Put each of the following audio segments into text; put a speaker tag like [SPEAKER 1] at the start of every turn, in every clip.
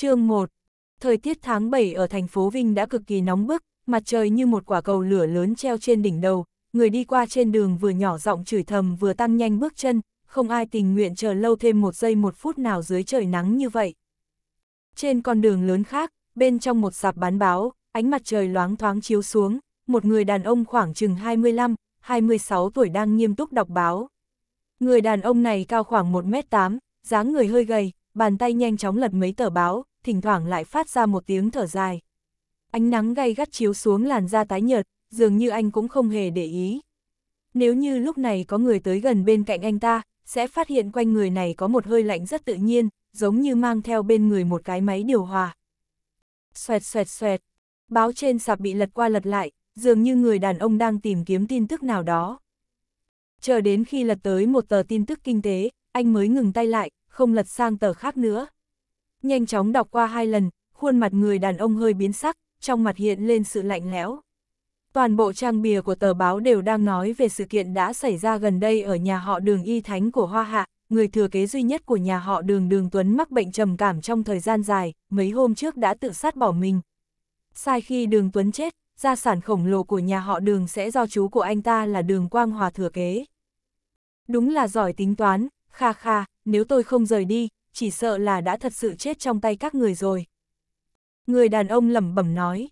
[SPEAKER 1] chương 1 Thời tiết tháng 7 ở thành phố Vinh đã cực kỳ nóng bức, mặt trời như một quả cầu lửa lớn treo trên đỉnh đầu, người đi qua trên đường vừa nhỏ giọng chửi thầm vừa tăng nhanh bước chân, không ai tình nguyện chờ lâu thêm một giây một phút nào dưới trời nắng như vậy. Trên con đường lớn khác, bên trong một sạp bán báo, ánh mặt trời loáng thoáng chiếu xuống, một người đàn ông khoảng chừng 25, 26 tuổi đang nghiêm túc đọc báo. Người đàn ông này cao khoảng 1m8, dáng người hơi gầy, bàn tay nhanh chóng lật mấy tờ báo, thỉnh thoảng lại phát ra một tiếng thở dài. Ánh nắng gay gắt chiếu xuống làn da tái nhợt, dường như anh cũng không hề để ý. Nếu như lúc này có người tới gần bên cạnh anh ta, sẽ phát hiện quanh người này có một hơi lạnh rất tự nhiên, giống như mang theo bên người một cái máy điều hòa. Xoẹt xoẹt xoẹt, báo trên sạp bị lật qua lật lại, dường như người đàn ông đang tìm kiếm tin tức nào đó. Chờ đến khi lật tới một tờ tin tức kinh tế, anh mới ngừng tay lại, không lật sang tờ khác nữa nhanh chóng đọc qua hai lần, khuôn mặt người đàn ông hơi biến sắc, trong mặt hiện lên sự lạnh lẽo. Toàn bộ trang bìa của tờ báo đều đang nói về sự kiện đã xảy ra gần đây ở nhà họ đường y thánh của Hoa Hạ, người thừa kế duy nhất của nhà họ đường đường Tuấn mắc bệnh trầm cảm trong thời gian dài, mấy hôm trước đã tự sát bỏ mình. Sai khi đường Tuấn chết, gia sản khổng lồ của nhà họ đường sẽ do chú của anh ta là đường Quang Hòa thừa kế. Đúng là giỏi tính toán, kha kha, nếu tôi không rời đi, chỉ sợ là đã thật sự chết trong tay các người rồi. Người đàn ông lẩm bẩm nói.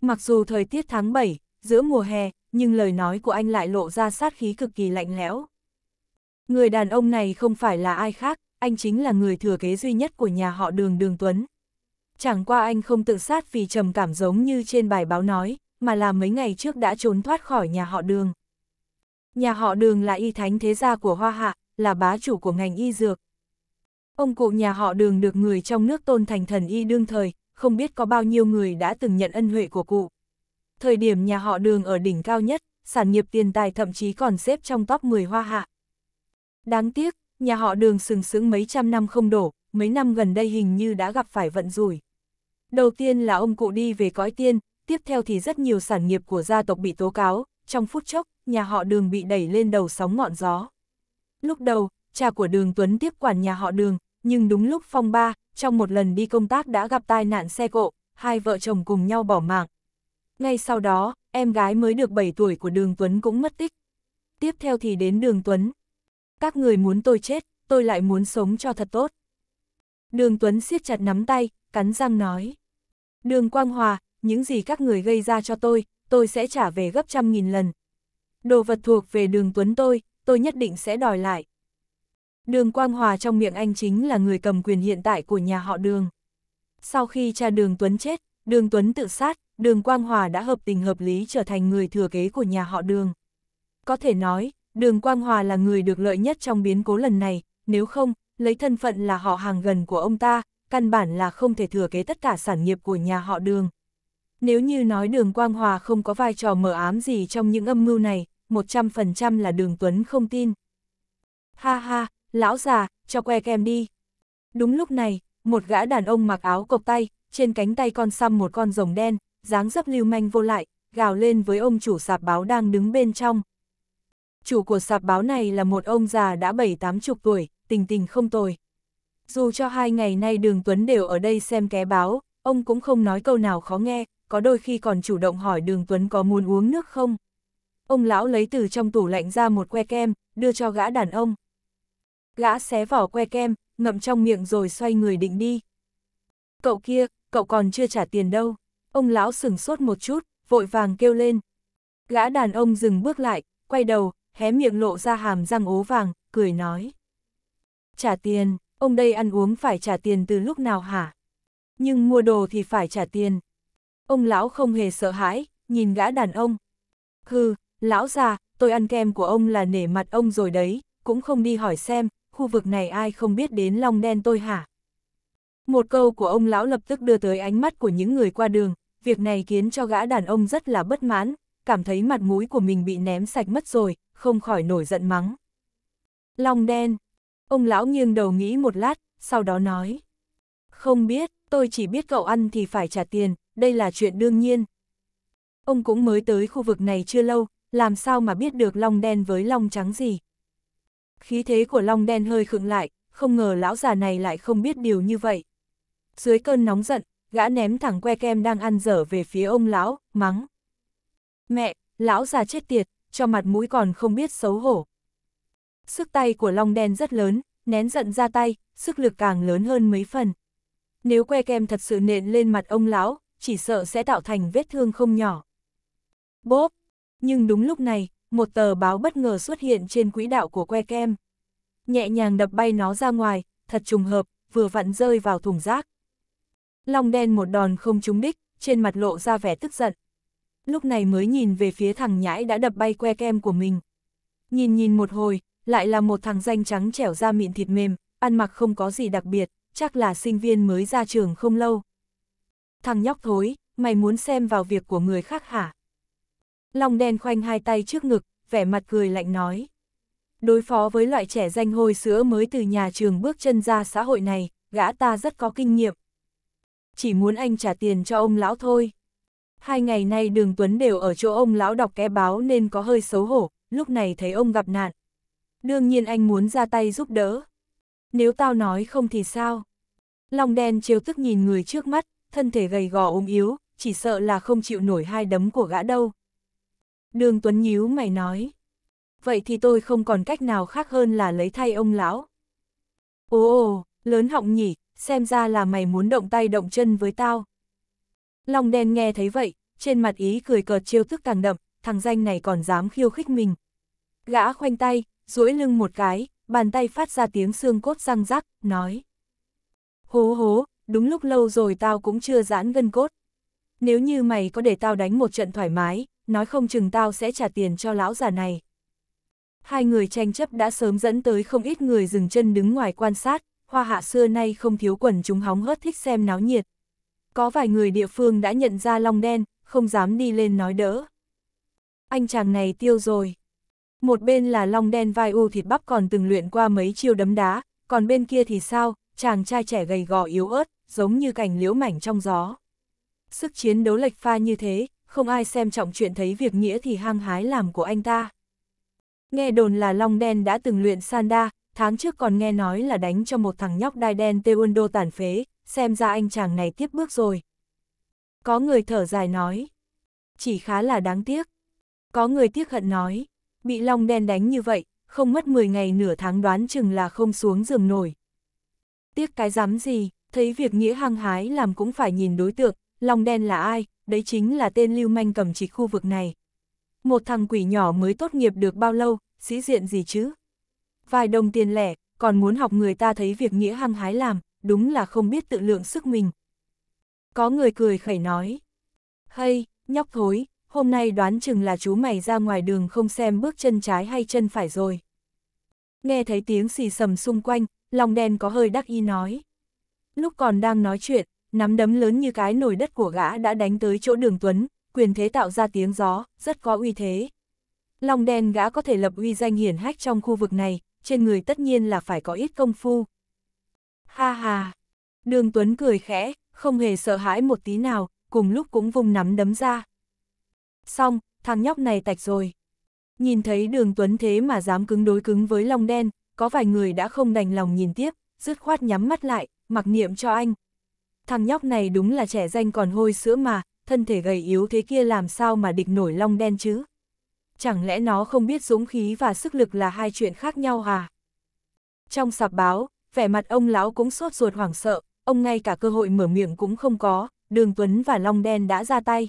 [SPEAKER 1] Mặc dù thời tiết tháng 7, giữa mùa hè, nhưng lời nói của anh lại lộ ra sát khí cực kỳ lạnh lẽo. Người đàn ông này không phải là ai khác, anh chính là người thừa kế duy nhất của nhà họ Đường Đường Tuấn. Chẳng qua anh không tự sát vì trầm cảm giống như trên bài báo nói, mà là mấy ngày trước đã trốn thoát khỏi nhà họ Đường. Nhà họ Đường là y thánh thế gia của Hoa Hạ, là bá chủ của ngành y dược, Ông cụ nhà họ đường được người trong nước tôn thành thần y đương thời, không biết có bao nhiêu người đã từng nhận ân huệ của cụ. Thời điểm nhà họ đường ở đỉnh cao nhất, sản nghiệp tiền tài thậm chí còn xếp trong top 10 hoa hạ. Đáng tiếc, nhà họ đường sừng sững mấy trăm năm không đổ, mấy năm gần đây hình như đã gặp phải vận rủi. Đầu tiên là ông cụ đi về cõi tiên, tiếp theo thì rất nhiều sản nghiệp của gia tộc bị tố cáo, trong phút chốc, nhà họ đường bị đẩy lên đầu sóng ngọn gió. Lúc đầu, cha của đường Tuấn tiếp quản nhà họ đường, nhưng đúng lúc phong ba, trong một lần đi công tác đã gặp tai nạn xe cộ, hai vợ chồng cùng nhau bỏ mạng. Ngay sau đó, em gái mới được 7 tuổi của đường Tuấn cũng mất tích. Tiếp theo thì đến đường Tuấn. Các người muốn tôi chết, tôi lại muốn sống cho thật tốt. Đường Tuấn siết chặt nắm tay, cắn răng nói. Đường Quang Hòa, những gì các người gây ra cho tôi, tôi sẽ trả về gấp trăm nghìn lần. Đồ vật thuộc về đường Tuấn tôi, tôi nhất định sẽ đòi lại. Đường Quang Hòa trong miệng anh chính là người cầm quyền hiện tại của nhà họ Đường. Sau khi cha Đường Tuấn chết, Đường Tuấn tự sát, Đường Quang Hòa đã hợp tình hợp lý trở thành người thừa kế của nhà họ Đường. Có thể nói, Đường Quang Hòa là người được lợi nhất trong biến cố lần này, nếu không, lấy thân phận là họ hàng gần của ông ta, căn bản là không thể thừa kế tất cả sản nghiệp của nhà họ Đường. Nếu như nói Đường Quang Hòa không có vai trò mờ ám gì trong những âm mưu này, 100% là Đường Tuấn không tin. Ha ha, lão già, cho que kem đi. Đúng lúc này, một gã đàn ông mặc áo cộc tay, trên cánh tay con xăm một con rồng đen, dáng dấp lưu manh vô lại, gào lên với ông chủ sạp báo đang đứng bên trong. Chủ của sạp báo này là một ông già đã bảy tám chục tuổi, tình tình không tồi. Dù cho hai ngày nay Đường Tuấn đều ở đây xem ké báo, ông cũng không nói câu nào khó nghe, có đôi khi còn chủ động hỏi Đường Tuấn có muốn uống nước không. Ông lão lấy từ trong tủ lạnh ra một que kem, đưa cho gã đàn ông gã xé vỏ que kem, ngậm trong miệng rồi xoay người định đi. Cậu kia, cậu còn chưa trả tiền đâu. Ông lão sừng sốt một chút, vội vàng kêu lên. Gã đàn ông dừng bước lại, quay đầu, hé miệng lộ ra hàm răng ố vàng, cười nói. Trả tiền, ông đây ăn uống phải trả tiền từ lúc nào hả? Nhưng mua đồ thì phải trả tiền. Ông lão không hề sợ hãi, nhìn gã đàn ông. Hừ, lão già, tôi ăn kem của ông là nể mặt ông rồi đấy, cũng không đi hỏi xem, khu vực này ai không biết đến long đen tôi hả? Một câu của ông lão lập tức đưa tới ánh mắt của những người qua đường, việc này khiến cho gã đàn ông rất là bất mãn, cảm thấy mặt mũi của mình bị ném sạch mất rồi, không khỏi nổi giận mắng. Long đen. Ông lão nghiêng đầu nghĩ một lát, sau đó nói. Không biết, tôi chỉ biết cậu ăn thì phải trả tiền, đây là chuyện đương nhiên. Ông cũng mới tới khu vực này chưa lâu, làm sao mà biết được long đen với long trắng gì, khí thế của Long Đen hơi khựng lại, không ngờ lão già này lại không biết điều như vậy. Dưới cơn nóng giận, gã ném thẳng que kem đang ăn dở về phía ông lão, mắng. Mẹ, lão già chết tiệt, cho mặt mũi còn không biết xấu hổ. Sức tay của Long Đen rất lớn, nén giận ra tay, sức lực càng lớn hơn mấy phần. Nếu que kem thật sự nện lên mặt ông lão, chỉ sợ sẽ tạo thành vết thương không nhỏ. Bốp! Nhưng đúng lúc này, một tờ báo bất ngờ xuất hiện trên quỹ đạo của que kem. Nhẹ nhàng đập bay nó ra ngoài, thật trùng hợp, vừa vặn rơi vào thùng rác. Long đen một đòn không trúng đích, trên mặt lộ ra vẻ tức giận. Lúc này mới nhìn về phía thằng nhãi đã đập bay que kem của mình. Nhìn nhìn một hồi, lại là một thằng danh trắng trẻo da mịn thịt mềm, ăn mặc không có gì đặc biệt, chắc là sinh viên mới ra trường không lâu. Thằng nhóc thối, mày muốn xem vào việc của người khác hả? Long đen khoanh hai tay trước ngực, vẻ mặt cười lạnh nói. Đối phó với loại trẻ danh hồi sữa mới từ nhà trường bước chân ra xã hội này, gã ta rất có kinh nghiệm. Chỉ muốn anh trả tiền cho ông lão thôi. Hai ngày nay Đường Tuấn đều ở chỗ ông lão đọc ké báo nên có hơi xấu hổ, lúc này thấy ông gặp nạn. Đương nhiên anh muốn ra tay giúp đỡ. Nếu tao nói không thì sao? Long đen trêu tức nhìn người trước mắt, thân thể gầy gò ốm yếu, chỉ sợ là không chịu nổi hai đấm của gã đâu, Đường Tuấn nhíu mày nói. Vậy thì tôi không còn cách nào khác hơn là lấy thay ông lão. Ồ ồ, lớn họng nhỉ, xem ra là mày muốn động tay động chân với tao. Long đen nghe thấy vậy, trên mặt ý cười cợt chiêu thức càng đậm, thằng danh này còn dám khiêu khích mình. Gã khoanh tay, duỗi lưng một cái, bàn tay phát ra tiếng xương cốt răng rắc, nói. Hố hố, đúng lúc lâu rồi tao cũng chưa giãn gân cốt. Nếu như mày có để tao đánh một trận thoải mái, nói không chừng tao sẽ trả tiền cho lão già này. Hai người tranh chấp đã sớm dẫn tới không ít người dừng chân đứng ngoài quan sát, hoa hạ xưa nay không thiếu quần chúng hóng hớt thích xem náo nhiệt. Có vài người địa phương đã nhận ra long đen, không dám đi lên nói đỡ. Anh chàng này tiêu rồi. Một bên là long đen vai u thịt bắp còn từng luyện qua mấy chiêu đấm đá, còn bên kia thì sao, chàng trai trẻ gầy gò yếu ớt, giống như cành liễu mảnh trong gió. Sức chiến đấu lệch pha như thế, không ai xem trọng chuyện thấy việc nghĩa thì hăng hái làm của anh ta. Nghe đồn là Long Đen đã từng luyện Sanda, tháng trước còn nghe nói là đánh cho một thằng nhóc đai đen teundo tàn phế, xem ra anh chàng này tiếp bước rồi. Có người thở dài nói, chỉ khá là đáng tiếc. Có người tiếc hận nói, bị Long Đen đánh như vậy, không mất 10 ngày nửa tháng đoán chừng là không xuống giường nổi. Tiếc cái dám gì, thấy việc nghĩa hăng hái làm cũng phải nhìn đối tượng, Long đen là ai, đấy chính là tên lưu manh cầm trịch khu vực này. Một thằng quỷ nhỏ mới tốt nghiệp được bao lâu, sĩ diện gì chứ? Vài đồng tiền lẻ, còn muốn học người ta thấy việc nghĩa hăng hái làm, đúng là không biết tự lượng sức mình. Có người cười khẩy nói. Hay, nhóc thối, hôm nay đoán chừng là chú mày ra ngoài đường không xem bước chân trái hay chân phải rồi. Nghe thấy tiếng xì sầm xung quanh, lòng đen có hơi đắc ý nói. Lúc còn đang nói chuyện, nắm đấm lớn như cái nồi đất của gã đã đánh tới chỗ đường Tuấn, quyền thế tạo ra tiếng gió, rất có uy thế. Long đen gã có thể lập uy danh hiển hách trong khu vực này, trên người tất nhiên là phải có ít công phu. Ha ha! Đường Tuấn cười khẽ, không hề sợ hãi một tí nào, cùng lúc cũng vùng nắm đấm ra. Xong, thằng nhóc này tạch rồi. Nhìn thấy đường Tuấn thế mà dám cứng đối cứng với Long đen, có vài người đã không đành lòng nhìn tiếp, dứt khoát nhắm mắt lại, mặc niệm cho anh, thằng nhóc này đúng là trẻ danh còn hôi sữa mà, thân thể gầy yếu thế kia làm sao mà địch nổi long đen chứ? Chẳng lẽ nó không biết dũng khí và sức lực là hai chuyện khác nhau à? Trong sạp báo, vẻ mặt ông lão cũng sốt ruột hoảng sợ, ông ngay cả cơ hội mở miệng cũng không có, đường Tuấn và Long Đen đã ra tay.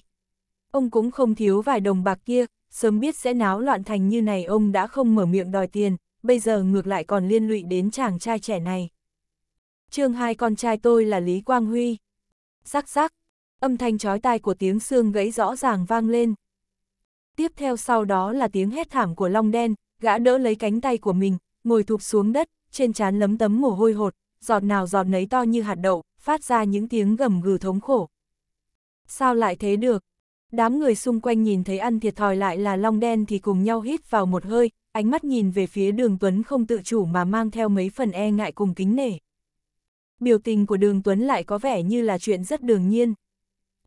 [SPEAKER 1] Ông cũng không thiếu vài đồng bạc kia, sớm biết sẽ náo loạn thành như này ông đã không mở miệng đòi tiền, bây giờ ngược lại còn liên lụy đến chàng trai trẻ này chương hai con trai tôi là Lý Quang Huy. sắc sắc âm thanh chói tai của tiếng xương gãy rõ ràng vang lên. Tiếp theo sau đó là tiếng hét thảm của Long Đen, gã đỡ lấy cánh tay của mình, ngồi thụp xuống đất, trên trán lấm tấm mồ hôi hột, giọt nào giọt nấy to như hạt đậu, phát ra những tiếng gầm gừ thống khổ. Sao lại thế được? Đám người xung quanh nhìn thấy ăn thiệt thòi lại là Long Đen thì cùng nhau hít vào một hơi, ánh mắt nhìn về phía đường Tuấn không tự chủ mà mang theo mấy phần e ngại cùng kính nể. Biểu tình của đường Tuấn lại có vẻ như là chuyện rất đương nhiên.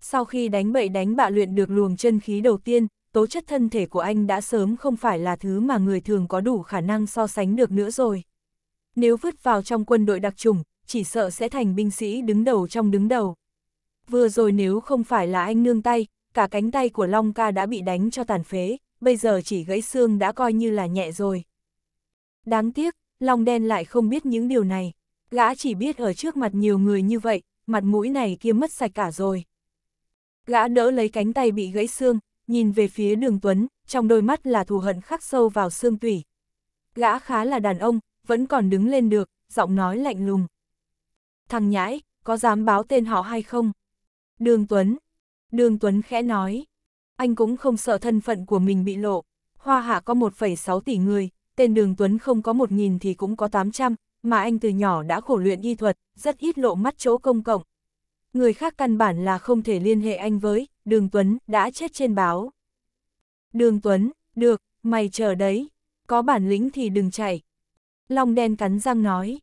[SPEAKER 1] Sau khi đánh bậy đánh bạ luyện được luồng chân khí đầu tiên, tố chất thân thể của anh đã sớm không phải là thứ mà người thường có đủ khả năng so sánh được nữa rồi. Nếu vứt vào trong quân đội đặc trùng, chỉ sợ sẽ thành binh sĩ đứng đầu trong đứng đầu. Vừa rồi nếu không phải là anh nương tay, cả cánh tay của Long ca đã bị đánh cho tàn phế, bây giờ chỉ gãy xương đã coi như là nhẹ rồi. Đáng tiếc, Long đen lại không biết những điều này gã chỉ biết ở trước mặt nhiều người như vậy, mặt mũi này kia mất sạch cả rồi. Gã đỡ lấy cánh tay bị gãy xương, nhìn về phía đường Tuấn, trong đôi mắt là thù hận khắc sâu vào xương tủy. Gã khá là đàn ông, vẫn còn đứng lên được, giọng nói lạnh lùng. Thằng nhãi, có dám báo tên họ hay không? Đường Tuấn. Đường Tuấn khẽ nói. Anh cũng không sợ thân phận của mình bị lộ. Hoa hạ có 1,6 tỷ người, tên Đường Tuấn không có 1.000 thì cũng có 800, mà anh từ nhỏ đã khổ luyện y thuật, rất ít lộ mắt chỗ công cộng. Người khác căn bản là không thể liên hệ anh với, Đường Tuấn đã chết trên báo. Đường Tuấn, được, mày chờ đấy, có bản lĩnh thì đừng chạy. Long đen cắn răng nói.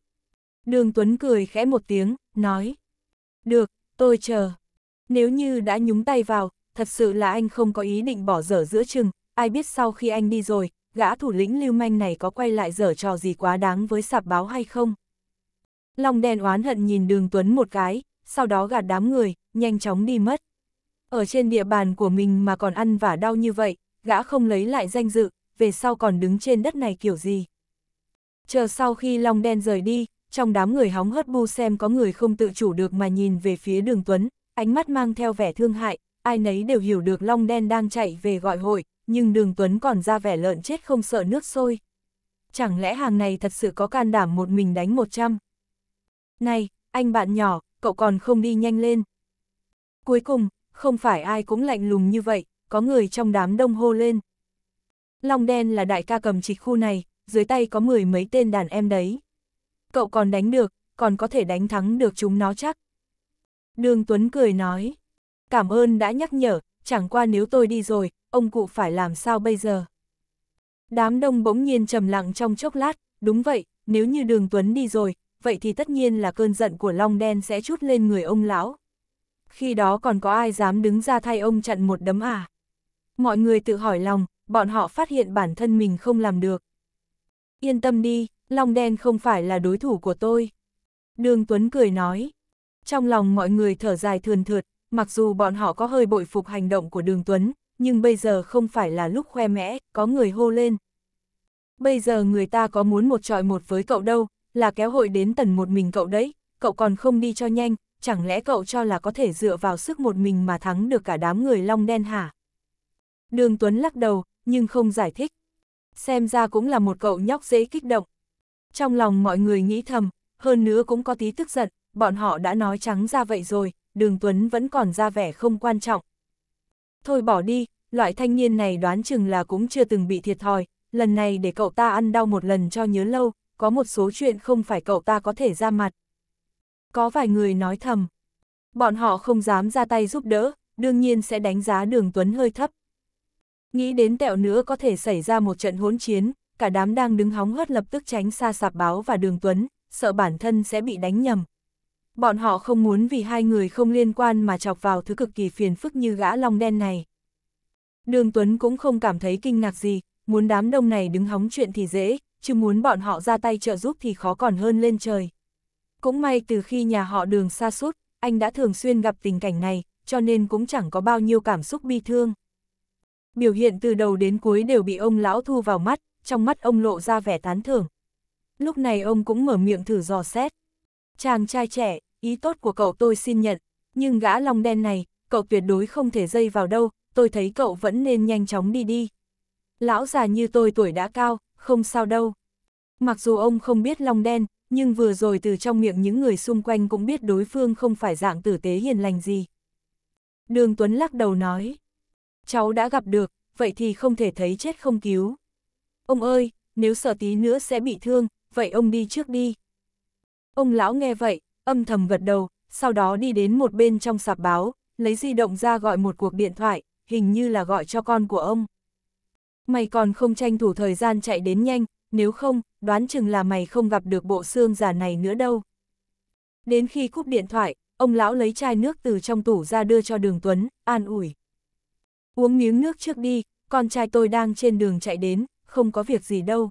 [SPEAKER 1] Đường Tuấn cười khẽ một tiếng, nói. Được, tôi chờ. Nếu như đã nhúng tay vào, thật sự là anh không có ý định bỏ dở giữa chừng, ai biết sau khi anh đi rồi, gã thủ lĩnh lưu manh này có quay lại dở trò gì quá đáng với sạp báo hay không? Long đen oán hận nhìn đường Tuấn một cái, sau đó gạt đám người, nhanh chóng đi mất. Ở trên địa bàn của mình mà còn ăn vả đau như vậy, gã không lấy lại danh dự, về sau còn đứng trên đất này kiểu gì. Chờ sau khi Long đen rời đi, trong đám người hóng hớt bu xem có người không tự chủ được mà nhìn về phía đường Tuấn, ánh mắt mang theo vẻ thương hại, ai nấy đều hiểu được Long đen đang chạy về gọi hội, nhưng đường Tuấn còn ra vẻ lợn chết không sợ nước sôi. Chẳng lẽ hàng này thật sự có can đảm một mình đánh 100? Này, anh bạn nhỏ, cậu còn không đi nhanh lên. Cuối cùng, không phải ai cũng lạnh lùng như vậy, có người trong đám đông hô lên. Long đen là đại ca cầm trịch khu này, dưới tay có mười mấy tên đàn em đấy. Cậu còn đánh được, còn có thể đánh thắng được chúng nó chắc. Đường Tuấn cười nói, cảm ơn đã nhắc nhở, chẳng qua nếu tôi đi rồi, ông cụ phải làm sao bây giờ? Đám đông bỗng nhiên trầm lặng trong chốc lát, đúng vậy, nếu như đường Tuấn đi rồi, vậy thì tất nhiên là cơn giận của Long Đen sẽ trút lên người ông lão. Khi đó còn có ai dám đứng ra thay ông chặn một đấm à? Mọi người tự hỏi lòng, bọn họ phát hiện bản thân mình không làm được. Yên tâm đi, Long Đen không phải là đối thủ của tôi. Đường Tuấn cười nói. Trong lòng mọi người thở dài thườn thượt, mặc dù bọn họ có hơi bội phục hành động của Đường Tuấn, nhưng bây giờ không phải là lúc khoe mẽ, có người hô lên. Bây giờ người ta có muốn một trọi một với cậu đâu, là kéo hội đến tần một mình cậu đấy, cậu còn không đi cho nhanh, chẳng lẽ cậu cho là có thể dựa vào sức một mình mà thắng được cả đám người long đen hả? Đường Tuấn lắc đầu, nhưng không giải thích. Xem ra cũng là một cậu nhóc dễ kích động. Trong lòng mọi người nghĩ thầm, hơn nữa cũng có tí tức giận, bọn họ đã nói trắng ra vậy rồi, đường Tuấn vẫn còn ra vẻ không quan trọng, Thôi bỏ đi, loại thanh niên này đoán chừng là cũng chưa từng bị thiệt thòi, lần này để cậu ta ăn đau một lần cho nhớ lâu, có một số chuyện không phải cậu ta có thể ra mặt. Có vài người nói thầm, bọn họ không dám ra tay giúp đỡ, đương nhiên sẽ đánh giá đường Tuấn hơi thấp. Nghĩ đến tẹo nữa có thể xảy ra một trận hỗn chiến, cả đám đang đứng hóng hớt lập tức tránh xa sạp báo và đường Tuấn, sợ bản thân sẽ bị đánh nhầm, bọn họ không muốn vì hai người không liên quan mà chọc vào thứ cực kỳ phiền phức như gã long đen này. Đường Tuấn cũng không cảm thấy kinh ngạc gì, muốn đám đông này đứng hóng chuyện thì dễ, chứ muốn bọn họ ra tay trợ giúp thì khó còn hơn lên trời. Cũng may từ khi nhà họ đường xa suốt, anh đã thường xuyên gặp tình cảnh này, cho nên cũng chẳng có bao nhiêu cảm xúc bi thương. Biểu hiện từ đầu đến cuối đều bị ông lão thu vào mắt, trong mắt ông lộ ra vẻ tán thưởng. Lúc này ông cũng mở miệng thử dò xét. Chàng trai trẻ, ý tốt của cậu tôi xin nhận, nhưng gã lòng đen này, cậu tuyệt đối không thể dây vào đâu, tôi thấy cậu vẫn nên nhanh chóng đi đi. Lão già như tôi tuổi đã cao, không sao đâu. Mặc dù ông không biết lòng đen, nhưng vừa rồi từ trong miệng những người xung quanh cũng biết đối phương không phải dạng tử tế hiền lành gì. Đường Tuấn lắc đầu nói, cháu đã gặp được, vậy thì không thể thấy chết không cứu. Ông ơi, nếu sợ tí nữa sẽ bị thương, vậy ông đi trước đi. Ông lão nghe vậy, âm thầm gật đầu, sau đó đi đến một bên trong sạp báo, lấy di động ra gọi một cuộc điện thoại, hình như là gọi cho con của ông. Mày còn không tranh thủ thời gian chạy đến nhanh, nếu không, đoán chừng là mày không gặp được bộ xương giả này nữa đâu. Đến khi cúp điện thoại, ông lão lấy chai nước từ trong tủ ra đưa cho đường Tuấn, an ủi. Uống miếng nước trước đi, con trai tôi đang trên đường chạy đến, không có việc gì đâu.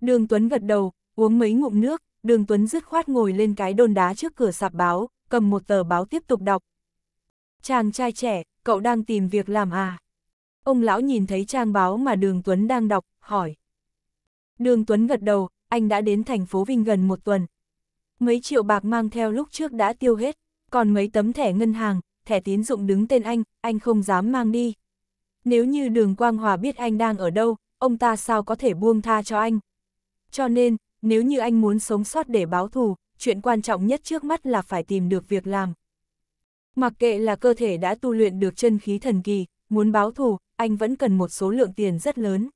[SPEAKER 1] Đường Tuấn gật đầu, uống mấy ngụm nước, đường Tuấn dứt khoát ngồi lên cái đôn đá trước cửa sạp báo, cầm một tờ báo tiếp tục đọc. Chàng trai trẻ, cậu đang tìm việc làm à? Ông lão nhìn thấy trang báo mà đường Tuấn đang đọc, hỏi. Đường Tuấn gật đầu, anh đã đến thành phố Vinh gần một tuần. Mấy triệu bạc mang theo lúc trước đã tiêu hết, còn mấy tấm thẻ ngân hàng, thẻ tín dụng đứng tên anh, anh không dám mang đi. Nếu như đường Quang Hòa biết anh đang ở đâu, ông ta sao có thể buông tha cho anh. Cho nên, nếu như anh muốn sống sót để báo thù, chuyện quan trọng nhất trước mắt là phải tìm được việc làm. Mặc kệ là cơ thể đã tu luyện được chân khí thần kỳ, muốn báo thù, anh vẫn cần một số lượng tiền rất lớn.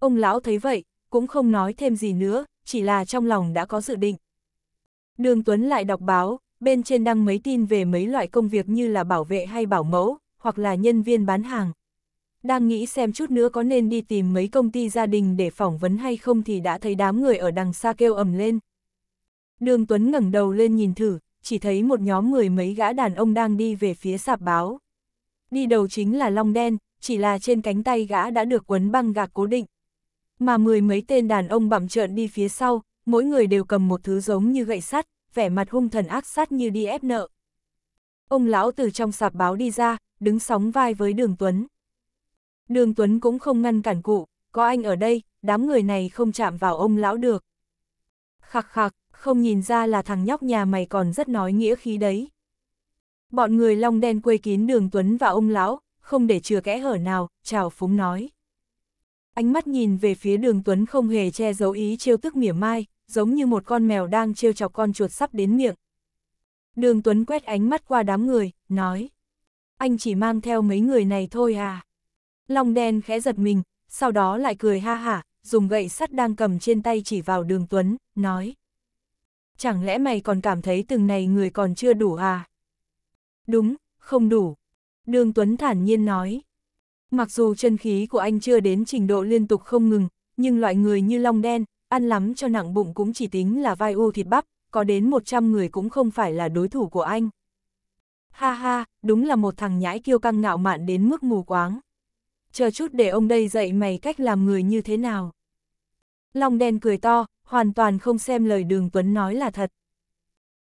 [SPEAKER 1] Ông lão thấy vậy, cũng không nói thêm gì nữa, chỉ là trong lòng đã có dự định. Đường Tuấn lại đọc báo, bên trên đăng mấy tin về mấy loại công việc như là bảo vệ hay bảo mẫu, hoặc là nhân viên bán hàng đang nghĩ xem chút nữa có nên đi tìm mấy công ty gia đình để phỏng vấn hay không thì đã thấy đám người ở đằng xa kêu ầm lên. Đường Tuấn ngẩng đầu lên nhìn thử, chỉ thấy một nhóm người mấy gã đàn ông đang đi về phía sạp báo. Đi đầu chính là Long Đen, chỉ là trên cánh tay gã đã được quấn băng gạc cố định. Mà mười mấy tên đàn ông bặm trợn đi phía sau, mỗi người đều cầm một thứ giống như gậy sắt, vẻ mặt hung thần ác sát như đi ép nợ. Ông lão từ trong sạp báo đi ra, đứng sóng vai với đường Tuấn. Đường Tuấn cũng không ngăn cản cụ, có anh ở đây, đám người này không chạm vào ông lão được. Khạc khạc, không nhìn ra là thằng nhóc nhà mày còn rất nói nghĩa khí đấy. Bọn người long đen quây kín đường Tuấn và ông lão, không để chừa kẽ hở nào, chào phúng nói. Ánh mắt nhìn về phía đường Tuấn không hề che giấu ý trêu tức mỉa mai, giống như một con mèo đang trêu chọc con chuột sắp đến miệng. Đường Tuấn quét ánh mắt qua đám người, nói. Anh chỉ mang theo mấy người này thôi à? Long đen khẽ giật mình, sau đó lại cười ha hả, dùng gậy sắt đang cầm trên tay chỉ vào đường Tuấn, nói. Chẳng lẽ mày còn cảm thấy từng này người còn chưa đủ à? Đúng, không đủ. Đường Tuấn thản nhiên nói. Mặc dù chân khí của anh chưa đến trình độ liên tục không ngừng, nhưng loại người như long đen, ăn lắm cho nặng bụng cũng chỉ tính là vai u thịt bắp, có đến 100 người cũng không phải là đối thủ của anh. Ha ha, đúng là một thằng nhãi kiêu căng ngạo mạn đến mức mù quáng chờ chút để ông đây dạy mày cách làm người như thế nào. Long đen cười to, hoàn toàn không xem lời đường Tuấn nói là thật.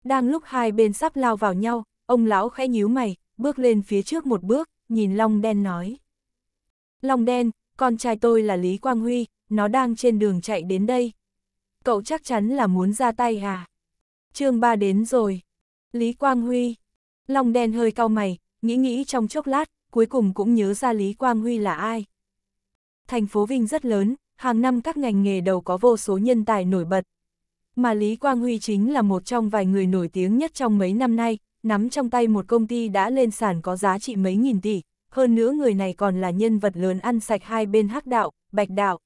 [SPEAKER 1] Đang lúc hai bên sắp lao vào nhau, ông lão khẽ nhíu mày, bước lên phía trước một bước, nhìn Long đen nói. Long đen, con trai tôi là Lý Quang Huy, nó đang trên đường chạy đến đây. Cậu chắc chắn là muốn ra tay à? chương Ba đến rồi. Lý Quang Huy. Long đen hơi cau mày, nghĩ nghĩ trong chốc lát, cuối cùng cũng nhớ ra Lý Quang Huy là ai. Thành phố Vinh rất lớn, hàng năm các ngành nghề đầu có vô số nhân tài nổi bật. Mà Lý Quang Huy chính là một trong vài người nổi tiếng nhất trong mấy năm nay, nắm trong tay một công ty đã lên sàn có giá trị mấy nghìn tỷ, hơn nữa người này còn là nhân vật lớn ăn sạch hai bên hắc đạo, bạch đạo.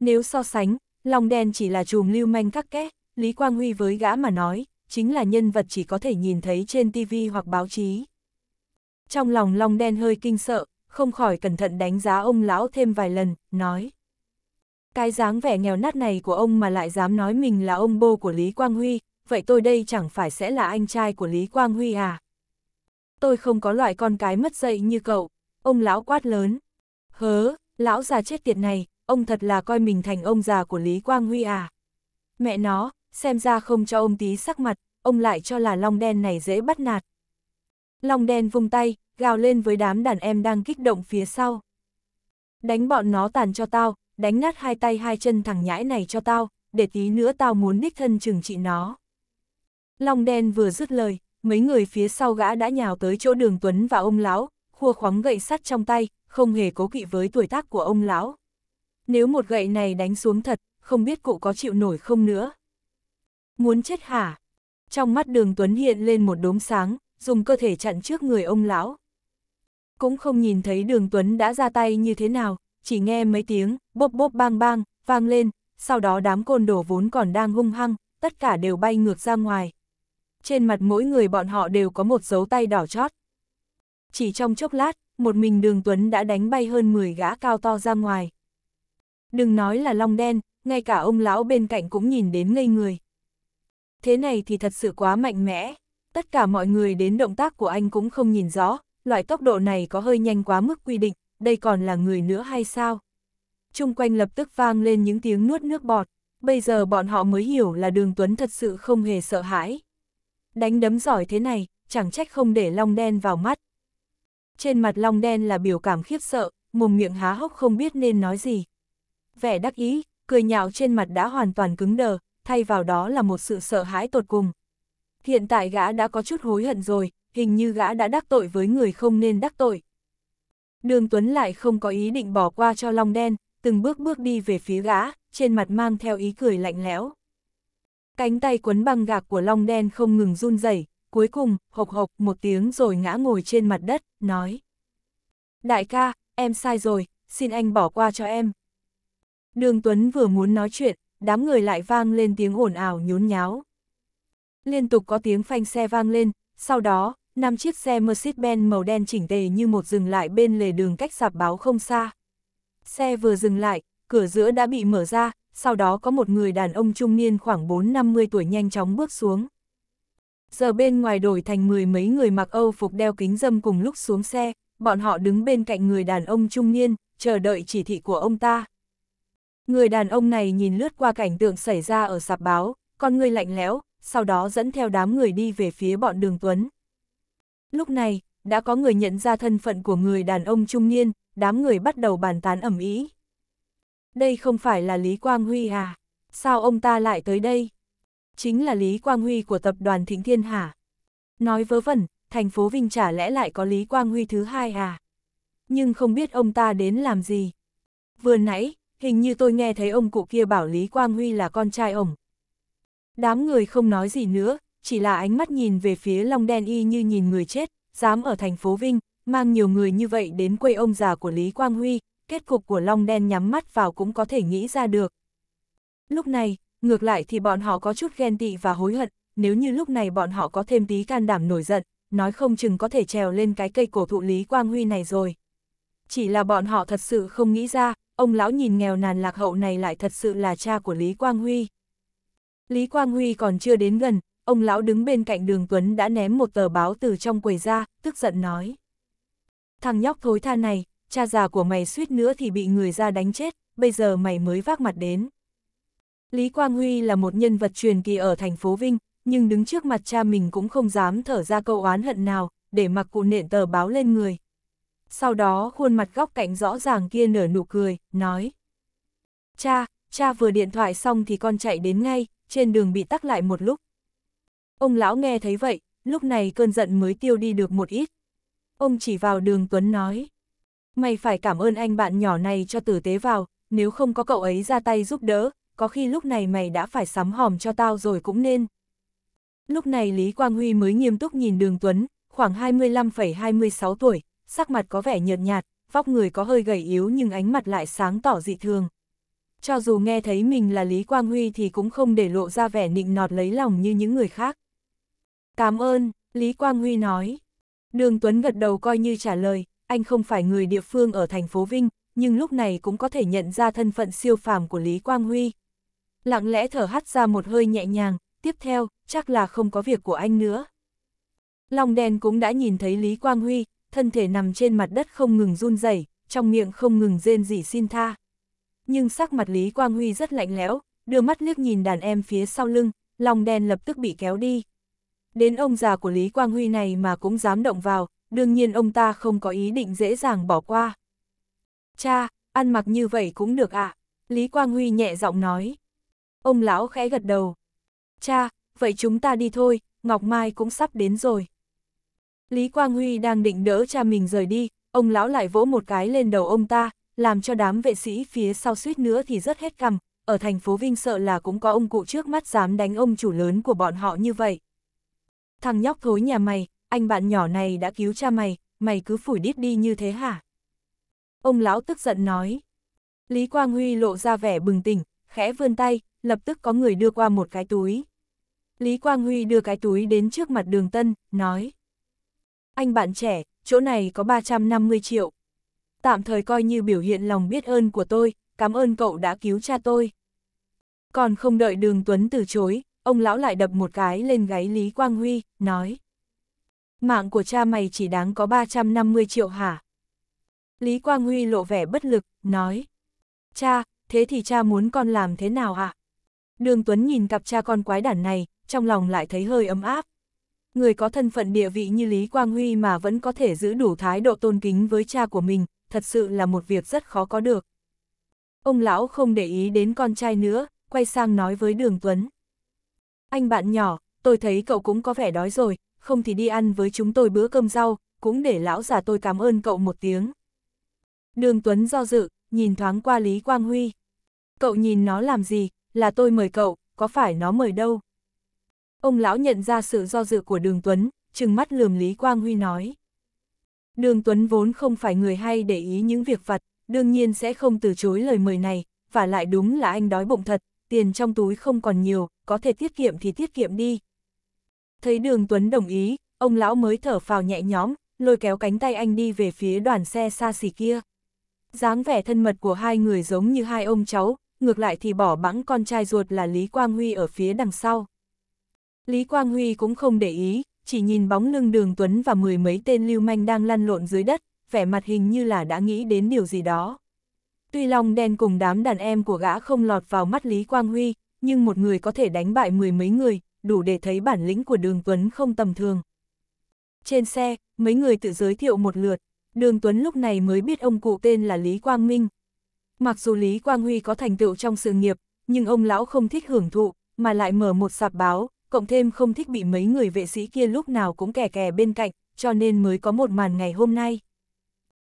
[SPEAKER 1] Nếu so sánh, lòng đen chỉ là chùm lưu manh các kẽ, Lý Quang Huy với gã mà nói, chính là nhân vật chỉ có thể nhìn thấy trên TV hoặc báo chí trong lòng long đen hơi kinh sợ, không khỏi cẩn thận đánh giá ông lão thêm vài lần, nói. Cái dáng vẻ nghèo nát này của ông mà lại dám nói mình là ông bô của Lý Quang Huy, vậy tôi đây chẳng phải sẽ là anh trai của Lý Quang Huy à? Tôi không có loại con cái mất dạy như cậu, ông lão quát lớn. Hớ, lão già chết tiệt này, ông thật là coi mình thành ông già của Lý Quang Huy à? Mẹ nó, xem ra không cho ông tí sắc mặt, ông lại cho là long đen này dễ bắt nạt, Long đen vung tay, gào lên với đám đàn em đang kích động phía sau. Đánh bọn nó tàn cho tao, đánh nát hai tay hai chân thằng nhãi này cho tao, để tí nữa tao muốn đích thân trừng trị nó. Long đen vừa dứt lời, mấy người phía sau gã đã nhào tới chỗ đường Tuấn và ông lão, khua khoáng gậy sắt trong tay, không hề cố kỵ với tuổi tác của ông lão. Nếu một gậy này đánh xuống thật, không biết cụ có chịu nổi không nữa. Muốn chết hả? Trong mắt đường Tuấn hiện lên một đốm sáng, dùng cơ thể chặn trước người ông lão. Cũng không nhìn thấy đường Tuấn đã ra tay như thế nào, chỉ nghe mấy tiếng, bốp bốp bang bang, vang lên, sau đó đám côn đồ vốn còn đang hung hăng, tất cả đều bay ngược ra ngoài. Trên mặt mỗi người bọn họ đều có một dấu tay đỏ chót. Chỉ trong chốc lát, một mình đường Tuấn đã đánh bay hơn 10 gã cao to ra ngoài. Đừng nói là long đen, ngay cả ông lão bên cạnh cũng nhìn đến ngây người. Thế này thì thật sự quá mạnh mẽ tất cả mọi người đến động tác của anh cũng không nhìn rõ, loại tốc độ này có hơi nhanh quá mức quy định, đây còn là người nữa hay sao? Trung quanh lập tức vang lên những tiếng nuốt nước bọt, bây giờ bọn họ mới hiểu là đường Tuấn thật sự không hề sợ hãi. Đánh đấm giỏi thế này, chẳng trách không để long đen vào mắt. Trên mặt long đen là biểu cảm khiếp sợ, mồm miệng há hốc không biết nên nói gì. Vẻ đắc ý, cười nhạo trên mặt đã hoàn toàn cứng đờ, thay vào đó là một sự sợ hãi tột cùng. Hiện tại gã đã có chút hối hận rồi, hình như gã đã đắc tội với người không nên đắc tội. Đường Tuấn lại không có ý định bỏ qua cho Long Đen, từng bước bước đi về phía gã, trên mặt mang theo ý cười lạnh lẽo. Cánh tay quấn băng gạc của Long Đen không ngừng run rẩy, cuối cùng, hộc hộc một tiếng rồi ngã ngồi trên mặt đất, nói. Đại ca, em sai rồi, xin anh bỏ qua cho em. Đường Tuấn vừa muốn nói chuyện, đám người lại vang lên tiếng ồn ào nhốn nháo. Liên tục có tiếng phanh xe vang lên, sau đó, năm chiếc xe Mercedes-Benz màu đen chỉnh tề như một dừng lại bên lề đường cách sạp báo không xa. Xe vừa dừng lại, cửa giữa đã bị mở ra, sau đó có một người đàn ông trung niên khoảng 4-50 tuổi nhanh chóng bước xuống. Giờ bên ngoài đổi thành mười mấy người mặc Âu phục đeo kính dâm cùng lúc xuống xe, bọn họ đứng bên cạnh người đàn ông trung niên, chờ đợi chỉ thị của ông ta. Người đàn ông này nhìn lướt qua cảnh tượng xảy ra ở sạp báo, con người lạnh lẽo, sau đó dẫn theo đám người đi về phía bọn đường Tuấn. Lúc này, đã có người nhận ra thân phận của người đàn ông trung niên, đám người bắt đầu bàn tán ẩm ý. Đây không phải là Lý Quang Huy à? Sao ông ta lại tới đây? Chính là Lý Quang Huy của tập đoàn Thịnh Thiên hả? Nói vớ vẩn, thành phố Vinh chả lẽ lại có Lý Quang Huy thứ hai à? Nhưng không biết ông ta đến làm gì. Vừa nãy, hình như tôi nghe thấy ông cụ kia bảo Lý Quang Huy là con trai ông, Đám người không nói gì nữa, chỉ là ánh mắt nhìn về phía Long Đen y như nhìn người chết, dám ở thành phố Vinh, mang nhiều người như vậy đến quê ông già của Lý Quang Huy, kết cục của Long Đen nhắm mắt vào cũng có thể nghĩ ra được. Lúc này, ngược lại thì bọn họ có chút ghen tị và hối hận, nếu như lúc này bọn họ có thêm tí can đảm nổi giận, nói không chừng có thể trèo lên cái cây cổ thụ Lý Quang Huy này rồi. Chỉ là bọn họ thật sự không nghĩ ra, ông lão nhìn nghèo nàn lạc hậu này lại thật sự là cha của Lý Quang Huy. Lý Quang Huy còn chưa đến gần, ông lão đứng bên cạnh đường Tuấn đã ném một tờ báo từ trong quầy ra, tức giận nói. Thằng nhóc thối tha này, cha già của mày suýt nữa thì bị người ra đánh chết, bây giờ mày mới vác mặt đến. Lý Quang Huy là một nhân vật truyền kỳ ở thành phố Vinh, nhưng đứng trước mặt cha mình cũng không dám thở ra câu oán hận nào, để mặc cụ nện tờ báo lên người. Sau đó khuôn mặt góc cạnh rõ ràng kia nở nụ cười, nói. Cha, cha vừa điện thoại xong thì con chạy đến ngay, trên đường bị tắc lại một lúc. Ông lão nghe thấy vậy, lúc này cơn giận mới tiêu đi được một ít. Ông chỉ vào đường Tuấn nói, mày phải cảm ơn anh bạn nhỏ này cho tử tế vào, nếu không có cậu ấy ra tay giúp đỡ, có khi lúc này mày đã phải sắm hòm cho tao rồi cũng nên. Lúc này Lý Quang Huy mới nghiêm túc nhìn đường Tuấn, khoảng 25,26 tuổi, sắc mặt có vẻ nhợt nhạt, vóc người có hơi gầy yếu nhưng ánh mặt lại sáng tỏ dị thường cho dù nghe thấy mình là Lý Quang Huy thì cũng không để lộ ra vẻ nịnh nọt lấy lòng như những người khác. Cảm ơn, Lý Quang Huy nói. Đường Tuấn gật đầu coi như trả lời, anh không phải người địa phương ở thành phố Vinh, nhưng lúc này cũng có thể nhận ra thân phận siêu phàm của Lý Quang Huy. Lặng lẽ thở hắt ra một hơi nhẹ nhàng, tiếp theo, chắc là không có việc của anh nữa. Long đen cũng đã nhìn thấy Lý Quang Huy, thân thể nằm trên mặt đất không ngừng run rẩy, trong miệng không ngừng rên rỉ xin tha nhưng sắc mặt Lý Quang Huy rất lạnh lẽo, đưa mắt liếc nhìn đàn em phía sau lưng, lòng đen lập tức bị kéo đi. Đến ông già của Lý Quang Huy này mà cũng dám động vào, đương nhiên ông ta không có ý định dễ dàng bỏ qua. Cha, ăn mặc như vậy cũng được ạ, à? Lý Quang Huy nhẹ giọng nói. Ông lão khẽ gật đầu. Cha, vậy chúng ta đi thôi, Ngọc Mai cũng sắp đến rồi. Lý Quang Huy đang định đỡ cha mình rời đi, ông lão lại vỗ một cái lên đầu ông ta, làm cho đám vệ sĩ phía sau suýt nữa thì rất hết cằm, ở thành phố Vinh sợ là cũng có ông cụ trước mắt dám đánh ông chủ lớn của bọn họ như vậy. Thằng nhóc thối nhà mày, anh bạn nhỏ này đã cứu cha mày, mày cứ phủi đít đi như thế hả? Ông lão tức giận nói. Lý Quang Huy lộ ra vẻ bừng tỉnh, khẽ vươn tay, lập tức có người đưa qua một cái túi. Lý Quang Huy đưa cái túi đến trước mặt đường Tân, nói. Anh bạn trẻ, chỗ này có 350 triệu, tạm thời coi như biểu hiện lòng biết ơn của tôi, cảm ơn cậu đã cứu cha tôi. Còn không đợi đường Tuấn từ chối, ông lão lại đập một cái lên gáy Lý Quang Huy, nói. Mạng của cha mày chỉ đáng có 350 triệu hả? Lý Quang Huy lộ vẻ bất lực, nói. Cha, thế thì cha muốn con làm thế nào ạ? Đường Tuấn nhìn cặp cha con quái đản này, trong lòng lại thấy hơi ấm áp. Người có thân phận địa vị như Lý Quang Huy mà vẫn có thể giữ đủ thái độ tôn kính với cha của mình, thật sự là một việc rất khó có được. Ông lão không để ý đến con trai nữa, quay sang nói với Đường Tuấn. Anh bạn nhỏ, tôi thấy cậu cũng có vẻ đói rồi, không thì đi ăn với chúng tôi bữa cơm rau, cũng để lão già tôi cảm ơn cậu một tiếng. Đường Tuấn do dự, nhìn thoáng qua Lý Quang Huy. Cậu nhìn nó làm gì, là tôi mời cậu, có phải nó mời đâu? Ông lão nhận ra sự do dự của Đường Tuấn, trừng mắt lườm Lý Quang Huy nói. Đường Tuấn vốn không phải người hay để ý những việc vặt, đương nhiên sẽ không từ chối lời mời này, và lại đúng là anh đói bụng thật, tiền trong túi không còn nhiều, có thể tiết kiệm thì tiết kiệm đi. Thấy đường Tuấn đồng ý, ông lão mới thở phào nhẹ nhõm, lôi kéo cánh tay anh đi về phía đoàn xe xa xỉ kia. dáng vẻ thân mật của hai người giống như hai ông cháu, ngược lại thì bỏ bẵng con trai ruột là Lý Quang Huy ở phía đằng sau. Lý Quang Huy cũng không để ý, chỉ nhìn bóng lưng đường Tuấn và mười mấy tên lưu manh đang lăn lộn dưới đất, vẻ mặt hình như là đã nghĩ đến điều gì đó. Tuy Long đen cùng đám đàn em của gã không lọt vào mắt Lý Quang Huy, nhưng một người có thể đánh bại mười mấy người, đủ để thấy bản lĩnh của đường Tuấn không tầm thường. Trên xe, mấy người tự giới thiệu một lượt, đường Tuấn lúc này mới biết ông cụ tên là Lý Quang Minh. Mặc dù Lý Quang Huy có thành tựu trong sự nghiệp, nhưng ông lão không thích hưởng thụ, mà lại mở một sạp báo, cộng thêm không thích bị mấy người vệ sĩ kia lúc nào cũng kè kè bên cạnh, cho nên mới có một màn ngày hôm nay.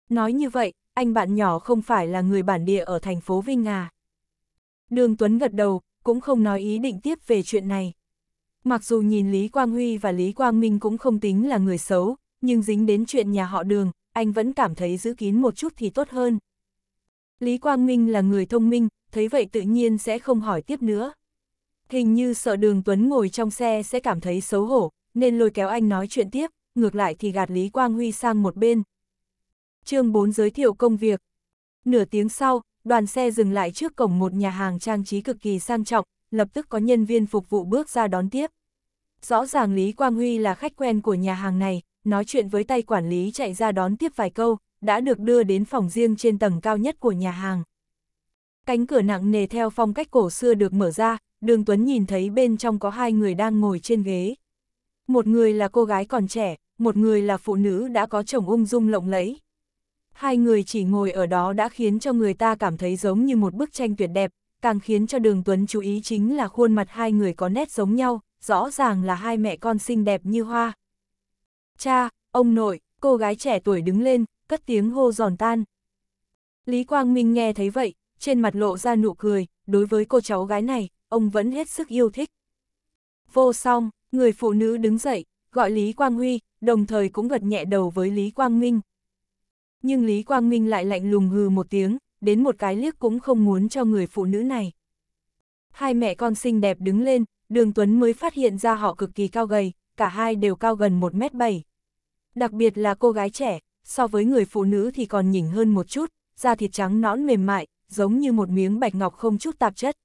[SPEAKER 1] Nói như vậy, anh bạn nhỏ không phải là người bản địa ở thành phố Vinh à. Đường Tuấn gật đầu, cũng không nói ý định tiếp về chuyện này. Mặc dù nhìn Lý Quang Huy và Lý Quang Minh cũng không tính là người xấu, nhưng dính đến chuyện nhà họ đường, anh vẫn cảm thấy giữ kín một chút thì tốt hơn. Lý Quang Minh là người thông minh, thấy vậy tự nhiên sẽ không hỏi tiếp nữa. Hình như sợ đường Tuấn ngồi trong xe sẽ cảm thấy xấu hổ, nên lôi kéo anh nói chuyện tiếp, ngược lại thì gạt Lý Quang Huy sang một bên. chương 4 giới thiệu công việc. Nửa tiếng sau, đoàn xe dừng lại trước cổng một nhà hàng trang trí cực kỳ sang trọng, lập tức có nhân viên phục vụ bước ra đón tiếp. Rõ ràng Lý Quang Huy là khách quen của nhà hàng này, nói chuyện với tay quản lý chạy ra đón tiếp vài câu, đã được đưa đến phòng riêng trên tầng cao nhất của nhà hàng. Cánh cửa nặng nề theo phong cách cổ xưa được mở ra, Đường Tuấn nhìn thấy bên trong có hai người đang ngồi trên ghế. Một người là cô gái còn trẻ, một người là phụ nữ đã có chồng ung dung lộng lẫy. Hai người chỉ ngồi ở đó đã khiến cho người ta cảm thấy giống như một bức tranh tuyệt đẹp, càng khiến cho Đường Tuấn chú ý chính là khuôn mặt hai người có nét giống nhau, rõ ràng là hai mẹ con xinh đẹp như hoa. Cha, ông nội, cô gái trẻ tuổi đứng lên, cất tiếng hô giòn tan. Lý Quang Minh nghe thấy vậy, trên mặt lộ ra nụ cười, đối với cô cháu gái này, ông vẫn hết sức yêu thích. Vô song, người phụ nữ đứng dậy, gọi Lý Quang Huy, đồng thời cũng gật nhẹ đầu với Lý Quang Minh. Nhưng Lý Quang Minh lại lạnh lùng hừ một tiếng, đến một cái liếc cũng không muốn cho người phụ nữ này. Hai mẹ con xinh đẹp đứng lên, Đường Tuấn mới phát hiện ra họ cực kỳ cao gầy, cả hai đều cao gần 1m7. Đặc biệt là cô gái trẻ, so với người phụ nữ thì còn nhỉnh hơn một chút, da thịt trắng nõn mềm mại, giống như một miếng bạch ngọc không chút tạp chất.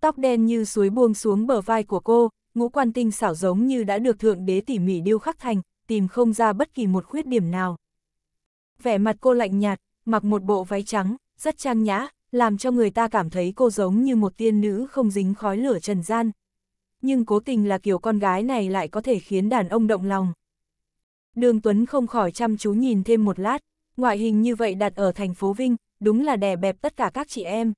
[SPEAKER 1] Tóc đen như suối buông xuống bờ vai của cô, ngũ quan tinh xảo giống như đã được thượng đế tỉ mỉ điêu khắc thành, tìm không ra bất kỳ một khuyết điểm nào. Vẻ mặt cô lạnh nhạt, mặc một bộ váy trắng, rất trang nhã, làm cho người ta cảm thấy cô giống như một tiên nữ không dính khói lửa trần gian. Nhưng cố tình là kiểu con gái này lại có thể khiến đàn ông động lòng. Đường Tuấn không khỏi chăm chú nhìn thêm một lát, ngoại hình như vậy đặt ở thành phố Vinh, đúng là đè bẹp tất cả các chị em.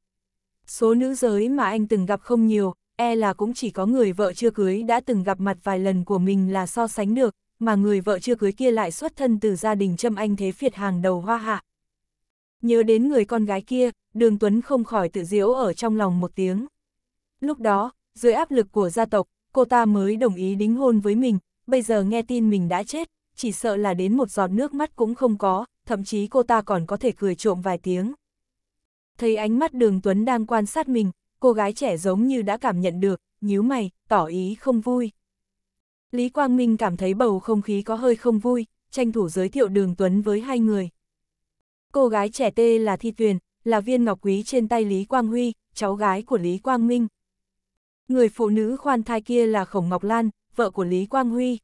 [SPEAKER 1] Số nữ giới mà anh từng gặp không nhiều, e là cũng chỉ có người vợ chưa cưới đã từng gặp mặt vài lần của mình là so sánh được, mà người vợ chưa cưới kia lại xuất thân từ gia đình châm anh thế phiệt hàng đầu hoa hạ. Nhớ đến người con gái kia, Đường Tuấn không khỏi tự diễu ở trong lòng một tiếng. Lúc đó, dưới áp lực của gia tộc, cô ta mới đồng ý đính hôn với mình, bây giờ nghe tin mình đã chết, chỉ sợ là đến một giọt nước mắt cũng không có, thậm chí cô ta còn có thể cười trộm vài tiếng. Thấy ánh mắt đường Tuấn đang quan sát mình, cô gái trẻ giống như đã cảm nhận được, nhíu mày, tỏ ý không vui. Lý Quang Minh cảm thấy bầu không khí có hơi không vui, tranh thủ giới thiệu đường Tuấn với hai người. Cô gái trẻ tê là Thi Tuyền, là viên ngọc quý trên tay Lý Quang Huy, cháu gái của Lý Quang Minh. Người phụ nữ khoan thai kia là Khổng Ngọc Lan, vợ của Lý Quang Huy.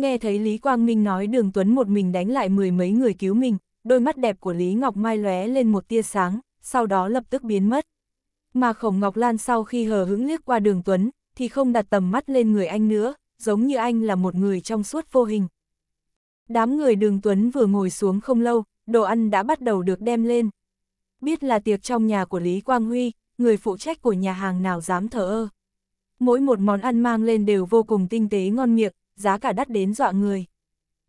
[SPEAKER 1] Nghe thấy Lý Quang Minh nói đường Tuấn một mình đánh lại mười mấy người cứu mình, đôi mắt đẹp của Lý Ngọc Mai lóe lên một tia sáng, sau đó lập tức biến mất. Mà Khổng Ngọc Lan sau khi hờ hững liếc qua đường Tuấn, thì không đặt tầm mắt lên người anh nữa, giống như anh là một người trong suốt vô hình. Đám người đường Tuấn vừa ngồi xuống không lâu, đồ ăn đã bắt đầu được đem lên. Biết là tiệc trong nhà của Lý Quang Huy, người phụ trách của nhà hàng nào dám thờ ơ. Mỗi một món ăn mang lên đều vô cùng tinh tế ngon miệng, giá cả đắt đến dọa người.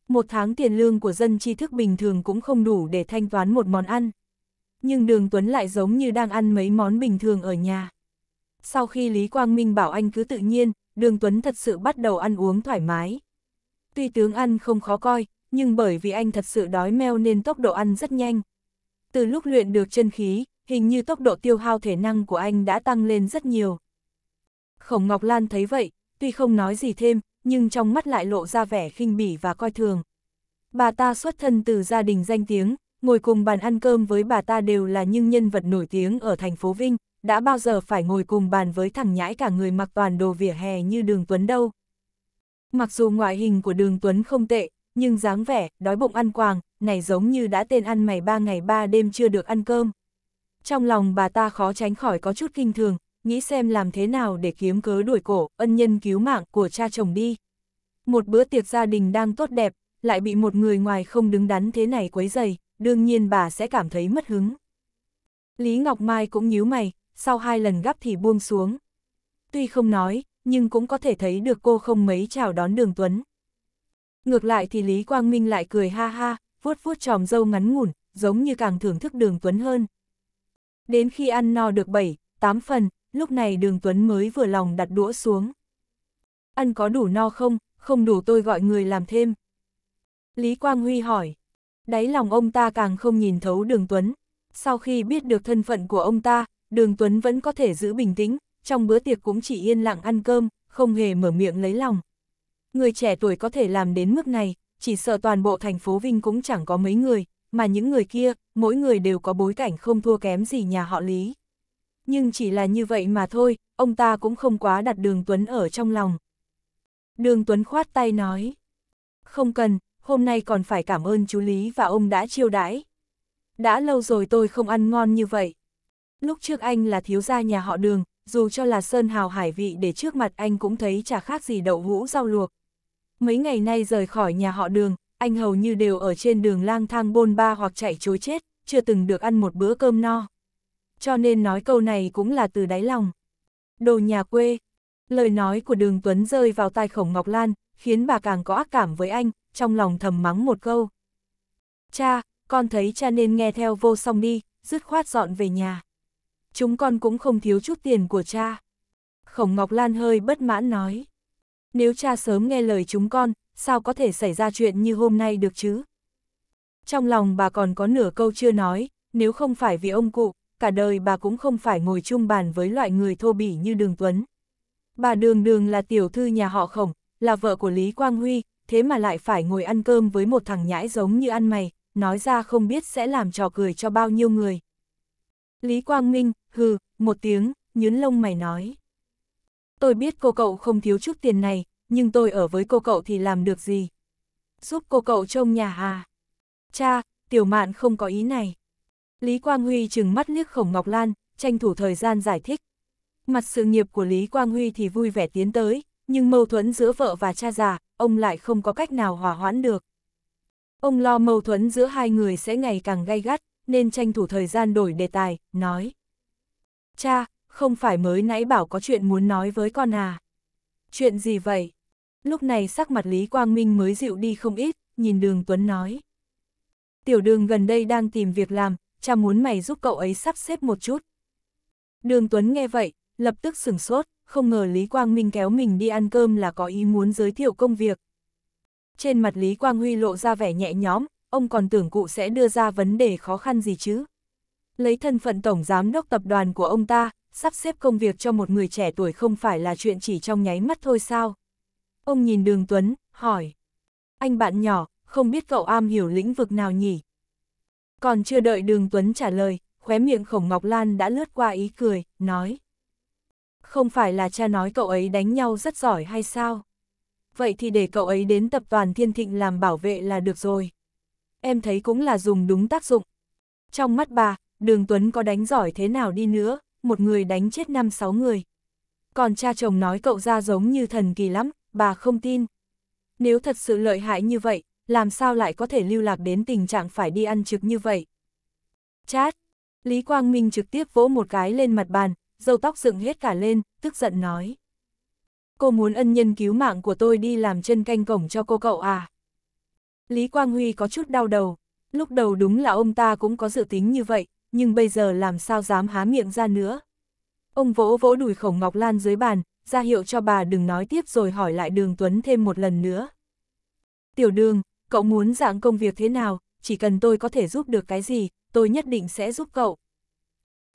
[SPEAKER 1] Một tháng tiền lương của dân tri thức bình thường cũng không đủ để thanh toán một món ăn. Nhưng đường Tuấn lại giống như đang ăn mấy món bình thường ở nhà. Sau khi Lý Quang Minh bảo anh cứ tự nhiên, đường Tuấn thật sự bắt đầu ăn uống thoải mái. Tuy tướng ăn không khó coi, nhưng bởi vì anh thật sự đói meo nên tốc độ ăn rất nhanh. Từ lúc luyện được chân khí, hình như tốc độ tiêu hao thể năng của anh đã tăng lên rất nhiều. Khổng Ngọc Lan thấy vậy, tuy không nói gì thêm, nhưng trong mắt lại lộ ra vẻ khinh bỉ và coi thường. Bà ta xuất thân từ gia đình danh tiếng, ngồi cùng bàn ăn cơm với bà ta đều là những nhân vật nổi tiếng ở thành phố Vinh, đã bao giờ phải ngồi cùng bàn với thằng nhãi cả người mặc toàn đồ vỉa hè như Đường Tuấn đâu. Mặc dù ngoại hình của Đường Tuấn không tệ, nhưng dáng vẻ, đói bụng ăn quàng, này giống như đã tên ăn mày ba ngày ba đêm chưa được ăn cơm. Trong lòng bà ta khó tránh khỏi có chút kinh thường, nghĩ xem làm thế nào để kiếm cớ đuổi cổ, ân nhân cứu mạng của cha chồng đi. Một bữa tiệc gia đình đang tốt đẹp, lại bị một người ngoài không đứng đắn thế này quấy dày, đương nhiên bà sẽ cảm thấy mất hứng. Lý Ngọc Mai cũng nhíu mày, sau hai lần gấp thì buông xuống. Tuy không nói, nhưng cũng có thể thấy được cô không mấy chào đón đường Tuấn. Ngược lại thì Lý Quang Minh lại cười ha ha, vuốt vuốt tròm dâu ngắn ngủn, giống như càng thưởng thức đường Tuấn hơn. Đến khi ăn no được 7, 8 phần, lúc này đường Tuấn mới vừa lòng đặt đũa xuống. Ăn có đủ no không, không đủ tôi gọi người làm thêm. Lý Quang Huy hỏi, đáy lòng ông ta càng không nhìn thấu đường Tuấn. Sau khi biết được thân phận của ông ta, đường Tuấn vẫn có thể giữ bình tĩnh, trong bữa tiệc cũng chỉ yên lặng ăn cơm, không hề mở miệng lấy lòng. Người trẻ tuổi có thể làm đến mức này, chỉ sợ toàn bộ thành phố Vinh cũng chẳng có mấy người, mà những người kia, mỗi người đều có bối cảnh không thua kém gì nhà họ Lý nhưng chỉ là như vậy mà thôi, ông ta cũng không quá đặt đường Tuấn ở trong lòng. Đường Tuấn khoát tay nói, không cần, hôm nay còn phải cảm ơn chú Lý và ông đã chiêu đãi. Đã lâu rồi tôi không ăn ngon như vậy. Lúc trước anh là thiếu gia nhà họ đường, dù cho là sơn hào hải vị để trước mặt anh cũng thấy chả khác gì đậu hũ rau luộc. Mấy ngày nay rời khỏi nhà họ đường, anh hầu như đều ở trên đường lang thang bôn ba hoặc chạy chối chết, chưa từng được ăn một bữa cơm no cho nên nói câu này cũng là từ đáy lòng. Đồ nhà quê, lời nói của đường Tuấn rơi vào tai khổng Ngọc Lan, khiến bà càng có ác cảm với anh, trong lòng thầm mắng một câu. Cha, con thấy cha nên nghe theo vô song đi, dứt khoát dọn về nhà. Chúng con cũng không thiếu chút tiền của cha. Khổng Ngọc Lan hơi bất mãn nói. Nếu cha sớm nghe lời chúng con, sao có thể xảy ra chuyện như hôm nay được chứ? Trong lòng bà còn có nửa câu chưa nói, nếu không phải vì ông cụ, cả đời bà cũng không phải ngồi chung bàn với loại người thô bỉ như Đường Tuấn. Bà Đường Đường là tiểu thư nhà họ khổng, là vợ của Lý Quang Huy, thế mà lại phải ngồi ăn cơm với một thằng nhãi giống như ăn mày, nói ra không biết sẽ làm trò cười cho bao nhiêu người. Lý Quang Minh, hừ, một tiếng, nhún lông mày nói. Tôi biết cô cậu không thiếu chút tiền này, nhưng tôi ở với cô cậu thì làm được gì? Giúp cô cậu trông nhà hà. Cha, tiểu mạn không có ý này. Lý Quang Huy chừng mắt liếc Khổng Ngọc Lan, tranh thủ thời gian giải thích. Mặt sự nghiệp của Lý Quang Huy thì vui vẻ tiến tới, nhưng mâu thuẫn giữa vợ và cha già, ông lại không có cách nào hòa hoãn được. Ông lo mâu thuẫn giữa hai người sẽ ngày càng gay gắt, nên tranh thủ thời gian đổi đề tài, nói. Cha, không phải mới nãy bảo có chuyện muốn nói với con à? Chuyện gì vậy? Lúc này sắc mặt Lý Quang Minh mới dịu đi không ít, nhìn đường Tuấn nói. Tiểu đường gần đây đang tìm việc làm, cha muốn mày giúp cậu ấy sắp xếp một chút. Đường Tuấn nghe vậy, lập tức sửng sốt, không ngờ Lý Quang Minh kéo mình đi ăn cơm là có ý muốn giới thiệu công việc. Trên mặt Lý Quang Huy lộ ra vẻ nhẹ nhõm, ông còn tưởng cụ sẽ đưa ra vấn đề khó khăn gì chứ. Lấy thân phận tổng giám đốc tập đoàn của ông ta, sắp xếp công việc cho một người trẻ tuổi không phải là chuyện chỉ trong nháy mắt thôi sao. Ông nhìn đường Tuấn, hỏi. Anh bạn nhỏ, không biết cậu am hiểu lĩnh vực nào nhỉ? Còn chưa đợi đường Tuấn trả lời, khóe miệng khổng Ngọc Lan đã lướt qua ý cười, nói. Không phải là cha nói cậu ấy đánh nhau rất giỏi hay sao? Vậy thì để cậu ấy đến tập đoàn thiên thịnh làm bảo vệ là được rồi. Em thấy cũng là dùng đúng tác dụng. Trong mắt bà, đường Tuấn có đánh giỏi thế nào đi nữa, một người đánh chết năm sáu người. Còn cha chồng nói cậu ra giống như thần kỳ lắm, bà không tin. Nếu thật sự lợi hại như vậy, làm sao lại có thể lưu lạc đến tình trạng phải đi ăn trực như vậy. Chát! Lý Quang Minh trực tiếp vỗ một cái lên mặt bàn, dâu tóc dựng hết cả lên, tức giận nói. Cô muốn ân nhân cứu mạng của tôi đi làm chân canh cổng cho cô cậu à? Lý Quang Huy có chút đau đầu, lúc đầu đúng là ông ta cũng có dự tính như vậy, nhưng bây giờ làm sao dám há miệng ra nữa. Ông vỗ vỗ đùi khổng Ngọc Lan dưới bàn, ra hiệu cho bà đừng nói tiếp rồi hỏi lại đường Tuấn thêm một lần nữa. Tiểu đường, Cậu muốn dạng công việc thế nào, chỉ cần tôi có thể giúp được cái gì, tôi nhất định sẽ giúp cậu.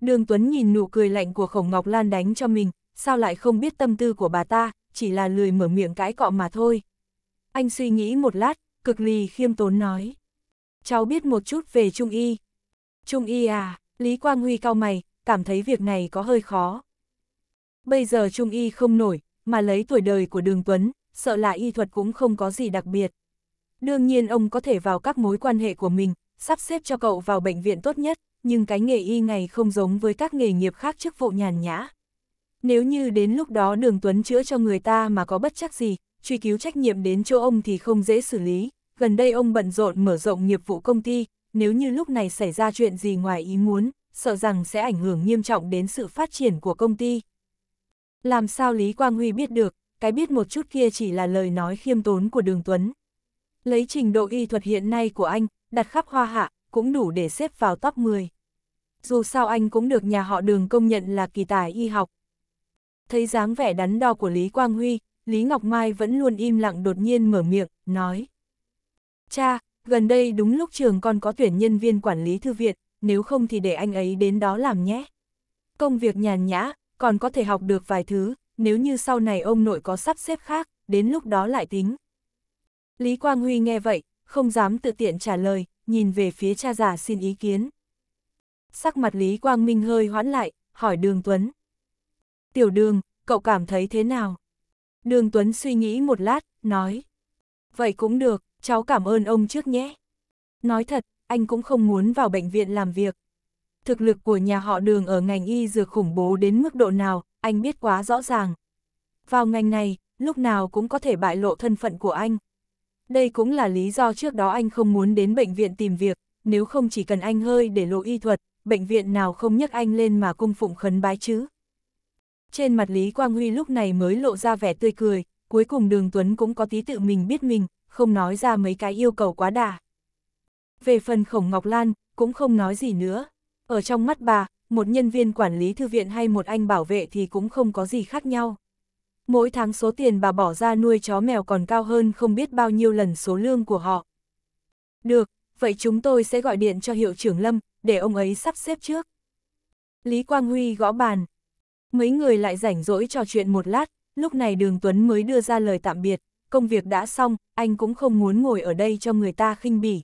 [SPEAKER 1] Đường Tuấn nhìn nụ cười lạnh của Khổng Ngọc Lan đánh cho mình, sao lại không biết tâm tư của bà ta, chỉ là lười mở miệng cãi cọ mà thôi. Anh suy nghĩ một lát, cực lì khiêm tốn nói. Cháu biết một chút về Trung Y. Trung Y à, Lý Quang Huy cao mày, cảm thấy việc này có hơi khó. Bây giờ Trung Y không nổi, mà lấy tuổi đời của Đường Tuấn, sợ là y thuật cũng không có gì đặc biệt. Đương nhiên ông có thể vào các mối quan hệ của mình, sắp xếp cho cậu vào bệnh viện tốt nhất, nhưng cái nghề y ngày không giống với các nghề nghiệp khác chức vụ nhàn nhã. Nếu như đến lúc đó Đường Tuấn chữa cho người ta mà có bất chắc gì, truy cứu trách nhiệm đến chỗ ông thì không dễ xử lý. Gần đây ông bận rộn mở rộng nghiệp vụ công ty, nếu như lúc này xảy ra chuyện gì ngoài ý muốn, sợ rằng sẽ ảnh hưởng nghiêm trọng đến sự phát triển của công ty. Làm sao Lý Quang Huy biết được, cái biết một chút kia chỉ là lời nói khiêm tốn của Đường Tuấn, Lấy trình độ y thuật hiện nay của anh, đặt khắp hoa hạ, cũng đủ để xếp vào top 10. Dù sao anh cũng được nhà họ đường công nhận là kỳ tài y học. Thấy dáng vẻ đắn đo của Lý Quang Huy, Lý Ngọc Mai vẫn luôn im lặng đột nhiên mở miệng, nói. Cha, gần đây đúng lúc trường con có tuyển nhân viên quản lý thư viện, nếu không thì để anh ấy đến đó làm nhé. Công việc nhàn nhã, còn có thể học được vài thứ, nếu như sau này ông nội có sắp xếp khác, đến lúc đó lại tính. Lý Quang Huy nghe vậy, không dám tự tiện trả lời, nhìn về phía cha già xin ý kiến. Sắc mặt Lý Quang Minh hơi hoãn lại, hỏi Đường Tuấn. Tiểu Đường, cậu cảm thấy thế nào? Đường Tuấn suy nghĩ một lát, nói. Vậy cũng được, cháu cảm ơn ông trước nhé. Nói thật, anh cũng không muốn vào bệnh viện làm việc. Thực lực của nhà họ đường ở ngành y dược khủng bố đến mức độ nào, anh biết quá rõ ràng. Vào ngành này, lúc nào cũng có thể bại lộ thân phận của anh. Đây cũng là lý do trước đó anh không muốn đến bệnh viện tìm việc, nếu không chỉ cần anh hơi để lộ y thuật, bệnh viện nào không nhắc anh lên mà cung phụng khấn bái chứ. Trên mặt Lý Quang Huy lúc này mới lộ ra vẻ tươi cười, cuối cùng đường Tuấn cũng có tí tự mình biết mình, không nói ra mấy cái yêu cầu quá đà. Về phần khổng Ngọc Lan, cũng không nói gì nữa. Ở trong mắt bà, một nhân viên quản lý thư viện hay một anh bảo vệ thì cũng không có gì khác nhau mỗi tháng số tiền bà bỏ ra nuôi chó mèo còn cao hơn không biết bao nhiêu lần số lương của họ. Được, vậy chúng tôi sẽ gọi điện cho hiệu trưởng Lâm, để ông ấy sắp xếp trước. Lý Quang Huy gõ bàn. Mấy người lại rảnh rỗi trò chuyện một lát, lúc này Đường Tuấn mới đưa ra lời tạm biệt, công việc đã xong, anh cũng không muốn ngồi ở đây cho người ta khinh bỉ.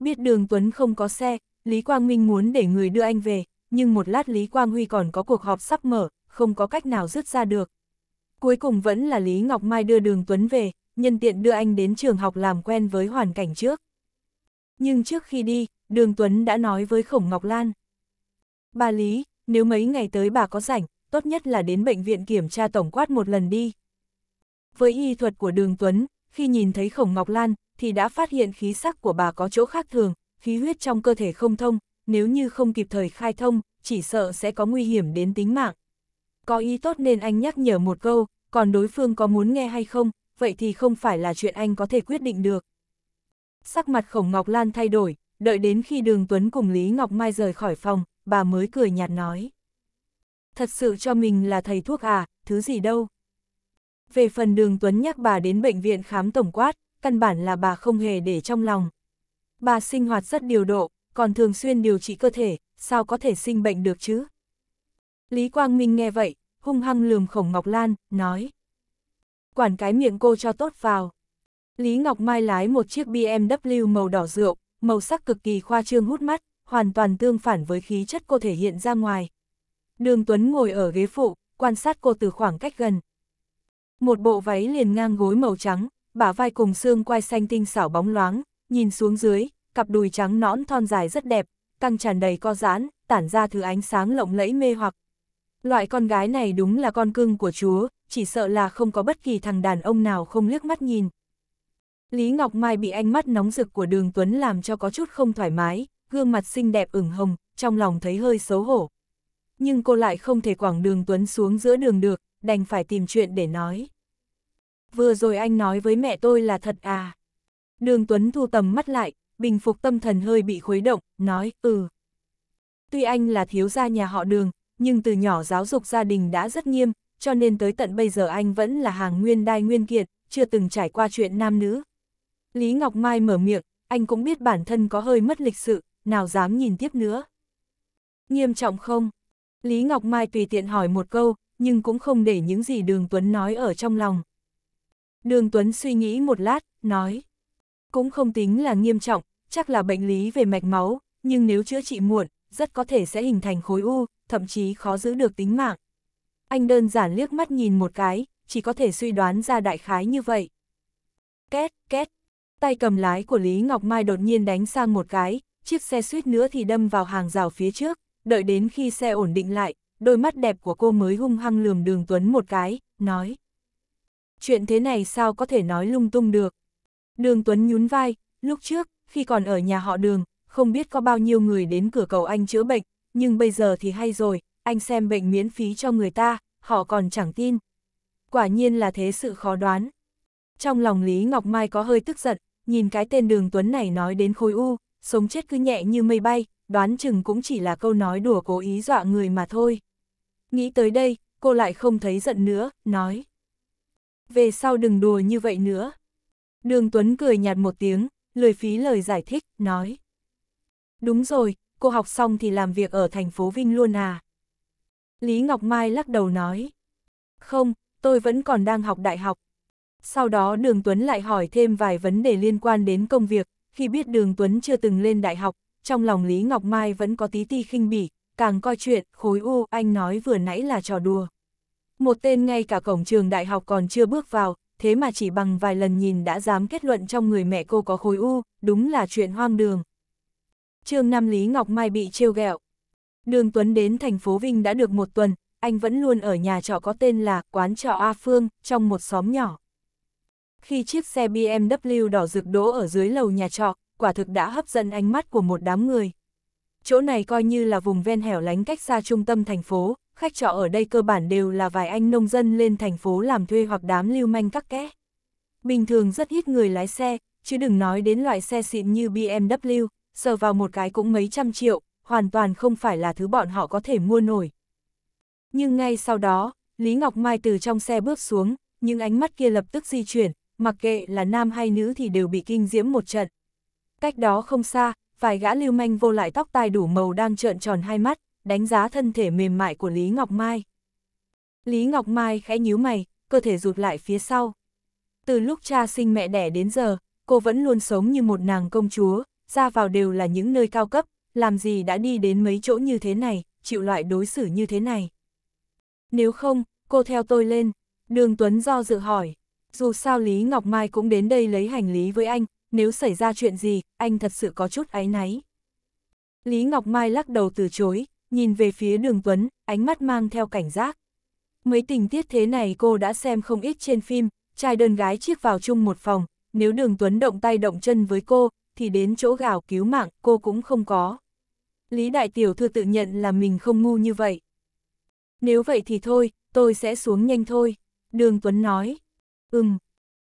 [SPEAKER 1] Biết Đường Tuấn không có xe, Lý Quang Minh muốn để người đưa anh về, nhưng một lát Lý Quang Huy còn có cuộc họp sắp mở, không có cách nào rứt ra được, Cuối cùng vẫn là Lý Ngọc Mai đưa Đường Tuấn về, nhân tiện đưa anh đến trường học làm quen với hoàn cảnh trước. Nhưng trước khi đi, Đường Tuấn đã nói với Khổng Ngọc Lan. Bà Lý, nếu mấy ngày tới bà có rảnh, tốt nhất là đến bệnh viện kiểm tra tổng quát một lần đi. Với y thuật của Đường Tuấn, khi nhìn thấy Khổng Ngọc Lan, thì đã phát hiện khí sắc của bà có chỗ khác thường, khí huyết trong cơ thể không thông, nếu như không kịp thời khai thông, chỉ sợ sẽ có nguy hiểm đến tính mạng có ý tốt nên anh nhắc nhở một câu, còn đối phương có muốn nghe hay không, vậy thì không phải là chuyện anh có thể quyết định được. Sắc mặt Khổng Ngọc Lan thay đổi, đợi đến khi Đường Tuấn cùng Lý Ngọc Mai rời khỏi phòng, bà mới cười nhạt nói. Thật sự cho mình là thầy thuốc à, thứ gì đâu. Về phần Đường Tuấn nhắc bà đến bệnh viện khám tổng quát, căn bản là bà không hề để trong lòng. Bà sinh hoạt rất điều độ, còn thường xuyên điều trị cơ thể, sao có thể sinh bệnh được chứ? Lý Quang Minh nghe vậy, hung hăng lườm khổng Ngọc Lan, nói. Quản cái miệng cô cho tốt vào. Lý Ngọc Mai lái một chiếc BMW màu đỏ rượu, màu sắc cực kỳ khoa trương hút mắt, hoàn toàn tương phản với khí chất cô thể hiện ra ngoài. Đường Tuấn ngồi ở ghế phụ, quan sát cô từ khoảng cách gần. Một bộ váy liền ngang gối màu trắng, bả vai cùng xương quai xanh tinh xảo bóng loáng, nhìn xuống dưới, cặp đùi trắng nõn thon dài rất đẹp, căng tràn đầy co giãn, tản ra thứ ánh sáng lộng lẫy mê hoặc. Loại con gái này đúng là con cưng của chúa, chỉ sợ là không có bất kỳ thằng đàn ông nào không liếc mắt nhìn. Lý Ngọc Mai bị ánh mắt nóng rực của đường Tuấn làm cho có chút không thoải mái, gương mặt xinh đẹp ửng hồng, trong lòng thấy hơi xấu hổ. Nhưng cô lại không thể quảng đường Tuấn xuống giữa đường được, đành phải tìm chuyện để nói. Vừa rồi anh nói với mẹ tôi là thật à. Đường Tuấn thu tầm mắt lại, bình phục tâm thần hơi bị khuấy động, nói, ừ. Tuy anh là thiếu gia nhà họ đường, nhưng từ nhỏ giáo dục gia đình đã rất nghiêm, cho nên tới tận bây giờ anh vẫn là hàng nguyên đai nguyên kiệt, chưa từng trải qua chuyện nam nữ. Lý Ngọc Mai mở miệng, anh cũng biết bản thân có hơi mất lịch sự, nào dám nhìn tiếp nữa. Nghiêm trọng không? Lý Ngọc Mai tùy tiện hỏi một câu, nhưng cũng không để những gì Đường Tuấn nói ở trong lòng. Đường Tuấn suy nghĩ một lát, nói. Cũng không tính là nghiêm trọng, chắc là bệnh lý về mạch máu, nhưng nếu chữa trị muộn, rất có thể sẽ hình thành khối u, thậm chí khó giữ được tính mạng. Anh đơn giản liếc mắt nhìn một cái, chỉ có thể suy đoán ra đại khái như vậy. Két, két, tay cầm lái của Lý Ngọc Mai đột nhiên đánh sang một cái, chiếc xe suýt nữa thì đâm vào hàng rào phía trước, đợi đến khi xe ổn định lại, đôi mắt đẹp của cô mới hung hăng lườm đường Tuấn một cái, nói. Chuyện thế này sao có thể nói lung tung được. Đường Tuấn nhún vai, lúc trước, khi còn ở nhà họ đường, không biết có bao nhiêu người đến cửa cầu anh chữa bệnh, nhưng bây giờ thì hay rồi, anh xem bệnh miễn phí cho người ta, họ còn chẳng tin. Quả nhiên là thế sự khó đoán. Trong lòng Lý Ngọc Mai có hơi tức giận, nhìn cái tên đường Tuấn này nói đến khối u, sống chết cứ nhẹ như mây bay, đoán chừng cũng chỉ là câu nói đùa cố ý dọa người mà thôi. Nghĩ tới đây, cô lại không thấy giận nữa, nói. Về sau đừng đùa như vậy nữa. Đường Tuấn cười nhạt một tiếng, lười phí lời giải thích, nói. Đúng rồi, cô học xong thì làm việc ở thành phố Vinh luôn à? Lý Ngọc Mai lắc đầu nói. Không, tôi vẫn còn đang học đại học. Sau đó Đường Tuấn lại hỏi thêm vài vấn đề liên quan đến công việc, khi biết Đường Tuấn chưa từng lên đại học, trong lòng Lý Ngọc Mai vẫn có tí ti khinh bỉ, càng coi chuyện, khối u, anh nói vừa nãy là trò đùa. Một tên ngay cả cổng trường đại học còn chưa bước vào, thế mà chỉ bằng vài lần nhìn đã dám kết luận trong người mẹ cô có khối u, đúng là chuyện hoang đường chương năm Lý Ngọc Mai bị trêu ghẹo. Đường Tuấn đến thành phố Vinh đã được một tuần, anh vẫn luôn ở nhà trọ có tên là Quán trọ A Phương, trong một xóm nhỏ. Khi chiếc xe BMW đỏ rực đỗ ở dưới lầu nhà trọ, quả thực đã hấp dẫn ánh mắt của một đám người. Chỗ này coi như là vùng ven hẻo lánh cách xa trung tâm thành phố, khách trọ ở đây cơ bản đều là vài anh nông dân lên thành phố làm thuê hoặc đám lưu manh các kẽ. Bình thường rất ít người lái xe, chứ đừng nói đến loại xe xịn như BMW, sờ vào một cái cũng mấy trăm triệu, hoàn toàn không phải là thứ bọn họ có thể mua nổi. Nhưng ngay sau đó, Lý Ngọc Mai từ trong xe bước xuống, những ánh mắt kia lập tức di chuyển, mặc kệ là nam hay nữ thì đều bị kinh diễm một trận. Cách đó không xa, vài gã lưu manh vô lại tóc tai đủ màu đang trợn tròn hai mắt, đánh giá thân thể mềm mại của Lý Ngọc Mai. Lý Ngọc Mai khẽ nhíu mày, cơ thể rụt lại phía sau. Từ lúc cha sinh mẹ đẻ đến giờ, cô vẫn luôn sống như một nàng công chúa, ra vào đều là những nơi cao cấp, làm gì đã đi đến mấy chỗ như thế này, chịu loại đối xử như thế này. Nếu không, cô theo tôi lên, đường Tuấn do dự hỏi, dù sao Lý Ngọc Mai cũng đến đây lấy hành lý với anh, nếu xảy ra chuyện gì, anh thật sự có chút áy náy. Lý Ngọc Mai lắc đầu từ chối, nhìn về phía đường Tuấn, ánh mắt mang theo cảnh giác. Mấy tình tiết thế này cô đã xem không ít trên phim, trai đơn gái chiếc vào chung một phòng, nếu đường Tuấn động tay động chân với cô, thì đến chỗ gào cứu mạng cô cũng không có. Lý Đại Tiểu Thư tự nhận là mình không ngu như vậy. Nếu vậy thì thôi, tôi sẽ xuống nhanh thôi, Đường Tuấn nói. Ừm.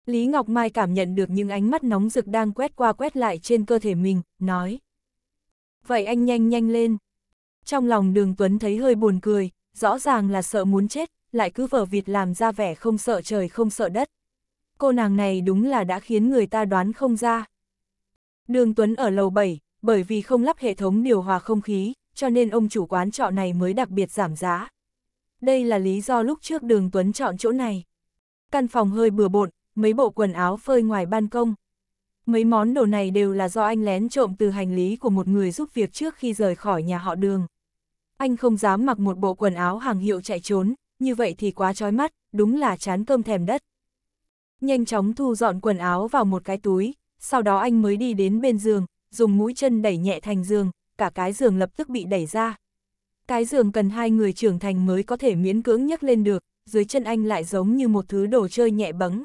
[SPEAKER 1] Lý Ngọc Mai cảm nhận được những ánh mắt nóng rực đang quét qua quét lại trên cơ thể mình, nói. Vậy anh nhanh nhanh lên. Trong lòng đường Tuấn thấy hơi buồn cười, rõ ràng là sợ muốn chết, lại cứ vở vịt làm ra vẻ không sợ trời không sợ đất. Cô nàng này đúng là đã khiến người ta đoán không ra. Đường Tuấn ở lầu 7, bởi vì không lắp hệ thống điều hòa không khí, cho nên ông chủ quán trọ này mới đặc biệt giảm giá. Đây là lý do lúc trước đường Tuấn chọn chỗ này. Căn phòng hơi bừa bộn, mấy bộ quần áo phơi ngoài ban công. Mấy món đồ này đều là do anh lén trộm từ hành lý của một người giúp việc trước khi rời khỏi nhà họ đường. Anh không dám mặc một bộ quần áo hàng hiệu chạy trốn, như vậy thì quá trói mắt, đúng là chán cơm thèm đất. Nhanh chóng thu dọn quần áo vào một cái túi, sau đó anh mới đi đến bên giường, dùng mũi chân đẩy nhẹ thành giường, cả cái giường lập tức bị đẩy ra. Cái giường cần hai người trưởng thành mới có thể miễn cưỡng nhấc lên được, dưới chân anh lại giống như một thứ đồ chơi nhẹ bấng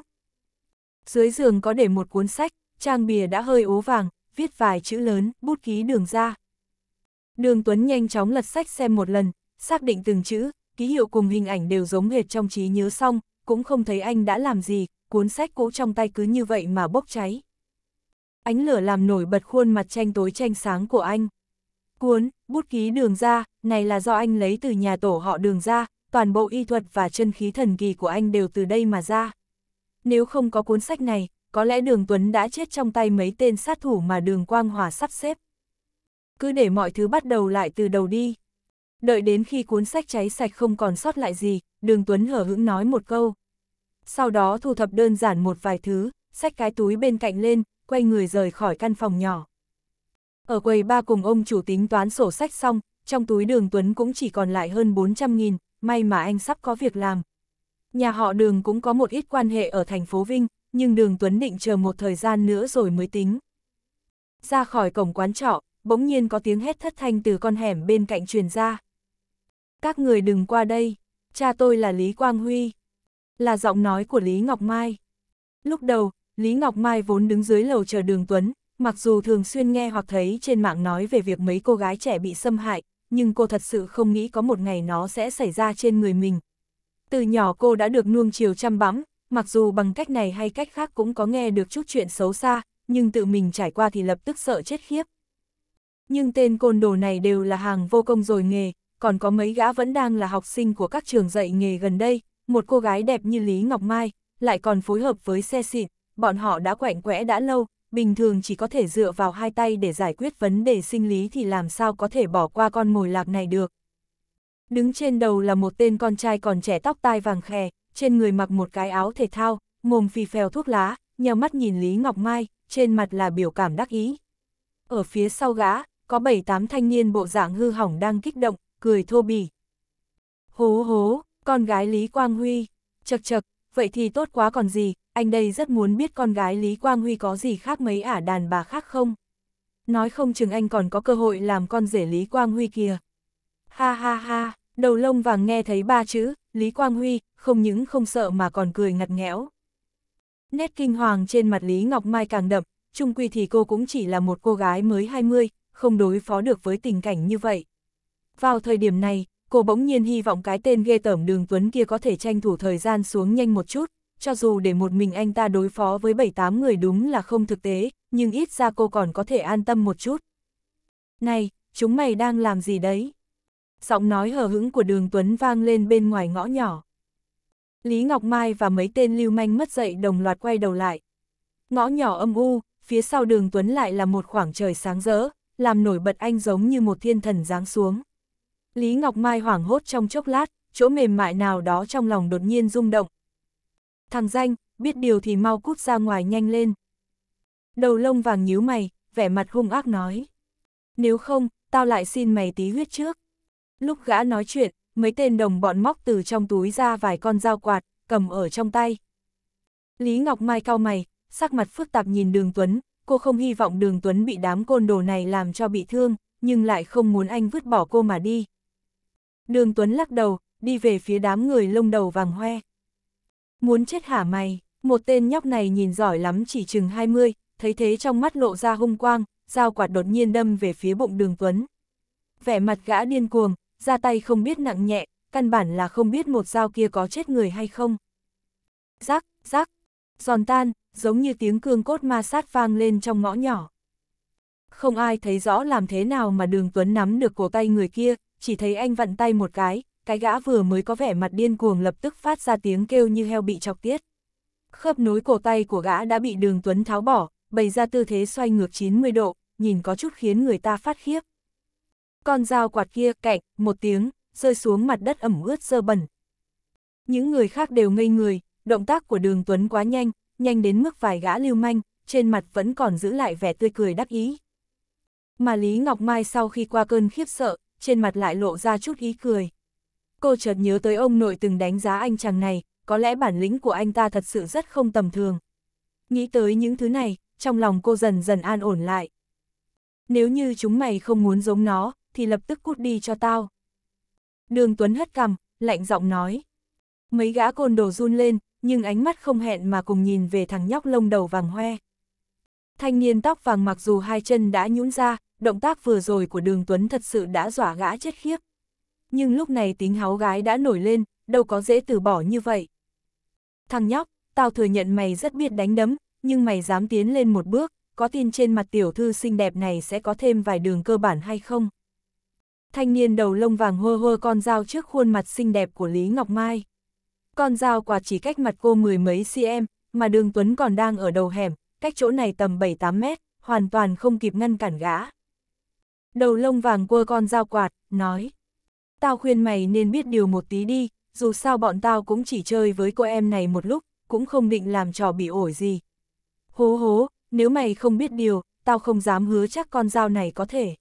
[SPEAKER 1] Dưới giường có để một cuốn sách, trang bìa đã hơi ố vàng, viết vài chữ lớn, bút ký đường ra. Đường Tuấn nhanh chóng lật sách xem một lần, xác định từng chữ, ký hiệu cùng hình ảnh đều giống hệt trong trí nhớ xong, cũng không thấy anh đã làm gì, cuốn sách cũ trong tay cứ như vậy mà bốc cháy ánh lửa làm nổi bật khuôn mặt tranh tối tranh sáng của anh. Cuốn, bút ký đường ra, này là do anh lấy từ nhà tổ họ đường ra, toàn bộ y thuật và chân khí thần kỳ của anh đều từ đây mà ra. Nếu không có cuốn sách này, có lẽ đường Tuấn đã chết trong tay mấy tên sát thủ mà đường Quang Hòa sắp xếp. Cứ để mọi thứ bắt đầu lại từ đầu đi. Đợi đến khi cuốn sách cháy sạch không còn sót lại gì, đường Tuấn hở hững nói một câu. Sau đó thu thập đơn giản một vài thứ, sách cái túi bên cạnh lên, quay người rời khỏi căn phòng nhỏ. Ở quầy ba cùng ông chủ tính toán sổ sách xong, trong túi đường Tuấn cũng chỉ còn lại hơn 400 nghìn, may mà anh sắp có việc làm. Nhà họ đường cũng có một ít quan hệ ở thành phố Vinh, nhưng đường Tuấn định chờ một thời gian nữa rồi mới tính. Ra khỏi cổng quán trọ, bỗng nhiên có tiếng hét thất thanh từ con hẻm bên cạnh truyền ra. Các người đừng qua đây, cha tôi là Lý Quang Huy. Là giọng nói của Lý Ngọc Mai. Lúc đầu, Lý Ngọc Mai vốn đứng dưới lầu chờ đường Tuấn, mặc dù thường xuyên nghe hoặc thấy trên mạng nói về việc mấy cô gái trẻ bị xâm hại, nhưng cô thật sự không nghĩ có một ngày nó sẽ xảy ra trên người mình. Từ nhỏ cô đã được nuông chiều chăm bẵm, mặc dù bằng cách này hay cách khác cũng có nghe được chút chuyện xấu xa, nhưng tự mình trải qua thì lập tức sợ chết khiếp. Nhưng tên côn đồ này đều là hàng vô công rồi nghề, còn có mấy gã vẫn đang là học sinh của các trường dạy nghề gần đây, một cô gái đẹp như Lý Ngọc Mai, lại còn phối hợp với xe xịn, bọn họ đã quạnh quẽ đã lâu, bình thường chỉ có thể dựa vào hai tay để giải quyết vấn đề sinh lý thì làm sao có thể bỏ qua con mồi lạc này được. Đứng trên đầu là một tên con trai còn trẻ tóc tai vàng khè, trên người mặc một cái áo thể thao, mồm phì phèo thuốc lá, nheo mắt nhìn Lý Ngọc Mai, trên mặt là biểu cảm đắc ý. Ở phía sau gã, có bảy tám thanh niên bộ dạng hư hỏng đang kích động, cười thô bỉ. Hố hố, con gái Lý Quang Huy, chật chật, vậy thì tốt quá còn gì, anh đây rất muốn biết con gái Lý Quang Huy có gì khác mấy ả đàn bà khác không. Nói không chừng anh còn có cơ hội làm con rể Lý Quang Huy kìa. Ha ha ha, đầu lông vàng nghe thấy ba chữ, Lý Quang Huy, không những không sợ mà còn cười ngặt nghẽo. Nét kinh hoàng trên mặt Lý Ngọc Mai càng đậm, chung quy thì cô cũng chỉ là một cô gái mới 20, không đối phó được với tình cảnh như vậy. Vào thời điểm này, cô bỗng nhiên hy vọng cái tên ghê tởm đường Tuấn kia có thể tranh thủ thời gian xuống nhanh một chút, cho dù để một mình anh ta đối phó với 7-8 người đúng là không thực tế, nhưng ít ra cô còn có thể an tâm một chút. Này, chúng mày đang làm gì đấy? Giọng nói hờ hững của đường Tuấn vang lên bên ngoài ngõ nhỏ. Lý Ngọc Mai và mấy tên lưu manh mất dậy đồng loạt quay đầu lại. Ngõ nhỏ âm u, phía sau đường Tuấn lại là một khoảng trời sáng rỡ, làm nổi bật anh giống như một thiên thần giáng xuống. Lý Ngọc Mai hoảng hốt trong chốc lát, chỗ mềm mại nào đó trong lòng đột nhiên rung động, Thằng danh, biết điều thì mau cút ra ngoài nhanh lên. Đầu lông vàng nhíu mày, vẻ mặt hung ác nói. Nếu không, tao lại xin mày tí huyết trước. Lúc gã nói chuyện, mấy tên đồng bọn móc từ trong túi ra vài con dao quạt, cầm ở trong tay. Lý Ngọc Mai cao mày, sắc mặt phức tạp nhìn Đường Tuấn, cô không hy vọng Đường Tuấn bị đám côn đồ này làm cho bị thương, nhưng lại không muốn anh vứt bỏ cô mà đi. Đường Tuấn lắc đầu, đi về phía đám người lông đầu vàng hoe. Muốn chết hả mày, một tên nhóc này nhìn giỏi lắm chỉ chừng 20, thấy thế trong mắt lộ ra hung quang, dao quạt đột nhiên đâm về phía bụng đường Tuấn. Vẻ mặt gã điên cuồng, ra tay không biết nặng nhẹ, căn bản là không biết một dao kia có chết người hay không. Rắc, rắc, giòn tan, giống như tiếng cương cốt ma sát vang lên trong ngõ nhỏ. Không ai thấy rõ làm thế nào mà đường Tuấn nắm được cổ tay người kia, chỉ thấy anh vặn tay một cái, cái gã vừa mới có vẻ mặt điên cuồng lập tức phát ra tiếng kêu như heo bị chọc tiết. Khớp nối cổ tay của gã đã bị đường Tuấn tháo bỏ, bày ra tư thế xoay ngược 90 độ, nhìn có chút khiến người ta phát khiếp. Con dao quạt kia, cạnh, một tiếng, rơi xuống mặt đất ẩm ướt dơ bẩn. Những người khác đều ngây người, động tác của đường Tuấn quá nhanh, nhanh đến mức vài gã lưu manh, trên mặt vẫn còn giữ lại vẻ tươi cười đắc ý. Mà Lý Ngọc Mai sau khi qua cơn khiếp sợ, trên mặt lại lộ ra chút ý cười cô chợt nhớ tới ông nội từng đánh giá anh chàng này, có lẽ bản lĩnh của anh ta thật sự rất không tầm thường. Nghĩ tới những thứ này, trong lòng cô dần dần an ổn lại. Nếu như chúng mày không muốn giống nó, thì lập tức cút đi cho tao. Đường Tuấn hất cằm, lạnh giọng nói. Mấy gã côn đồ run lên, nhưng ánh mắt không hẹn mà cùng nhìn về thằng nhóc lông đầu vàng hoe. Thanh niên tóc vàng mặc dù hai chân đã nhũn ra, động tác vừa rồi của đường Tuấn thật sự đã dọa gã chết khiếp nhưng lúc này tính háo gái đã nổi lên, đâu có dễ từ bỏ như vậy. Thằng nhóc, tao thừa nhận mày rất biết đánh đấm, nhưng mày dám tiến lên một bước, có tin trên mặt tiểu thư xinh đẹp này sẽ có thêm vài đường cơ bản hay không? Thanh niên đầu lông vàng hơ hơ con dao trước khuôn mặt xinh đẹp của Lý Ngọc Mai. Con dao quả chỉ cách mặt cô mười mấy cm, mà đường Tuấn còn đang ở đầu hẻm, cách chỗ này tầm 7-8 mét, hoàn toàn không kịp ngăn cản gã. Đầu lông vàng quơ con dao quạt, nói, Tao khuyên mày nên biết điều một tí đi, dù sao bọn tao cũng chỉ chơi với cô em này một lúc, cũng không định làm trò bị ổi gì. Hố hố, nếu mày không biết điều, tao không dám hứa chắc con dao này có thể.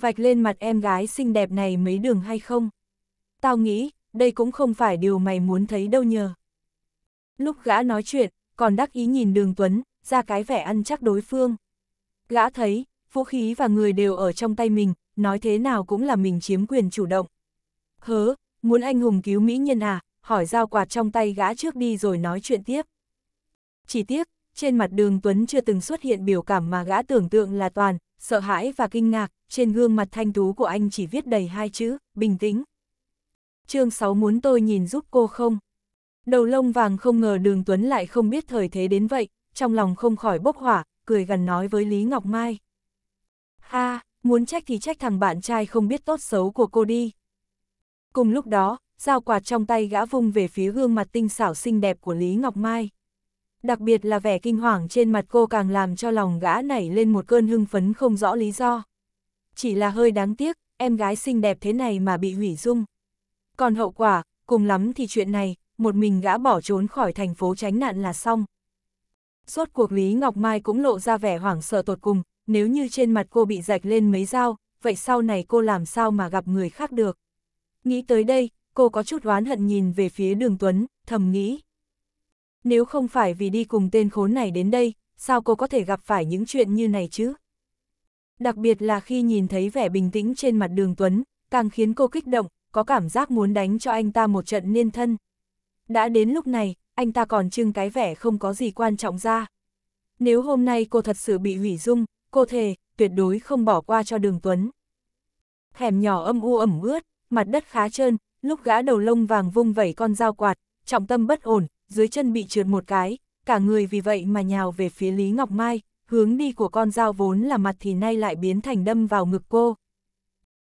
[SPEAKER 1] Vạch lên mặt em gái xinh đẹp này mấy đường hay không? Tao nghĩ, đây cũng không phải điều mày muốn thấy đâu nhờ. Lúc gã nói chuyện, còn đắc ý nhìn đường Tuấn, ra cái vẻ ăn chắc đối phương. Gã thấy, vũ khí và người đều ở trong tay mình, nói thế nào cũng là mình chiếm quyền chủ động. Hớ, muốn anh hùng cứu mỹ nhân à, hỏi dao quạt trong tay gã trước đi rồi nói chuyện tiếp. Chỉ tiếc, trên mặt đường Tuấn chưa từng xuất hiện biểu cảm mà gã tưởng tượng là toàn, sợ hãi và kinh ngạc, trên gương mặt thanh tú của anh chỉ viết đầy hai chữ, bình tĩnh. chương 6 muốn tôi nhìn giúp cô không? Đầu lông vàng không ngờ đường Tuấn lại không biết thời thế đến vậy, trong lòng không khỏi bốc hỏa, cười gần nói với Lý Ngọc Mai. Ha, muốn trách thì trách thằng bạn trai không biết tốt xấu của cô đi. Cùng lúc đó, dao quạt trong tay gã vung về phía gương mặt tinh xảo xinh đẹp của Lý Ngọc Mai. Đặc biệt là vẻ kinh hoàng trên mặt cô càng làm cho lòng gã nảy lên một cơn hưng phấn không rõ lý do. Chỉ là hơi đáng tiếc, em gái xinh đẹp thế này mà bị hủy dung. Còn hậu quả, cùng lắm thì chuyện này, một mình gã bỏ trốn khỏi thành phố tránh nạn là xong. Suốt cuộc Lý Ngọc Mai cũng lộ ra vẻ hoảng sợ tột cùng, nếu như trên mặt cô bị rạch lên mấy dao, vậy sau này cô làm sao mà gặp người khác được. Nghĩ tới đây, cô có chút oán hận nhìn về phía đường Tuấn, thầm nghĩ. Nếu không phải vì đi cùng tên khốn này đến đây, sao cô có thể gặp phải những chuyện như này chứ? Đặc biệt là khi nhìn thấy vẻ bình tĩnh trên mặt đường Tuấn, càng khiến cô kích động, có cảm giác muốn đánh cho anh ta một trận niên thân. Đã đến lúc này, anh ta còn trưng cái vẻ không có gì quan trọng ra. Nếu hôm nay cô thật sự bị hủy dung, cô thề, tuyệt đối không bỏ qua cho đường Tuấn. Thèm nhỏ âm u ẩm ướt, mặt đất khá trơn, lúc gã đầu lông vàng vung vẩy con dao quạt, trọng tâm bất ổn, dưới chân bị trượt một cái, cả người vì vậy mà nhào về phía Lý Ngọc Mai, hướng đi của con dao vốn là mặt thì nay lại biến thành đâm vào ngực cô.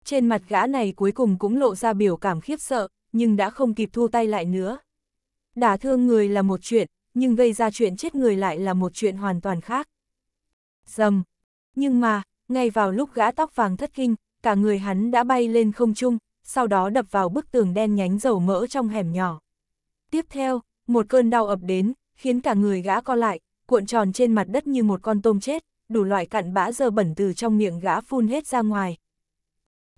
[SPEAKER 1] Trên mặt gã này cuối cùng cũng lộ ra biểu cảm khiếp sợ, nhưng đã không kịp thu tay lại nữa. Đả thương người là một chuyện, nhưng gây ra chuyện chết người lại là một chuyện hoàn toàn khác. Dầm! Nhưng mà, ngay vào lúc gã tóc vàng thất kinh, cả người hắn đã bay lên không trung, sau đó đập vào bức tường đen nhánh dầu mỡ trong hẻm nhỏ. Tiếp theo, một cơn đau ập đến, khiến cả người gã co lại, cuộn tròn trên mặt đất như một con tôm chết, đủ loại cặn bã dơ bẩn từ trong miệng gã phun hết ra ngoài.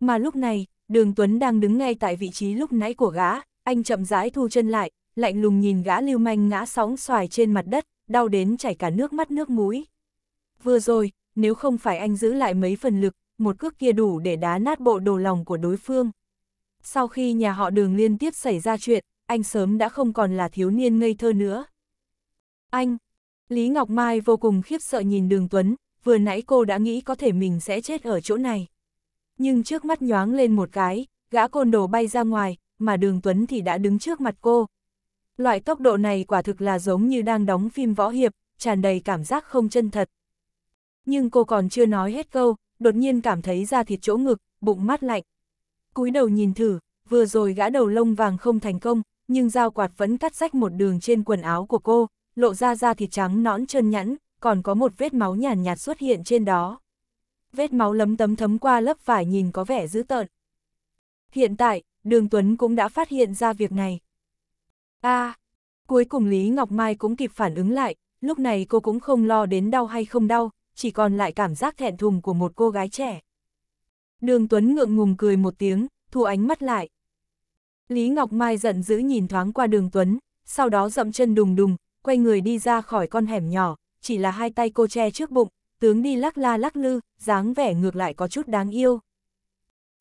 [SPEAKER 1] Mà lúc này, đường Tuấn đang đứng ngay tại vị trí lúc nãy của gã, anh chậm rãi thu chân lại, lạnh lùng nhìn gã lưu manh ngã sóng xoài trên mặt đất, đau đến chảy cả nước mắt nước mũi. Vừa rồi, nếu không phải anh giữ lại mấy phần lực, một cước kia đủ để đá nát bộ đồ lòng của đối phương sau khi nhà họ đường liên tiếp xảy ra chuyện, anh sớm đã không còn là thiếu niên ngây thơ nữa. Anh! Lý Ngọc Mai vô cùng khiếp sợ nhìn đường Tuấn, vừa nãy cô đã nghĩ có thể mình sẽ chết ở chỗ này. Nhưng trước mắt nhoáng lên một cái, gã côn đồ bay ra ngoài, mà đường Tuấn thì đã đứng trước mặt cô. Loại tốc độ này quả thực là giống như đang đóng phim võ hiệp, tràn đầy cảm giác không chân thật. Nhưng cô còn chưa nói hết câu, đột nhiên cảm thấy da thịt chỗ ngực, bụng mát lạnh cúi đầu nhìn thử, vừa rồi gã đầu lông vàng không thành công, nhưng dao quạt vẫn cắt rách một đường trên quần áo của cô, lộ ra da thịt trắng nõn trơn nhẵn, còn có một vết máu nhàn nhạt, xuất hiện trên đó. Vết máu lấm tấm thấm qua lớp vải nhìn có vẻ dữ tợn. Hiện tại, Đường Tuấn cũng đã phát hiện ra việc này. a à, cuối cùng Lý Ngọc Mai cũng kịp phản ứng lại, lúc này cô cũng không lo đến đau hay không đau, chỉ còn lại cảm giác thẹn thùng của một cô gái trẻ. Đường Tuấn ngượng ngùng cười một tiếng, thu ánh mắt lại. Lý Ngọc Mai giận dữ nhìn thoáng qua đường Tuấn, sau đó dậm chân đùng đùng, quay người đi ra khỏi con hẻm nhỏ, chỉ là hai tay cô che trước bụng, tướng đi lắc la lắc lư, dáng vẻ ngược lại có chút đáng yêu.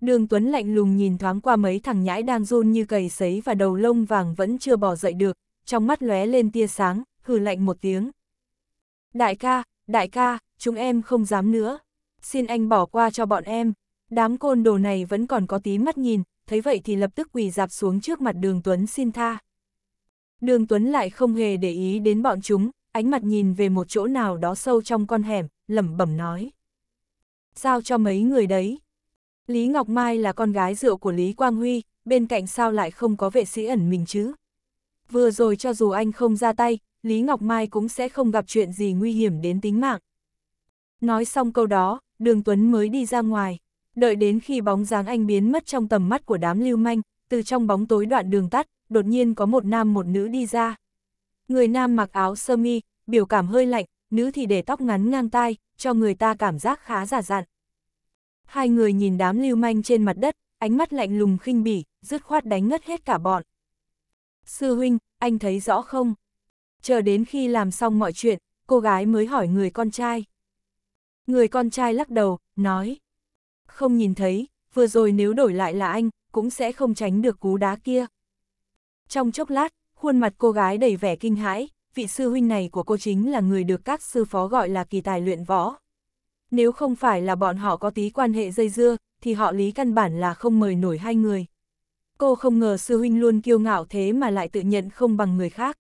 [SPEAKER 1] Đường Tuấn lạnh lùng nhìn thoáng qua mấy thằng nhãi đang run như cầy sấy và đầu lông vàng vẫn chưa bỏ dậy được, trong mắt lóe lên tia sáng, hừ lạnh một tiếng. Đại ca, đại ca, chúng em không dám nữa, xin anh bỏ qua cho bọn em. Đám côn đồ này vẫn còn có tí mắt nhìn, thấy vậy thì lập tức quỳ dạp xuống trước mặt đường Tuấn xin tha. Đường Tuấn lại không hề để ý đến bọn chúng, ánh mặt nhìn về một chỗ nào đó sâu trong con hẻm, lẩm bẩm nói. Sao cho mấy người đấy? Lý Ngọc Mai là con gái dựa của Lý Quang Huy, bên cạnh sao lại không có vệ sĩ ẩn mình chứ? Vừa rồi cho dù anh không ra tay, Lý Ngọc Mai cũng sẽ không gặp chuyện gì nguy hiểm đến tính mạng. Nói xong câu đó, Đường Tuấn mới đi ra ngoài. Đợi đến khi bóng dáng anh biến mất trong tầm mắt của đám lưu manh, từ trong bóng tối đoạn đường tắt, đột nhiên có một nam một nữ đi ra. Người nam mặc áo sơ mi, biểu cảm hơi lạnh, nữ thì để tóc ngắn ngang tai, cho người ta cảm giác khá giả dặn. Hai người nhìn đám lưu manh trên mặt đất, ánh mắt lạnh lùng khinh bỉ, dứt khoát đánh ngất hết cả bọn. Sư huynh, anh thấy rõ không? Chờ đến khi làm xong mọi chuyện, cô gái mới hỏi người con trai. Người con trai lắc đầu, nói không nhìn thấy, vừa rồi nếu đổi lại là anh, cũng sẽ không tránh được cú đá kia. Trong chốc lát, khuôn mặt cô gái đầy vẻ kinh hãi, vị sư huynh này của cô chính là người được các sư phó gọi là kỳ tài luyện võ. Nếu không phải là bọn họ có tí quan hệ dây dưa, thì họ lý căn bản là không mời nổi hai người. Cô không ngờ sư huynh luôn kiêu ngạo thế mà lại tự nhận không bằng người khác.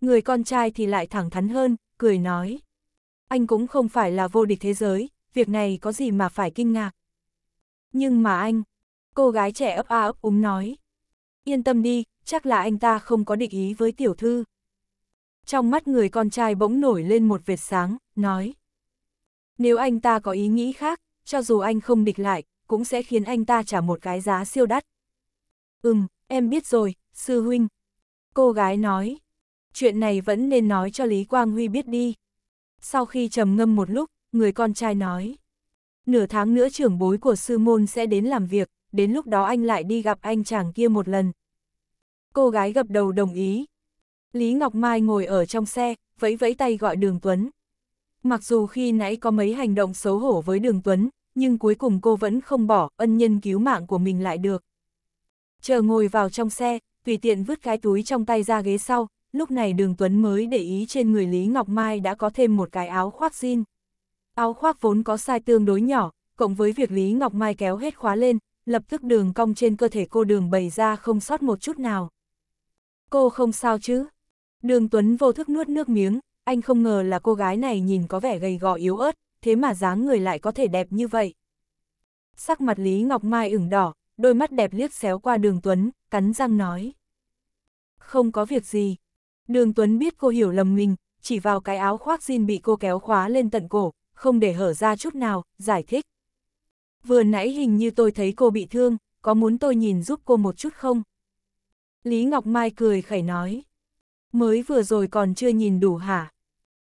[SPEAKER 1] Người con trai thì lại thẳng thắn hơn, cười nói. Anh cũng không phải là vô địch thế giới, việc này có gì mà phải kinh ngạc. Nhưng mà anh, cô gái trẻ ấp a ấp úng nói. Yên tâm đi, chắc là anh ta không có định ý với tiểu thư. Trong mắt người con trai bỗng nổi lên một vệt sáng, nói. Nếu anh ta có ý nghĩ khác, cho dù anh không địch lại, cũng sẽ khiến anh ta trả một cái giá siêu đắt. Ừm, em biết rồi, sư huynh. Cô gái nói, chuyện này vẫn nên nói cho Lý Quang Huy biết đi. Sau khi trầm ngâm một lúc, người con trai nói. Nửa tháng nữa trưởng bối của sư môn sẽ đến làm việc, đến lúc đó anh lại đi gặp anh chàng kia một lần. Cô gái gập đầu đồng ý. Lý Ngọc Mai ngồi ở trong xe, vẫy vẫy tay gọi Đường Tuấn. Mặc dù khi nãy có mấy hành động xấu hổ với Đường Tuấn, nhưng cuối cùng cô vẫn không bỏ ân nhân cứu mạng của mình lại được. Chờ ngồi vào trong xe, tùy tiện vứt cái túi trong tay ra ghế sau, lúc này Đường Tuấn mới để ý trên người Lý Ngọc Mai đã có thêm một cái áo khoác jean. Áo khoác vốn có sai tương đối nhỏ, cộng với việc Lý Ngọc Mai kéo hết khóa lên, lập tức đường cong trên cơ thể cô đường bày ra không sót một chút nào. Cô không sao chứ? Đường Tuấn vô thức nuốt nước miếng, anh không ngờ là cô gái này nhìn có vẻ gầy gò yếu ớt, thế mà dáng người lại có thể đẹp như vậy. Sắc mặt Lý Ngọc Mai ửng đỏ, đôi mắt đẹp liếc xéo qua đường Tuấn, cắn răng nói. Không có việc gì. Đường Tuấn biết cô hiểu lầm mình, chỉ vào cái áo khoác jean bị cô kéo khóa lên tận cổ, không để hở ra chút nào, giải thích. Vừa nãy hình như tôi thấy cô bị thương, có muốn tôi nhìn giúp cô một chút không? Lý Ngọc Mai cười khẩy nói. Mới vừa rồi còn chưa nhìn đủ hả?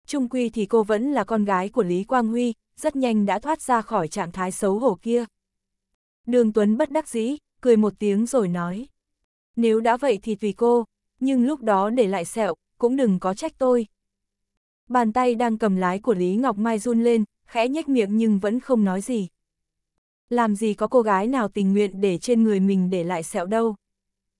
[SPEAKER 1] Trung quy thì cô vẫn là con gái của Lý Quang Huy, rất nhanh đã thoát ra khỏi trạng thái xấu hổ kia. Đường Tuấn bất đắc dĩ, cười một tiếng rồi nói. Nếu đã vậy thì tùy cô, nhưng lúc đó để lại sẹo, cũng đừng có trách tôi bàn tay đang cầm lái của Lý Ngọc Mai run lên, khẽ nhếch miệng nhưng vẫn không nói gì. Làm gì có cô gái nào tình nguyện để trên người mình để lại sẹo đâu.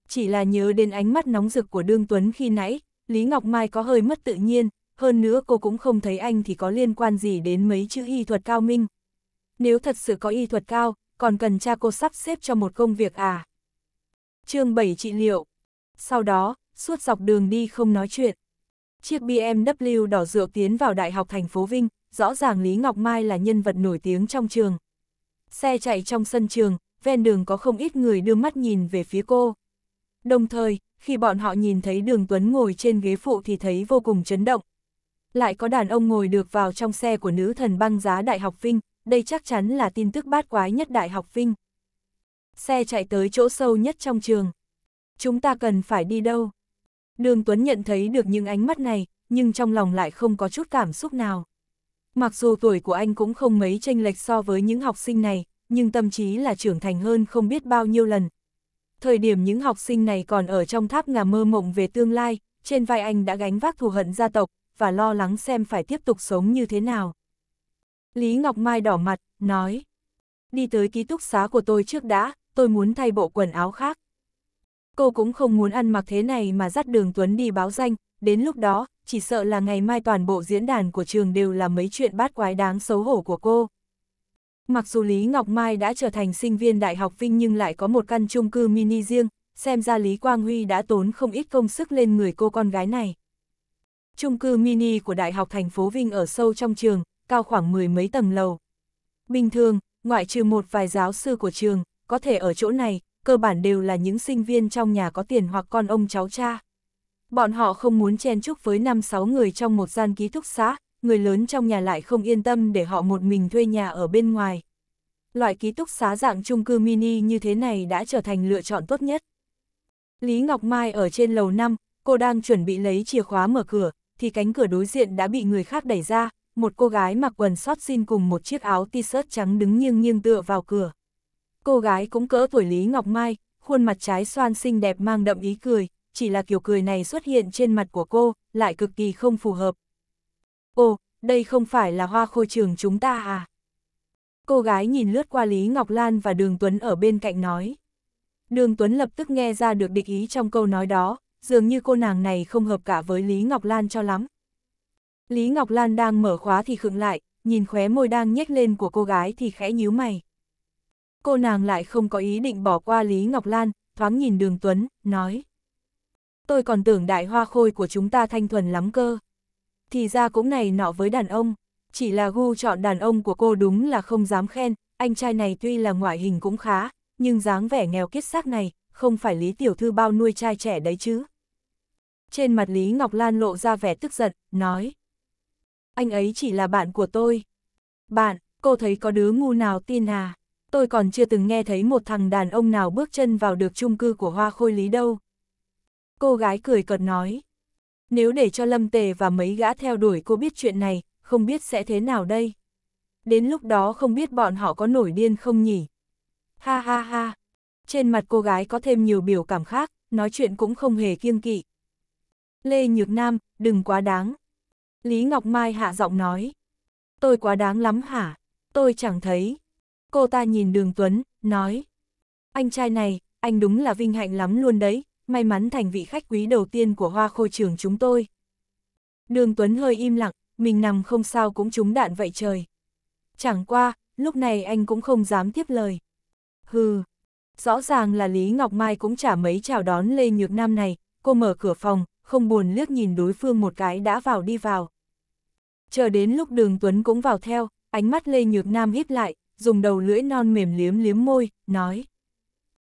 [SPEAKER 1] Chỉ là nhớ đến ánh mắt nóng rực của Đương Tuấn khi nãy, Lý Ngọc Mai có hơi mất tự nhiên, hơn nữa cô cũng không thấy anh thì có liên quan gì đến mấy chữ y thuật cao minh. Nếu thật sự có y thuật cao, còn cần cha cô sắp xếp cho một công việc à. chương 7 trị liệu. Sau đó, suốt dọc đường đi không nói chuyện. Chiếc BMW đỏ rượu tiến vào Đại học thành phố Vinh, rõ ràng Lý Ngọc Mai là nhân vật nổi tiếng trong trường. Xe chạy trong sân trường, ven đường có không ít người đưa mắt nhìn về phía cô. Đồng thời, khi bọn họ nhìn thấy đường Tuấn ngồi trên ghế phụ thì thấy vô cùng chấn động. Lại có đàn ông ngồi được vào trong xe của nữ thần băng giá Đại học Vinh, đây chắc chắn là tin tức bát quái nhất Đại học Vinh. Xe chạy tới chỗ sâu nhất trong trường. Chúng ta cần phải đi đâu? Đường Tuấn nhận thấy được những ánh mắt này, nhưng trong lòng lại không có chút cảm xúc nào. Mặc dù tuổi của anh cũng không mấy chênh lệch so với những học sinh này, nhưng tâm trí là trưởng thành hơn không biết bao nhiêu lần. Thời điểm những học sinh này còn ở trong tháp ngà mơ mộng về tương lai, trên vai anh đã gánh vác thù hận gia tộc, và lo lắng xem phải tiếp tục sống như thế nào. Lý Ngọc Mai đỏ mặt, nói, đi tới ký túc xá của tôi trước đã, tôi muốn thay bộ quần áo khác cô cũng không muốn ăn mặc thế này mà dắt đường Tuấn đi báo danh, đến lúc đó, chỉ sợ là ngày mai toàn bộ diễn đàn của trường đều là mấy chuyện bát quái đáng xấu hổ của cô. Mặc dù Lý Ngọc Mai đã trở thành sinh viên Đại học Vinh nhưng lại có một căn chung cư mini riêng, xem ra Lý Quang Huy đã tốn không ít công sức lên người cô con gái này. Chung cư mini của Đại học thành phố Vinh ở sâu trong trường, cao khoảng mười mấy tầng lầu. Bình thường, ngoại trừ một vài giáo sư của trường, có thể ở chỗ này, cơ bản đều là những sinh viên trong nhà có tiền hoặc con ông cháu cha. Bọn họ không muốn chen chúc với 5-6 người trong một gian ký túc xá, người lớn trong nhà lại không yên tâm để họ một mình thuê nhà ở bên ngoài. Loại ký túc xá dạng chung cư mini như thế này đã trở thành lựa chọn tốt nhất. Lý Ngọc Mai ở trên lầu 5, cô đang chuẩn bị lấy chìa khóa mở cửa, thì cánh cửa đối diện đã bị người khác đẩy ra, một cô gái mặc quần sót xin cùng một chiếc áo t-shirt trắng đứng nghiêng nghiêng tựa vào cửa. Cô gái cũng cỡ tuổi Lý Ngọc Mai, khuôn mặt trái xoan xinh đẹp mang đậm ý cười, chỉ là kiểu cười này xuất hiện trên mặt của cô, lại cực kỳ không phù hợp. Ồ, đây không phải là hoa khôi trường chúng ta à? Cô gái nhìn lướt qua Lý Ngọc Lan và Đường Tuấn ở bên cạnh nói. Đường Tuấn lập tức nghe ra được địch ý trong câu nói đó, dường như cô nàng này không hợp cả với Lý Ngọc Lan cho lắm. Lý Ngọc Lan đang mở khóa thì khựng lại, nhìn khóe môi đang nhếch lên của cô gái thì khẽ nhíu mày. Cô nàng lại không có ý định bỏ qua Lý Ngọc Lan, thoáng nhìn đường Tuấn, nói. Tôi còn tưởng đại hoa khôi của chúng ta thanh thuần lắm cơ. Thì ra cũng này nọ với đàn ông, chỉ là gu chọn đàn ông của cô đúng là không dám khen, anh trai này tuy là ngoại hình cũng khá, nhưng dáng vẻ nghèo kiết xác này, không phải Lý Tiểu Thư bao nuôi trai trẻ đấy chứ. Trên mặt Lý Ngọc Lan lộ ra vẻ tức giận, nói. Anh ấy chỉ là bạn của tôi. Bạn, cô thấy có đứa ngu nào tin à? tôi còn chưa từng nghe thấy một thằng đàn ông nào bước chân vào được chung cư của hoa khôi lý đâu. Cô gái cười cợt nói, nếu để cho Lâm Tề và mấy gã theo đuổi cô biết chuyện này, không biết sẽ thế nào đây. Đến lúc đó không biết bọn họ có nổi điên không nhỉ. Ha ha ha, trên mặt cô gái có thêm nhiều biểu cảm khác, nói chuyện cũng không hề kiêng kỵ. Lê Nhược Nam, đừng quá đáng. Lý Ngọc Mai hạ giọng nói. Tôi quá đáng lắm hả? Tôi chẳng thấy. Cô ta nhìn đường Tuấn, nói. Anh trai này, anh đúng là vinh hạnh lắm luôn đấy, may mắn thành vị khách quý đầu tiên của hoa khôi trường chúng tôi. Đường Tuấn hơi im lặng, mình nằm không sao cũng trúng đạn vậy trời. Chẳng qua, lúc này anh cũng không dám tiếp lời. Hừ, rõ ràng là Lý Ngọc Mai cũng chả mấy chào đón Lê Nhược Nam này, cô mở cửa phòng, không buồn liếc nhìn đối phương một cái đã vào đi vào. Chờ đến lúc đường Tuấn cũng vào theo, ánh mắt Lê Nhược Nam híp lại, dùng đầu lưỡi non mềm liếm liếm môi, nói.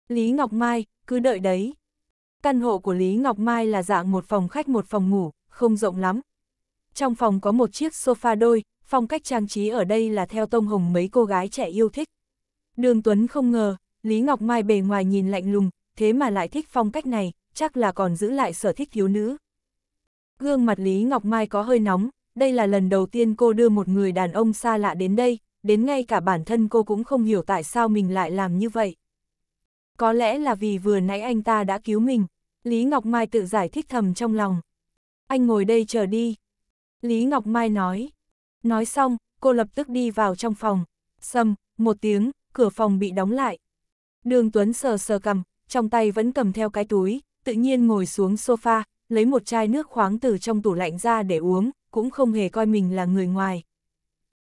[SPEAKER 1] Lý Ngọc Mai, cứ đợi đấy. Căn hộ của Lý Ngọc Mai là dạng một phòng khách một phòng ngủ, không rộng lắm. Trong phòng có một chiếc sofa đôi, phong cách trang trí ở đây là theo tông hồng mấy cô gái trẻ yêu thích. Đường Tuấn không ngờ, Lý Ngọc Mai bề ngoài nhìn lạnh lùng, thế mà lại thích phong cách này, chắc là còn giữ lại sở thích thiếu nữ. Gương mặt Lý Ngọc Mai có hơi nóng, đây là lần đầu tiên cô đưa một người đàn ông xa lạ đến đây, đến ngay cả bản thân cô cũng không hiểu tại sao mình lại làm như vậy. Có lẽ là vì vừa nãy anh ta đã cứu mình, Lý Ngọc Mai tự giải thích thầm trong lòng. Anh ngồi đây chờ đi. Lý Ngọc Mai nói. Nói xong, cô lập tức đi vào trong phòng. Xâm, một tiếng, cửa phòng bị đóng lại. Đường Tuấn sờ sờ cầm, trong tay vẫn cầm theo cái túi, tự nhiên ngồi xuống sofa, lấy một chai nước khoáng từ trong tủ lạnh ra để uống, cũng không hề coi mình là người ngoài.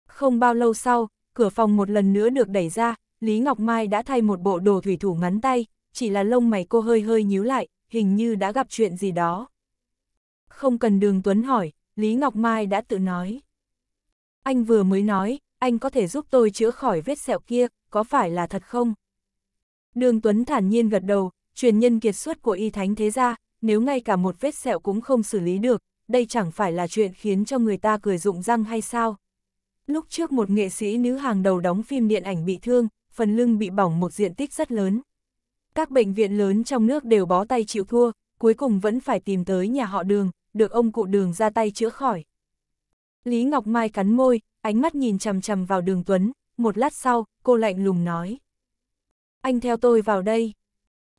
[SPEAKER 1] Không bao lâu sau, cửa phòng một lần nữa được đẩy ra, Lý Ngọc Mai đã thay một bộ đồ thủy thủ ngắn tay, chỉ là lông mày cô hơi hơi nhíu lại, hình như đã gặp chuyện gì đó. Không cần đường Tuấn hỏi, Lý Ngọc Mai đã tự nói. Anh vừa mới nói, anh có thể giúp tôi chữa khỏi vết sẹo kia, có phải là thật không? Đường Tuấn thản nhiên gật đầu, truyền nhân kiệt xuất của y thánh thế gia, nếu ngay cả một vết sẹo cũng không xử lý được, đây chẳng phải là chuyện khiến cho người ta cười rụng răng hay sao? Lúc trước một nghệ sĩ nữ hàng đầu đóng phim điện ảnh bị thương, phần lưng bị bỏng một diện tích rất lớn. Các bệnh viện lớn trong nước đều bó tay chịu thua, cuối cùng vẫn phải tìm tới nhà họ đường, được ông cụ đường ra tay chữa khỏi. Lý Ngọc Mai cắn môi, ánh mắt nhìn chằm chằm vào đường Tuấn, một lát sau, cô lạnh lùng nói. Anh theo tôi vào đây.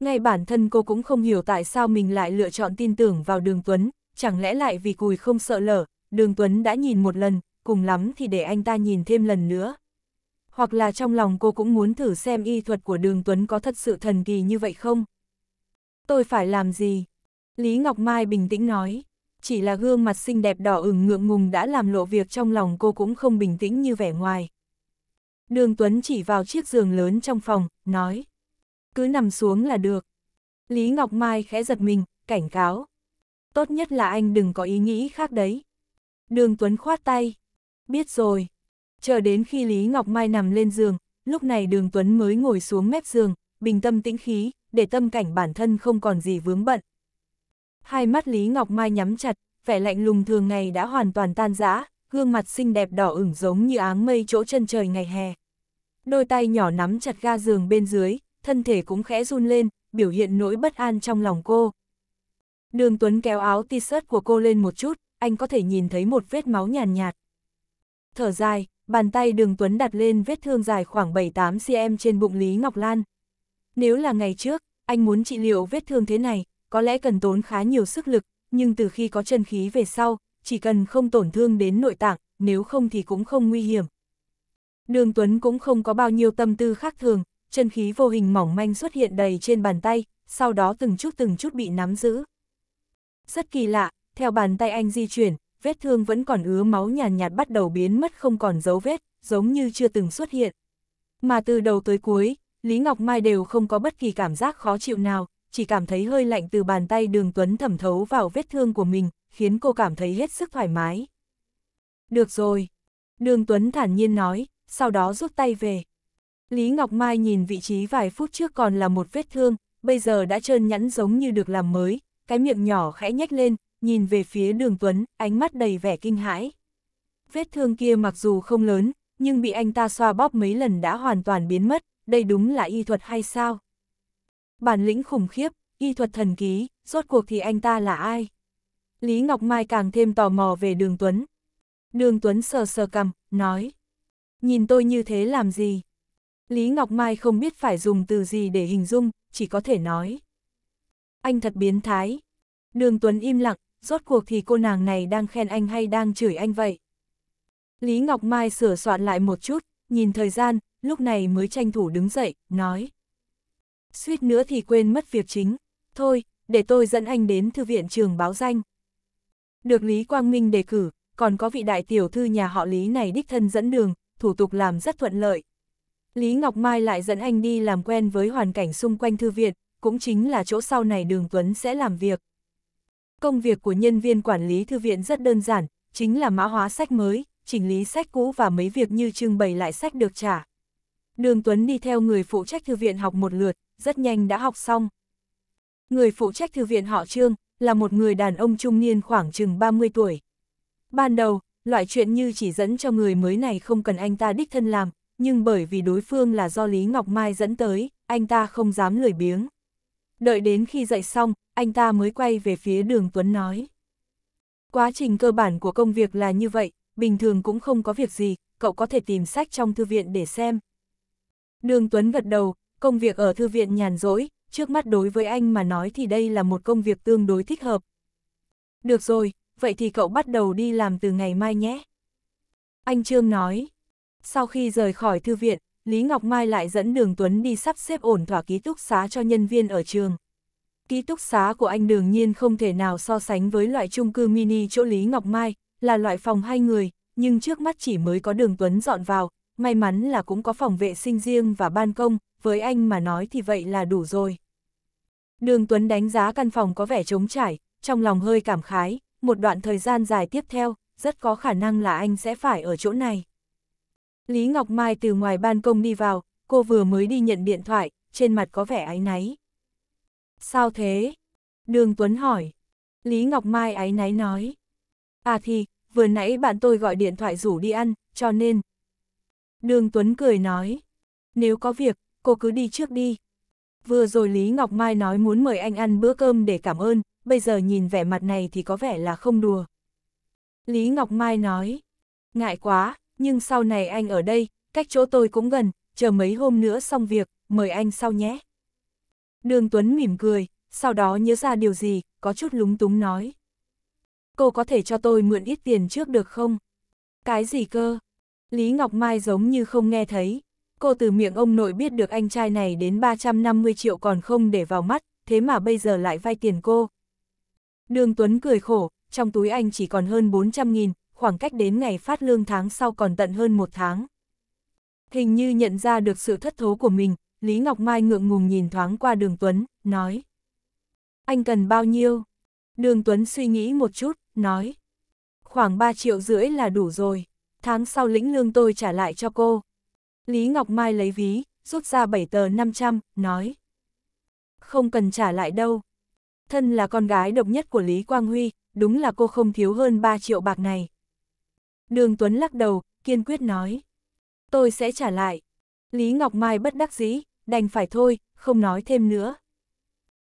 [SPEAKER 1] Ngay bản thân cô cũng không hiểu tại sao mình lại lựa chọn tin tưởng vào đường Tuấn, chẳng lẽ lại vì cùi không sợ lở, đường Tuấn đã nhìn một lần, cùng lắm thì để anh ta nhìn thêm lần nữa. Hoặc là trong lòng cô cũng muốn thử xem y thuật của đường Tuấn có thật sự thần kỳ như vậy không? Tôi phải làm gì? Lý Ngọc Mai bình tĩnh nói, chỉ là gương mặt xinh đẹp đỏ ửng ngượng ngùng đã làm lộ việc trong lòng cô cũng không bình tĩnh như vẻ ngoài. Đường Tuấn chỉ vào chiếc giường lớn trong phòng, nói, cứ nằm xuống là được. Lý Ngọc Mai khẽ giật mình, cảnh cáo, tốt nhất là anh đừng có ý nghĩ khác đấy. Đường Tuấn khoát tay, Biết rồi. Chờ đến khi Lý Ngọc Mai nằm lên giường, lúc này đường Tuấn mới ngồi xuống mép giường, bình tâm tĩnh khí, để tâm cảnh bản thân không còn gì vướng bận. Hai mắt Lý Ngọc Mai nhắm chặt, vẻ lạnh lùng thường ngày đã hoàn toàn tan rã, gương mặt xinh đẹp đỏ ửng giống như áng mây chỗ chân trời ngày hè. Đôi tay nhỏ nắm chặt ga giường bên dưới, thân thể cũng khẽ run lên, biểu hiện nỗi bất an trong lòng cô. Đường Tuấn kéo áo t-shirt của cô lên một chút, anh có thể nhìn thấy một vết máu nhàn nhạt, nhạt thở dài, bàn tay đường Tuấn đặt lên vết thương dài khoảng 7-8cm trên bụng Lý Ngọc Lan. Nếu là ngày trước, anh muốn trị liệu vết thương thế này, có lẽ cần tốn khá nhiều sức lực, nhưng từ khi có chân khí về sau, chỉ cần không tổn thương đến nội tạng, nếu không thì cũng không nguy hiểm. Đường Tuấn cũng không có bao nhiêu tâm tư khác thường, chân khí vô hình mỏng manh xuất hiện đầy trên bàn tay, sau đó từng chút từng chút bị nắm giữ. Rất kỳ lạ, theo bàn tay anh di chuyển, vết thương vẫn còn ứa máu nhàn nhạt, nhạt bắt đầu biến mất không còn dấu vết, giống như chưa từng xuất hiện. Mà từ đầu tới cuối, Lý Ngọc Mai đều không có bất kỳ cảm giác khó chịu nào, chỉ cảm thấy hơi lạnh từ bàn tay đường Tuấn thẩm thấu vào vết thương của mình, khiến cô cảm thấy hết sức thoải mái. Được rồi. Đường Tuấn thản nhiên nói, sau đó rút tay về. Lý Ngọc Mai nhìn vị trí vài phút trước còn là một vết thương, bây giờ đã trơn nhẵn giống như được làm mới, cái miệng nhỏ khẽ nhếch lên, nhìn về phía đường Tuấn, ánh mắt đầy vẻ kinh hãi. Vết thương kia mặc dù không lớn, nhưng bị anh ta xoa bóp mấy lần đã hoàn toàn biến mất, đây đúng là y thuật hay sao? Bản lĩnh khủng khiếp, y thuật thần ký, rốt cuộc thì anh ta là ai? Lý Ngọc Mai càng thêm tò mò về đường Tuấn. Đường Tuấn sờ sờ cầm, nói. Nhìn tôi như thế làm gì? Lý Ngọc Mai không biết phải dùng từ gì để hình dung, chỉ có thể nói. Anh thật biến thái. Đường Tuấn im lặng, rốt cuộc thì cô nàng này đang khen anh hay đang chửi anh vậy? Lý Ngọc Mai sửa soạn lại một chút, nhìn thời gian, lúc này mới tranh thủ đứng dậy, nói. Suýt nữa thì quên mất việc chính, thôi, để tôi dẫn anh đến thư viện trường báo danh. Được Lý Quang Minh đề cử, còn có vị đại tiểu thư nhà họ Lý này đích thân dẫn đường, thủ tục làm rất thuận lợi. Lý Ngọc Mai lại dẫn anh đi làm quen với hoàn cảnh xung quanh thư viện, cũng chính là chỗ sau này đường Tuấn sẽ làm việc. Công việc của nhân viên quản lý thư viện rất đơn giản, chính là mã hóa sách mới, chỉnh lý sách cũ và mấy việc như trưng bày lại sách được trả. Đường Tuấn đi theo người phụ trách thư viện học một lượt, rất nhanh đã học xong. Người phụ trách thư viện họ Trương là một người đàn ông trung niên khoảng chừng 30 tuổi. Ban đầu, loại chuyện như chỉ dẫn cho người mới này không cần anh ta đích thân làm, nhưng bởi vì đối phương là do Lý Ngọc Mai dẫn tới, anh ta không dám lười biếng. Đợi đến khi dậy xong, anh ta mới quay về phía đường Tuấn nói. Quá trình cơ bản của công việc là như vậy, bình thường cũng không có việc gì, cậu có thể tìm sách trong thư viện để xem. Đường Tuấn gật đầu, công việc ở thư viện nhàn rỗi, trước mắt đối với anh mà nói thì đây là một công việc tương đối thích hợp. Được rồi, vậy thì cậu bắt đầu đi làm từ ngày mai nhé. Anh Trương nói, sau khi rời khỏi thư viện, Lý Ngọc Mai lại dẫn đường Tuấn đi sắp xếp ổn thỏa ký túc xá cho nhân viên ở trường. Ký túc xá của anh đương nhiên không thể nào so sánh với loại chung cư mini chỗ Lý Ngọc Mai, là loại phòng hai người, nhưng trước mắt chỉ mới có đường Tuấn dọn vào, may mắn là cũng có phòng vệ sinh riêng và ban công, với anh mà nói thì vậy là đủ rồi. Đường Tuấn đánh giá căn phòng có vẻ trống trải, trong lòng hơi cảm khái, một đoạn thời gian dài tiếp theo, rất có khả năng là anh sẽ phải ở chỗ này. Lý Ngọc Mai từ ngoài ban công đi vào, cô vừa mới đi nhận điện thoại, trên mặt có vẻ áy náy. Sao thế? Đường Tuấn hỏi. Lý Ngọc Mai áy náy nói. À thì, vừa nãy bạn tôi gọi điện thoại rủ đi ăn, cho nên... Đường Tuấn cười nói. Nếu có việc, cô cứ đi trước đi. Vừa rồi Lý Ngọc Mai nói muốn mời anh ăn bữa cơm để cảm ơn, bây giờ nhìn vẻ mặt này thì có vẻ là không đùa. Lý Ngọc Mai nói. Ngại quá, nhưng sau này anh ở đây, cách chỗ tôi cũng gần, chờ mấy hôm nữa xong việc, mời anh sau nhé. Đường Tuấn mỉm cười, sau đó nhớ ra điều gì, có chút lúng túng nói. Cô có thể cho tôi mượn ít tiền trước được không? Cái gì cơ? Lý Ngọc Mai giống như không nghe thấy. Cô từ miệng ông nội biết được anh trai này đến 350 triệu còn không để vào mắt, thế mà bây giờ lại vay tiền cô. Đường Tuấn cười khổ, trong túi anh chỉ còn hơn 400 nghìn, khoảng cách đến ngày phát lương tháng sau còn tận hơn một tháng. Hình như nhận ra được sự thất thố của mình, Lý Ngọc Mai ngượng ngùng nhìn thoáng qua Đường Tuấn, nói. Anh cần bao nhiêu? Đường Tuấn suy nghĩ một chút, nói. Khoảng 3 triệu rưỡi là đủ rồi, tháng sau lĩnh lương tôi trả lại cho cô. Lý Ngọc Mai lấy ví, rút ra 7 tờ 500, nói. Không cần trả lại đâu. Thân là con gái độc nhất của Lý Quang Huy, đúng là cô không thiếu hơn 3 triệu bạc này. Đường Tuấn lắc đầu, kiên quyết nói. Tôi sẽ trả lại. Lý Ngọc Mai bất đắc dĩ, đành phải thôi, không nói thêm nữa.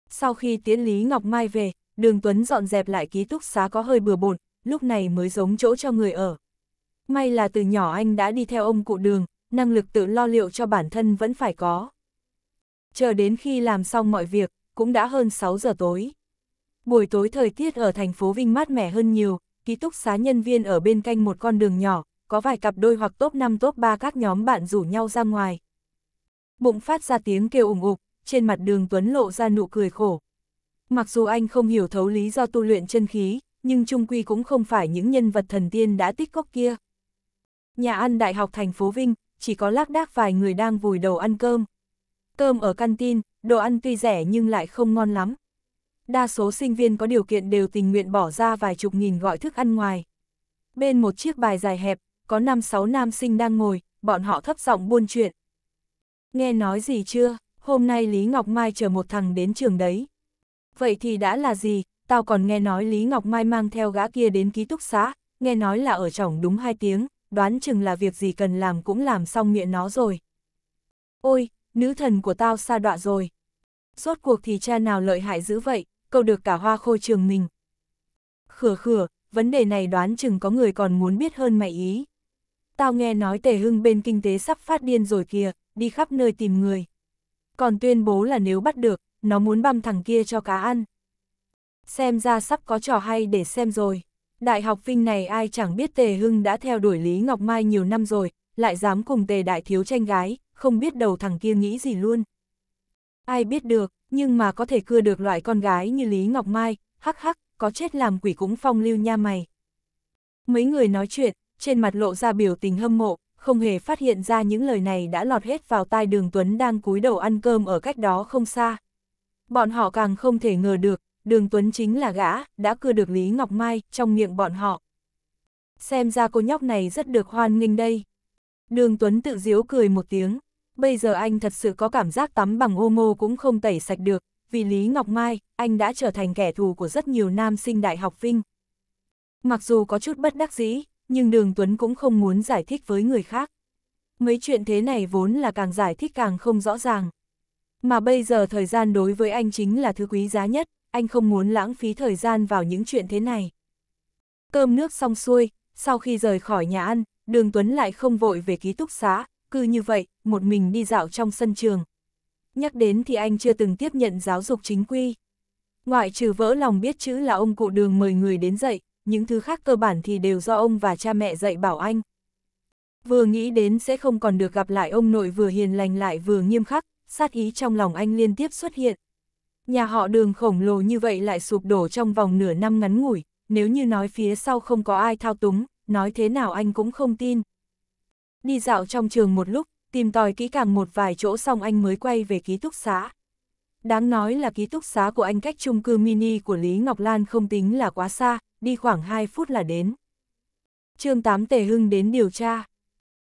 [SPEAKER 1] Sau khi tiến Lý Ngọc Mai về, đường Tuấn dọn dẹp lại ký túc xá có hơi bừa bộn, lúc này mới giống chỗ cho người ở. May là từ nhỏ anh đã đi theo ông cụ đường, năng lực tự lo liệu cho bản thân vẫn phải có. Chờ đến khi làm xong mọi việc, cũng đã hơn 6 giờ tối. Buổi tối thời tiết ở thành phố Vinh mát mẻ hơn nhiều, ký túc xá nhân viên ở bên canh một con đường nhỏ, có vài cặp đôi hoặc top 5 top 3 các nhóm bạn rủ nhau ra ngoài. Bụng phát ra tiếng kêu ủng ục, trên mặt đường Tuấn lộ ra nụ cười khổ. Mặc dù anh không hiểu thấu lý do tu luyện chân khí, nhưng Trung Quy cũng không phải những nhân vật thần tiên đã tích cóc kia. Nhà ăn Đại học thành phố Vinh, chỉ có lác đác vài người đang vùi đầu ăn cơm. Cơm ở tin, đồ ăn tuy rẻ nhưng lại không ngon lắm đa số sinh viên có điều kiện đều tình nguyện bỏ ra vài chục nghìn gọi thức ăn ngoài. Bên một chiếc bài dài hẹp, có 5-6 nam sinh đang ngồi, bọn họ thấp giọng buôn chuyện. Nghe nói gì chưa, hôm nay Lý Ngọc Mai chờ một thằng đến trường đấy. Vậy thì đã là gì, tao còn nghe nói Lý Ngọc Mai mang theo gã kia đến ký túc xá, nghe nói là ở trỏng đúng hai tiếng, đoán chừng là việc gì cần làm cũng làm xong miệng nó rồi. Ôi, nữ thần của tao xa đọa rồi. Rốt cuộc thì cha nào lợi hại dữ vậy, câu được cả hoa khôi trường mình. Khửa khửa, vấn đề này đoán chừng có người còn muốn biết hơn mày ý. Tao nghe nói tề hưng bên kinh tế sắp phát điên rồi kìa, đi khắp nơi tìm người. Còn tuyên bố là nếu bắt được, nó muốn băm thằng kia cho cá ăn. Xem ra sắp có trò hay để xem rồi. Đại học Vinh này ai chẳng biết Tề Hưng đã theo đuổi Lý Ngọc Mai nhiều năm rồi, lại dám cùng Tề Đại Thiếu tranh gái, không biết đầu thằng kia nghĩ gì luôn. Ai biết được, nhưng mà có thể cưa được loại con gái như Lý Ngọc Mai, hắc hắc, có chết làm quỷ cũng phong lưu nha mày. Mấy người nói chuyện, trên mặt lộ ra biểu tình hâm mộ, không hề phát hiện ra những lời này đã lọt hết vào tai đường Tuấn đang cúi đầu ăn cơm ở cách đó không xa. Bọn họ càng không thể ngờ được, đường Tuấn chính là gã, đã cưa được Lý Ngọc Mai trong miệng bọn họ. Xem ra cô nhóc này rất được hoan nghênh đây. Đường Tuấn tự diếu cười một tiếng bây giờ anh thật sự có cảm giác tắm bằng homo cũng không tẩy sạch được, vì Lý Ngọc Mai, anh đã trở thành kẻ thù của rất nhiều nam sinh đại học Vinh. Mặc dù có chút bất đắc dĩ, nhưng Đường Tuấn cũng không muốn giải thích với người khác. Mấy chuyện thế này vốn là càng giải thích càng không rõ ràng. Mà bây giờ thời gian đối với anh chính là thứ quý giá nhất, anh không muốn lãng phí thời gian vào những chuyện thế này. Cơm nước xong xuôi, sau khi rời khỏi nhà ăn, Đường Tuấn lại không vội về ký túc xá, cư như vậy, một mình đi dạo trong sân trường. Nhắc đến thì anh chưa từng tiếp nhận giáo dục chính quy. Ngoại trừ vỡ lòng biết chữ là ông cụ đường mời người đến dạy, những thứ khác cơ bản thì đều do ông và cha mẹ dạy bảo anh. Vừa nghĩ đến sẽ không còn được gặp lại ông nội vừa hiền lành lại vừa nghiêm khắc, sát ý trong lòng anh liên tiếp xuất hiện. Nhà họ đường khổng lồ như vậy lại sụp đổ trong vòng nửa năm ngắn ngủi, nếu như nói phía sau không có ai thao túng, nói thế nào anh cũng không tin. Đi dạo trong trường một lúc, tìm tòi kỹ càng một vài chỗ xong anh mới quay về ký túc xá. Đáng nói là ký túc xá của anh cách chung cư mini của Lý Ngọc Lan không tính là quá xa, đi khoảng 2 phút là đến. chương 8 Tề Hưng đến điều tra.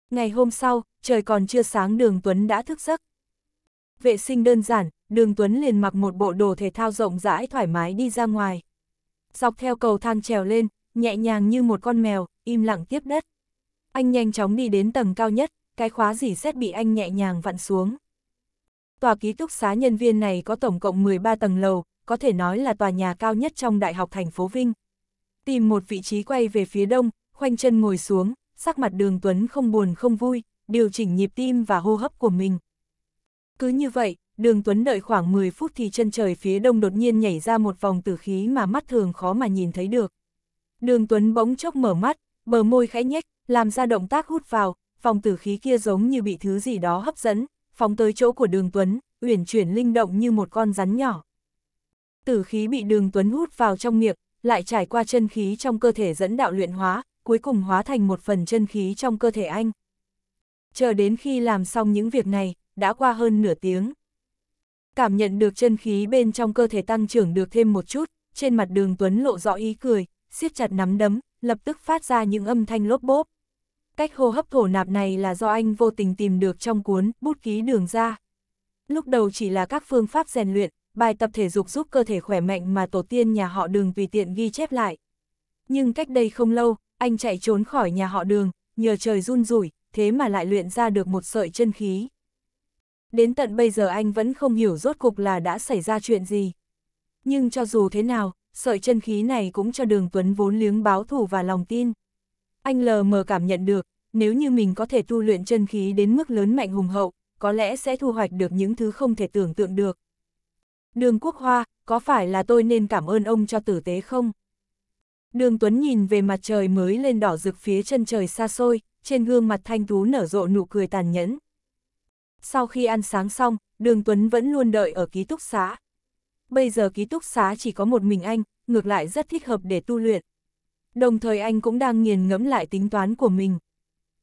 [SPEAKER 1] Ngày hôm sau, trời còn chưa sáng đường Tuấn đã thức giấc. Vệ sinh đơn giản, đường Tuấn liền mặc một bộ đồ thể thao rộng rãi thoải mái đi ra ngoài. Dọc theo cầu thang trèo lên, nhẹ nhàng như một con mèo, im lặng tiếp đất. Anh nhanh chóng đi đến tầng cao nhất, cái khóa dỉ xét bị anh nhẹ nhàng vặn xuống. Tòa ký túc xá nhân viên này có tổng cộng 13 tầng lầu, có thể nói là tòa nhà cao nhất trong Đại học thành phố Vinh. Tìm một vị trí quay về phía đông, khoanh chân ngồi xuống, sắc mặt đường Tuấn không buồn không vui, điều chỉnh nhịp tim và hô hấp của mình. Cứ như vậy, đường Tuấn đợi khoảng 10 phút thì chân trời phía đông đột nhiên nhảy ra một vòng tử khí mà mắt thường khó mà nhìn thấy được. Đường Tuấn bỗng chốc mở mắt, bờ môi khẽ nhếch, làm ra động tác hút vào, phòng tử khí kia giống như bị thứ gì đó hấp dẫn, phóng tới chỗ của đường Tuấn, uyển chuyển linh động như một con rắn nhỏ. Tử khí bị đường Tuấn hút vào trong miệng, lại trải qua chân khí trong cơ thể dẫn đạo luyện hóa, cuối cùng hóa thành một phần chân khí trong cơ thể anh. Chờ đến khi làm xong những việc này, đã qua hơn nửa tiếng. Cảm nhận được chân khí bên trong cơ thể tăng trưởng được thêm một chút, trên mặt đường Tuấn lộ rõ ý cười, siết chặt nắm đấm, lập tức phát ra những âm thanh lốp bốp. Cách hô hấp thổ nạp này là do anh vô tình tìm được trong cuốn Bút ký đường ra. Lúc đầu chỉ là các phương pháp rèn luyện, bài tập thể dục giúp cơ thể khỏe mạnh mà tổ tiên nhà họ đường tùy tiện ghi chép lại. Nhưng cách đây không lâu, anh chạy trốn khỏi nhà họ đường, nhờ trời run rủi, thế mà lại luyện ra được một sợi chân khí. Đến tận bây giờ anh vẫn không hiểu rốt cục là đã xảy ra chuyện gì. Nhưng cho dù thế nào, sợi chân khí này cũng cho đường Tuấn vốn liếng báo thủ và lòng tin. Anh lờ mờ cảm nhận được, nếu như mình có thể tu luyện chân khí đến mức lớn mạnh hùng hậu, có lẽ sẽ thu hoạch được những thứ không thể tưởng tượng được. Đường Quốc Hoa, có phải là tôi nên cảm ơn ông cho tử tế không? Đường Tuấn nhìn về mặt trời mới lên đỏ rực phía chân trời xa xôi, trên gương mặt thanh tú nở rộ nụ cười tàn nhẫn. Sau khi ăn sáng xong, Đường Tuấn vẫn luôn đợi ở ký túc xá. Bây giờ ký túc xá chỉ có một mình anh, ngược lại rất thích hợp để tu luyện đồng thời anh cũng đang nghiền ngẫm lại tính toán của mình.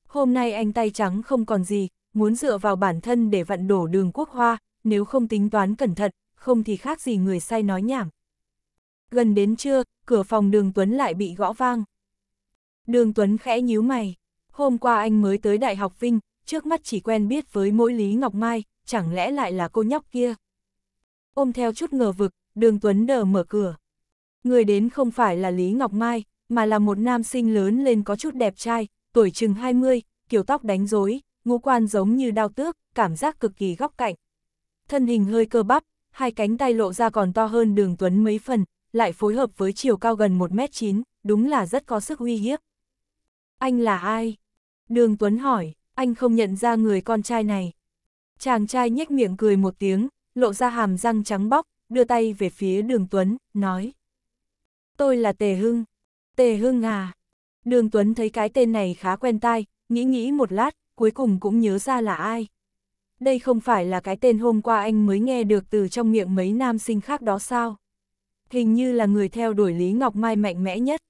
[SPEAKER 1] Hôm nay anh tay trắng không còn gì, muốn dựa vào bản thân để vặn đổ đường quốc hoa, nếu không tính toán cẩn thận, không thì khác gì người say nói nhảm. Gần đến trưa, cửa phòng đường Tuấn lại bị gõ vang. Đường Tuấn khẽ nhíu mày, hôm qua anh mới tới Đại học Vinh, trước mắt chỉ quen biết với mỗi Lý Ngọc Mai, chẳng lẽ lại là cô nhóc kia. Ôm theo chút ngờ vực, đường Tuấn đờ mở cửa. Người đến không phải là Lý Ngọc Mai, mà là một nam sinh lớn lên có chút đẹp trai, tuổi chừng 20, kiểu tóc đánh rối, ngũ quan giống như đao tước, cảm giác cực kỳ góc cạnh. Thân hình hơi cơ bắp, hai cánh tay lộ ra còn to hơn đường tuấn mấy phần, lại phối hợp với chiều cao gần 1m9, đúng là rất có sức uy hiếp. Anh là ai? Đường Tuấn hỏi, anh không nhận ra người con trai này. Chàng trai nhếch miệng cười một tiếng, lộ ra hàm răng trắng bóc, đưa tay về phía đường Tuấn, nói. Tôi là Tề Hưng. Tề Hưng à. Đường Tuấn thấy cái tên này khá quen tai, nghĩ nghĩ một lát, cuối cùng cũng nhớ ra là ai. Đây không phải là cái tên hôm qua anh mới nghe được từ trong miệng mấy nam sinh khác đó sao? Hình như là người theo đuổi Lý Ngọc Mai mạnh mẽ nhất.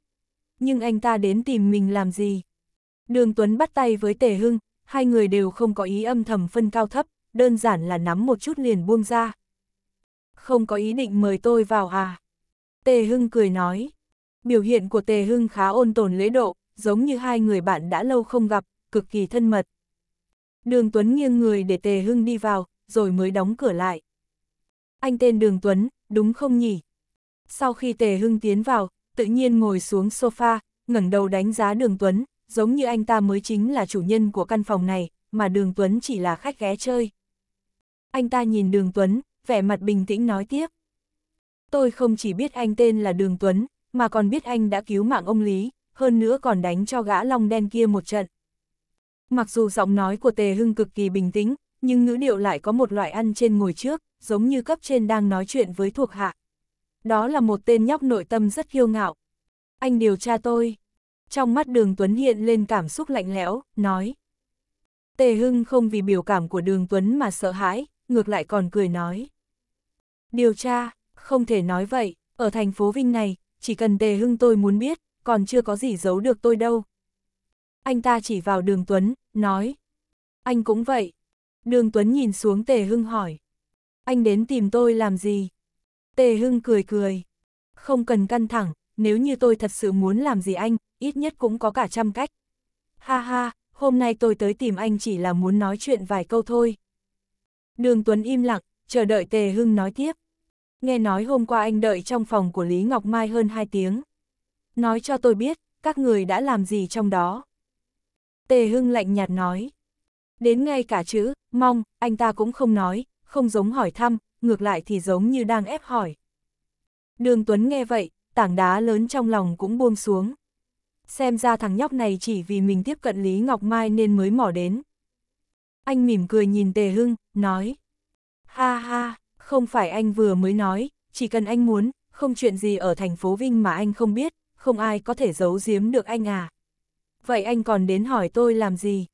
[SPEAKER 1] Nhưng anh ta đến tìm mình làm gì? Đường Tuấn bắt tay với Tề Hưng, hai người đều không có ý âm thầm phân cao thấp, đơn giản là nắm một chút liền buông ra. Không có ý định mời tôi vào à? Tề Hưng cười nói. Biểu hiện của Tề Hưng khá ôn tồn lễ độ, giống như hai người bạn đã lâu không gặp, cực kỳ thân mật. Đường Tuấn nghiêng người để Tề Hưng đi vào, rồi mới đóng cửa lại. Anh tên Đường Tuấn, đúng không nhỉ? Sau khi Tề Hưng tiến vào, tự nhiên ngồi xuống sofa, ngẩng đầu đánh giá Đường Tuấn, giống như anh ta mới chính là chủ nhân của căn phòng này, mà Đường Tuấn chỉ là khách ghé chơi. Anh ta nhìn Đường Tuấn, vẻ mặt bình tĩnh nói tiếp. Tôi không chỉ biết anh tên là Đường Tuấn, mà còn biết anh đã cứu mạng ông Lý, hơn nữa còn đánh cho gã long đen kia một trận. Mặc dù giọng nói của Tề Hưng cực kỳ bình tĩnh, nhưng ngữ điệu lại có một loại ăn trên ngồi trước, giống như cấp trên đang nói chuyện với thuộc hạ. Đó là một tên nhóc nội tâm rất kiêu ngạo. Anh điều tra tôi. Trong mắt đường Tuấn hiện lên cảm xúc lạnh lẽo, nói. Tề Hưng không vì biểu cảm của đường Tuấn mà sợ hãi, ngược lại còn cười nói. Điều tra, không thể nói vậy, ở thành phố Vinh này, chỉ cần tề hưng tôi muốn biết, còn chưa có gì giấu được tôi đâu. Anh ta chỉ vào đường Tuấn, nói. Anh cũng vậy. Đường Tuấn nhìn xuống tề hưng hỏi. Anh đến tìm tôi làm gì? Tề hưng cười cười. Không cần căng thẳng, nếu như tôi thật sự muốn làm gì anh, ít nhất cũng có cả trăm cách. Ha ha, hôm nay tôi tới tìm anh chỉ là muốn nói chuyện vài câu thôi. Đường Tuấn im lặng, chờ đợi Tề Hưng nói tiếp nghe nói hôm qua anh đợi trong phòng của Lý Ngọc Mai hơn 2 tiếng. Nói cho tôi biết, các người đã làm gì trong đó. Tề Hưng lạnh nhạt nói. Đến ngay cả chữ, mong, anh ta cũng không nói, không giống hỏi thăm, ngược lại thì giống như đang ép hỏi. Đường Tuấn nghe vậy, tảng đá lớn trong lòng cũng buông xuống. Xem ra thằng nhóc này chỉ vì mình tiếp cận Lý Ngọc Mai nên mới mỏ đến. Anh mỉm cười nhìn Tề Hưng, nói. Ha ha, không phải anh vừa mới nói, chỉ cần anh muốn, không chuyện gì ở thành phố Vinh mà anh không biết, không ai có thể giấu giếm được anh à. Vậy anh còn đến hỏi tôi làm gì?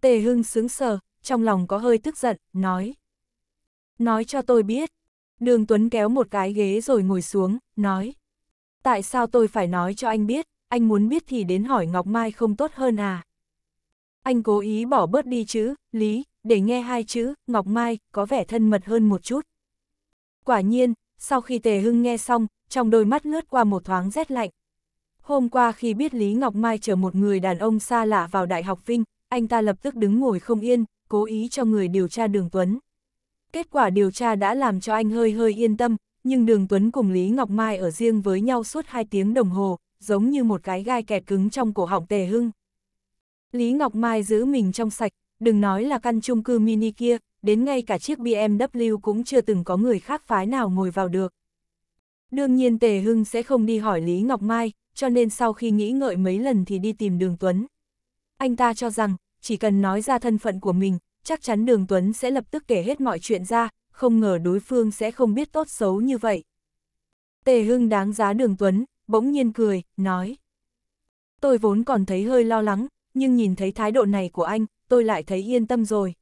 [SPEAKER 1] Tề Hưng sướng sờ, trong lòng có hơi tức giận, nói. Nói cho tôi biết. Đường Tuấn kéo một cái ghế rồi ngồi xuống, nói. Tại sao tôi phải nói cho anh biết, anh muốn biết thì đến hỏi Ngọc Mai không tốt hơn à? Anh cố ý bỏ bớt đi chữ, lý, để nghe hai chữ, Ngọc Mai, có vẻ thân mật hơn một chút. Quả nhiên, sau khi Tề Hưng nghe xong, trong đôi mắt lướt qua một thoáng rét lạnh. Hôm qua khi biết Lý Ngọc Mai chở một người đàn ông xa lạ vào Đại học Vinh, anh ta lập tức đứng ngồi không yên, cố ý cho người điều tra Đường Tuấn. Kết quả điều tra đã làm cho anh hơi hơi yên tâm, nhưng Đường Tuấn cùng Lý Ngọc Mai ở riêng với nhau suốt 2 tiếng đồng hồ, giống như một cái gai kẹt cứng trong cổ họng Tề Hưng. Lý Ngọc Mai giữ mình trong sạch, đừng nói là căn chung cư mini kia, đến ngay cả chiếc BMW cũng chưa từng có người khác phái nào ngồi vào được. Đương nhiên Tề Hưng sẽ không đi hỏi Lý Ngọc Mai, cho nên sau khi nghĩ ngợi mấy lần thì đi tìm Đường Tuấn. Anh ta cho rằng, chỉ cần nói ra thân phận của mình, chắc chắn Đường Tuấn sẽ lập tức kể hết mọi chuyện ra, không ngờ đối phương sẽ không biết tốt xấu như vậy. Tề Hưng đáng giá Đường Tuấn, bỗng nhiên cười, nói. Tôi vốn còn thấy hơi lo lắng, nhưng nhìn thấy thái độ này của anh, tôi lại thấy yên tâm rồi.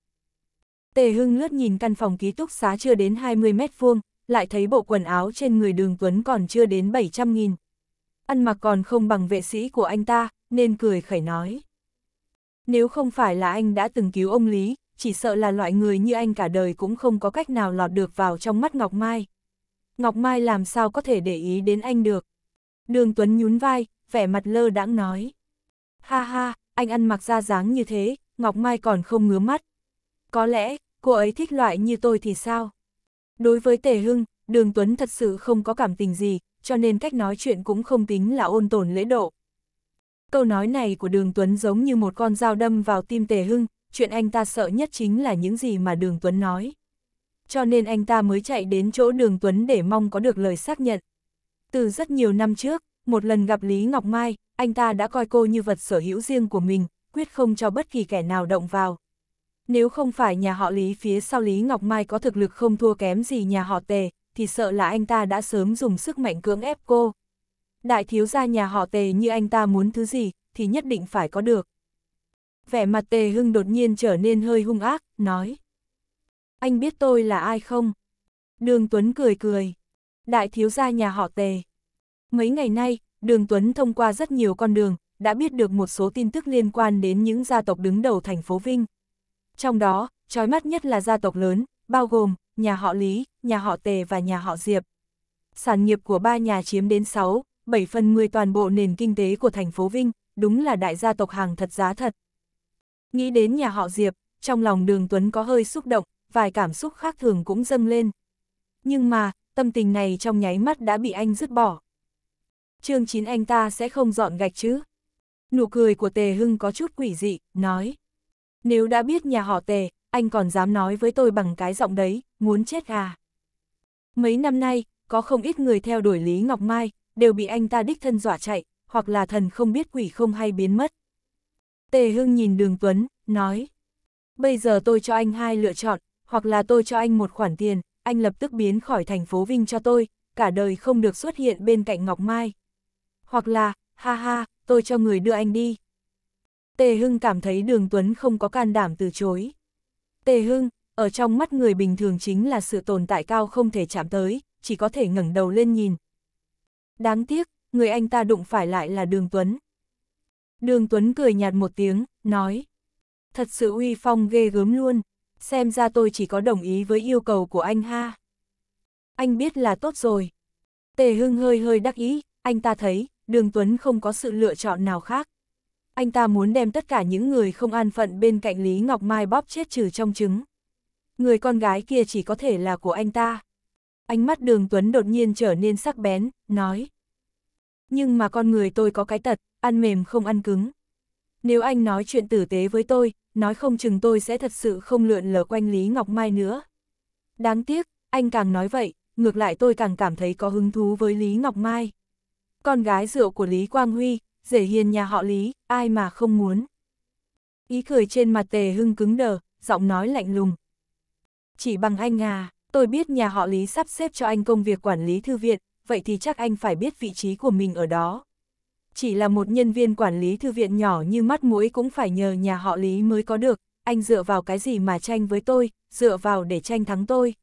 [SPEAKER 1] Tề Hưng lướt nhìn căn phòng ký túc xá chưa đến 20 mét vuông, lại thấy bộ quần áo trên người đường Tuấn còn chưa đến 700 nghìn. Ăn mặc còn không bằng vệ sĩ của anh ta, nên cười khẩy nói. Nếu không phải là anh đã từng cứu ông Lý, chỉ sợ là loại người như anh cả đời cũng không có cách nào lọt được vào trong mắt Ngọc Mai. Ngọc Mai làm sao có thể để ý đến anh được. Đường Tuấn nhún vai, vẻ mặt lơ đãng nói. Ha ha, anh ăn mặc ra dáng như thế, Ngọc Mai còn không ngứa mắt. Có lẽ, cô ấy thích loại như tôi thì sao? Đối với Tề Hưng, Đường Tuấn thật sự không có cảm tình gì, cho nên cách nói chuyện cũng không tính là ôn tồn lễ độ. Câu nói này của Đường Tuấn giống như một con dao đâm vào tim Tề Hưng, chuyện anh ta sợ nhất chính là những gì mà Đường Tuấn nói. Cho nên anh ta mới chạy đến chỗ Đường Tuấn để mong có được lời xác nhận. Từ rất nhiều năm trước, một lần gặp Lý Ngọc Mai, anh ta đã coi cô như vật sở hữu riêng của mình, quyết không cho bất kỳ kẻ nào động vào. Nếu không phải nhà họ Lý phía sau Lý Ngọc Mai có thực lực không thua kém gì nhà họ Tề, thì sợ là anh ta đã sớm dùng sức mạnh cưỡng ép cô. Đại thiếu gia nhà họ Tề như anh ta muốn thứ gì, thì nhất định phải có được. Vẻ mặt Tề Hưng đột nhiên trở nên hơi hung ác, nói. Anh biết tôi là ai không? Đường Tuấn cười cười. Đại thiếu gia nhà họ Tề. Mấy ngày nay, Đường Tuấn thông qua rất nhiều con đường, đã biết được một số tin tức liên quan đến những gia tộc đứng đầu thành phố Vinh. Trong đó, trói mắt nhất là gia tộc lớn, bao gồm nhà họ Lý, nhà họ Tề và nhà họ Diệp. Sản nghiệp của ba nhà chiếm đến 6, 7 phần 10 toàn bộ nền kinh tế của thành phố Vinh, đúng là đại gia tộc hàng thật giá thật. Nghĩ đến nhà họ Diệp, trong lòng đường Tuấn có hơi xúc động, vài cảm xúc khác thường cũng dâng lên. Nhưng mà, tâm tình này trong nháy mắt đã bị anh dứt bỏ. trương chín anh ta sẽ không dọn gạch chứ. Nụ cười của Tề Hưng có chút quỷ dị, nói. Nếu đã biết nhà họ tề, anh còn dám nói với tôi bằng cái giọng đấy, muốn chết à. Mấy năm nay, có không ít người theo đuổi Lý Ngọc Mai, đều bị anh ta đích thân dọa chạy, hoặc là thần không biết quỷ không hay biến mất. Tề Hưng nhìn Đường Tuấn, nói, bây giờ tôi cho anh hai lựa chọn, hoặc là tôi cho anh một khoản tiền, anh lập tức biến khỏi thành phố Vinh cho tôi, cả đời không được xuất hiện bên cạnh Ngọc Mai. Hoặc là, ha ha, tôi cho người đưa anh đi. Tề Hưng cảm thấy Đường Tuấn không có can đảm từ chối. Tề Hưng, ở trong mắt người bình thường chính là sự tồn tại cao không thể chạm tới, chỉ có thể ngẩng đầu lên nhìn. Đáng tiếc, người anh ta đụng phải lại là Đường Tuấn. Đường Tuấn cười nhạt một tiếng, nói. Thật sự uy phong ghê gớm luôn, xem ra tôi chỉ có đồng ý với yêu cầu của anh ha. Anh biết là tốt rồi. Tề Hưng hơi hơi đắc ý, anh ta thấy, Đường Tuấn không có sự lựa chọn nào khác anh ta muốn đem tất cả những người không an phận bên cạnh Lý Ngọc Mai bóp chết trừ trong trứng. Người con gái kia chỉ có thể là của anh ta. Ánh mắt đường Tuấn đột nhiên trở nên sắc bén, nói. Nhưng mà con người tôi có cái tật, ăn mềm không ăn cứng. Nếu anh nói chuyện tử tế với tôi, nói không chừng tôi sẽ thật sự không lượn lờ quanh Lý Ngọc Mai nữa. Đáng tiếc, anh càng nói vậy, ngược lại tôi càng cảm thấy có hứng thú với Lý Ngọc Mai. Con gái rượu của Lý Quang Huy, rể hiền nhà họ Lý, ai mà không muốn. Ý cười trên mặt tề hưng cứng đờ, giọng nói lạnh lùng. Chỉ bằng anh à, tôi biết nhà họ Lý sắp xếp cho anh công việc quản lý thư viện, vậy thì chắc anh phải biết vị trí của mình ở đó. Chỉ là một nhân viên quản lý thư viện nhỏ như mắt mũi cũng phải nhờ nhà họ Lý mới có được, anh dựa vào cái gì mà tranh với tôi, dựa vào để tranh thắng tôi.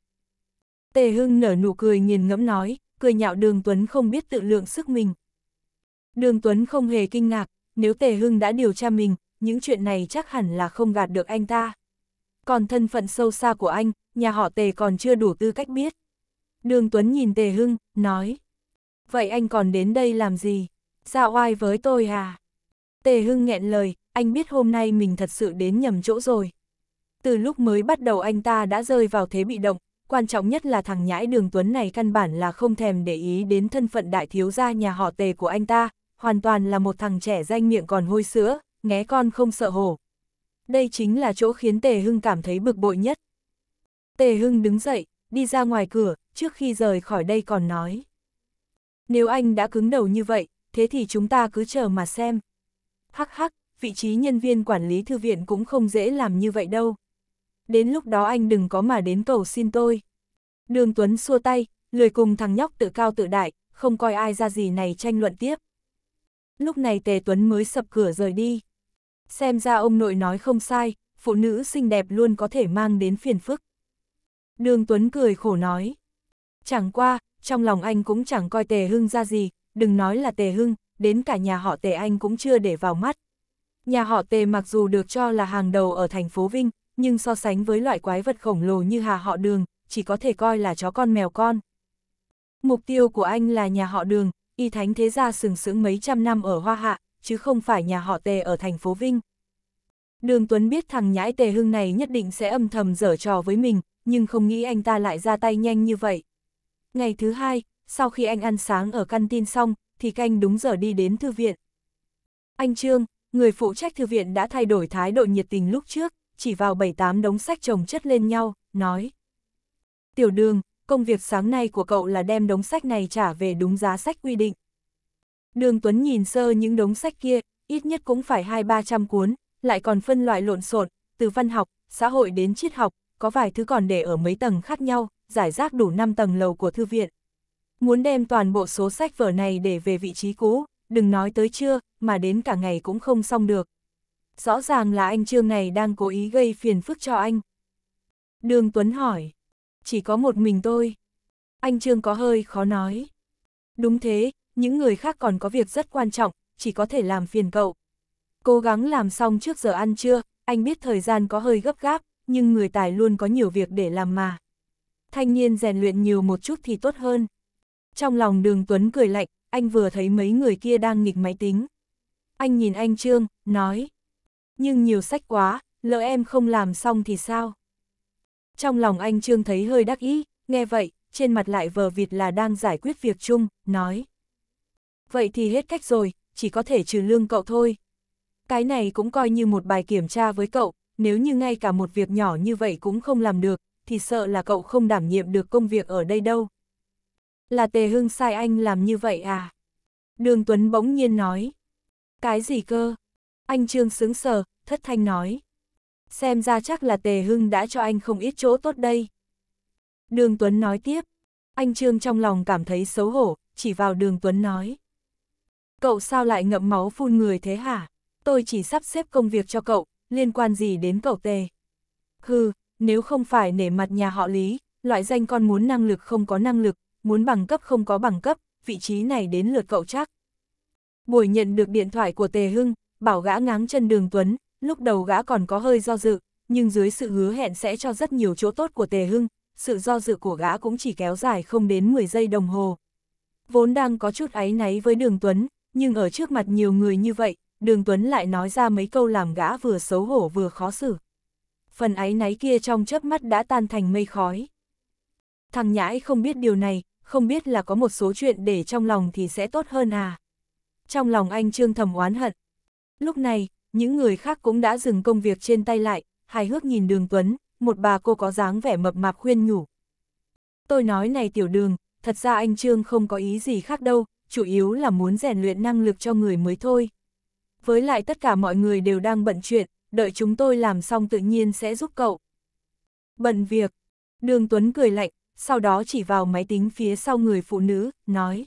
[SPEAKER 1] Tề Hưng nở nụ cười nghiền ngẫm nói, cười nhạo đường Tuấn không biết tự lượng sức mình. Đường Tuấn không hề kinh ngạc, nếu Tề Hưng đã điều tra mình, những chuyện này chắc hẳn là không gạt được anh ta. Còn thân phận sâu xa của anh, nhà họ Tề còn chưa đủ tư cách biết. Đường Tuấn nhìn Tề Hưng, nói. Vậy anh còn đến đây làm gì? Dạ oai với tôi à? Tề Hưng nghẹn lời, anh biết hôm nay mình thật sự đến nhầm chỗ rồi. Từ lúc mới bắt đầu anh ta đã rơi vào thế bị động, quan trọng nhất là thằng nhãi đường Tuấn này căn bản là không thèm để ý đến thân phận đại thiếu gia nhà họ Tề của anh ta, hoàn toàn là một thằng trẻ danh miệng còn hôi sữa, nghe con không sợ hổ. Đây chính là chỗ khiến Tề Hưng cảm thấy bực bội nhất. Tề Hưng đứng dậy, đi ra ngoài cửa, trước khi rời khỏi đây còn nói. Nếu anh đã cứng đầu như vậy, thế thì chúng ta cứ chờ mà xem. Hắc hắc, vị trí nhân viên quản lý thư viện cũng không dễ làm như vậy đâu. Đến lúc đó anh đừng có mà đến cầu xin tôi. Đường Tuấn xua tay, lười cùng thằng nhóc tự cao tự đại, không coi ai ra gì này tranh luận tiếp lúc này Tề Tuấn mới sập cửa rời đi. Xem ra ông nội nói không sai, phụ nữ xinh đẹp luôn có thể mang đến phiền phức. Đường Tuấn cười khổ nói. Chẳng qua, trong lòng anh cũng chẳng coi Tề Hưng ra gì, đừng nói là Tề Hưng, đến cả nhà họ Tề anh cũng chưa để vào mắt. Nhà họ Tề mặc dù được cho là hàng đầu ở thành phố Vinh, nhưng so sánh với loại quái vật khổng lồ như hà họ đường, chỉ có thể coi là chó con mèo con. Mục tiêu của anh là nhà họ đường, y thánh thế gia sừng sững mấy trăm năm ở Hoa Hạ, chứ không phải nhà họ tề ở thành phố Vinh. Đường Tuấn biết thằng nhãi tề hưng này nhất định sẽ âm thầm dở trò với mình, nhưng không nghĩ anh ta lại ra tay nhanh như vậy. Ngày thứ hai, sau khi anh ăn sáng ở căn tin xong, thì canh đúng giờ đi đến thư viện. Anh Trương, người phụ trách thư viện đã thay đổi thái độ nhiệt tình lúc trước, chỉ vào bảy tám đống sách chồng chất lên nhau, nói. Tiểu đường, công việc sáng nay của cậu là đem đống sách này trả về đúng giá sách quy định. Đường Tuấn nhìn sơ những đống sách kia, ít nhất cũng phải hai ba trăm cuốn, lại còn phân loại lộn xộn, từ văn học, xã hội đến triết học, có vài thứ còn để ở mấy tầng khác nhau, giải rác đủ 5 tầng lầu của thư viện. Muốn đem toàn bộ số sách vở này để về vị trí cũ, đừng nói tới trưa, mà đến cả ngày cũng không xong được. Rõ ràng là anh Trương này đang cố ý gây phiền phức cho anh. Đường Tuấn hỏi, chỉ có một mình tôi. Anh Trương có hơi khó nói. Đúng thế, những người khác còn có việc rất quan trọng, chỉ có thể làm phiền cậu. Cố gắng làm xong trước giờ ăn trưa, anh biết thời gian có hơi gấp gáp, nhưng người tài luôn có nhiều việc để làm mà. Thanh niên rèn luyện nhiều một chút thì tốt hơn. Trong lòng đường Tuấn cười lạnh, anh vừa thấy mấy người kia đang nghịch máy tính. Anh nhìn anh Trương, nói. Nhưng nhiều sách quá, lỡ em không làm xong thì sao? Trong lòng anh Trương thấy hơi đắc ý, nghe vậy, trên mặt lại vờ vịt là đang giải quyết việc chung, nói. Vậy thì hết cách rồi, chỉ có thể trừ lương cậu thôi. Cái này cũng coi như một bài kiểm tra với cậu, nếu như ngay cả một việc nhỏ như vậy cũng không làm được, thì sợ là cậu không đảm nhiệm được công việc ở đây đâu. Là Tề Hưng sai anh làm như vậy à? Đường Tuấn bỗng nhiên nói. Cái gì cơ? Anh Trương sướng sờ, thất thanh nói xem ra chắc là Tề Hưng đã cho anh không ít chỗ tốt đây. Đường Tuấn nói tiếp, anh Trương trong lòng cảm thấy xấu hổ, chỉ vào đường Tuấn nói. Cậu sao lại ngậm máu phun người thế hả? Tôi chỉ sắp xếp công việc cho cậu, liên quan gì đến cậu Tề? Hừ, nếu không phải nể mặt nhà họ Lý, loại danh con muốn năng lực không có năng lực, muốn bằng cấp không có bằng cấp, vị trí này đến lượt cậu chắc. Buổi nhận được điện thoại của Tề Hưng, bảo gã ngáng chân đường Tuấn, lúc đầu gã còn có hơi do dự, nhưng dưới sự hứa hẹn sẽ cho rất nhiều chỗ tốt của Tề Hưng, sự do dự của gã cũng chỉ kéo dài không đến 10 giây đồng hồ. Vốn đang có chút áy náy với Đường Tuấn, nhưng ở trước mặt nhiều người như vậy, Đường Tuấn lại nói ra mấy câu làm gã vừa xấu hổ vừa khó xử. Phần áy náy kia trong chớp mắt đã tan thành mây khói. Thằng nhãi không biết điều này, không biết là có một số chuyện để trong lòng thì sẽ tốt hơn à. Trong lòng anh Trương thầm oán hận. Lúc này, những người khác cũng đã dừng công việc trên tay lại, hài hước nhìn đường Tuấn, một bà cô có dáng vẻ mập mạp khuyên nhủ. Tôi nói này tiểu đường, thật ra anh Trương không có ý gì khác đâu, chủ yếu là muốn rèn luyện năng lực cho người mới thôi. Với lại tất cả mọi người đều đang bận chuyện, đợi chúng tôi làm xong tự nhiên sẽ giúp cậu. Bận việc, đường Tuấn cười lạnh, sau đó chỉ vào máy tính phía sau người phụ nữ, nói.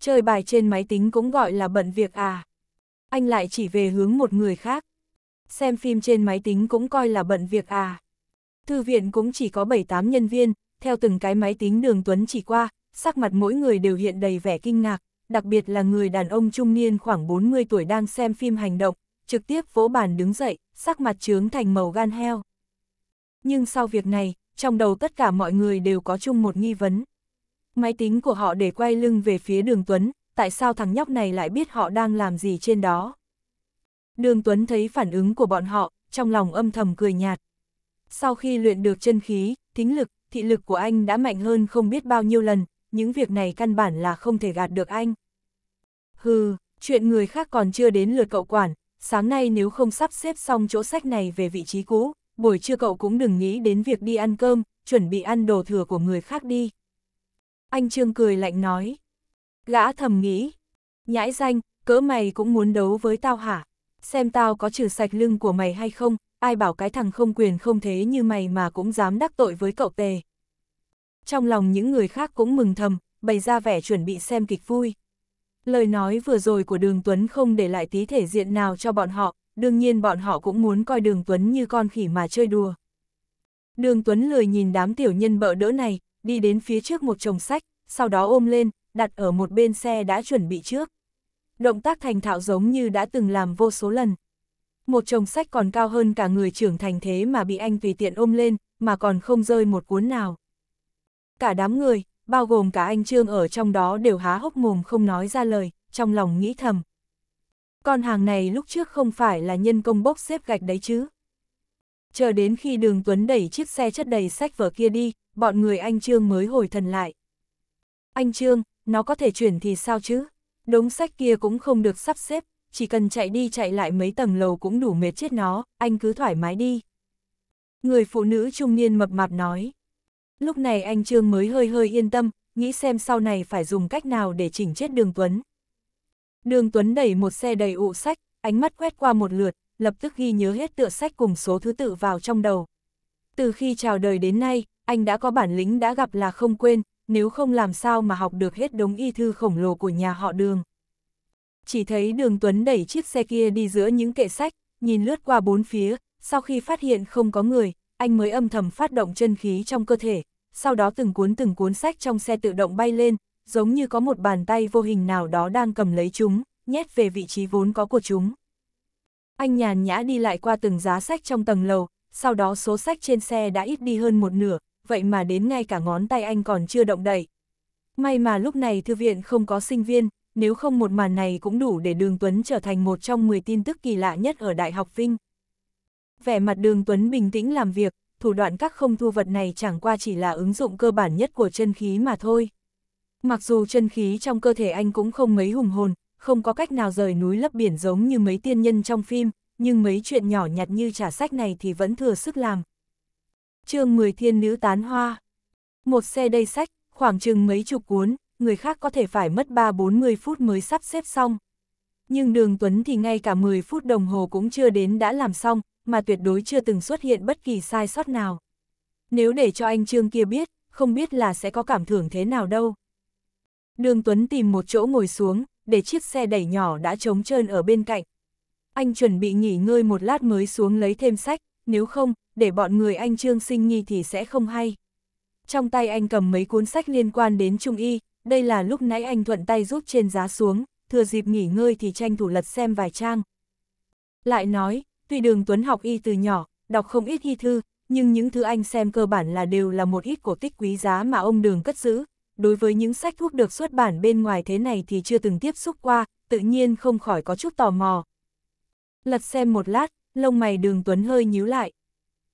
[SPEAKER 1] Chơi bài trên máy tính cũng gọi là bận việc à anh lại chỉ về hướng một người khác. Xem phim trên máy tính cũng coi là bận việc à. Thư viện cũng chỉ có 7-8 nhân viên, theo từng cái máy tính đường Tuấn chỉ qua, sắc mặt mỗi người đều hiện đầy vẻ kinh ngạc, đặc biệt là người đàn ông trung niên khoảng 40 tuổi đang xem phim hành động, trực tiếp vỗ bàn đứng dậy, sắc mặt trướng thành màu gan heo. Nhưng sau việc này, trong đầu tất cả mọi người đều có chung một nghi vấn. Máy tính của họ để quay lưng về phía đường Tuấn, tại sao thằng nhóc này lại biết họ đang làm gì trên đó. Đường Tuấn thấy phản ứng của bọn họ, trong lòng âm thầm cười nhạt. Sau khi luyện được chân khí, thính lực, thị lực của anh đã mạnh hơn không biết bao nhiêu lần, những việc này căn bản là không thể gạt được anh. Hừ, chuyện người khác còn chưa đến lượt cậu quản, sáng nay nếu không sắp xếp xong chỗ sách này về vị trí cũ, buổi trưa cậu cũng đừng nghĩ đến việc đi ăn cơm, chuẩn bị ăn đồ thừa của người khác đi. Anh Trương cười lạnh nói. Gã thầm nghĩ, nhãi danh, cỡ mày cũng muốn đấu với tao hả? Xem tao có trừ sạch lưng của mày hay không, ai bảo cái thằng không quyền không thế như mày mà cũng dám đắc tội với cậu tề. Trong lòng những người khác cũng mừng thầm, bày ra vẻ chuẩn bị xem kịch vui. Lời nói vừa rồi của Đường Tuấn không để lại tí thể diện nào cho bọn họ, đương nhiên bọn họ cũng muốn coi Đường Tuấn như con khỉ mà chơi đùa. Đường Tuấn lười nhìn đám tiểu nhân bợ đỡ này, đi đến phía trước một chồng sách, sau đó ôm lên, đặt ở một bên xe đã chuẩn bị trước. Động tác thành thạo giống như đã từng làm vô số lần. Một chồng sách còn cao hơn cả người trưởng thành thế mà bị anh tùy tiện ôm lên, mà còn không rơi một cuốn nào. Cả đám người, bao gồm cả anh Trương ở trong đó đều há hốc mồm không nói ra lời, trong lòng nghĩ thầm. Con hàng này lúc trước không phải là nhân công bốc xếp gạch đấy chứ. Chờ đến khi đường Tuấn đẩy chiếc xe chất đầy sách vở kia đi, bọn người anh Trương mới hồi thần lại. Anh Trương, nó có thể chuyển thì sao chứ? Đống sách kia cũng không được sắp xếp, chỉ cần chạy đi chạy lại mấy tầng lầu cũng đủ mệt chết nó, anh cứ thoải mái đi. Người phụ nữ trung niên mập mạp nói. Lúc này anh Trương mới hơi hơi yên tâm, nghĩ xem sau này phải dùng cách nào để chỉnh chết đường Tuấn. Đường Tuấn đẩy một xe đầy ụ sách, ánh mắt quét qua một lượt, lập tức ghi nhớ hết tựa sách cùng số thứ tự vào trong đầu. Từ khi chào đời đến nay, anh đã có bản lĩnh đã gặp là không quên, nếu không làm sao mà học được hết đống y thư khổng lồ của nhà họ đường. Chỉ thấy đường Tuấn đẩy chiếc xe kia đi giữa những kệ sách, nhìn lướt qua bốn phía, sau khi phát hiện không có người, anh mới âm thầm phát động chân khí trong cơ thể, sau đó từng cuốn từng cuốn sách trong xe tự động bay lên, giống như có một bàn tay vô hình nào đó đang cầm lấy chúng, nhét về vị trí vốn có của chúng. Anh nhàn nhã đi lại qua từng giá sách trong tầng lầu, sau đó số sách trên xe đã ít đi hơn một nửa, vậy mà đến ngay cả ngón tay anh còn chưa động đậy. May mà lúc này thư viện không có sinh viên, nếu không một màn này cũng đủ để Đường Tuấn trở thành một trong 10 tin tức kỳ lạ nhất ở Đại học Vinh. Vẻ mặt Đường Tuấn bình tĩnh làm việc, thủ đoạn các không thu vật này chẳng qua chỉ là ứng dụng cơ bản nhất của chân khí mà thôi. Mặc dù chân khí trong cơ thể anh cũng không mấy hùng hồn, không có cách nào rời núi lấp biển giống như mấy tiên nhân trong phim, nhưng mấy chuyện nhỏ nhặt như trả sách này thì vẫn thừa sức làm chương 10 thiên nữ tán hoa. Một xe đầy sách, khoảng chừng mấy chục cuốn, người khác có thể phải mất 3-40 phút mới sắp xếp xong. Nhưng đường Tuấn thì ngay cả 10 phút đồng hồ cũng chưa đến đã làm xong, mà tuyệt đối chưa từng xuất hiện bất kỳ sai sót nào. Nếu để cho anh Trương kia biết, không biết là sẽ có cảm thưởng thế nào đâu. Đường Tuấn tìm một chỗ ngồi xuống, để chiếc xe đẩy nhỏ đã trống trơn ở bên cạnh. Anh chuẩn bị nghỉ ngơi một lát mới xuống lấy thêm sách, nếu không, để bọn người anh Trương sinh nghi thì sẽ không hay. Trong tay anh cầm mấy cuốn sách liên quan đến Trung Y, đây là lúc nãy anh thuận tay rút trên giá xuống, thừa dịp nghỉ ngơi thì tranh thủ lật xem vài trang. Lại nói, tuy đường Tuấn học y từ nhỏ, đọc không ít hy thư, nhưng những thứ anh xem cơ bản là đều là một ít cổ tích quý giá mà ông đường cất giữ. Đối với những sách thuốc được xuất bản bên ngoài thế này thì chưa từng tiếp xúc qua, tự nhiên không khỏi có chút tò mò. Lật xem một lát, lông mày đường Tuấn hơi nhíu lại.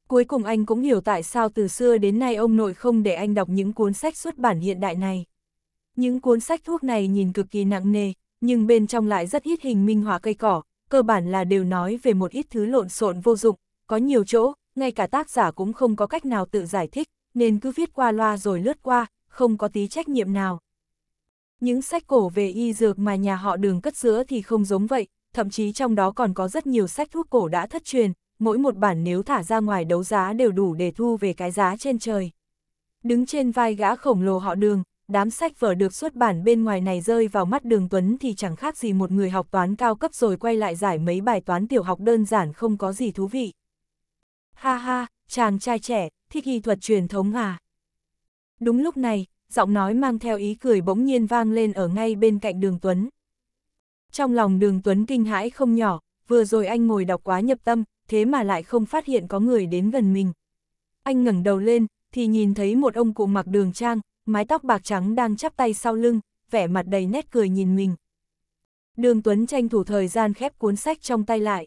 [SPEAKER 1] Cuối cùng anh cũng hiểu tại sao từ xưa đến nay ông nội không để anh đọc những cuốn sách xuất bản hiện đại này. Những cuốn sách thuốc này nhìn cực kỳ nặng nề, nhưng bên trong lại rất ít hình minh họa cây cỏ, cơ bản là đều nói về một ít thứ lộn xộn vô dụng, có nhiều chỗ, ngay cả tác giả cũng không có cách nào tự giải thích, nên cứ viết qua loa rồi lướt qua, không có tí trách nhiệm nào. Những sách cổ về y dược mà nhà họ đường cất giữa thì không giống vậy, thậm chí trong đó còn có rất nhiều sách thuốc cổ đã thất truyền, mỗi một bản nếu thả ra ngoài đấu giá đều đủ để thu về cái giá trên trời. Đứng trên vai gã khổng lồ họ đường, đám sách vở được xuất bản bên ngoài này rơi vào mắt đường Tuấn thì chẳng khác gì một người học toán cao cấp rồi quay lại giải mấy bài toán tiểu học đơn giản không có gì thú vị. Ha ha, chàng trai trẻ, thích y thuật truyền thống à. Đúng lúc này, giọng nói mang theo ý cười bỗng nhiên vang lên ở ngay bên cạnh đường Tuấn. Trong lòng đường Tuấn kinh hãi không nhỏ, vừa rồi anh ngồi đọc quá nhập tâm, thế mà lại không phát hiện có người đến gần mình. Anh ngẩng đầu lên, thì nhìn thấy một ông cụ mặc đường trang, mái tóc bạc trắng đang chắp tay sau lưng, vẻ mặt đầy nét cười nhìn mình. Đường Tuấn tranh thủ thời gian khép cuốn sách trong tay lại.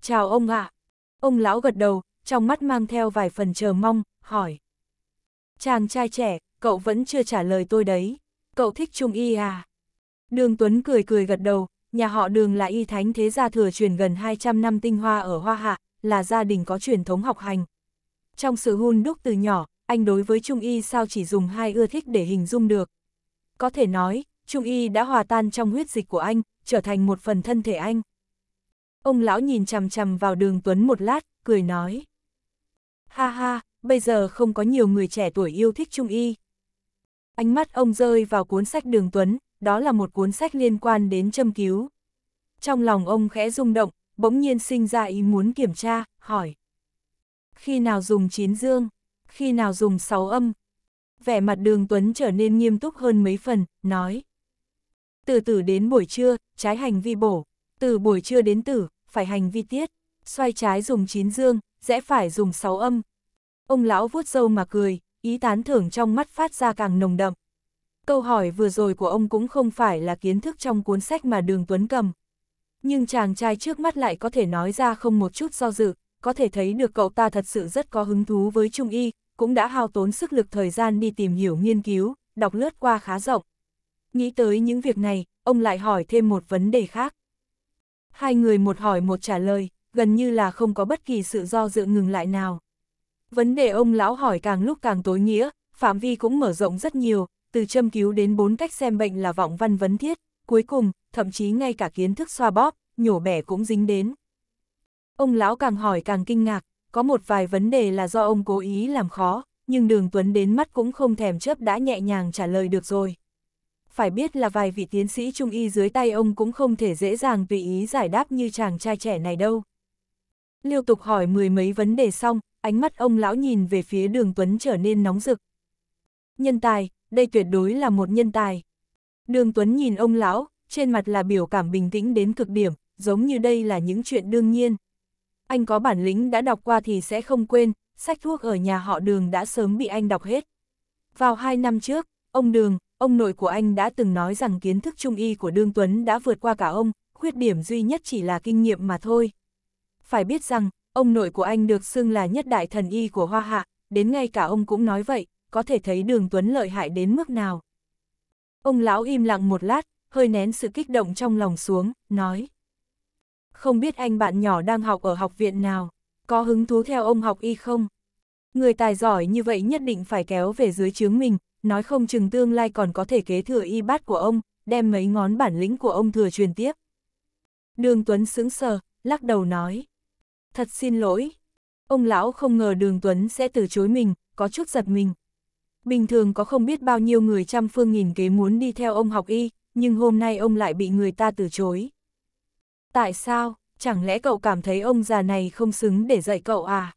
[SPEAKER 1] Chào ông ạ. À. Ông lão gật đầu, trong mắt mang theo vài phần chờ mong, hỏi. Chàng trai trẻ, cậu vẫn chưa trả lời tôi đấy. Cậu thích trung y à? Đường Tuấn cười cười gật đầu, nhà họ đường là y thánh thế gia thừa truyền gần 200 năm tinh hoa ở Hoa Hạ, là gia đình có truyền thống học hành. Trong sự hun đúc từ nhỏ, anh đối với Trung Y sao chỉ dùng hai ưa thích để hình dung được. Có thể nói, Trung Y đã hòa tan trong huyết dịch của anh, trở thành một phần thân thể anh. Ông lão nhìn chằm chằm vào đường Tuấn một lát, cười nói. Ha ha, bây giờ không có nhiều người trẻ tuổi yêu thích Trung Y. Ánh mắt ông rơi vào cuốn sách đường Tuấn, đó là một cuốn sách liên quan đến châm cứu. Trong lòng ông khẽ rung động, bỗng nhiên sinh ra ý muốn kiểm tra, hỏi. Khi nào dùng chín dương, khi nào dùng sáu âm? Vẻ mặt đường Tuấn trở nên nghiêm túc hơn mấy phần, nói. Từ tử đến buổi trưa, trái hành vi bổ, từ buổi trưa đến tử, phải hành vi tiết, xoay trái dùng chín dương, rẽ phải dùng sáu âm. Ông lão vuốt râu mà cười, ý tán thưởng trong mắt phát ra càng nồng đậm. Câu hỏi vừa rồi của ông cũng không phải là kiến thức trong cuốn sách mà Đường Tuấn cầm. Nhưng chàng trai trước mắt lại có thể nói ra không một chút do dự, có thể thấy được cậu ta thật sự rất có hứng thú với Trung Y, cũng đã hao tốn sức lực thời gian đi tìm hiểu nghiên cứu, đọc lướt qua khá rộng. Nghĩ tới những việc này, ông lại hỏi thêm một vấn đề khác. Hai người một hỏi một trả lời, gần như là không có bất kỳ sự do dự ngừng lại nào. Vấn đề ông lão hỏi càng lúc càng tối nghĩa, phạm vi cũng mở rộng rất nhiều, từ châm cứu đến bốn cách xem bệnh là vọng văn vấn thiết, cuối cùng, thậm chí ngay cả kiến thức xoa bóp, nhổ bẻ cũng dính đến. Ông lão càng hỏi càng kinh ngạc, có một vài vấn đề là do ông cố ý làm khó, nhưng đường Tuấn đến mắt cũng không thèm chớp đã nhẹ nhàng trả lời được rồi. Phải biết là vài vị tiến sĩ trung y dưới tay ông cũng không thể dễ dàng tùy ý giải đáp như chàng trai trẻ này đâu. liêu tục hỏi mười mấy vấn đề xong, ánh mắt ông lão nhìn về phía đường Tuấn trở nên nóng rực. Nhân tài, đây tuyệt đối là một nhân tài. Đường Tuấn nhìn ông lão, trên mặt là biểu cảm bình tĩnh đến cực điểm, giống như đây là những chuyện đương nhiên. Anh có bản lĩnh đã đọc qua thì sẽ không quên, sách thuốc ở nhà họ đường đã sớm bị anh đọc hết. Vào hai năm trước, ông Đường, ông nội của anh đã từng nói rằng kiến thức trung y của Đường Tuấn đã vượt qua cả ông, khuyết điểm duy nhất chỉ là kinh nghiệm mà thôi. Phải biết rằng, ông nội của anh được xưng là nhất đại thần y của Hoa Hạ, đến ngay cả ông cũng nói vậy, có thể thấy đường Tuấn lợi hại đến mức nào. Ông lão im lặng một lát, hơi nén sự kích động trong lòng xuống, nói. Không biết anh bạn nhỏ đang học ở học viện nào, có hứng thú theo ông học y không? Người tài giỏi như vậy nhất định phải kéo về dưới chướng mình, nói không chừng tương lai còn có thể kế thừa y bát của ông, đem mấy ngón bản lĩnh của ông thừa truyền tiếp. Đường Tuấn sững sờ, lắc đầu nói. Thật xin lỗi. Ông lão không ngờ Đường Tuấn sẽ từ chối mình, có chút giật mình. Bình thường có không biết bao nhiêu người trăm phương nghìn kế muốn đi theo ông học y, nhưng hôm nay ông lại bị người ta từ chối. Tại sao, chẳng lẽ cậu cảm thấy ông già này không xứng để dạy cậu à?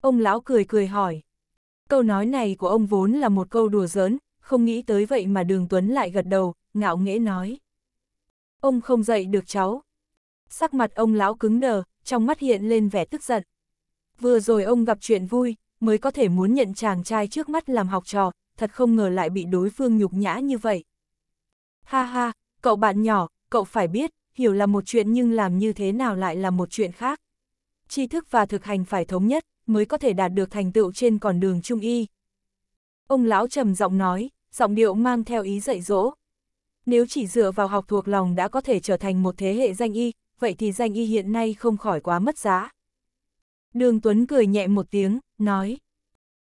[SPEAKER 1] Ông lão cười cười hỏi. Câu nói này của ông vốn là một câu đùa giỡn, không nghĩ tới vậy mà đường Tuấn lại gật đầu, ngạo nghễ nói. Ông không dạy được cháu. Sắc mặt ông lão cứng đờ, trong mắt hiện lên vẻ tức giận. Vừa rồi ông gặp chuyện vui, mới có thể muốn nhận chàng trai trước mắt làm học trò, thật không ngờ lại bị đối phương nhục nhã như vậy. Ha ha, cậu bạn nhỏ, cậu phải biết, hiểu là một chuyện nhưng làm như thế nào lại là một chuyện khác. Tri thức và thực hành phải thống nhất, mới có thể đạt được thành tựu trên con đường trung y. Ông lão trầm giọng nói, giọng điệu mang theo ý dạy dỗ. Nếu chỉ dựa vào học thuộc lòng đã có thể trở thành một thế hệ danh y, vậy thì danh y hiện nay không khỏi quá mất giá. Đường Tuấn cười nhẹ một tiếng, nói.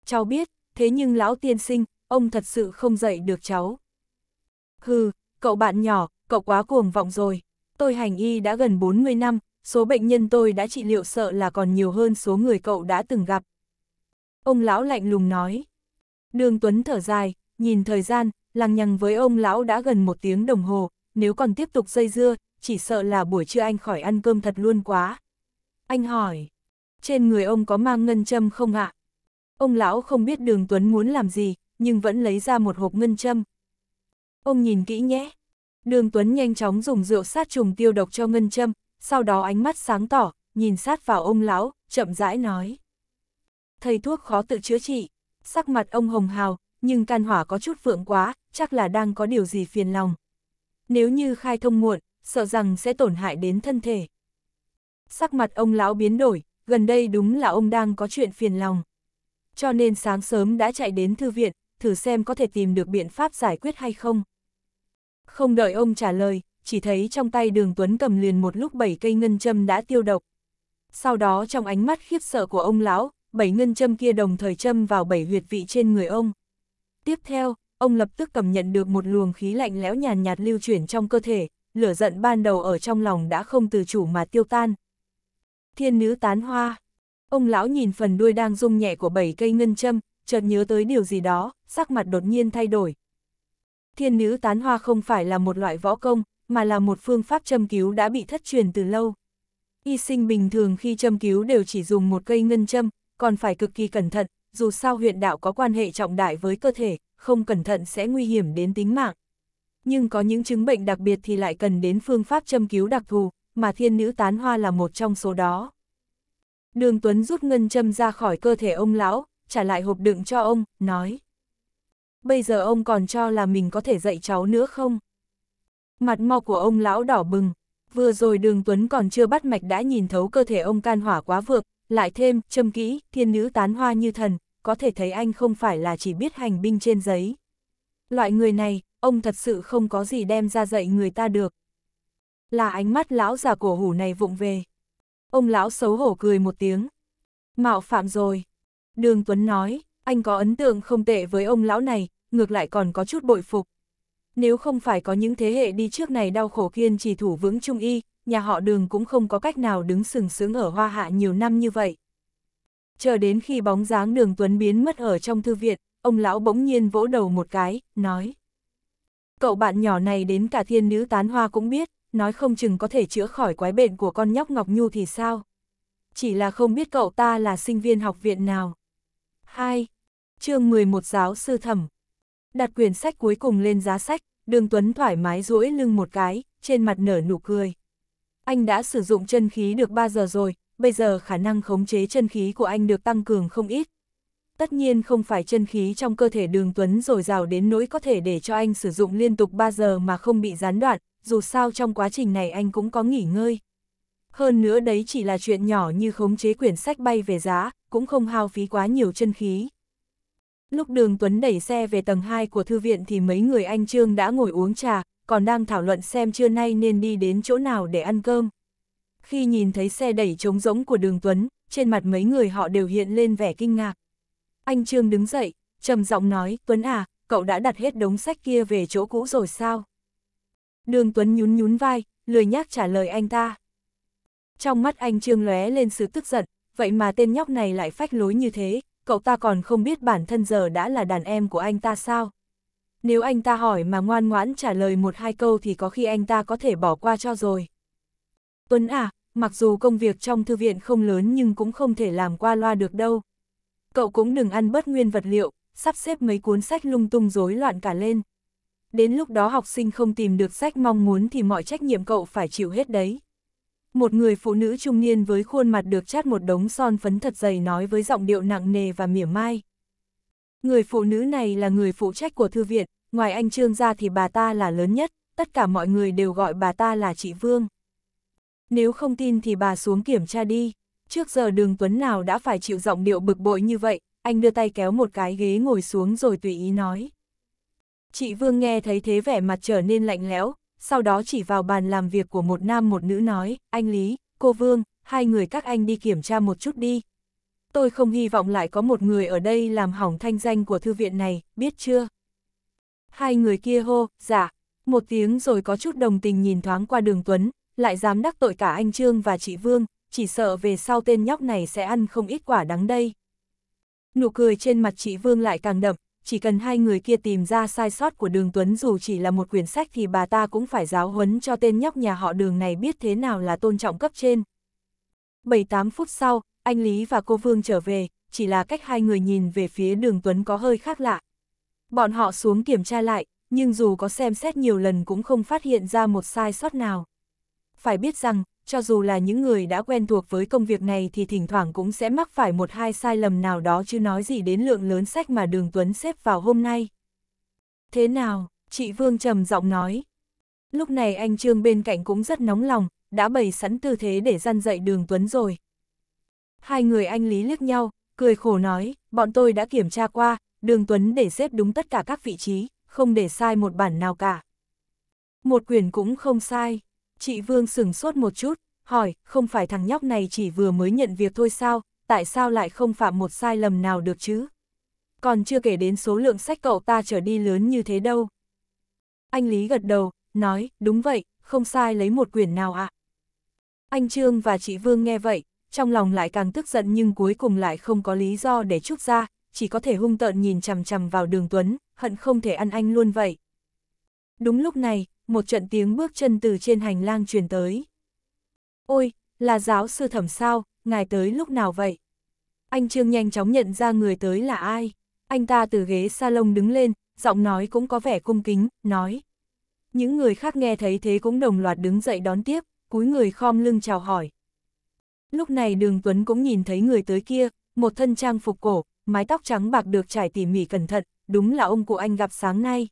[SPEAKER 1] Cháu biết, thế nhưng lão tiên sinh, ông thật sự không dạy được cháu. Hừ, cậu bạn nhỏ, cậu quá cuồng vọng rồi. Tôi hành y đã gần 40 năm, số bệnh nhân tôi đã trị liệu sợ là còn nhiều hơn số người cậu đã từng gặp. Ông lão lạnh lùng nói. Đường Tuấn thở dài, nhìn thời gian, lằng nhằng với ông lão đã gần một tiếng đồng hồ, nếu còn tiếp tục dây dưa, chỉ sợ là buổi trưa anh khỏi ăn cơm thật luôn quá. Anh hỏi, trên người ông có mang ngân châm không ạ? À? Ông lão không biết đường Tuấn muốn làm gì, nhưng vẫn lấy ra một hộp ngân châm. Ông nhìn kỹ nhé. Đường Tuấn nhanh chóng dùng rượu sát trùng tiêu độc cho ngân châm, sau đó ánh mắt sáng tỏ, nhìn sát vào ông lão, chậm rãi nói. Thầy thuốc khó tự chữa trị, sắc mặt ông hồng hào, nhưng can hỏa có chút vượng quá, chắc là đang có điều gì phiền lòng. Nếu như khai thông muộn, sợ rằng sẽ tổn hại đến thân thể. Sắc mặt ông lão biến đổi, gần đây đúng là ông đang có chuyện phiền lòng. Cho nên sáng sớm đã chạy đến thư viện, thử xem có thể tìm được biện pháp giải quyết hay không. Không đợi ông trả lời, chỉ thấy trong tay đường Tuấn cầm liền một lúc bảy cây ngân châm đã tiêu độc. Sau đó trong ánh mắt khiếp sợ của ông lão, bảy ngân châm kia đồng thời châm vào bảy huyệt vị trên người ông. Tiếp theo, ông lập tức cảm nhận được một luồng khí lạnh lẽo nhàn nhạt, nhạt lưu chuyển trong cơ thể, lửa giận ban đầu ở trong lòng đã không từ chủ mà tiêu tan thiên nữ tán hoa. Ông lão nhìn phần đuôi đang rung nhẹ của bảy cây ngân châm, chợt nhớ tới điều gì đó, sắc mặt đột nhiên thay đổi. Thiên nữ tán hoa không phải là một loại võ công, mà là một phương pháp châm cứu đã bị thất truyền từ lâu. Y sinh bình thường khi châm cứu đều chỉ dùng một cây ngân châm, còn phải cực kỳ cẩn thận, dù sao huyện đạo có quan hệ trọng đại với cơ thể, không cẩn thận sẽ nguy hiểm đến tính mạng. Nhưng có những chứng bệnh đặc biệt thì lại cần đến phương pháp châm cứu đặc thù, mà thiên nữ tán hoa là một trong số đó. Đường Tuấn rút ngân châm ra khỏi cơ thể ông lão, trả lại hộp đựng cho ông, nói. Bây giờ ông còn cho là mình có thể dạy cháu nữa không? Mặt mò của ông lão đỏ bừng, vừa rồi đường Tuấn còn chưa bắt mạch đã nhìn thấu cơ thể ông can hỏa quá vượt, lại thêm, châm kỹ, thiên nữ tán hoa như thần, có thể thấy anh không phải là chỉ biết hành binh trên giấy. Loại người này, ông thật sự không có gì đem ra dạy người ta được là ánh mắt lão già của hủ này vụng về. Ông lão xấu hổ cười một tiếng. Mạo phạm rồi. Đường Tuấn nói, anh có ấn tượng không tệ với ông lão này, ngược lại còn có chút bội phục. Nếu không phải có những thế hệ đi trước này đau khổ kiên trì thủ vững trung y, nhà họ đường cũng không có cách nào đứng sừng sững ở hoa hạ nhiều năm như vậy. Chờ đến khi bóng dáng đường Tuấn biến mất ở trong thư viện, ông lão bỗng nhiên vỗ đầu một cái, nói. Cậu bạn nhỏ này đến cả thiên nữ tán hoa cũng biết, nói không chừng có thể chữa khỏi quái bệnh của con nhóc Ngọc Nhu thì sao. Chỉ là không biết cậu ta là sinh viên học viện nào. 2. chương 11 Giáo sư thẩm Đặt quyển sách cuối cùng lên giá sách, Đường Tuấn thoải mái duỗi lưng một cái, trên mặt nở nụ cười. Anh đã sử dụng chân khí được 3 giờ rồi, bây giờ khả năng khống chế chân khí của anh được tăng cường không ít. Tất nhiên không phải chân khí trong cơ thể đường Tuấn rồi rào đến nỗi có thể để cho anh sử dụng liên tục 3 giờ mà không bị gián đoạn, dù sao trong quá trình này anh cũng có nghỉ ngơi. Hơn nữa đấy chỉ là chuyện nhỏ như khống chế quyển sách bay về giá, cũng không hao phí quá nhiều chân khí. Lúc đường Tuấn đẩy xe về tầng 2 của thư viện thì mấy người anh Trương đã ngồi uống trà, còn đang thảo luận xem trưa nay nên đi đến chỗ nào để ăn cơm. Khi nhìn thấy xe đẩy trống rỗng của đường Tuấn, trên mặt mấy người họ đều hiện lên vẻ kinh ngạc. Anh Trương đứng dậy, trầm giọng nói, Tuấn à, cậu đã đặt hết đống sách kia về chỗ cũ rồi sao? Đường Tuấn nhún nhún vai, lười nhác trả lời anh ta. Trong mắt anh Trương lóe lên sự tức giận, vậy mà tên nhóc này lại phách lối như thế, cậu ta còn không biết bản thân giờ đã là đàn em của anh ta sao. Nếu anh ta hỏi mà ngoan ngoãn trả lời một hai câu thì có khi anh ta có thể bỏ qua cho rồi. Tuấn à, mặc dù công việc trong thư viện không lớn nhưng cũng không thể làm qua loa được đâu. Cậu cũng đừng ăn bớt nguyên vật liệu, sắp xếp mấy cuốn sách lung tung rối loạn cả lên đến lúc đó học sinh không tìm được sách mong muốn thì mọi trách nhiệm cậu phải chịu hết đấy. Một người phụ nữ trung niên với khuôn mặt được chát một đống son phấn thật dày nói với giọng điệu nặng nề và mỉa mai. Người phụ nữ này là người phụ trách của thư viện, ngoài anh Trương ra thì bà ta là lớn nhất, tất cả mọi người đều gọi bà ta là chị Vương. Nếu không tin thì bà xuống kiểm tra đi, trước giờ đường Tuấn nào đã phải chịu giọng điệu bực bội như vậy, anh đưa tay kéo một cái ghế ngồi xuống rồi tùy ý nói. Chị Vương nghe thấy thế vẻ mặt trở nên lạnh lẽo, sau đó chỉ vào bàn làm việc của một nam một nữ nói, anh Lý, cô Vương, hai người các anh đi kiểm tra một chút đi. Tôi không hy vọng lại có một người ở đây làm hỏng thanh danh của thư viện này, biết chưa? Hai người kia hô, dạ, một tiếng rồi có chút đồng tình nhìn thoáng qua đường Tuấn, lại dám đắc tội cả anh Trương và chị Vương, chỉ sợ về sau tên nhóc này sẽ ăn không ít quả đắng đây. Nụ cười trên mặt chị Vương lại càng đậm, chỉ cần hai người kia tìm ra sai sót của đường Tuấn dù chỉ là một quyển sách thì bà ta cũng phải giáo huấn cho tên nhóc nhà họ đường này biết thế nào là tôn trọng cấp trên. 7-8 phút sau, anh Lý và cô Vương trở về, chỉ là cách hai người nhìn về phía đường Tuấn có hơi khác lạ. Bọn họ xuống kiểm tra lại, nhưng dù có xem xét nhiều lần cũng không phát hiện ra một sai sót nào. Phải biết rằng, cho dù là những người đã quen thuộc với công việc này thì thỉnh thoảng cũng sẽ mắc phải một hai sai lầm nào đó chứ nói gì đến lượng lớn sách mà Đường Tuấn xếp vào hôm nay. Thế nào, chị Vương trầm giọng nói. Lúc này anh Trương bên cạnh cũng rất nóng lòng, đã bày sẵn tư thế để gian dạy Đường Tuấn rồi. Hai người anh lý liếc nhau, cười khổ nói, bọn tôi đã kiểm tra qua, Đường Tuấn để xếp đúng tất cả các vị trí, không để sai một bản nào cả. Một quyển cũng không sai. Chị Vương sừng sốt một chút, hỏi, không phải thằng nhóc này chỉ vừa mới nhận việc thôi sao, tại sao lại không phạm một sai lầm nào được chứ? Còn chưa kể đến số lượng sách cậu ta trở đi lớn như thế đâu. Anh Lý gật đầu, nói, đúng vậy, không sai lấy một quyển nào ạ. À? Anh Trương và chị Vương nghe vậy, trong lòng lại càng tức giận nhưng cuối cùng lại không có lý do để trút ra, chỉ có thể hung tợn nhìn chằm chằm vào đường Tuấn, hận không thể ăn anh luôn vậy. Đúng lúc này, một trận tiếng bước chân từ trên hành lang truyền tới. Ôi, là giáo sư thẩm sao, ngài tới lúc nào vậy? Anh Trương nhanh chóng nhận ra người tới là ai. Anh ta từ ghế salon đứng lên, giọng nói cũng có vẻ cung kính, nói. Những người khác nghe thấy thế cũng đồng loạt đứng dậy đón tiếp, cúi người khom lưng chào hỏi. Lúc này đường Tuấn cũng nhìn thấy người tới kia, một thân trang phục cổ, mái tóc trắng bạc được trải tỉ mỉ cẩn thận, đúng là ông cụ anh gặp sáng nay.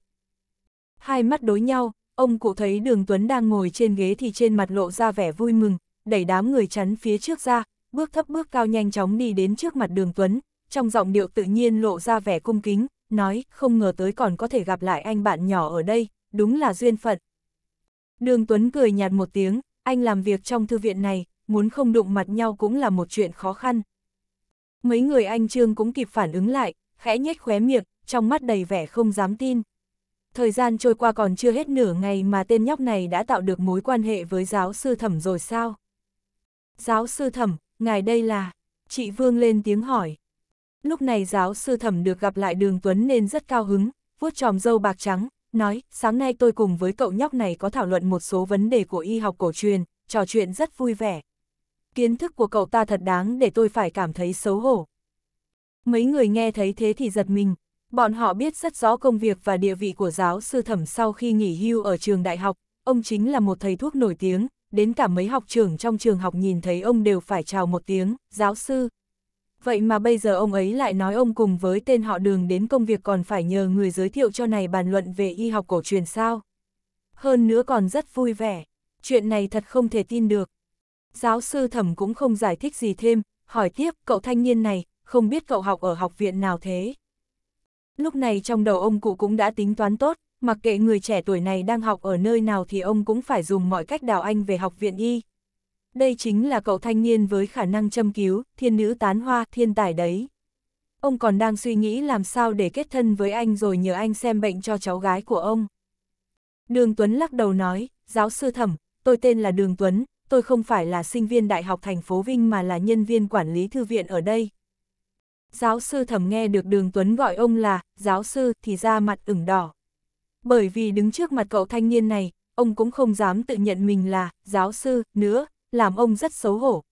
[SPEAKER 1] Hai mắt đối nhau, ông cụ thấy đường Tuấn đang ngồi trên ghế thì trên mặt lộ ra vẻ vui mừng, đẩy đám người chắn phía trước ra, bước thấp bước cao nhanh chóng đi đến trước mặt đường Tuấn, trong giọng điệu tự nhiên lộ ra vẻ cung kính, nói không ngờ tới còn có thể gặp lại anh bạn nhỏ ở đây, đúng là duyên phận. Đường Tuấn cười nhạt một tiếng, anh làm việc trong thư viện này, muốn không đụng mặt nhau cũng là một chuyện khó khăn. Mấy người anh Trương cũng kịp phản ứng lại, khẽ nhếch khóe miệng, trong mắt đầy vẻ không dám tin thời gian trôi qua còn chưa hết nửa ngày mà tên nhóc này đã tạo được mối quan hệ với giáo sư thẩm rồi sao? Giáo sư thẩm, ngài đây là... Chị Vương lên tiếng hỏi. Lúc này giáo sư thẩm được gặp lại đường Tuấn nên rất cao hứng, vuốt tròm dâu bạc trắng, nói, sáng nay tôi cùng với cậu nhóc này có thảo luận một số vấn đề của y học cổ truyền, trò chuyện rất vui vẻ. Kiến thức của cậu ta thật đáng để tôi phải cảm thấy xấu hổ. Mấy người nghe thấy thế thì giật mình, Bọn họ biết rất rõ công việc và địa vị của giáo sư thẩm sau khi nghỉ hưu ở trường đại học, ông chính là một thầy thuốc nổi tiếng, đến cả mấy học trưởng trong trường học nhìn thấy ông đều phải chào một tiếng, giáo sư. Vậy mà bây giờ ông ấy lại nói ông cùng với tên họ đường đến công việc còn phải nhờ người giới thiệu cho này bàn luận về y học cổ truyền sao. Hơn nữa còn rất vui vẻ, chuyện này thật không thể tin được. Giáo sư thẩm cũng không giải thích gì thêm, hỏi tiếp cậu thanh niên này, không biết cậu học ở học viện nào thế. Lúc này trong đầu ông cụ cũng đã tính toán tốt, mặc kệ người trẻ tuổi này đang học ở nơi nào thì ông cũng phải dùng mọi cách đào anh về học viện y. Đây chính là cậu thanh niên với khả năng châm cứu, thiên nữ tán hoa, thiên tài đấy. Ông còn đang suy nghĩ làm sao để kết thân với anh rồi nhờ anh xem bệnh cho cháu gái của ông. Đường Tuấn lắc đầu nói, giáo sư thẩm, tôi tên là Đường Tuấn, tôi không phải là sinh viên Đại học thành phố Vinh mà là nhân viên quản lý thư viện ở đây, giáo sư thẩm nghe được đường Tuấn gọi ông là, giáo sư thì ra mặt ửng đỏ. Bởi vì đứng trước mặt cậu thanh niên này, ông cũng không dám tự nhận mình là, giáo sư, nữa, làm ông rất xấu hổ.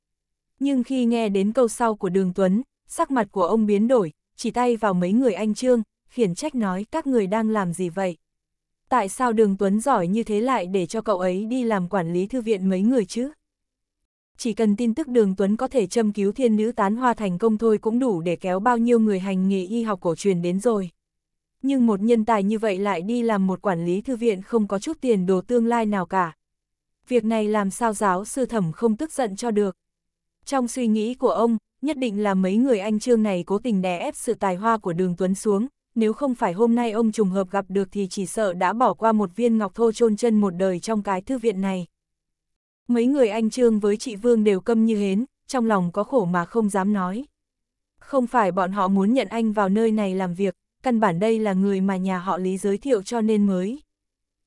[SPEAKER 1] Nhưng khi nghe đến câu sau của đường Tuấn, sắc mặt của ông biến đổi, chỉ tay vào mấy người anh Trương, khiển trách nói các người đang làm gì vậy. Tại sao đường Tuấn giỏi như thế lại để cho cậu ấy đi làm quản lý thư viện mấy người chứ? chỉ cần tin tức Đường Tuấn có thể châm cứu thiên nữ tán hoa thành công thôi cũng đủ để kéo bao nhiêu người hành nghề y học cổ truyền đến rồi. Nhưng một nhân tài như vậy lại đi làm một quản lý thư viện không có chút tiền đồ tương lai nào cả. Việc này làm sao giáo sư thẩm không tức giận cho được. Trong suy nghĩ của ông, nhất định là mấy người anh trương này cố tình đè ép sự tài hoa của đường Tuấn xuống, nếu không phải hôm nay ông trùng hợp gặp được thì chỉ sợ đã bỏ qua một viên ngọc thô chôn chân một đời trong cái thư viện này mấy người anh Trương với chị Vương đều câm như hến, trong lòng có khổ mà không dám nói. Không phải bọn họ muốn nhận anh vào nơi này làm việc, căn bản đây là người mà nhà họ Lý giới thiệu cho nên mới.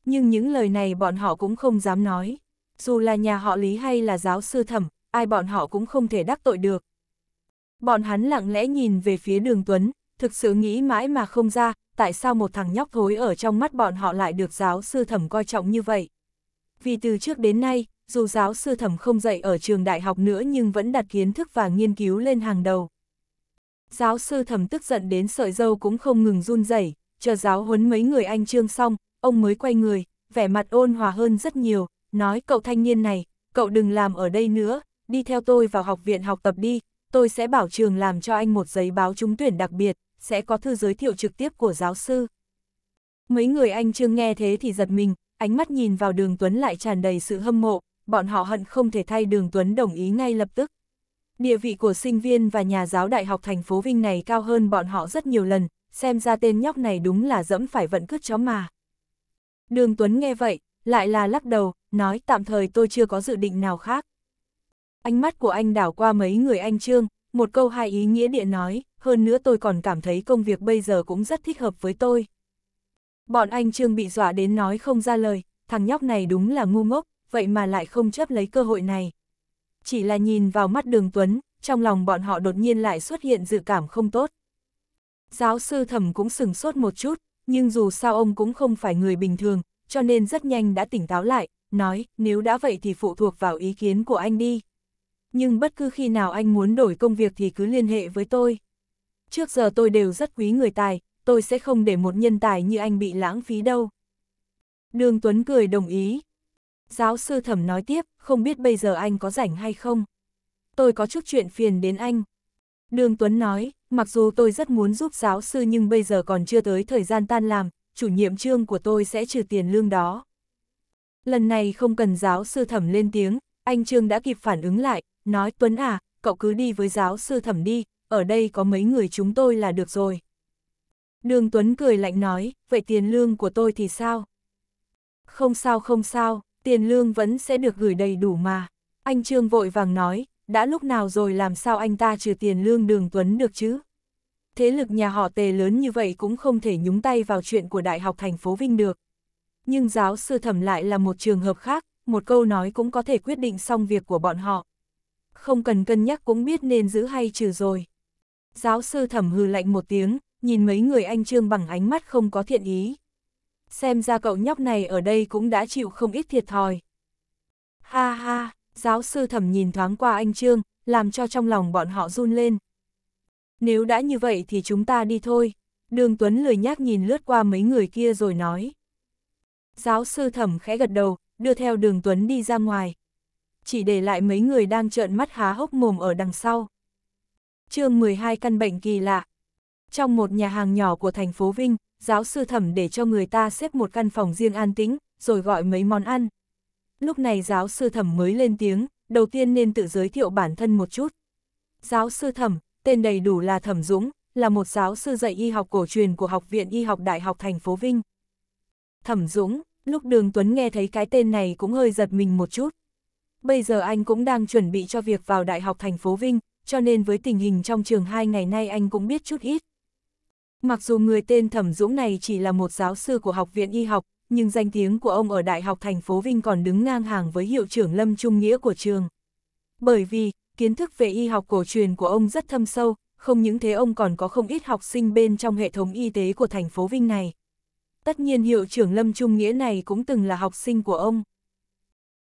[SPEAKER 1] Nhưng những lời này bọn họ cũng không dám nói. Dù là nhà họ Lý hay là giáo sư thẩm, ai bọn họ cũng không thể đắc tội được. Bọn hắn lặng lẽ nhìn về phía đường Tuấn, thực sự nghĩ mãi mà không ra, tại sao một thằng nhóc thối ở trong mắt bọn họ lại được giáo sư thẩm coi trọng như vậy. Vì từ trước đến nay, dù giáo sư thẩm không dạy ở trường đại học nữa nhưng vẫn đặt kiến thức và nghiên cứu lên hàng đầu. Giáo sư thẩm tức giận đến sợi dâu cũng không ngừng run rẩy, chờ giáo huấn mấy người anh trương xong, ông mới quay người, vẻ mặt ôn hòa hơn rất nhiều, nói cậu thanh niên này, cậu đừng làm ở đây nữa, đi theo tôi vào học viện học tập đi, tôi sẽ bảo trường làm cho anh một giấy báo trúng tuyển đặc biệt, sẽ có thư giới thiệu trực tiếp của giáo sư. Mấy người anh trương nghe thế thì giật mình, ánh mắt nhìn vào đường Tuấn lại tràn đầy sự hâm mộ, bọn họ hận không thể thay Đường Tuấn đồng ý ngay lập tức. Địa vị của sinh viên và nhà giáo đại học thành phố Vinh này cao hơn bọn họ rất nhiều lần, xem ra tên nhóc này đúng là dẫm phải vận cứt chó mà. Đường Tuấn nghe vậy, lại là lắc đầu, nói tạm thời tôi chưa có dự định nào khác. Ánh mắt của anh đảo qua mấy người anh Trương, một câu hai ý nghĩa địa nói, hơn nữa tôi còn cảm thấy công việc bây giờ cũng rất thích hợp với tôi. Bọn anh Trương bị dọa đến nói không ra lời, thằng nhóc này đúng là ngu ngốc, vậy mà lại không chấp lấy cơ hội này. Chỉ là nhìn vào mắt đường Tuấn, trong lòng bọn họ đột nhiên lại xuất hiện dự cảm không tốt. Giáo sư thẩm cũng sừng sốt một chút, nhưng dù sao ông cũng không phải người bình thường, cho nên rất nhanh đã tỉnh táo lại, nói nếu đã vậy thì phụ thuộc vào ý kiến của anh đi. Nhưng bất cứ khi nào anh muốn đổi công việc thì cứ liên hệ với tôi. Trước giờ tôi đều rất quý người tài, tôi sẽ không để một nhân tài như anh bị lãng phí đâu. Đường Tuấn cười đồng ý, Giáo sư thẩm nói tiếp, không biết bây giờ anh có rảnh hay không? Tôi có chút chuyện phiền đến anh. Đường Tuấn nói, mặc dù tôi rất muốn giúp giáo sư nhưng bây giờ còn chưa tới thời gian tan làm, chủ nhiệm trương của tôi sẽ trừ tiền lương đó. Lần này không cần giáo sư thẩm lên tiếng, anh Trương đã kịp phản ứng lại, nói Tuấn à, cậu cứ đi với giáo sư thẩm đi, ở đây có mấy người chúng tôi là được rồi. Đường Tuấn cười lạnh nói, vậy tiền lương của tôi thì sao? Không sao không sao, tiền lương vẫn sẽ được gửi đầy đủ mà. Anh Trương vội vàng nói, đã lúc nào rồi làm sao anh ta trừ tiền lương đường Tuấn được chứ? Thế lực nhà họ tề lớn như vậy cũng không thể nhúng tay vào chuyện của Đại học thành phố Vinh được. Nhưng giáo sư thẩm lại là một trường hợp khác, một câu nói cũng có thể quyết định xong việc của bọn họ. Không cần cân nhắc cũng biết nên giữ hay trừ rồi. Giáo sư thẩm hư lạnh một tiếng, nhìn mấy người anh Trương bằng ánh mắt không có thiện ý xem ra cậu nhóc này ở đây cũng đã chịu không ít thiệt thòi. Ha ha, giáo sư thẩm nhìn thoáng qua anh Trương, làm cho trong lòng bọn họ run lên. Nếu đã như vậy thì chúng ta đi thôi. Đường Tuấn lười nhác nhìn lướt qua mấy người kia rồi nói. Giáo sư thẩm khẽ gật đầu, đưa theo đường Tuấn đi ra ngoài. Chỉ để lại mấy người đang trợn mắt há hốc mồm ở đằng sau. chương 12 căn bệnh kỳ lạ, trong một nhà hàng nhỏ của thành phố Vinh, giáo sư thẩm để cho người ta xếp một căn phòng riêng an tĩnh, rồi gọi mấy món ăn. Lúc này giáo sư thẩm mới lên tiếng, đầu tiên nên tự giới thiệu bản thân một chút. Giáo sư thẩm, tên đầy đủ là Thẩm Dũng, là một giáo sư dạy y học cổ truyền của Học viện Y học Đại học thành phố Vinh. Thẩm Dũng, lúc Đường Tuấn nghe thấy cái tên này cũng hơi giật mình một chút. Bây giờ anh cũng đang chuẩn bị cho việc vào Đại học thành phố Vinh, cho nên với tình hình trong trường hai ngày nay anh cũng biết chút ít. Mặc dù người tên Thẩm Dũng này chỉ là một giáo sư của Học viện Y học, nhưng danh tiếng của ông ở Đại học thành phố Vinh còn đứng ngang hàng với hiệu trưởng Lâm Trung Nghĩa của trường. Bởi vì, kiến thức về y học cổ truyền của ông rất thâm sâu, không những thế ông còn có không ít học sinh bên trong hệ thống y tế của thành phố Vinh này. Tất nhiên hiệu trưởng Lâm Trung Nghĩa này cũng từng là học sinh của ông.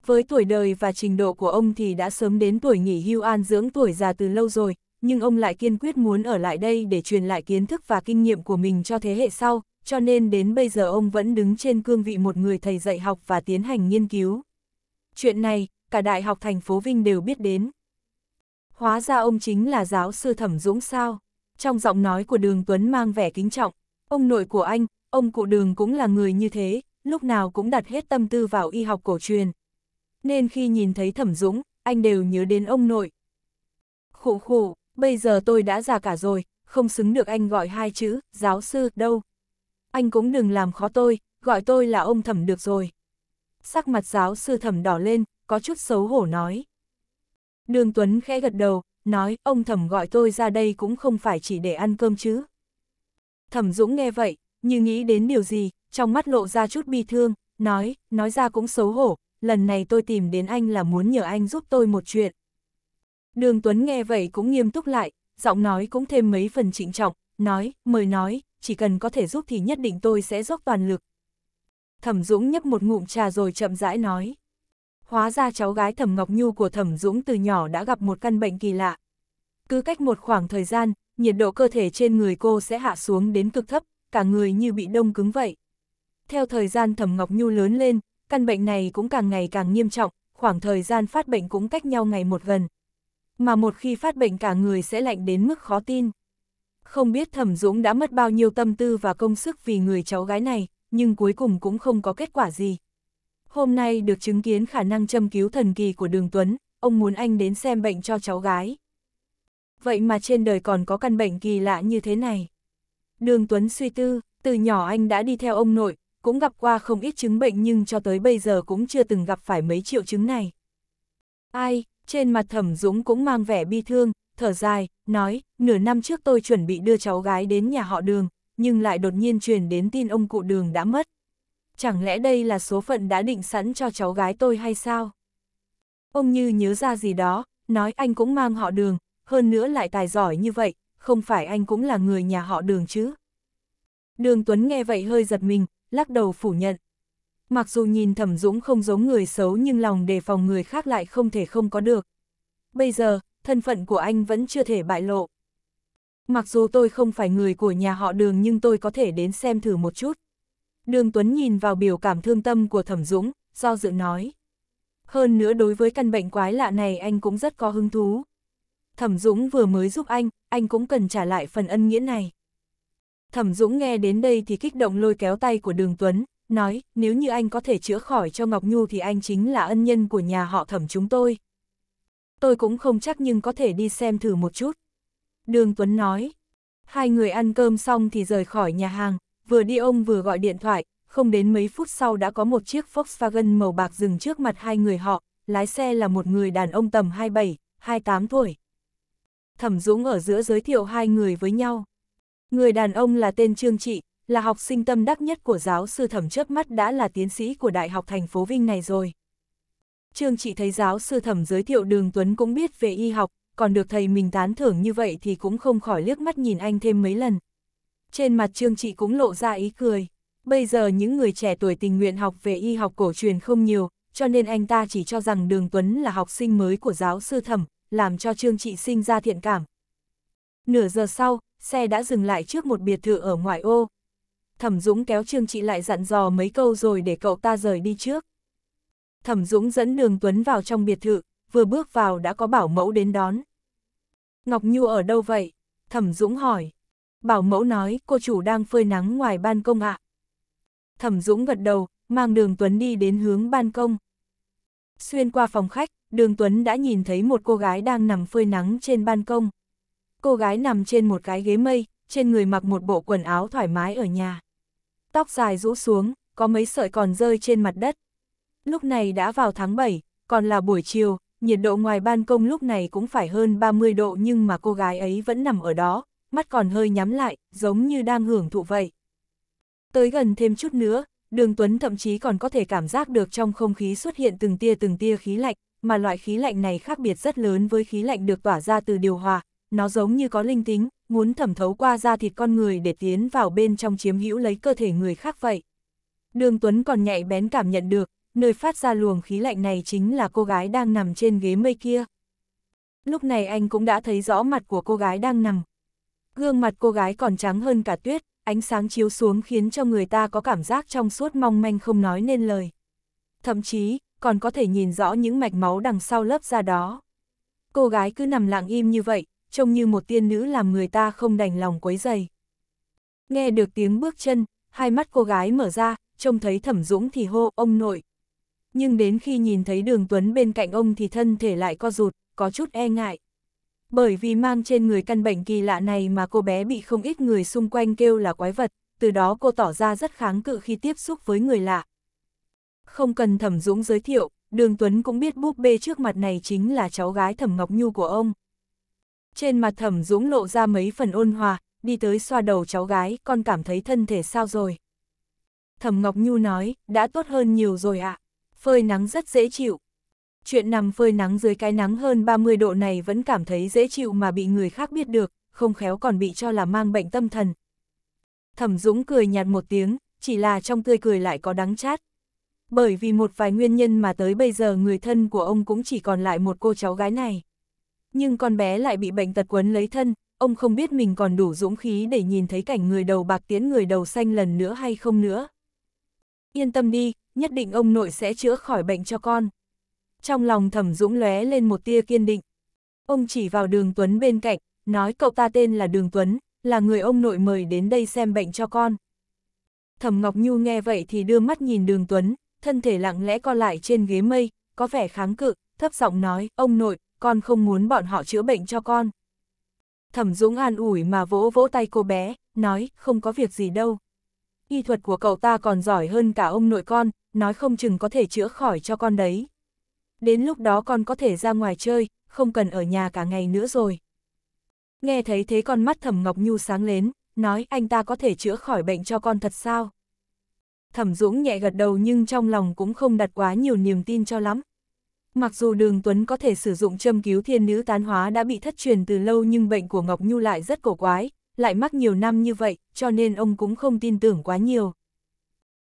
[SPEAKER 1] Với tuổi đời và trình độ của ông thì đã sớm đến tuổi nghỉ hưu an dưỡng tuổi già từ lâu rồi, nhưng ông lại kiên quyết muốn ở lại đây để truyền lại kiến thức và kinh nghiệm của mình cho thế hệ sau, cho nên đến bây giờ ông vẫn đứng trên cương vị một người thầy dạy học và tiến hành nghiên cứu. Chuyện này, cả Đại học thành phố Vinh đều biết đến. Hóa ra ông chính là giáo sư Thẩm Dũng sao? Trong giọng nói của Đường Tuấn mang vẻ kính trọng, ông nội của anh, ông cụ Đường cũng là người như thế, lúc nào cũng đặt hết tâm tư vào y học cổ truyền. Nên khi nhìn thấy Thẩm Dũng, anh đều nhớ đến ông nội. khổ khổ bây giờ tôi đã già cả rồi, không xứng được anh gọi hai chữ, giáo sư, đâu. Anh cũng đừng làm khó tôi, gọi tôi là ông thẩm được rồi. Sắc mặt giáo sư thẩm đỏ lên, có chút xấu hổ nói. Đường Tuấn khẽ gật đầu, nói ông thẩm gọi tôi ra đây cũng không phải chỉ để ăn cơm chứ. Thẩm Dũng nghe vậy, như nghĩ đến điều gì, trong mắt lộ ra chút bi thương, nói, nói ra cũng xấu hổ, lần này tôi tìm đến anh là muốn nhờ anh giúp tôi một chuyện. Đường Tuấn nghe vậy cũng nghiêm túc lại, giọng nói cũng thêm mấy phần trịnh trọng, nói, mời nói, chỉ cần có thể giúp thì nhất định tôi sẽ dốc toàn lực. Thẩm Dũng nhấp một ngụm trà rồi chậm rãi nói. Hóa ra cháu gái Thẩm Ngọc Nhu của Thẩm Dũng từ nhỏ đã gặp một căn bệnh kỳ lạ. Cứ cách một khoảng thời gian, nhiệt độ cơ thể trên người cô sẽ hạ xuống đến cực thấp, cả người như bị đông cứng vậy. Theo thời gian Thẩm Ngọc Nhu lớn lên, căn bệnh này cũng càng ngày càng nghiêm trọng, khoảng thời gian phát bệnh cũng cách nhau ngày một gần mà một khi phát bệnh cả người sẽ lạnh đến mức khó tin. Không biết Thẩm Dũng đã mất bao nhiêu tâm tư và công sức vì người cháu gái này, nhưng cuối cùng cũng không có kết quả gì. Hôm nay được chứng kiến khả năng châm cứu thần kỳ của Đường Tuấn, ông muốn anh đến xem bệnh cho cháu gái. Vậy mà trên đời còn có căn bệnh kỳ lạ như thế này. Đường Tuấn suy tư, từ nhỏ anh đã đi theo ông nội, cũng gặp qua không ít chứng bệnh nhưng cho tới bây giờ cũng chưa từng gặp phải mấy triệu chứng này. Ai, trên mặt thẩm Dũng cũng mang vẻ bi thương, thở dài, nói, nửa năm trước tôi chuẩn bị đưa cháu gái đến nhà họ đường, nhưng lại đột nhiên truyền đến tin ông cụ đường đã mất. Chẳng lẽ đây là số phận đã định sẵn cho cháu gái tôi hay sao? Ông như nhớ ra gì đó, nói anh cũng mang họ đường, hơn nữa lại tài giỏi như vậy, không phải anh cũng là người nhà họ đường chứ? Đường Tuấn nghe vậy hơi giật mình, lắc đầu phủ nhận mặc dù nhìn Thẩm Dũng không giống người xấu nhưng lòng đề phòng người khác lại không thể không có được. Bây giờ, thân phận của anh vẫn chưa thể bại lộ. Mặc dù tôi không phải người của nhà họ đường nhưng tôi có thể đến xem thử một chút. Đường Tuấn nhìn vào biểu cảm thương tâm của Thẩm Dũng, do dự nói. Hơn nữa đối với căn bệnh quái lạ này anh cũng rất có hứng thú. Thẩm Dũng vừa mới giúp anh, anh cũng cần trả lại phần ân nghĩa này. Thẩm Dũng nghe đến đây thì kích động lôi kéo tay của Đường Tuấn, nói, nếu như anh có thể chữa khỏi cho Ngọc Nhu thì anh chính là ân nhân của nhà họ thẩm chúng tôi. Tôi cũng không chắc nhưng có thể đi xem thử một chút. Đường Tuấn nói, hai người ăn cơm xong thì rời khỏi nhà hàng, vừa đi ông vừa gọi điện thoại, không đến mấy phút sau đã có một chiếc Volkswagen màu bạc dừng trước mặt hai người họ, lái xe là một người đàn ông tầm 27, 28 tuổi. Thẩm Dũng ở giữa giới thiệu hai người với nhau. Người đàn ông là tên Trương Trị, là học sinh tâm đắc nhất của giáo sư thẩm trước mắt đã là tiến sĩ của Đại học thành phố Vinh này rồi. Trương chỉ thấy giáo sư thẩm giới thiệu Đường Tuấn cũng biết về y học, còn được thầy mình tán thưởng như vậy thì cũng không khỏi liếc mắt nhìn anh thêm mấy lần. Trên mặt Trương chị cũng lộ ra ý cười. Bây giờ những người trẻ tuổi tình nguyện học về y học cổ truyền không nhiều, cho nên anh ta chỉ cho rằng Đường Tuấn là học sinh mới của giáo sư thẩm, làm cho Trương chị sinh ra thiện cảm. Nửa giờ sau, xe đã dừng lại trước một biệt thự ở ngoại ô, Thẩm Dũng kéo Trương Trị lại dặn dò mấy câu rồi để cậu ta rời đi trước. Thẩm Dũng dẫn Đường Tuấn vào trong biệt thự, vừa bước vào đã có bảo mẫu đến đón. Ngọc Nhu ở đâu vậy? Thẩm Dũng hỏi. Bảo mẫu nói cô chủ đang phơi nắng ngoài ban công ạ. À. Thẩm Dũng gật đầu, mang Đường Tuấn đi đến hướng ban công. Xuyên qua phòng khách, Đường Tuấn đã nhìn thấy một cô gái đang nằm phơi nắng trên ban công. Cô gái nằm trên một cái ghế mây, trên người mặc một bộ quần áo thoải mái ở nhà tóc dài rũ xuống, có mấy sợi còn rơi trên mặt đất. Lúc này đã vào tháng 7, còn là buổi chiều, nhiệt độ ngoài ban công lúc này cũng phải hơn 30 độ nhưng mà cô gái ấy vẫn nằm ở đó, mắt còn hơi nhắm lại, giống như đang hưởng thụ vậy. Tới gần thêm chút nữa, Đường Tuấn thậm chí còn có thể cảm giác được trong không khí xuất hiện từng tia từng tia khí lạnh, mà loại khí lạnh này khác biệt rất lớn với khí lạnh được tỏa ra từ điều hòa, nó giống như có linh tính, muốn thẩm thấu qua da thịt con người để tiến vào bên trong chiếm hữu lấy cơ thể người khác vậy. Đường Tuấn còn nhạy bén cảm nhận được, nơi phát ra luồng khí lạnh này chính là cô gái đang nằm trên ghế mây kia. Lúc này anh cũng đã thấy rõ mặt của cô gái đang nằm. Gương mặt cô gái còn trắng hơn cả tuyết, ánh sáng chiếu xuống khiến cho người ta có cảm giác trong suốt mong manh không nói nên lời. Thậm chí, còn có thể nhìn rõ những mạch máu đằng sau lớp da đó. Cô gái cứ nằm lặng im như vậy, trông như một tiên nữ làm người ta không đành lòng quấy dày. Nghe được tiếng bước chân, hai mắt cô gái mở ra, trông thấy thẩm dũng thì hô ông nội. Nhưng đến khi nhìn thấy đường Tuấn bên cạnh ông thì thân thể lại co rụt, có chút e ngại. Bởi vì mang trên người căn bệnh kỳ lạ này mà cô bé bị không ít người xung quanh kêu là quái vật, từ đó cô tỏ ra rất kháng cự khi tiếp xúc với người lạ. Không cần thẩm dũng giới thiệu, đường Tuấn cũng biết búp bê trước mặt này chính là cháu gái thẩm Ngọc Nhu của ông. Trên mặt thẩm dũng lộ ra mấy phần ôn hòa, đi tới xoa đầu cháu gái, con cảm thấy thân thể sao rồi. Thẩm Ngọc Nhu nói, đã tốt hơn nhiều rồi ạ, phơi nắng rất dễ chịu. Chuyện nằm phơi nắng dưới cái nắng hơn 30 độ này vẫn cảm thấy dễ chịu mà bị người khác biết được, không khéo còn bị cho là mang bệnh tâm thần. Thẩm Dũng cười nhạt một tiếng, chỉ là trong tươi cười lại có đắng chát. Bởi vì một vài nguyên nhân mà tới bây giờ người thân của ông cũng chỉ còn lại một cô cháu gái này nhưng con bé lại bị bệnh tật quấn lấy thân, ông không biết mình còn đủ dũng khí để nhìn thấy cảnh người đầu bạc tiến người đầu xanh lần nữa hay không nữa. Yên tâm đi, nhất định ông nội sẽ chữa khỏi bệnh cho con. Trong lòng thẩm dũng lóe lên một tia kiên định. Ông chỉ vào đường Tuấn bên cạnh, nói cậu ta tên là Đường Tuấn, là người ông nội mời đến đây xem bệnh cho con. Thẩm Ngọc Nhu nghe vậy thì đưa mắt nhìn Đường Tuấn, thân thể lặng lẽ co lại trên ghế mây, có vẻ kháng cự, thấp giọng nói, ông nội, con không muốn bọn họ chữa bệnh cho con. Thẩm Dũng an ủi mà vỗ vỗ tay cô bé, nói, không có việc gì đâu. Y thuật của cậu ta còn giỏi hơn cả ông nội con, nói không chừng có thể chữa khỏi cho con đấy. Đến lúc đó con có thể ra ngoài chơi, không cần ở nhà cả ngày nữa rồi. Nghe thấy thế con mắt Thẩm Ngọc Nhu sáng lên, nói anh ta có thể chữa khỏi bệnh cho con thật sao? Thẩm Dũng nhẹ gật đầu nhưng trong lòng cũng không đặt quá nhiều niềm tin cho lắm. Mặc dù đường Tuấn có thể sử dụng châm cứu thiên nữ tán hóa đã bị thất truyền từ lâu nhưng bệnh của Ngọc Nhu lại rất cổ quái, lại mắc nhiều năm như vậy, cho nên ông cũng không tin tưởng quá nhiều.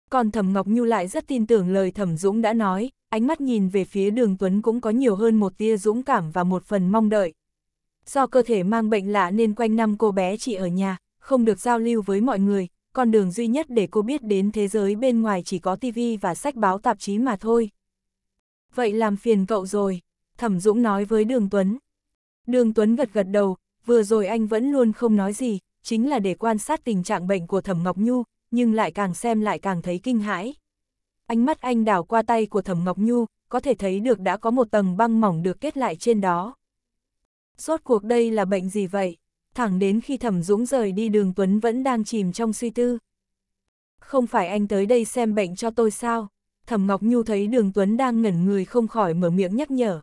[SPEAKER 1] Còn thẩm Ngọc Nhu lại rất tin tưởng lời thẩm Dũng đã nói, ánh mắt nhìn về phía đường Tuấn cũng có nhiều hơn một tia dũng cảm và một phần mong đợi. Do cơ thể mang bệnh lạ nên quanh năm cô bé chỉ ở nhà, không được giao lưu với mọi người, con đường duy nhất để cô biết đến thế giới bên ngoài chỉ có tivi và sách báo tạp chí mà thôi vậy làm phiền cậu rồi, Thẩm Dũng nói với Đường Tuấn. Đường Tuấn gật gật đầu, vừa rồi anh vẫn luôn không nói gì, chính là để quan sát tình trạng bệnh của Thẩm Ngọc Nhu, nhưng lại càng xem lại càng thấy kinh hãi. Ánh mắt anh đảo qua tay của Thẩm Ngọc Nhu, có thể thấy được đã có một tầng băng mỏng được kết lại trên đó. Rốt cuộc đây là bệnh gì vậy? Thẳng đến khi Thẩm Dũng rời đi đường Tuấn vẫn đang chìm trong suy tư. Không phải anh tới đây xem bệnh cho tôi sao? Thẩm Ngọc Nhu thấy đường Tuấn đang ngẩn người không khỏi mở miệng nhắc nhở.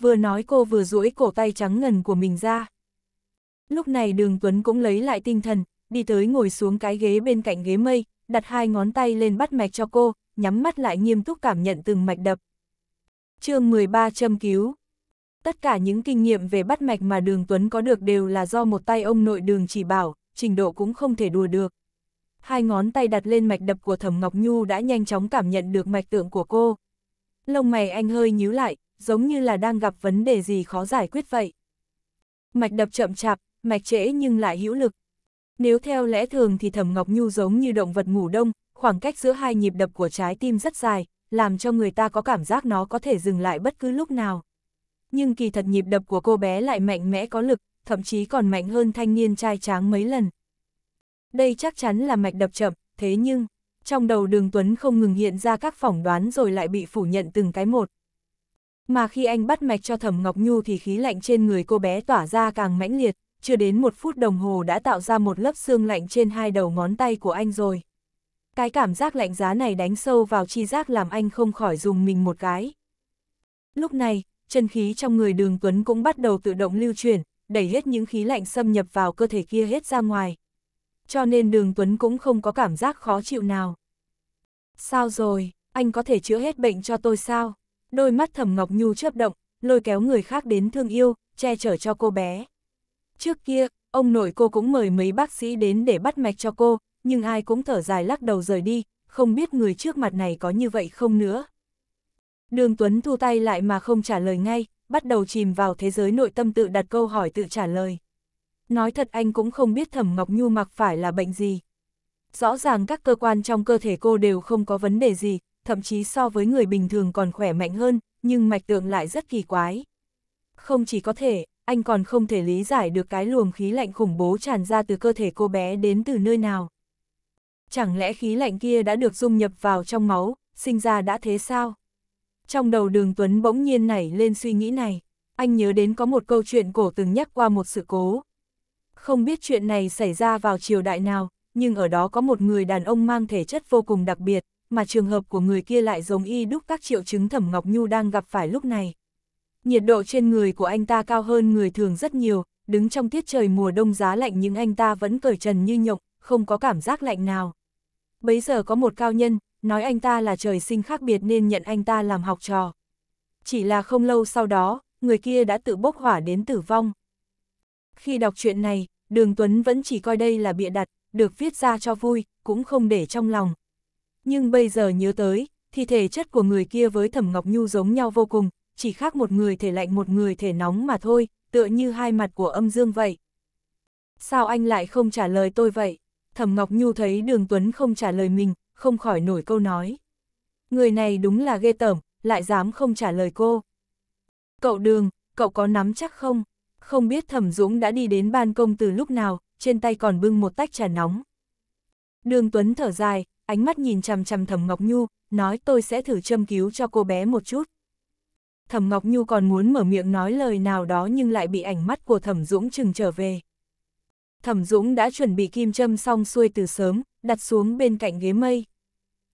[SPEAKER 1] Vừa nói cô vừa duỗi cổ tay trắng ngần của mình ra. Lúc này đường Tuấn cũng lấy lại tinh thần, đi tới ngồi xuống cái ghế bên cạnh ghế mây, đặt hai ngón tay lên bắt mạch cho cô, nhắm mắt lại nghiêm túc cảm nhận từng mạch đập. chương 13 châm cứu Tất cả những kinh nghiệm về bắt mạch mà đường Tuấn có được đều là do một tay ông nội đường chỉ bảo, trình độ cũng không thể đùa được hai ngón tay đặt lên mạch đập của Thẩm Ngọc Nhu đã nhanh chóng cảm nhận được mạch tượng của cô. Lông mày anh hơi nhíu lại, giống như là đang gặp vấn đề gì khó giải quyết vậy. Mạch đập chậm chạp, mạch trễ nhưng lại hữu lực. Nếu theo lẽ thường thì Thẩm Ngọc Nhu giống như động vật ngủ đông, khoảng cách giữa hai nhịp đập của trái tim rất dài, làm cho người ta có cảm giác nó có thể dừng lại bất cứ lúc nào. Nhưng kỳ thật nhịp đập của cô bé lại mạnh mẽ có lực, thậm chí còn mạnh hơn thanh niên trai tráng mấy lần. Đây chắc chắn là mạch đập chậm, thế nhưng, trong đầu đường Tuấn không ngừng hiện ra các phỏng đoán rồi lại bị phủ nhận từng cái một. Mà khi anh bắt mạch cho Thẩm Ngọc Nhu thì khí lạnh trên người cô bé tỏa ra càng mãnh liệt, chưa đến một phút đồng hồ đã tạo ra một lớp xương lạnh trên hai đầu ngón tay của anh rồi. Cái cảm giác lạnh giá này đánh sâu vào chi giác làm anh không khỏi dùng mình một cái. Lúc này, chân khí trong người đường Tuấn cũng bắt đầu tự động lưu chuyển, đẩy hết những khí lạnh xâm nhập vào cơ thể kia hết ra ngoài, cho nên đường Tuấn cũng không có cảm giác khó chịu nào. Sao rồi, anh có thể chữa hết bệnh cho tôi sao? Đôi mắt thẩm Ngọc Nhu chớp động, lôi kéo người khác đến thương yêu, che chở cho cô bé. Trước kia, ông nội cô cũng mời mấy bác sĩ đến để bắt mạch cho cô, nhưng ai cũng thở dài lắc đầu rời đi, không biết người trước mặt này có như vậy không nữa. Đường Tuấn thu tay lại mà không trả lời ngay, bắt đầu chìm vào thế giới nội tâm tự đặt câu hỏi tự trả lời nói thật anh cũng không biết Thẩm Ngọc Nhu mặc phải là bệnh gì. Rõ ràng các cơ quan trong cơ thể cô đều không có vấn đề gì, thậm chí so với người bình thường còn khỏe mạnh hơn, nhưng mạch tượng lại rất kỳ quái. Không chỉ có thể, anh còn không thể lý giải được cái luồng khí lạnh khủng bố tràn ra từ cơ thể cô bé đến từ nơi nào. Chẳng lẽ khí lạnh kia đã được dung nhập vào trong máu, sinh ra đã thế sao? Trong đầu đường Tuấn bỗng nhiên nảy lên suy nghĩ này, anh nhớ đến có một câu chuyện cổ từng nhắc qua một sự cố, không biết chuyện này xảy ra vào triều đại nào, nhưng ở đó có một người đàn ông mang thể chất vô cùng đặc biệt, mà trường hợp của người kia lại giống y đúc các triệu chứng Thẩm Ngọc Nhu đang gặp phải lúc này. Nhiệt độ trên người của anh ta cao hơn người thường rất nhiều, đứng trong tiết trời mùa đông giá lạnh nhưng anh ta vẫn cởi trần như nhộng, không có cảm giác lạnh nào. Bấy giờ có một cao nhân, nói anh ta là trời sinh khác biệt nên nhận anh ta làm học trò. Chỉ là không lâu sau đó, người kia đã tự bốc hỏa đến tử vong. Khi đọc chuyện này, Đường Tuấn vẫn chỉ coi đây là bịa đặt, được viết ra cho vui, cũng không để trong lòng. Nhưng bây giờ nhớ tới, thì thể chất của người kia với Thẩm Ngọc Nhu giống nhau vô cùng, chỉ khác một người thể lạnh một người thể nóng mà thôi, tựa như hai mặt của âm dương vậy. Sao anh lại không trả lời tôi vậy? Thẩm Ngọc Nhu thấy Đường Tuấn không trả lời mình, không khỏi nổi câu nói. Người này đúng là ghê tởm, lại dám không trả lời cô. Cậu Đường, cậu có nắm chắc không? Không biết Thẩm Dũng đã đi đến ban công từ lúc nào, trên tay còn bưng một tách trà nóng. Đường Tuấn thở dài, ánh mắt nhìn chằm chằm Thẩm Ngọc Nhu, nói tôi sẽ thử châm cứu cho cô bé một chút. Thẩm Ngọc Nhu còn muốn mở miệng nói lời nào đó nhưng lại bị ánh mắt của Thẩm Dũng chừng trở về. Thẩm Dũng đã chuẩn bị kim châm xong xuôi từ sớm, đặt xuống bên cạnh ghế mây.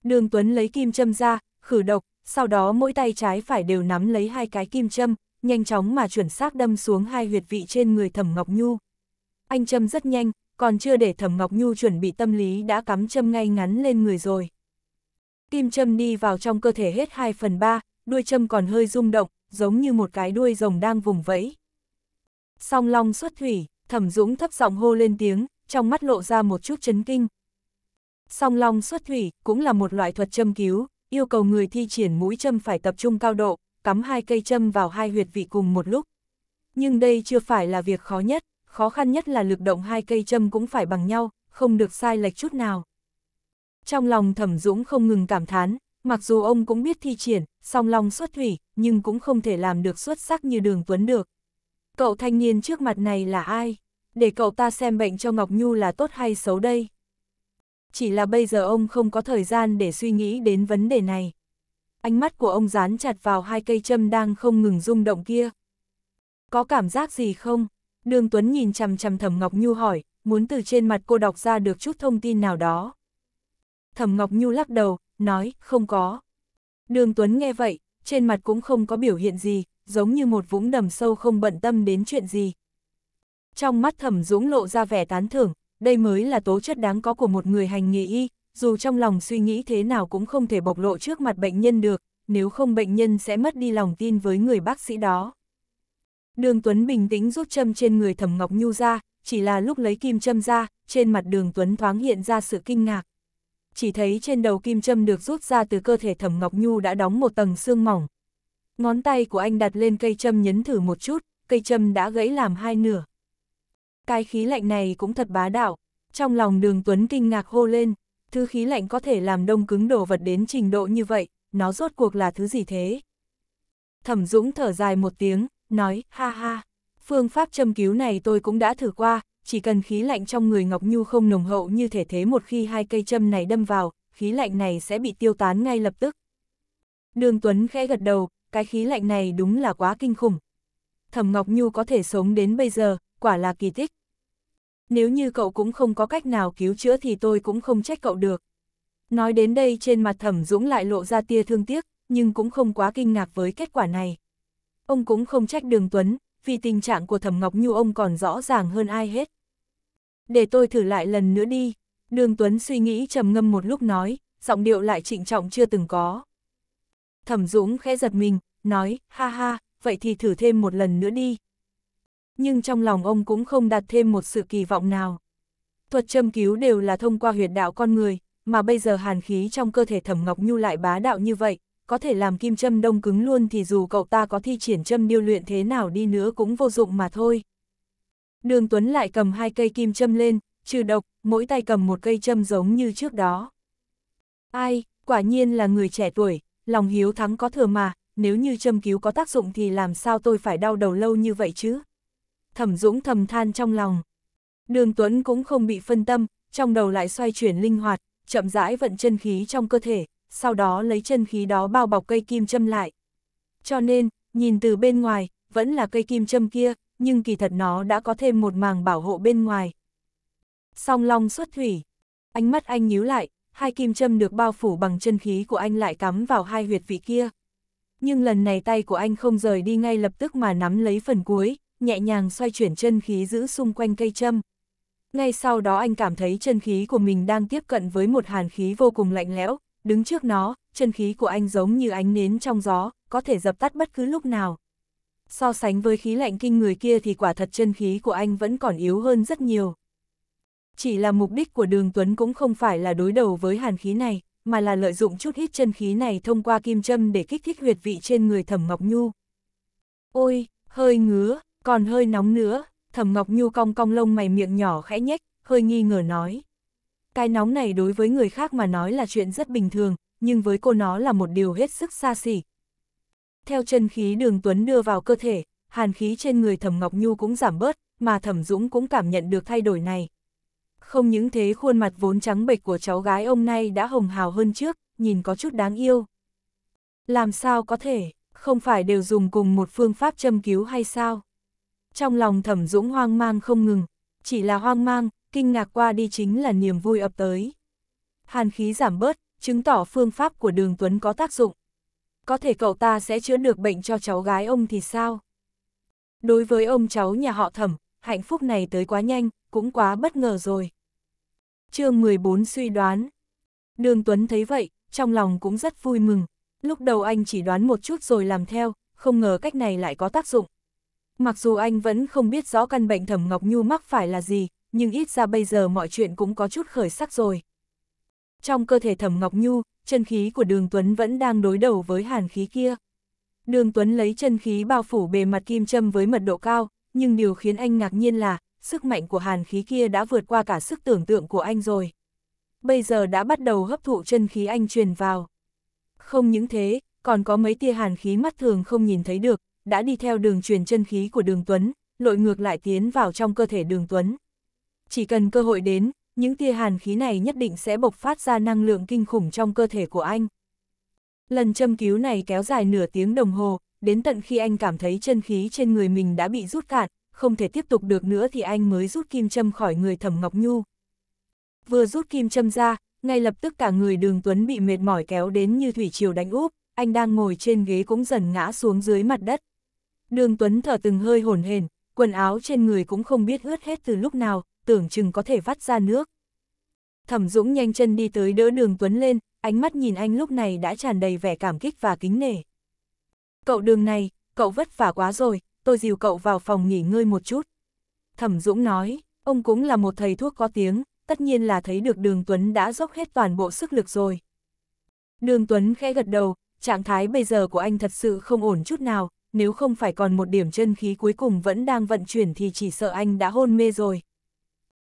[SPEAKER 1] Đường Tuấn lấy kim châm ra, khử độc, sau đó mỗi tay trái phải đều nắm lấy hai cái kim châm, nhanh chóng mà chuẩn xác đâm xuống hai huyệt vị trên người Thẩm Ngọc Nhu. Anh châm rất nhanh, còn chưa để Thẩm Ngọc Nhu chuẩn bị tâm lý đã cắm châm ngay ngắn lên người rồi. Kim châm đi vào trong cơ thể hết 2 phần 3, đuôi châm còn hơi rung động, giống như một cái đuôi rồng đang vùng vẫy. Song long xuất thủy, Thẩm Dũng thấp giọng hô lên tiếng, trong mắt lộ ra một chút chấn kinh. Song long xuất thủy cũng là một loại thuật châm cứu, yêu cầu người thi triển mũi châm phải tập trung cao độ, cắm hai cây châm vào hai huyệt vị cùng một lúc. Nhưng đây chưa phải là việc khó nhất, khó khăn nhất là lực động hai cây châm cũng phải bằng nhau, không được sai lệch chút nào. Trong lòng thẩm dũng không ngừng cảm thán, mặc dù ông cũng biết thi triển, song long xuất thủy, nhưng cũng không thể làm được xuất sắc như đường tuấn được. Cậu thanh niên trước mặt này là ai? Để cậu ta xem bệnh cho Ngọc Nhu là tốt hay xấu đây? Chỉ là bây giờ ông không có thời gian để suy nghĩ đến vấn đề này ánh mắt của ông dán chặt vào hai cây châm đang không ngừng rung động kia. Có cảm giác gì không? Đường Tuấn nhìn chằm chằm Thẩm Ngọc Nhu hỏi, muốn từ trên mặt cô đọc ra được chút thông tin nào đó. Thẩm Ngọc Nhu lắc đầu, nói, không có. Đường Tuấn nghe vậy, trên mặt cũng không có biểu hiện gì, giống như một vũng đầm sâu không bận tâm đến chuyện gì. Trong mắt Thẩm Dũng lộ ra vẻ tán thưởng, đây mới là tố chất đáng có của một người hành nghề y, dù trong lòng suy nghĩ thế nào cũng không thể bộc lộ trước mặt bệnh nhân được, nếu không bệnh nhân sẽ mất đi lòng tin với người bác sĩ đó. Đường Tuấn bình tĩnh rút châm trên người Thẩm Ngọc Nhu ra, chỉ là lúc lấy kim châm ra, trên mặt đường Tuấn thoáng hiện ra sự kinh ngạc. Chỉ thấy trên đầu kim châm được rút ra từ cơ thể Thẩm Ngọc Nhu đã đóng một tầng xương mỏng. Ngón tay của anh đặt lên cây châm nhấn thử một chút, cây châm đã gãy làm hai nửa. Cái khí lạnh này cũng thật bá đạo, trong lòng đường Tuấn kinh ngạc hô lên, thứ khí lạnh có thể làm đông cứng đồ vật đến trình độ như vậy, nó rốt cuộc là thứ gì thế? Thẩm Dũng thở dài một tiếng, nói, ha ha, phương pháp châm cứu này tôi cũng đã thử qua, chỉ cần khí lạnh trong người Ngọc Nhu không nồng hậu như thể thế một khi hai cây châm này đâm vào, khí lạnh này sẽ bị tiêu tán ngay lập tức. Đường Tuấn khẽ gật đầu, cái khí lạnh này đúng là quá kinh khủng. Thẩm Ngọc Nhu có thể sống đến bây giờ, quả là kỳ tích nếu như cậu cũng không có cách nào cứu chữa thì tôi cũng không trách cậu được. Nói đến đây trên mặt thẩm dũng lại lộ ra tia thương tiếc, nhưng cũng không quá kinh ngạc với kết quả này. Ông cũng không trách đường Tuấn, vì tình trạng của thẩm Ngọc Nhu ông còn rõ ràng hơn ai hết. Để tôi thử lại lần nữa đi, đường Tuấn suy nghĩ trầm ngâm một lúc nói, giọng điệu lại trịnh trọng chưa từng có. Thẩm Dũng khẽ giật mình, nói, ha ha, vậy thì thử thêm một lần nữa đi, nhưng trong lòng ông cũng không đặt thêm một sự kỳ vọng nào. Thuật châm cứu đều là thông qua huyệt đạo con người, mà bây giờ hàn khí trong cơ thể Thẩm Ngọc Nhu lại bá đạo như vậy, có thể làm kim châm đông cứng luôn thì dù cậu ta có thi triển châm điêu luyện thế nào đi nữa cũng vô dụng mà thôi. Đường Tuấn lại cầm hai cây kim châm lên, trừ độc, mỗi tay cầm một cây châm giống như trước đó. Ai, quả nhiên là người trẻ tuổi, lòng hiếu thắng có thừa mà, nếu như châm cứu có tác dụng thì làm sao tôi phải đau đầu lâu như vậy chứ? Thẩm Dũng thầm than trong lòng. Đường Tuấn cũng không bị phân tâm, trong đầu lại xoay chuyển linh hoạt, chậm rãi vận chân khí trong cơ thể, sau đó lấy chân khí đó bao bọc cây kim châm lại. Cho nên, nhìn từ bên ngoài, vẫn là cây kim châm kia, nhưng kỳ thật nó đã có thêm một màng bảo hộ bên ngoài. Song long xuất thủy, ánh mắt anh nhíu lại, hai kim châm được bao phủ bằng chân khí của anh lại cắm vào hai huyệt vị kia. Nhưng lần này tay của anh không rời đi ngay lập tức mà nắm lấy phần cuối, nhẹ nhàng xoay chuyển chân khí giữ xung quanh cây châm. Ngay sau đó anh cảm thấy chân khí của mình đang tiếp cận với một hàn khí vô cùng lạnh lẽo, đứng trước nó, chân khí của anh giống như ánh nến trong gió, có thể dập tắt bất cứ lúc nào. So sánh với khí lạnh kinh người kia thì quả thật chân khí của anh vẫn còn yếu hơn rất nhiều. Chỉ là mục đích của đường Tuấn cũng không phải là đối đầu với hàn khí này, mà là lợi dụng chút ít chân khí này thông qua kim châm để kích thích huyệt vị trên người thẩm Ngọc Nhu. Ôi, hơi ngứa, còn hơi nóng nữa, thẩm Ngọc Nhu cong cong lông mày miệng nhỏ khẽ nhếch, hơi nghi ngờ nói. Cái nóng này đối với người khác mà nói là chuyện rất bình thường, nhưng với cô nó là một điều hết sức xa xỉ. Theo chân khí đường Tuấn đưa vào cơ thể, hàn khí trên người thẩm Ngọc Nhu cũng giảm bớt, mà thẩm Dũng cũng cảm nhận được thay đổi này. Không những thế khuôn mặt vốn trắng bệch của cháu gái ông nay đã hồng hào hơn trước, nhìn có chút đáng yêu. Làm sao có thể, không phải đều dùng cùng một phương pháp châm cứu hay sao? Trong lòng thẩm dũng hoang mang không ngừng, chỉ là hoang mang, kinh ngạc qua đi chính là niềm vui ập tới. Hàn khí giảm bớt, chứng tỏ phương pháp của đường Tuấn có tác dụng. Có thể cậu ta sẽ chữa được bệnh cho cháu gái ông thì sao? Đối với ông cháu nhà họ thẩm, hạnh phúc này tới quá nhanh, cũng quá bất ngờ rồi. chương 14 suy đoán. Đường Tuấn thấy vậy, trong lòng cũng rất vui mừng. Lúc đầu anh chỉ đoán một chút rồi làm theo, không ngờ cách này lại có tác dụng. Mặc dù anh vẫn không biết rõ căn bệnh Thẩm Ngọc Nhu mắc phải là gì, nhưng ít ra bây giờ mọi chuyện cũng có chút khởi sắc rồi. Trong cơ thể Thẩm Ngọc Nhu, chân khí của Đường Tuấn vẫn đang đối đầu với hàn khí kia. Đường Tuấn lấy chân khí bao phủ bề mặt kim châm với mật độ cao, nhưng điều khiến anh ngạc nhiên là, sức mạnh của hàn khí kia đã vượt qua cả sức tưởng tượng của anh rồi. Bây giờ đã bắt đầu hấp thụ chân khí anh truyền vào. Không những thế, còn có mấy tia hàn khí mắt thường không nhìn thấy được, đã đi theo đường truyền chân khí của đường Tuấn, lội ngược lại tiến vào trong cơ thể đường Tuấn. Chỉ cần cơ hội đến, những tia hàn khí này nhất định sẽ bộc phát ra năng lượng kinh khủng trong cơ thể của anh. Lần châm cứu này kéo dài nửa tiếng đồng hồ, đến tận khi anh cảm thấy chân khí trên người mình đã bị rút cạn, không thể tiếp tục được nữa thì anh mới rút kim châm khỏi người Thẩm Ngọc Nhu. Vừa rút kim châm ra, ngay lập tức cả người đường Tuấn bị mệt mỏi kéo đến như thủy triều đánh úp, anh đang ngồi trên ghế cũng dần ngã xuống dưới mặt đất. Đường Tuấn thở từng hơi hổn hển, quần áo trên người cũng không biết ướt hết từ lúc nào, tưởng chừng có thể vắt ra nước. Thẩm Dũng nhanh chân đi tới đỡ đường Tuấn lên, ánh mắt nhìn anh lúc này đã tràn đầy vẻ cảm kích và kính nể. Cậu đường này, cậu vất vả quá rồi, tôi dìu cậu vào phòng nghỉ ngơi một chút. Thẩm Dũng nói, ông cũng là một thầy thuốc có tiếng, tất nhiên là thấy được đường Tuấn đã dốc hết toàn bộ sức lực rồi. Đường Tuấn khẽ gật đầu, trạng thái bây giờ của anh thật sự không ổn chút nào, nếu không phải còn một điểm chân khí cuối cùng vẫn đang vận chuyển thì chỉ sợ anh đã hôn mê rồi.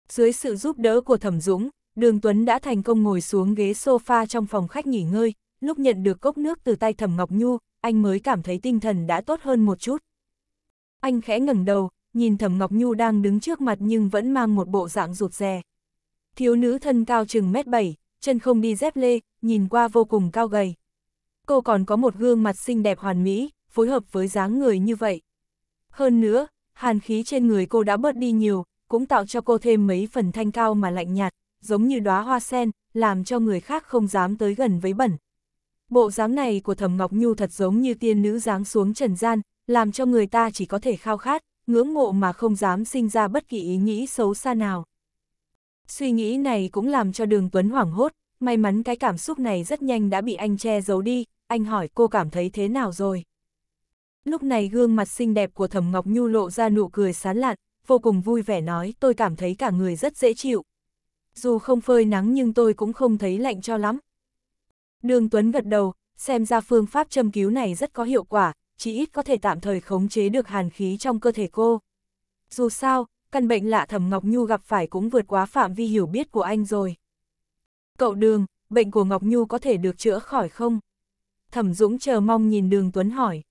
[SPEAKER 1] Dưới sự giúp đỡ của Thẩm Dũng, Đường Tuấn đã thành công ngồi xuống ghế sofa trong phòng khách nghỉ ngơi, lúc nhận được cốc nước từ tay Thẩm Ngọc Nhu, anh mới cảm thấy tinh thần đã tốt hơn một chút. Anh khẽ ngẩng đầu, nhìn Thẩm Ngọc Nhu đang đứng trước mặt nhưng vẫn mang một bộ dạng rụt rè. Thiếu nữ thân cao chừng mét bảy, chân không đi dép lê, nhìn qua vô cùng cao gầy. Cô còn có một gương mặt xinh đẹp hoàn mỹ, phối hợp với dáng người như vậy. Hơn nữa, hàn khí trên người cô đã bớt đi nhiều, cũng tạo cho cô thêm mấy phần thanh cao mà lạnh nhạt, giống như đóa hoa sen, làm cho người khác không dám tới gần với bẩn. Bộ dáng này của Thẩm Ngọc Nhu thật giống như tiên nữ dáng xuống trần gian, làm cho người ta chỉ có thể khao khát, ngưỡng mộ mà không dám sinh ra bất kỳ ý nghĩ xấu xa nào. Suy nghĩ này cũng làm cho Đường Tuấn hoảng hốt, may mắn cái cảm xúc này rất nhanh đã bị anh che giấu đi, anh hỏi cô cảm thấy thế nào rồi. Lúc này gương mặt xinh đẹp của Thẩm Ngọc Nhu lộ ra nụ cười sán lạn, vô cùng vui vẻ nói tôi cảm thấy cả người rất dễ chịu. Dù không phơi nắng nhưng tôi cũng không thấy lạnh cho lắm. Đường Tuấn gật đầu, xem ra phương pháp châm cứu này rất có hiệu quả, chỉ ít có thể tạm thời khống chế được hàn khí trong cơ thể cô. Dù sao, căn bệnh lạ Thẩm Ngọc Nhu gặp phải cũng vượt quá phạm vi hiểu biết của anh rồi. Cậu Đường, bệnh của Ngọc Nhu có thể được chữa khỏi không? Thẩm Dũng chờ mong nhìn Đường Tuấn hỏi.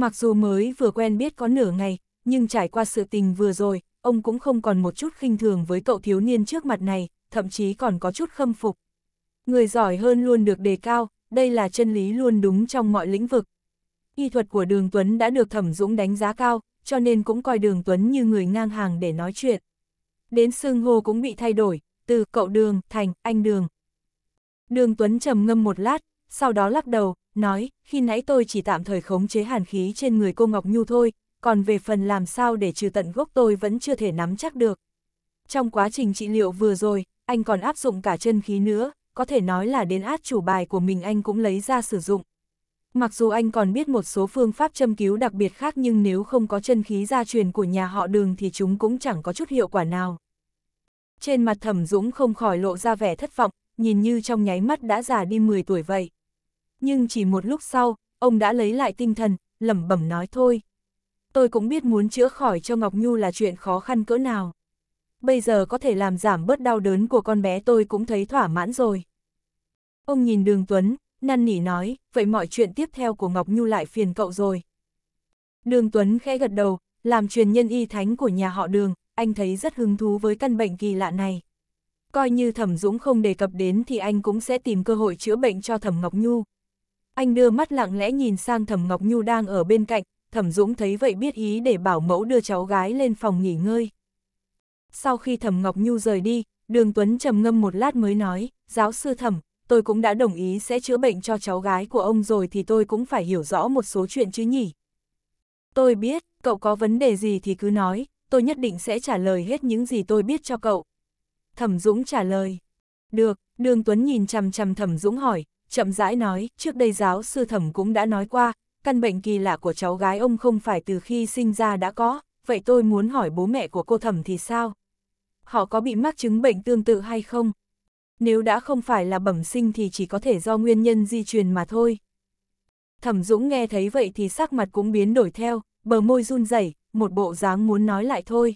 [SPEAKER 1] Mặc dù mới vừa quen biết có nửa ngày, nhưng trải qua sự tình vừa rồi, ông cũng không còn một chút khinh thường với cậu thiếu niên trước mặt này, thậm chí còn có chút khâm phục. Người giỏi hơn luôn được đề cao, đây là chân lý luôn đúng trong mọi lĩnh vực. Y thuật của Đường Tuấn đã được Thẩm Dũng đánh giá cao, cho nên cũng coi Đường Tuấn như người ngang hàng để nói chuyện. Đến xương hô cũng bị thay đổi, từ cậu Đường thành anh Đường. Đường Tuấn trầm ngâm một lát, sau đó lắc đầu, nói, khi nãy tôi chỉ tạm thời khống chế hàn khí trên người cô Ngọc Nhu thôi, còn về phần làm sao để trừ tận gốc tôi vẫn chưa thể nắm chắc được. Trong quá trình trị liệu vừa rồi, anh còn áp dụng cả chân khí nữa, có thể nói là đến át chủ bài của mình anh cũng lấy ra sử dụng. Mặc dù anh còn biết một số phương pháp châm cứu đặc biệt khác nhưng nếu không có chân khí gia truyền của nhà họ đường thì chúng cũng chẳng có chút hiệu quả nào. Trên mặt thẩm dũng không khỏi lộ ra vẻ thất vọng, nhìn như trong nháy mắt đã già đi 10 tuổi vậy nhưng chỉ một lúc sau, ông đã lấy lại tinh thần, lẩm bẩm nói thôi. Tôi cũng biết muốn chữa khỏi cho Ngọc Nhu là chuyện khó khăn cỡ nào. Bây giờ có thể làm giảm bớt đau đớn của con bé tôi cũng thấy thỏa mãn rồi. Ông nhìn đường Tuấn, năn nỉ nói, vậy mọi chuyện tiếp theo của Ngọc Nhu lại phiền cậu rồi. Đường Tuấn khẽ gật đầu, làm truyền nhân y thánh của nhà họ đường, anh thấy rất hứng thú với căn bệnh kỳ lạ này. Coi như Thẩm Dũng không đề cập đến thì anh cũng sẽ tìm cơ hội chữa bệnh cho Thẩm Ngọc Nhu anh đưa mắt lặng lẽ nhìn sang Thẩm Ngọc Nhu đang ở bên cạnh, Thẩm Dũng thấy vậy biết ý để bảo mẫu đưa cháu gái lên phòng nghỉ ngơi. Sau khi Thẩm Ngọc Nhu rời đi, Đường Tuấn trầm ngâm một lát mới nói, giáo sư Thẩm, tôi cũng đã đồng ý sẽ chữa bệnh cho cháu gái của ông rồi thì tôi cũng phải hiểu rõ một số chuyện chứ nhỉ. Tôi biết, cậu có vấn đề gì thì cứ nói, tôi nhất định sẽ trả lời hết những gì tôi biết cho cậu. Thẩm Dũng trả lời. Được, Đường Tuấn nhìn chằm chằm Thẩm Dũng hỏi, chậm rãi nói, trước đây giáo sư thẩm cũng đã nói qua, căn bệnh kỳ lạ của cháu gái ông không phải từ khi sinh ra đã có, vậy tôi muốn hỏi bố mẹ của cô thẩm thì sao? Họ có bị mắc chứng bệnh tương tự hay không? Nếu đã không phải là bẩm sinh thì chỉ có thể do nguyên nhân di truyền mà thôi. Thẩm Dũng nghe thấy vậy thì sắc mặt cũng biến đổi theo, bờ môi run rẩy, một bộ dáng muốn nói lại thôi.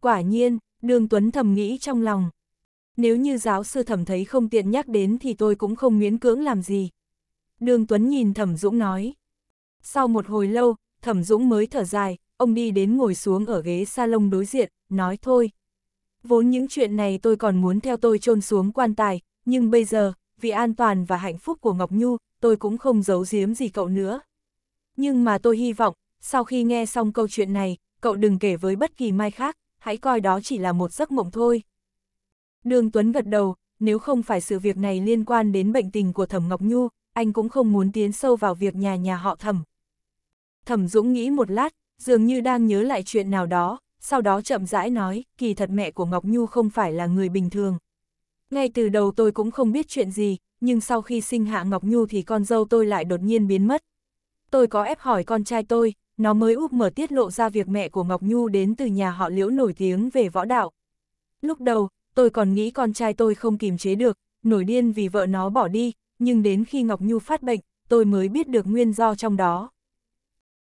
[SPEAKER 1] Quả nhiên, Đường Tuấn thầm nghĩ trong lòng, nếu như giáo sư thẩm thấy không tiện nhắc đến thì tôi cũng không miễn cưỡng làm gì. Đường Tuấn nhìn thẩm Dũng nói. Sau một hồi lâu, thẩm Dũng mới thở dài, ông đi đến ngồi xuống ở ghế salon đối diện, nói thôi. Vốn những chuyện này tôi còn muốn theo tôi chôn xuống quan tài, nhưng bây giờ, vì an toàn và hạnh phúc của Ngọc Nhu, tôi cũng không giấu giếm gì cậu nữa. Nhưng mà tôi hy vọng, sau khi nghe xong câu chuyện này, cậu đừng kể với bất kỳ mai khác, hãy coi đó chỉ là một giấc mộng thôi. Đường Tuấn gật đầu, nếu không phải sự việc này liên quan đến bệnh tình của Thẩm Ngọc Nhu, anh cũng không muốn tiến sâu vào việc nhà nhà họ Thẩm. Thẩm Dũng nghĩ một lát, dường như đang nhớ lại chuyện nào đó, sau đó chậm rãi nói, kỳ thật mẹ của Ngọc Nhu không phải là người bình thường. Ngay từ đầu tôi cũng không biết chuyện gì, nhưng sau khi sinh hạ Ngọc Nhu thì con dâu tôi lại đột nhiên biến mất. Tôi có ép hỏi con trai tôi, nó mới úp mở tiết lộ ra việc mẹ của Ngọc Nhu đến từ nhà họ liễu nổi tiếng về võ đạo. Lúc đầu, tôi còn nghĩ con trai tôi không kiềm chế được, nổi điên vì vợ nó bỏ đi, nhưng đến khi Ngọc Nhu phát bệnh, tôi mới biết được nguyên do trong đó.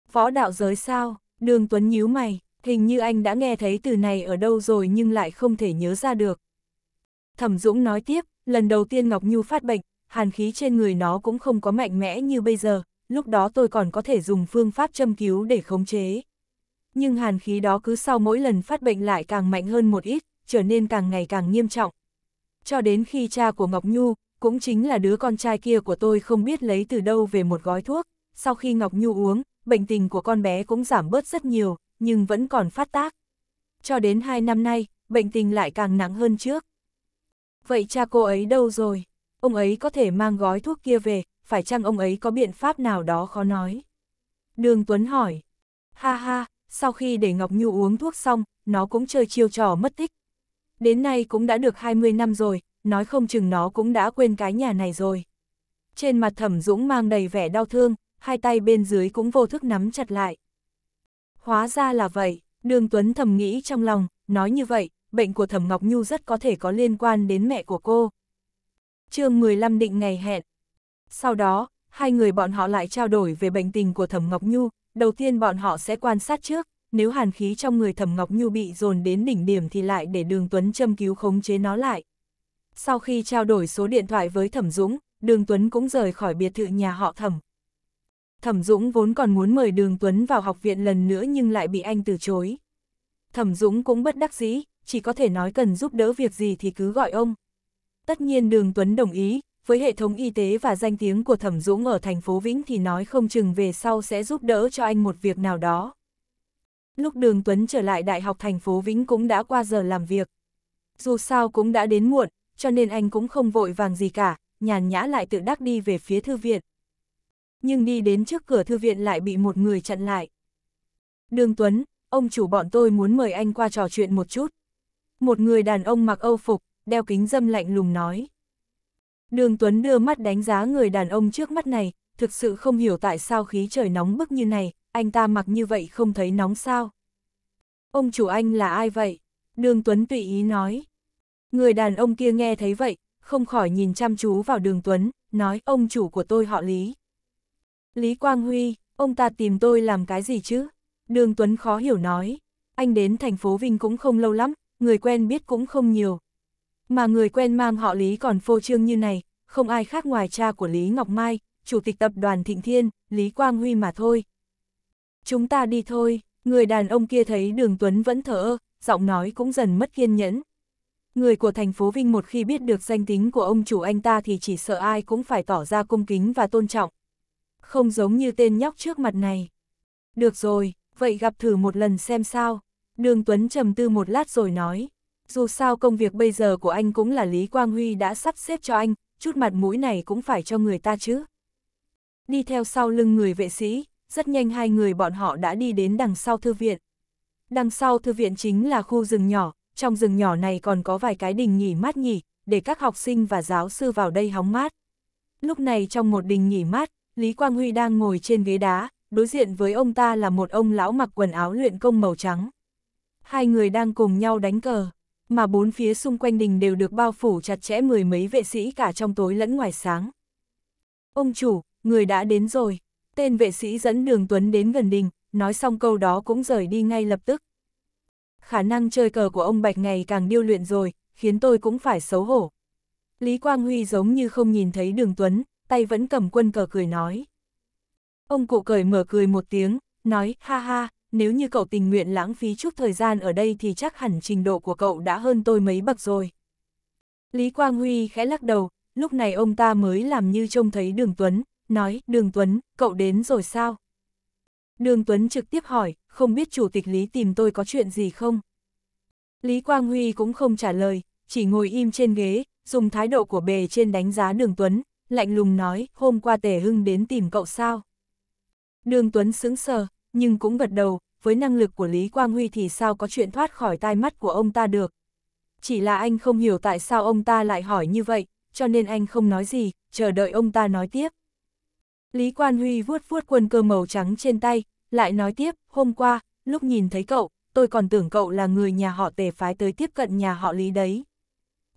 [SPEAKER 1] Phó đạo giới sao, đường Tuấn nhíu mày, hình như anh đã nghe thấy từ này ở đâu rồi nhưng lại không thể nhớ ra được. Thẩm Dũng nói tiếp, lần đầu tiên Ngọc Nhu phát bệnh, hàn khí trên người nó cũng không có mạnh mẽ như bây giờ, lúc đó tôi còn có thể dùng phương pháp châm cứu để khống chế. Nhưng hàn khí đó cứ sau mỗi lần phát bệnh lại càng mạnh hơn một ít, trở nên càng ngày càng nghiêm trọng. Cho đến khi cha của Ngọc Nhu, cũng chính là đứa con trai kia của tôi không biết lấy từ đâu về một gói thuốc, sau khi Ngọc Nhu uống, bệnh tình của con bé cũng giảm bớt rất nhiều, nhưng vẫn còn phát tác. Cho đến hai năm nay, bệnh tình lại càng nặng hơn trước. Vậy cha cô ấy đâu rồi? Ông ấy có thể mang gói thuốc kia về, phải chăng ông ấy có biện pháp nào đó khó nói? Đường Tuấn hỏi. Ha ha, sau khi để Ngọc Nhu uống thuốc xong, nó cũng chơi chiêu trò mất tích, đến nay cũng đã được 20 năm rồi, nói không chừng nó cũng đã quên cái nhà này rồi. Trên mặt thẩm dũng mang đầy vẻ đau thương, hai tay bên dưới cũng vô thức nắm chặt lại. Hóa ra là vậy, đường Tuấn thầm nghĩ trong lòng, nói như vậy, bệnh của thẩm Ngọc Nhu rất có thể có liên quan đến mẹ của cô. chương 15 định ngày hẹn. Sau đó, hai người bọn họ lại trao đổi về bệnh tình của thẩm Ngọc Nhu, đầu tiên bọn họ sẽ quan sát trước, nếu hàn khí trong người Thẩm Ngọc Nhu bị dồn đến đỉnh điểm thì lại để Đường Tuấn châm cứu khống chế nó lại. Sau khi trao đổi số điện thoại với Thẩm Dũng, Đường Tuấn cũng rời khỏi biệt thự nhà họ Thẩm. Thẩm Dũng vốn còn muốn mời Đường Tuấn vào học viện lần nữa nhưng lại bị anh từ chối. Thẩm Dũng cũng bất đắc dĩ, chỉ có thể nói cần giúp đỡ việc gì thì cứ gọi ông. Tất nhiên Đường Tuấn đồng ý, với hệ thống y tế và danh tiếng của Thẩm Dũng ở thành phố Vĩnh thì nói không chừng về sau sẽ giúp đỡ cho anh một việc nào đó lúc đường Tuấn trở lại Đại học thành phố Vĩnh cũng đã qua giờ làm việc. Dù sao cũng đã đến muộn, cho nên anh cũng không vội vàng gì cả, nhàn nhã lại tự đắc đi về phía thư viện. Nhưng đi đến trước cửa thư viện lại bị một người chặn lại. Đường Tuấn, ông chủ bọn tôi muốn mời anh qua trò chuyện một chút. Một người đàn ông mặc âu phục, đeo kính dâm lạnh lùng nói. Đường Tuấn đưa mắt đánh giá người đàn ông trước mắt này, thực sự không hiểu tại sao khí trời nóng bức như này, anh ta mặc như vậy không thấy nóng sao. Ông chủ anh là ai vậy? Đường Tuấn tùy ý nói. Người đàn ông kia nghe thấy vậy, không khỏi nhìn chăm chú vào đường Tuấn, nói ông chủ của tôi họ Lý. Lý Quang Huy, ông ta tìm tôi làm cái gì chứ? Đường Tuấn khó hiểu nói. Anh đến thành phố Vinh cũng không lâu lắm, người quen biết cũng không nhiều. Mà người quen mang họ Lý còn phô trương như này, không ai khác ngoài cha của Lý Ngọc Mai, chủ tịch tập đoàn Thịnh Thiên, Lý Quang Huy mà thôi, Chúng ta đi thôi, người đàn ông kia thấy đường Tuấn vẫn thở, giọng nói cũng dần mất kiên nhẫn. Người của thành phố Vinh một khi biết được danh tính của ông chủ anh ta thì chỉ sợ ai cũng phải tỏ ra cung kính và tôn trọng. Không giống như tên nhóc trước mặt này. Được rồi, vậy gặp thử một lần xem sao. Đường Tuấn trầm tư một lát rồi nói. Dù sao công việc bây giờ của anh cũng là Lý Quang Huy đã sắp xếp cho anh, chút mặt mũi này cũng phải cho người ta chứ. Đi theo sau lưng người vệ sĩ, rất nhanh hai người bọn họ đã đi đến đằng sau thư viện. Đằng sau thư viện chính là khu rừng nhỏ, trong rừng nhỏ này còn có vài cái đình nghỉ mát nghỉ, để các học sinh và giáo sư vào đây hóng mát. Lúc này trong một đình nghỉ mát, Lý Quang Huy đang ngồi trên ghế đá, đối diện với ông ta là một ông lão mặc quần áo luyện công màu trắng. Hai người đang cùng nhau đánh cờ, mà bốn phía xung quanh đình đều được bao phủ chặt chẽ mười mấy vệ sĩ cả trong tối lẫn ngoài sáng. Ông chủ, người đã đến rồi tên vệ sĩ dẫn đường Tuấn đến gần đình, nói xong câu đó cũng rời đi ngay lập tức. Khả năng chơi cờ của ông Bạch ngày càng điêu luyện rồi, khiến tôi cũng phải xấu hổ. Lý Quang Huy giống như không nhìn thấy đường Tuấn, tay vẫn cầm quân cờ cười nói. Ông cụ cười mở cười một tiếng, nói, ha ha, nếu như cậu tình nguyện lãng phí chút thời gian ở đây thì chắc hẳn trình độ của cậu đã hơn tôi mấy bậc rồi. Lý Quang Huy khẽ lắc đầu, lúc này ông ta mới làm như trông thấy đường Tuấn, nói, Đường Tuấn, cậu đến rồi sao? Đường Tuấn trực tiếp hỏi, không biết chủ tịch Lý tìm tôi có chuyện gì không? Lý Quang Huy cũng không trả lời, chỉ ngồi im trên ghế, dùng thái độ của bề trên đánh giá Đường Tuấn, lạnh lùng nói, hôm qua Tề Hưng đến tìm cậu sao? Đường Tuấn sững sờ, nhưng cũng gật đầu, với năng lực của Lý Quang Huy thì sao có chuyện thoát khỏi tai mắt của ông ta được. Chỉ là anh không hiểu tại sao ông ta lại hỏi như vậy, cho nên anh không nói gì, chờ đợi ông ta nói tiếp. Lý Quan Huy vuốt vuốt quần cơ màu trắng trên tay, lại nói tiếp, hôm qua, lúc nhìn thấy cậu, tôi còn tưởng cậu là người nhà họ tề phái tới tiếp cận nhà họ Lý đấy.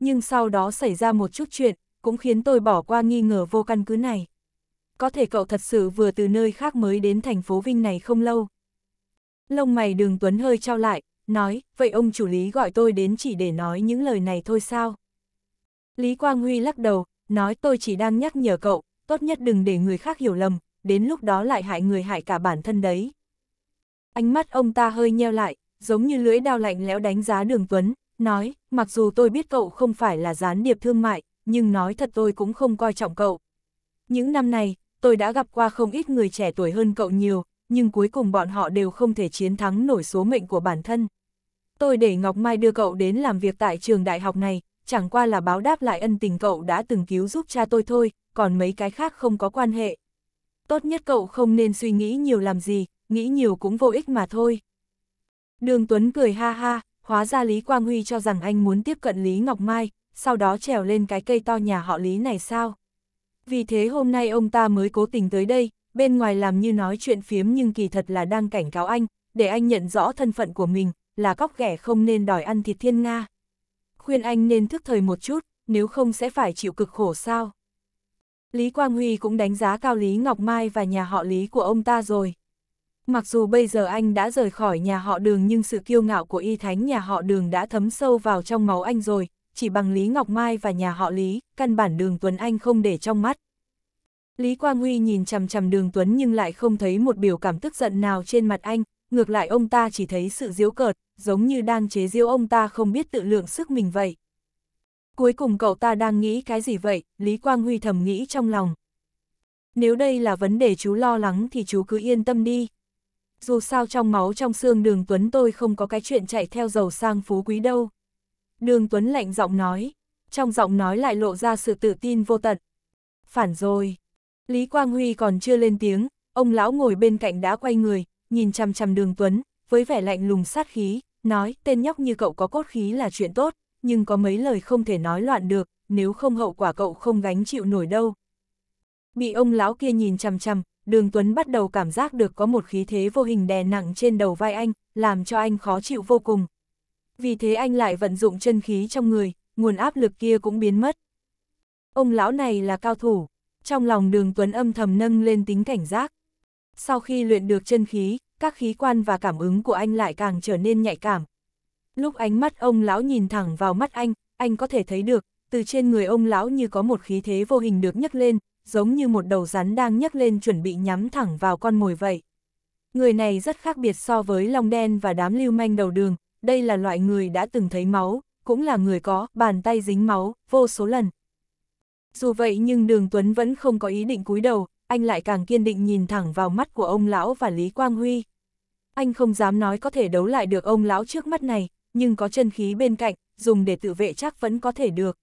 [SPEAKER 1] Nhưng sau đó xảy ra một chút chuyện, cũng khiến tôi bỏ qua nghi ngờ vô căn cứ này. Có thể cậu thật sự vừa từ nơi khác mới đến thành phố Vinh này không lâu. Lông mày đường Tuấn hơi trao lại, nói, vậy ông chủ lý gọi tôi đến chỉ để nói những lời này thôi sao? Lý Quang Huy lắc đầu, nói tôi chỉ đang nhắc nhở cậu, tốt nhất đừng để người khác hiểu lầm, đến lúc đó lại hại người hại cả bản thân đấy. Ánh mắt ông ta hơi nheo lại, giống như lưỡi đao lạnh lẽo đánh giá đường Tuấn, nói, mặc dù tôi biết cậu không phải là gián điệp thương mại, nhưng nói thật tôi cũng không coi trọng cậu. Những năm này, tôi đã gặp qua không ít người trẻ tuổi hơn cậu nhiều, nhưng cuối cùng bọn họ đều không thể chiến thắng nổi số mệnh của bản thân. Tôi để Ngọc Mai đưa cậu đến làm việc tại trường đại học này, chẳng qua là báo đáp lại ân tình cậu đã từng cứu giúp cha tôi thôi, còn mấy cái khác không có quan hệ. Tốt nhất cậu không nên suy nghĩ nhiều làm gì, nghĩ nhiều cũng vô ích mà thôi. Đường Tuấn cười ha ha, hóa ra Lý Quang Huy cho rằng anh muốn tiếp cận Lý Ngọc Mai, sau đó trèo lên cái cây to nhà họ Lý này sao. Vì thế hôm nay ông ta mới cố tình tới đây, bên ngoài làm như nói chuyện phiếm nhưng kỳ thật là đang cảnh cáo anh, để anh nhận rõ thân phận của mình, là cóc ghẻ không nên đòi ăn thịt thiên Nga khuyên anh nên thức thời một chút, nếu không sẽ phải chịu cực khổ sao. Lý Quang Huy cũng đánh giá cao Lý Ngọc Mai và nhà họ Lý của ông ta rồi. Mặc dù bây giờ anh đã rời khỏi nhà họ đường nhưng sự kiêu ngạo của y thánh nhà họ đường đã thấm sâu vào trong máu anh rồi, chỉ bằng Lý Ngọc Mai và nhà họ Lý, căn bản đường Tuấn Anh không để trong mắt. Lý Quang Huy nhìn chằm chằm đường Tuấn nhưng lại không thấy một biểu cảm tức giận nào trên mặt anh, ngược lại ông ta chỉ thấy sự diếu cợt, giống như đang chế diêu ông ta không biết tự lượng sức mình vậy. Cuối cùng cậu ta đang nghĩ cái gì vậy, Lý Quang Huy thầm nghĩ trong lòng. Nếu đây là vấn đề chú lo lắng thì chú cứ yên tâm đi. Dù sao trong máu trong xương đường Tuấn tôi không có cái chuyện chạy theo giàu sang phú quý đâu. Đường Tuấn lạnh giọng nói, trong giọng nói lại lộ ra sự tự tin vô tận. Phản rồi. Lý Quang Huy còn chưa lên tiếng, ông lão ngồi bên cạnh đã quay người, nhìn chằm chằm đường Tuấn, với vẻ lạnh lùng sát khí, nói tên nhóc như cậu có cốt khí là chuyện tốt, nhưng có mấy lời không thể nói loạn được, nếu không hậu quả cậu không gánh chịu nổi đâu. Bị ông lão kia nhìn chằm chằm, đường Tuấn bắt đầu cảm giác được có một khí thế vô hình đè nặng trên đầu vai anh, làm cho anh khó chịu vô cùng. Vì thế anh lại vận dụng chân khí trong người, nguồn áp lực kia cũng biến mất. Ông lão này là cao thủ, trong lòng đường Tuấn âm thầm nâng lên tính cảnh giác. Sau khi luyện được chân khí, các khí quan và cảm ứng của anh lại càng trở nên nhạy cảm. Lúc ánh mắt ông lão nhìn thẳng vào mắt anh, anh có thể thấy được, từ trên người ông lão như có một khí thế vô hình được nhấc lên, giống như một đầu rắn đang nhấc lên chuẩn bị nhắm thẳng vào con mồi vậy. Người này rất khác biệt so với Long Đen và đám lưu manh đầu đường, đây là loại người đã từng thấy máu, cũng là người có bàn tay dính máu, vô số lần. Dù vậy nhưng Đường Tuấn vẫn không có ý định cúi đầu, anh lại càng kiên định nhìn thẳng vào mắt của ông lão và Lý Quang Huy. Anh không dám nói có thể đấu lại được ông lão trước mắt này, nhưng có chân khí bên cạnh, dùng để tự vệ chắc vẫn có thể được.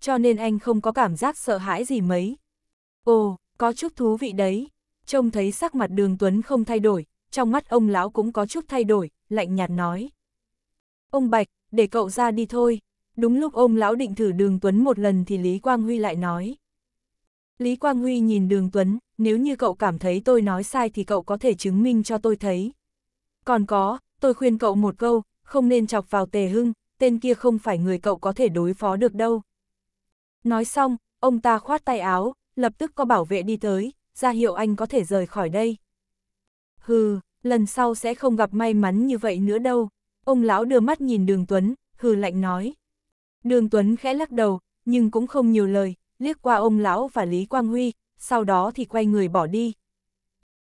[SPEAKER 1] Cho nên anh không có cảm giác sợ hãi gì mấy. Ồ, có chút thú vị đấy. Trông thấy sắc mặt đường Tuấn không thay đổi, trong mắt ông lão cũng có chút thay đổi, lạnh nhạt nói. Ông Bạch, để cậu ra đi thôi. Đúng lúc ông lão định thử đường Tuấn một lần thì Lý Quang Huy lại nói. Lý Quang Huy nhìn đường Tuấn, nếu như cậu cảm thấy tôi nói sai thì cậu có thể chứng minh cho tôi thấy. Còn có, tôi khuyên cậu một câu, không nên chọc vào tề hưng, tên kia không phải người cậu có thể đối phó được đâu. Nói xong, ông ta khoát tay áo, lập tức có bảo vệ đi tới, ra hiệu anh có thể rời khỏi đây. Hừ, lần sau sẽ không gặp may mắn như vậy nữa đâu. Ông lão đưa mắt nhìn đường Tuấn, hừ lạnh nói. Đường Tuấn khẽ lắc đầu, nhưng cũng không nhiều lời, liếc qua ông lão và Lý Quang Huy, sau đó thì quay người bỏ đi.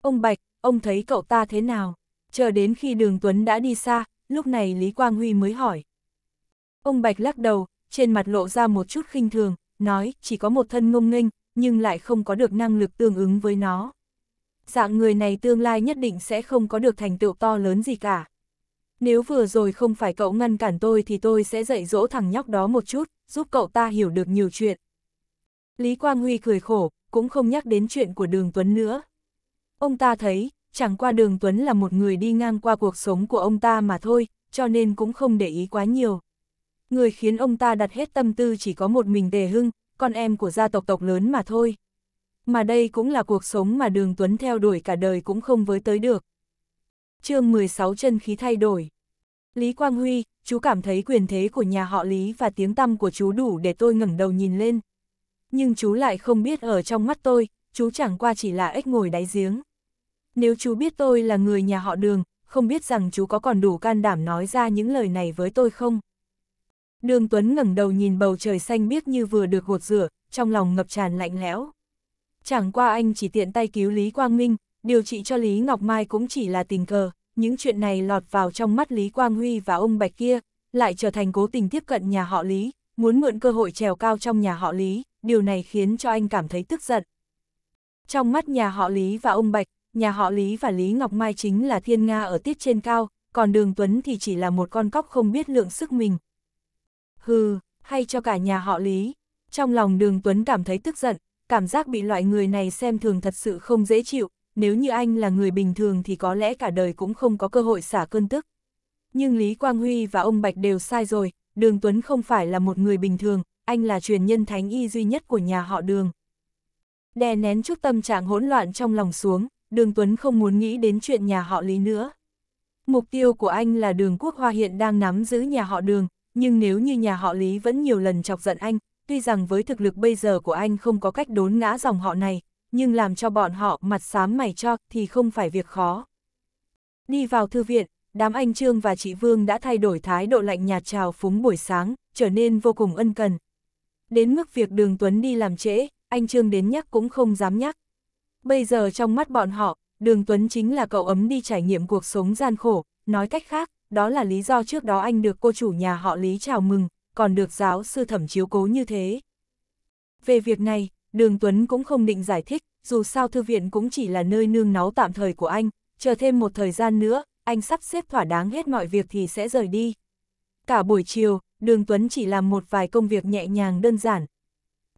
[SPEAKER 1] Ông Bạch, ông thấy cậu ta thế nào? Chờ đến khi đường Tuấn đã đi xa, lúc này Lý Quang Huy mới hỏi. Ông Bạch lắc đầu, trên mặt lộ ra một chút khinh thường, nói chỉ có một thân ngông nghênh, nhưng lại không có được năng lực tương ứng với nó. Dạng người này tương lai nhất định sẽ không có được thành tựu to lớn gì cả. Nếu vừa rồi không phải cậu ngăn cản tôi thì tôi sẽ dạy dỗ thằng nhóc đó một chút, giúp cậu ta hiểu được nhiều chuyện. Lý Quang Huy cười khổ, cũng không nhắc đến chuyện của Đường Tuấn nữa. Ông ta thấy, chẳng qua Đường Tuấn là một người đi ngang qua cuộc sống của ông ta mà thôi, cho nên cũng không để ý quá nhiều. Người khiến ông ta đặt hết tâm tư chỉ có một mình Tề Hưng, con em của gia tộc tộc lớn mà thôi. Mà đây cũng là cuộc sống mà Đường Tuấn theo đuổi cả đời cũng không với tới được. chương 16 chân khí thay đổi. Lý Quang Huy, chú cảm thấy quyền thế của nhà họ Lý và tiếng tăm của chú đủ để tôi ngẩng đầu nhìn lên, nhưng chú lại không biết ở trong mắt tôi, chú chẳng qua chỉ là ếch ngồi đáy giếng. Nếu chú biết tôi là người nhà họ đường, không biết rằng chú có còn đủ can đảm nói ra những lời này với tôi không? Đường Tuấn ngẩng đầu nhìn bầu trời xanh biếc như vừa được gột rửa, trong lòng ngập tràn lạnh lẽo. Chẳng qua anh chỉ tiện tay cứu Lý Quang Minh, điều trị cho Lý Ngọc Mai cũng chỉ là tình cờ, những chuyện này lọt vào trong mắt Lý Quang Huy và ông Bạch kia, lại trở thành cố tình tiếp cận nhà họ Lý, muốn mượn cơ hội trèo cao trong nhà họ Lý, điều này khiến cho anh cảm thấy tức giận. Trong mắt nhà họ Lý và ông Bạch, nhà họ Lý và Lý Ngọc Mai chính là thiên Nga ở tiết trên cao, còn đường Tuấn thì chỉ là một con cóc không biết lượng sức mình. Hừ, hay cho cả nhà họ Lý. Trong lòng đường Tuấn cảm thấy tức giận, cảm giác bị loại người này xem thường thật sự không dễ chịu, nếu như anh là người bình thường thì có lẽ cả đời cũng không có cơ hội xả cơn tức. Nhưng Lý Quang Huy và ông Bạch đều sai rồi, đường Tuấn không phải là một người bình thường, anh là truyền nhân thánh y duy nhất của nhà họ đường. Đè nén chút tâm trạng hỗn loạn trong lòng xuống, đường Tuấn không muốn nghĩ đến chuyện nhà họ Lý nữa. Mục tiêu của anh là đường quốc hoa hiện đang nắm giữ nhà họ đường, nhưng nếu như nhà họ Lý vẫn nhiều lần chọc giận anh, tuy rằng với thực lực bây giờ của anh không có cách đốn ngã dòng họ này, nhưng làm cho bọn họ mặt xám mày cho thì không phải việc khó. Đi vào thư viện, đám anh Trương và chị Vương đã thay đổi thái độ lạnh nhạt chào phúng buổi sáng, trở nên vô cùng ân cần, đến mức việc đường Tuấn đi làm trễ, anh Trương đến nhắc cũng không dám nhắc. Bây giờ trong mắt bọn họ, đường Tuấn chính là cậu ấm đi trải nghiệm cuộc sống gian khổ, nói cách khác, đó là lý do trước đó anh được cô chủ nhà họ Lý chào mừng, còn được giáo sư thẩm chiếu cố như thế. Về việc này, đường Tuấn cũng không định giải thích, dù sao thư viện cũng chỉ là nơi nương náu tạm thời của anh, chờ thêm một thời gian nữa, anh sắp xếp thỏa đáng hết mọi việc thì sẽ rời đi. Cả buổi chiều, Đường Tuấn chỉ làm một vài công việc nhẹ nhàng đơn giản.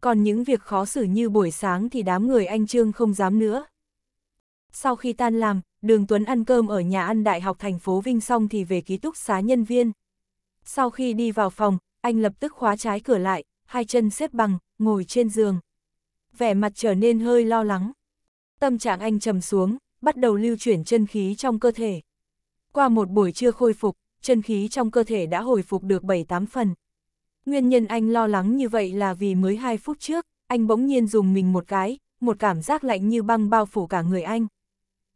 [SPEAKER 1] Còn những việc khó xử như buổi sáng thì đám người anh Trương không dám nữa. Sau khi tan làm, Đường Tuấn ăn cơm ở nhà ăn Đại học thành phố Vinh xong thì về ký túc xá nhân viên. Sau khi đi vào phòng, anh lập tức khóa trái cửa lại, hai chân xếp bằng, ngồi trên giường. Vẻ mặt trở nên hơi lo lắng. Tâm trạng anh trầm xuống, bắt đầu lưu chuyển chân khí trong cơ thể. Qua một buổi trưa khôi phục, chân khí trong cơ thể đã hồi phục được 7-8 phần. Nguyên nhân anh lo lắng như vậy là vì mới 2 phút trước, anh bỗng nhiên dùng mình một cái, một cảm giác lạnh như băng bao phủ cả người anh.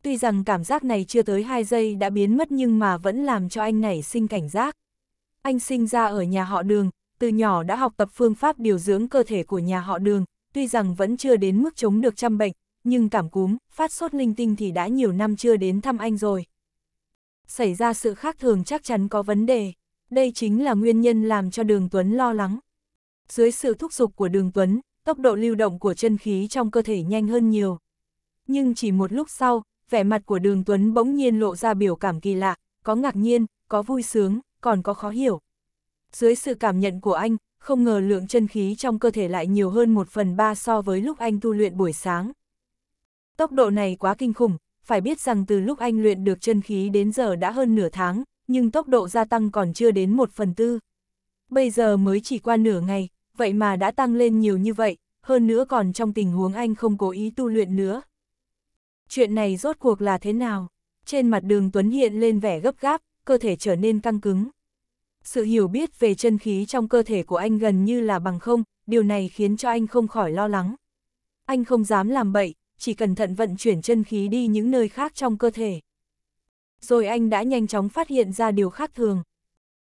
[SPEAKER 1] Tuy rằng cảm giác này chưa tới 2 giây đã biến mất nhưng mà vẫn làm cho anh nảy sinh cảnh giác. Anh sinh ra ở nhà họ đường, từ nhỏ đã học tập phương pháp điều dưỡng cơ thể của nhà họ đường, tuy rằng vẫn chưa đến mức chống được trăm bệnh, nhưng cảm cúm, phát sốt linh tinh thì đã nhiều năm chưa đến thăm anh rồi xảy ra sự khác thường chắc chắn có vấn đề. Đây chính là nguyên nhân làm cho Đường Tuấn lo lắng. Dưới sự thúc giục của Đường Tuấn, tốc độ lưu động của chân khí trong cơ thể nhanh hơn nhiều. Nhưng chỉ một lúc sau, vẻ mặt của Đường Tuấn bỗng nhiên lộ ra biểu cảm kỳ lạ, có ngạc nhiên, có vui sướng, còn có khó hiểu. Dưới sự cảm nhận của anh, không ngờ lượng chân khí trong cơ thể lại nhiều hơn một phần ba so với lúc anh tu luyện buổi sáng. Tốc độ này quá kinh khủng, phải biết rằng từ lúc anh luyện được chân khí đến giờ đã hơn nửa tháng, nhưng tốc độ gia tăng còn chưa đến một phần tư. Bây giờ mới chỉ qua nửa ngày, vậy mà đã tăng lên nhiều như vậy, hơn nữa còn trong tình huống anh không cố ý tu luyện nữa. Chuyện này rốt cuộc là thế nào? Trên mặt đường Tuấn hiện lên vẻ gấp gáp, cơ thể trở nên căng cứng. Sự hiểu biết về chân khí trong cơ thể của anh gần như là bằng không, điều này khiến cho anh không khỏi lo lắng. Anh không dám làm bậy, chỉ cẩn thận vận chuyển chân khí đi những nơi khác trong cơ thể. Rồi anh đã nhanh chóng phát hiện ra điều khác thường.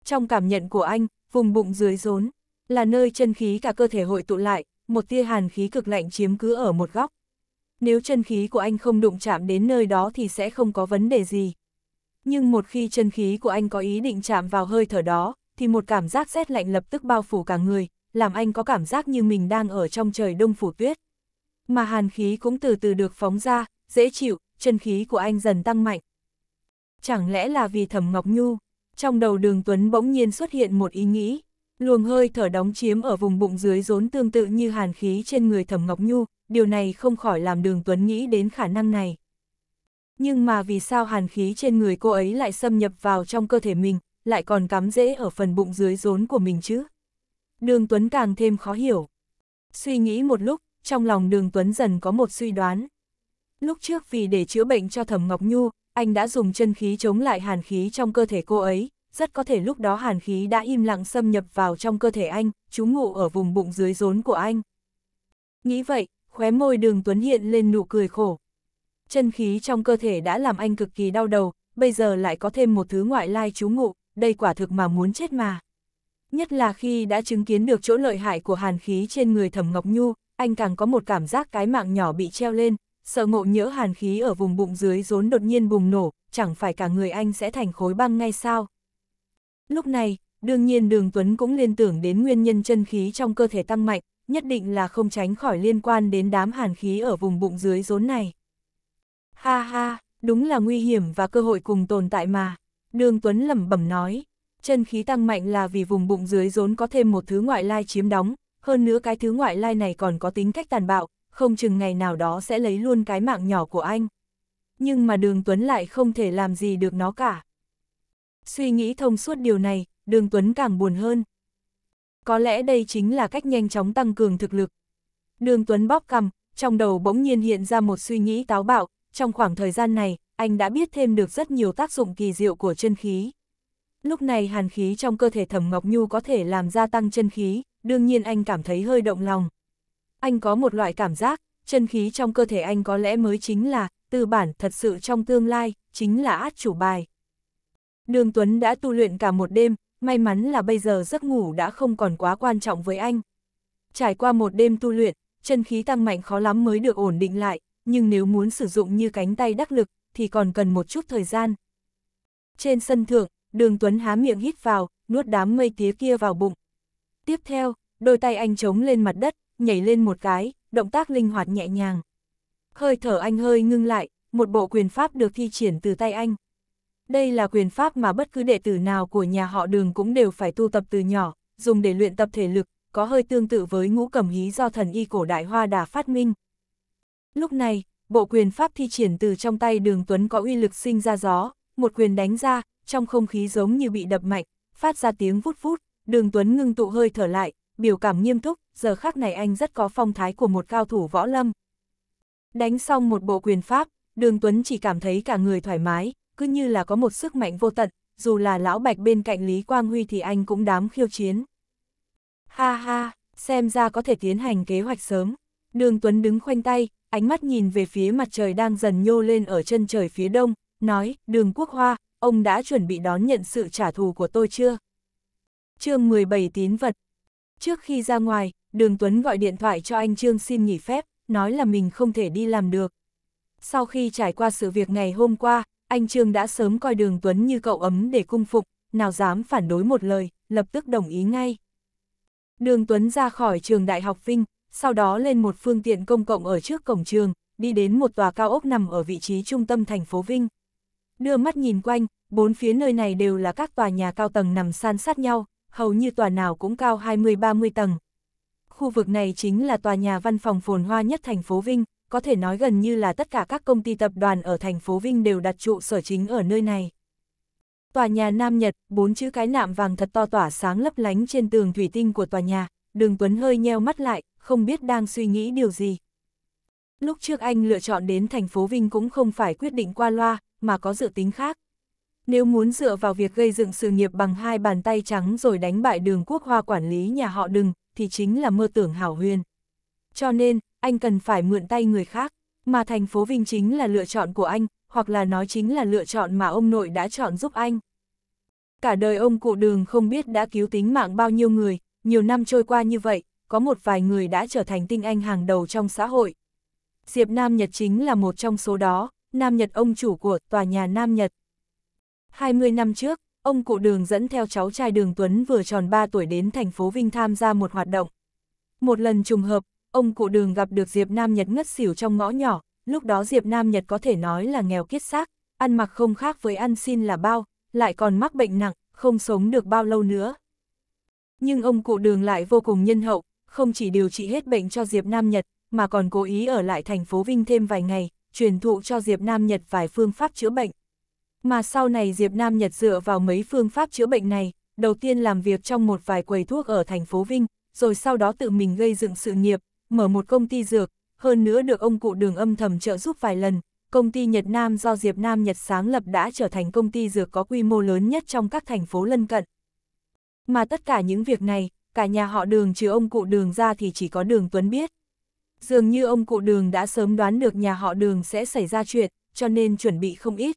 [SPEAKER 1] Trong cảm nhận của anh, vùng bụng dưới rốn, là nơi chân khí cả cơ thể hội tụ lại, một tia hàn khí cực lạnh chiếm cứ ở một góc. Nếu chân khí của anh không đụng chạm đến nơi đó thì sẽ không có vấn đề gì. Nhưng một khi chân khí của anh có ý định chạm vào hơi thở đó, thì một cảm giác rét lạnh lập tức bao phủ cả người, làm anh có cảm giác như mình đang ở trong trời đông phủ tuyết mà hàn khí cũng từ từ được phóng ra, dễ chịu, chân khí của anh dần tăng mạnh. Chẳng lẽ là vì thẩm Ngọc Nhu? Trong đầu đường Tuấn bỗng nhiên xuất hiện một ý nghĩ, luồng hơi thở đóng chiếm ở vùng bụng dưới rốn tương tự như hàn khí trên người thẩm Ngọc Nhu, điều này không khỏi làm đường Tuấn nghĩ đến khả năng này. Nhưng mà vì sao hàn khí trên người cô ấy lại xâm nhập vào trong cơ thể mình, lại còn cắm dễ ở phần bụng dưới rốn của mình chứ? Đường Tuấn càng thêm khó hiểu. Suy nghĩ một lúc, trong lòng đường Tuấn dần có một suy đoán. Lúc trước vì để chữa bệnh cho Thẩm Ngọc Nhu, anh đã dùng chân khí chống lại hàn khí trong cơ thể cô ấy, rất có thể lúc đó hàn khí đã im lặng xâm nhập vào trong cơ thể anh, trú ngụ ở vùng bụng dưới rốn của anh. Nghĩ vậy, khóe môi đường Tuấn hiện lên nụ cười khổ. Chân khí trong cơ thể đã làm anh cực kỳ đau đầu, bây giờ lại có thêm một thứ ngoại lai trú ngụ, đây quả thực mà muốn chết mà. Nhất là khi đã chứng kiến được chỗ lợi hại của hàn khí trên người Thẩm Ngọc Nhu, anh càng có một cảm giác cái mạng nhỏ bị treo lên, sợ ngộ nhỡ hàn khí ở vùng bụng dưới rốn đột nhiên bùng nổ, chẳng phải cả người anh sẽ thành khối băng ngay sao. Lúc này, đương nhiên Đường Tuấn cũng liên tưởng đến nguyên nhân chân khí trong cơ thể tăng mạnh, nhất định là không tránh khỏi liên quan đến đám hàn khí ở vùng bụng dưới rốn này. Ha ha, đúng là nguy hiểm và cơ hội cùng tồn tại mà, Đường Tuấn lẩm bẩm nói. Chân khí tăng mạnh là vì vùng bụng dưới rốn có thêm một thứ ngoại lai chiếm đóng, hơn nữa cái thứ ngoại lai này còn có tính cách tàn bạo, không chừng ngày nào đó sẽ lấy luôn cái mạng nhỏ của anh. Nhưng mà Đường Tuấn lại không thể làm gì được nó cả. Suy nghĩ thông suốt điều này, Đường Tuấn càng buồn hơn. Có lẽ đây chính là cách nhanh chóng tăng cường thực lực. Đường Tuấn bóp cằm, trong đầu bỗng nhiên hiện ra một suy nghĩ táo bạo, trong khoảng thời gian này, anh đã biết thêm được rất nhiều tác dụng kỳ diệu của chân khí. Lúc này hàn khí trong cơ thể Thẩm Ngọc Nhu có thể làm gia tăng chân khí, đương nhiên anh cảm thấy hơi động lòng. Anh có một loại cảm giác, chân khí trong cơ thể anh có lẽ mới chính là, tư bản thật sự trong tương lai, chính là át chủ bài. Đường Tuấn đã tu luyện cả một đêm, may mắn là bây giờ giấc ngủ đã không còn quá quan trọng với anh. Trải qua một đêm tu luyện, chân khí tăng mạnh khó lắm mới được ổn định lại, nhưng nếu muốn sử dụng như cánh tay đắc lực, thì còn cần một chút thời gian. Trên sân thượng, đường Tuấn há miệng hít vào, nuốt đám mây tía kia vào bụng. Tiếp theo, đôi tay anh chống lên mặt đất, nhảy lên một cái, động tác linh hoạt nhẹ nhàng. Hơi thở anh hơi ngưng lại, một bộ quyền pháp được thi triển từ tay anh. Đây là quyền pháp mà bất cứ đệ tử nào của nhà họ đường cũng đều phải tu tập từ nhỏ, dùng để luyện tập thể lực, có hơi tương tự với ngũ cầm hí do thần y cổ đại hoa đà phát minh. Lúc này, bộ quyền pháp thi triển từ trong tay đường Tuấn có uy lực sinh ra gió, một quyền đánh ra, trong không khí giống như bị đập mạnh, phát ra tiếng vút vút, đường Tuấn ngưng tụ hơi thở lại, biểu cảm nghiêm túc, giờ khắc này anh rất có phong thái của một cao thủ võ lâm. Đánh xong một bộ quyền pháp, đường Tuấn chỉ cảm thấy cả người thoải mái, cứ như là có một sức mạnh vô tận, dù là lão bạch bên cạnh Lý Quang Huy thì anh cũng đám khiêu chiến. Ha ha, xem ra có thể tiến hành kế hoạch sớm. Đường Tuấn đứng khoanh tay, ánh mắt nhìn về phía mặt trời đang dần nhô lên ở chân trời phía đông, nói, đường quốc hoa, ông đã chuẩn bị đón nhận sự trả thù của tôi chưa? chương 17 tín vật. Trước khi ra ngoài, Đường Tuấn gọi điện thoại cho anh Trương xin nghỉ phép, nói là mình không thể đi làm được. Sau khi trải qua sự việc ngày hôm qua, anh Trương đã sớm coi Đường Tuấn như cậu ấm để cung phục, nào dám phản đối một lời, lập tức đồng ý ngay. Đường Tuấn ra khỏi trường Đại học Vinh, sau đó lên một phương tiện công cộng ở trước cổng trường, đi đến một tòa cao ốc nằm ở vị trí trung tâm thành phố Vinh. Đưa mắt nhìn quanh, bốn phía nơi này đều là các tòa nhà cao tầng nằm san sát nhau, hầu như tòa nào cũng cao 20-30 tầng. Khu vực này chính là tòa nhà văn phòng phồn hoa nhất thành phố Vinh, có thể nói gần như là tất cả các công ty tập đoàn ở thành phố Vinh đều đặt trụ sở chính ở nơi này. Tòa nhà Nam Nhật, bốn chữ cái nạm vàng thật to tỏa sáng lấp lánh trên tường thủy tinh của tòa nhà, đường Tuấn hơi nheo mắt lại, không biết đang suy nghĩ điều gì. Lúc trước anh lựa chọn đến thành phố Vinh cũng không phải quyết định qua loa, mà có dự tính khác. Nếu muốn dựa vào việc gây dựng sự nghiệp bằng hai bàn tay trắng rồi đánh bại đường quốc hoa quản lý nhà họ đừng, thì chính là mơ tưởng hảo huyền. Cho nên, anh cần phải mượn tay người khác, mà thành phố Vinh chính là lựa chọn của anh, hoặc là nói chính là lựa chọn mà ông nội đã chọn giúp anh. Cả đời ông cụ đường không biết đã cứu tính mạng bao nhiêu người, nhiều năm trôi qua như vậy, có một vài người đã trở thành tinh anh hàng đầu trong xã hội. Diệp Nam Nhật chính là một trong số đó, Nam Nhật ông chủ của tòa nhà Nam Nhật, 20 năm trước, ông cụ Đường dẫn theo cháu trai Đường Tuấn vừa tròn 3 tuổi đến thành phố Vinh tham gia một hoạt động. Một lần trùng hợp, ông cụ Đường gặp được Diệp Nam Nhật ngất xỉu trong ngõ nhỏ, lúc đó Diệp Nam Nhật có thể nói là nghèo kiết xác, ăn mặc không khác với ăn xin là bao, lại còn mắc bệnh nặng, không sống được bao lâu nữa. Nhưng ông cụ Đường lại vô cùng nhân hậu, không chỉ điều trị hết bệnh cho Diệp Nam Nhật, mà còn cố ý ở lại thành phố Vinh thêm vài ngày, truyền thụ cho Diệp Nam Nhật vài phương pháp chữa bệnh. Mà sau này Diệp Nam Nhật dựa vào mấy phương pháp chữa bệnh này, đầu tiên làm việc trong một vài quầy thuốc ở thành phố Vinh, rồi sau đó tự mình gây dựng sự nghiệp, mở một công ty dược, hơn nữa được ông cụ đường âm thầm trợ giúp vài lần. Công ty Nhật Nam do Diệp Nam Nhật sáng lập đã trở thành công ty dược có quy mô lớn nhất trong các thành phố lân cận. Mà tất cả những việc này, cả nhà họ đường trừ ông cụ đường ra thì chỉ có đường Tuấn biết. Dường như ông cụ đường đã sớm đoán được nhà họ đường sẽ xảy ra chuyện, cho nên chuẩn bị không ít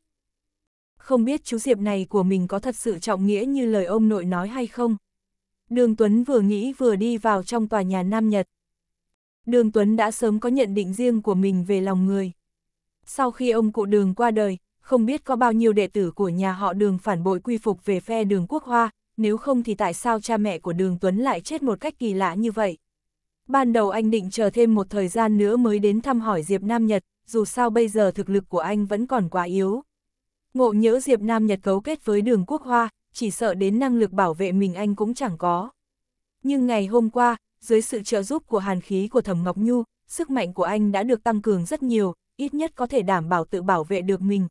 [SPEAKER 1] không biết chú Diệp này của mình có thật sự trọng nghĩa như lời ông nội nói hay không. Đường Tuấn vừa nghĩ vừa đi vào trong tòa nhà Nam Nhật. Đường Tuấn đã sớm có nhận định riêng của mình về lòng người. Sau khi ông cụ đường qua đời, không biết có bao nhiêu đệ tử của nhà họ đường phản bội quy phục về phe đường quốc hoa, nếu không thì tại sao cha mẹ của đường Tuấn lại chết một cách kỳ lạ như vậy. Ban đầu anh định chờ thêm một thời gian nữa mới đến thăm hỏi Diệp Nam Nhật, dù sao bây giờ thực lực của anh vẫn còn quá yếu. Ngộ nhớ Diệp Nam Nhật cấu kết với đường quốc hoa, chỉ sợ đến năng lực bảo vệ mình anh cũng chẳng có. Nhưng ngày hôm qua, dưới sự trợ giúp của hàn khí của Thẩm Ngọc Nhu, sức mạnh của anh đã được tăng cường rất nhiều, ít nhất có thể đảm bảo tự bảo vệ được mình.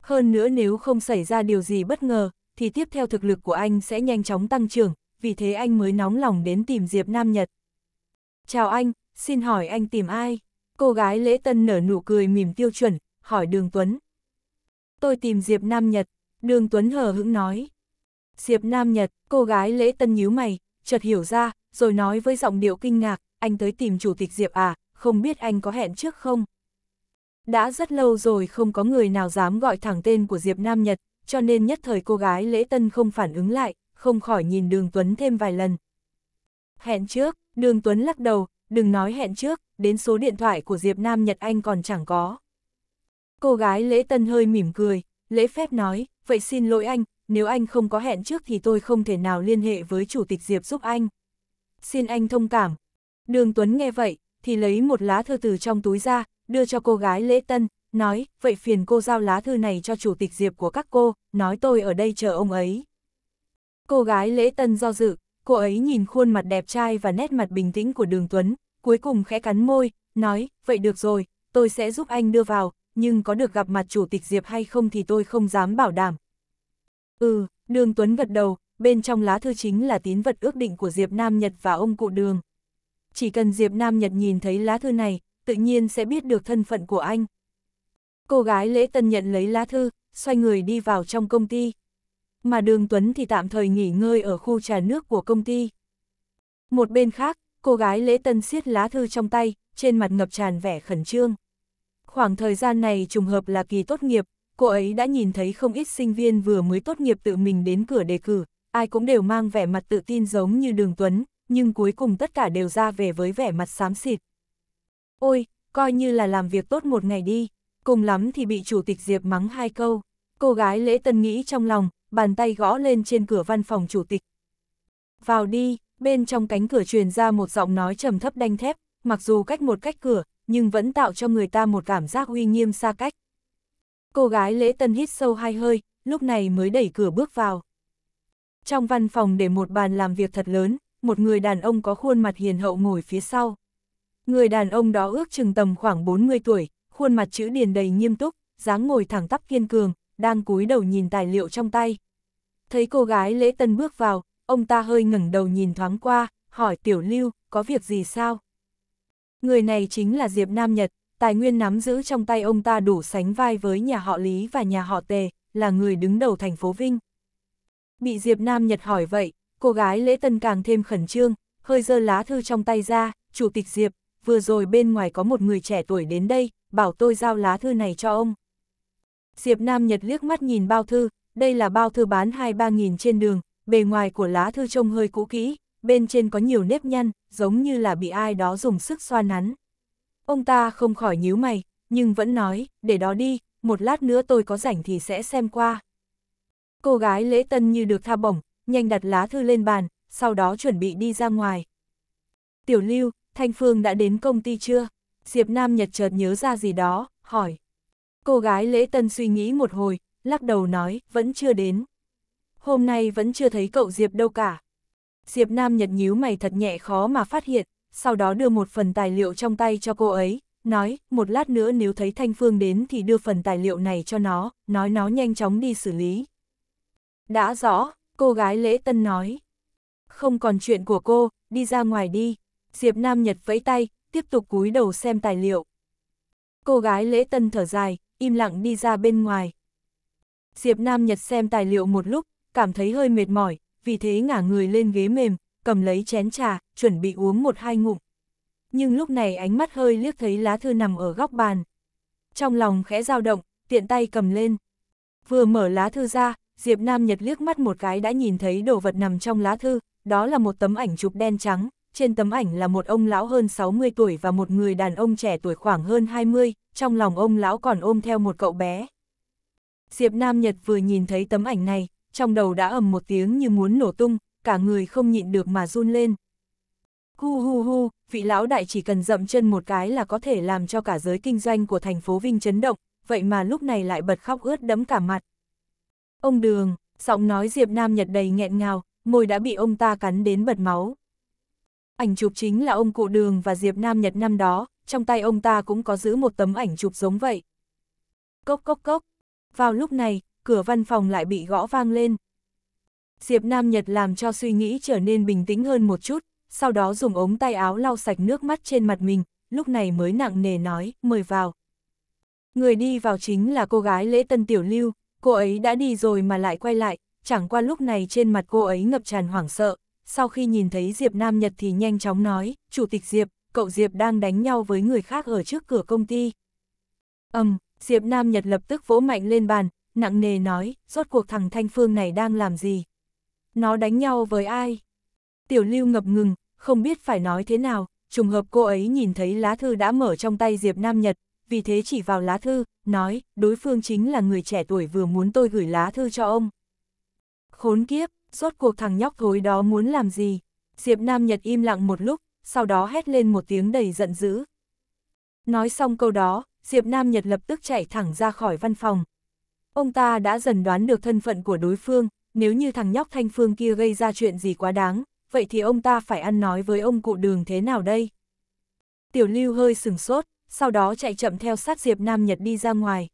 [SPEAKER 1] Hơn nữa nếu không xảy ra điều gì bất ngờ, thì tiếp theo thực lực của anh sẽ nhanh chóng tăng trưởng, vì thế anh mới nóng lòng đến tìm Diệp Nam Nhật. Chào anh, xin hỏi anh tìm ai? Cô gái lễ tân nở nụ cười mỉm tiêu chuẩn, hỏi Đường Tuấn tôi tìm Diệp Nam Nhật, đường Tuấn hờ hững nói. Diệp Nam Nhật, cô gái lễ tân nhíu mày, chợt hiểu ra, rồi nói với giọng điệu kinh ngạc, anh tới tìm chủ tịch Diệp à, không biết anh có hẹn trước không? Đã rất lâu rồi không có người nào dám gọi thẳng tên của Diệp Nam Nhật, cho nên nhất thời cô gái lễ tân không phản ứng lại, không khỏi nhìn Đường Tuấn thêm vài lần. Hẹn trước, Đường Tuấn lắc đầu, đừng nói hẹn trước, đến số điện thoại của Diệp Nam Nhật anh còn chẳng có. Cô gái lễ tân hơi mỉm cười, lễ phép nói, vậy xin lỗi anh, nếu anh không có hẹn trước thì tôi không thể nào liên hệ với Chủ tịch Diệp giúp anh. Xin anh thông cảm. Đường Tuấn nghe vậy, thì lấy một lá thư từ trong túi ra, đưa cho cô gái lễ tân, nói, vậy phiền cô giao lá thư này cho Chủ tịch Diệp của các cô, nói tôi ở đây chờ ông ấy. Cô gái lễ tân do dự, cô ấy nhìn khuôn mặt đẹp trai và nét mặt bình tĩnh của đường Tuấn, cuối cùng khẽ cắn môi, nói, vậy được rồi, tôi sẽ giúp anh đưa vào, nhưng có được gặp mặt chủ tịch Diệp hay không thì tôi không dám bảo đảm. Ừ, Đường Tuấn gật đầu, bên trong lá thư chính là tín vật ước định của Diệp Nam Nhật và ông cụ Đường. Chỉ cần Diệp Nam Nhật nhìn thấy lá thư này, tự nhiên sẽ biết được thân phận của anh. Cô gái lễ tân nhận lấy lá thư, xoay người đi vào trong công ty. Mà Đường Tuấn thì tạm thời nghỉ ngơi ở khu trà nước của công ty. Một bên khác, cô gái lễ tân siết lá thư trong tay, trên mặt ngập tràn vẻ khẩn trương. Khoảng thời gian này trùng hợp là kỳ tốt nghiệp, cô ấy đã nhìn thấy không ít sinh viên vừa mới tốt nghiệp tự mình đến cửa đề cử, ai cũng đều mang vẻ mặt tự tin giống như Đường Tuấn, nhưng cuối cùng tất cả đều ra về với vẻ mặt xám xịt. Ôi, coi như là làm việc tốt một ngày đi, cùng lắm thì bị Chủ tịch Diệp mắng hai câu. Cô gái lễ tân nghĩ trong lòng, bàn tay gõ lên trên cửa văn phòng Chủ tịch. Vào đi, bên trong cánh cửa truyền ra một giọng nói trầm thấp đanh thép, mặc dù cách một cách cửa, nhưng vẫn tạo cho người ta một cảm giác uy nghiêm xa cách. Cô gái lễ tân hít sâu hai hơi, lúc này mới đẩy cửa bước vào. Trong văn phòng để một bàn làm việc thật lớn, một người đàn ông có khuôn mặt hiền hậu ngồi phía sau. Người đàn ông đó ước chừng tầm khoảng 40 tuổi, khuôn mặt chữ điền đầy nghiêm túc, dáng ngồi thẳng tắp kiên cường, đang cúi đầu nhìn tài liệu trong tay. Thấy cô gái lễ tân bước vào, ông ta hơi ngẩng đầu nhìn thoáng qua, hỏi tiểu lưu, có việc gì sao? Người này chính là Diệp Nam Nhật, tài nguyên nắm giữ trong tay ông ta đủ sánh vai với nhà họ Lý và nhà họ Tề, là người đứng đầu thành phố Vinh. Bị Diệp Nam Nhật hỏi vậy, cô gái lễ tân càng thêm khẩn trương, hơi dơ lá thư trong tay ra, Chủ tịch Diệp, vừa rồi bên ngoài có một người trẻ tuổi đến đây, bảo tôi giao lá thư này cho ông. Diệp Nam Nhật liếc mắt nhìn bao thư, đây là bao thư bán hai ba nghìn trên đường, bề ngoài của lá thư trông hơi cũ kỹ, bên trên có nhiều nếp nhăn, giống như là bị ai đó dùng sức xoa nắn. Ông ta không khỏi nhíu mày, nhưng vẫn nói, để đó đi, một lát nữa tôi có rảnh thì sẽ xem qua. Cô gái lễ tân như được tha bổng, nhanh đặt lá thư lên bàn, sau đó chuẩn bị đi ra ngoài. Tiểu lưu, Thanh Phương đã đến công ty chưa? Diệp Nam Nhật chợt nhớ ra gì đó, hỏi. Cô gái lễ tân suy nghĩ một hồi, lắc đầu nói, vẫn chưa đến. Hôm nay vẫn chưa thấy cậu Diệp đâu cả. Diệp Nam Nhật nhíu mày thật nhẹ khó mà phát hiện, sau đó đưa một phần tài liệu trong tay cho cô ấy, nói, một lát nữa nếu thấy Thanh Phương đến thì đưa phần tài liệu này cho nó, nói nó nhanh chóng đi xử lý. Đã rõ, cô gái lễ tân nói. Không còn chuyện của cô, đi ra ngoài đi. Diệp Nam Nhật vẫy tay, tiếp tục cúi đầu xem tài liệu. Cô gái lễ tân thở dài, im lặng đi ra bên ngoài. Diệp Nam Nhật xem tài liệu một lúc, cảm thấy hơi mệt mỏi, vì thế ngả người lên ghế mềm, cầm lấy chén trà, chuẩn bị uống một hai ngụm. Nhưng lúc này ánh mắt hơi liếc thấy lá thư nằm ở góc bàn. Trong lòng khẽ dao động, tiện tay cầm lên. Vừa mở lá thư ra, Diệp Nam Nhật liếc mắt một cái đã nhìn thấy đồ vật nằm trong lá thư, đó là một tấm ảnh chụp đen trắng, trên tấm ảnh là một ông lão hơn 60 tuổi và một người đàn ông trẻ tuổi khoảng hơn 20, trong lòng ông lão còn ôm theo một cậu bé. Diệp Nam Nhật vừa nhìn thấy tấm ảnh này, trong đầu đã ầm một tiếng như muốn nổ tung, cả người không nhịn được mà run lên. Hu hu hu, vị lão đại chỉ cần dậm chân một cái là có thể làm cho cả giới kinh doanh của thành phố Vinh chấn động, vậy mà lúc này lại bật khóc ướt đẫm cả mặt. Ông Đường, giọng nói Diệp Nam Nhật đầy nghẹn ngào, môi đã bị ông ta cắn đến bật máu. Ảnh chụp chính là ông cụ Đường và Diệp Nam Nhật năm đó, trong tay ông ta cũng có giữ một tấm ảnh chụp giống vậy. Cốc cốc cốc. Vào lúc này, cửa văn phòng lại bị gõ vang lên. Diệp Nam Nhật làm cho suy nghĩ trở nên bình tĩnh hơn một chút, sau đó dùng ống tay áo lau sạch nước mắt trên mặt mình, lúc này mới nặng nề nói, mời vào. Người đi vào chính là cô gái lễ tân tiểu lưu, cô ấy đã đi rồi mà lại quay lại, chẳng qua lúc này trên mặt cô ấy ngập tràn hoảng sợ, sau khi nhìn thấy Diệp Nam Nhật thì nhanh chóng nói, Chủ tịch Diệp, cậu Diệp đang đánh nhau với người khác ở trước cửa công ty. Ầm, um, Diệp Nam Nhật lập tức vỗ mạnh lên bàn, nặng nề nói, rốt cuộc thằng Thanh Phương này đang làm gì? Nó đánh nhau với ai? Tiểu lưu ngập ngừng, không biết phải nói thế nào, trùng hợp cô ấy nhìn thấy lá thư đã mở trong tay Diệp Nam Nhật, vì thế chỉ vào lá thư, nói, đối phương chính là người trẻ tuổi vừa muốn tôi gửi lá thư cho ông. Khốn kiếp, rốt cuộc thằng nhóc thối đó muốn làm gì? Diệp Nam Nhật im lặng một lúc, sau đó hét lên một tiếng đầy giận dữ. Nói xong câu đó, Diệp Nam Nhật lập tức chạy thẳng ra khỏi văn phòng. Ông ta đã dần đoán được thân phận của đối phương, nếu như thằng nhóc Thanh Phương kia gây ra chuyện gì quá đáng, vậy thì ông ta phải ăn nói với ông cụ đường thế nào đây? Tiểu lưu hơi sừng sốt, sau đó chạy chậm theo sát Diệp Nam Nhật đi ra ngoài.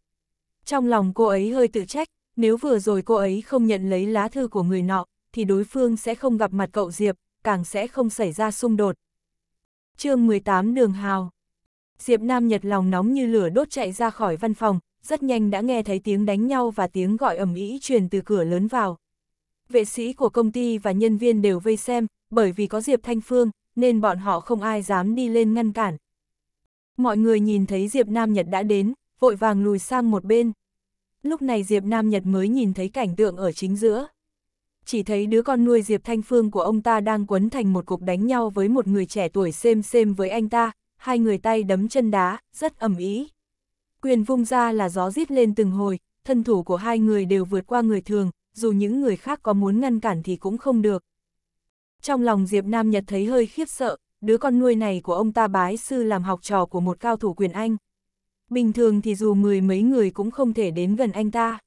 [SPEAKER 1] Trong lòng cô ấy hơi tự trách, nếu vừa rồi cô ấy không nhận lấy lá thư của người nọ, thì đối phương sẽ không gặp mặt cậu Diệp, càng sẽ không xảy ra xung đột. chương 18 Đường Hào Diệp Nam Nhật lòng nóng như lửa đốt chạy ra khỏi văn phòng, rất nhanh đã nghe thấy tiếng đánh nhau và tiếng gọi ầm ĩ truyền từ cửa lớn vào. Vệ sĩ của công ty và nhân viên đều vây xem, bởi vì có Diệp Thanh Phương, nên bọn họ không ai dám đi lên ngăn cản. Mọi người nhìn thấy Diệp Nam Nhật đã đến, vội vàng lùi sang một bên. Lúc này Diệp Nam Nhật mới nhìn thấy cảnh tượng ở chính giữa. Chỉ thấy đứa con nuôi Diệp Thanh Phương của ông ta đang quấn thành một cục đánh nhau với một người trẻ tuổi xem xem với anh ta, hai người tay đấm chân đá, rất ẩm ý. Quyền vung ra là gió rít lên từng hồi, thân thủ của hai người đều vượt qua người thường, dù những người khác có muốn ngăn cản thì cũng không được. Trong lòng Diệp Nam Nhật thấy hơi khiếp sợ, đứa con nuôi này của ông ta bái sư làm học trò của một cao thủ quyền Anh. Bình thường thì dù mười mấy người cũng không thể đến gần anh ta.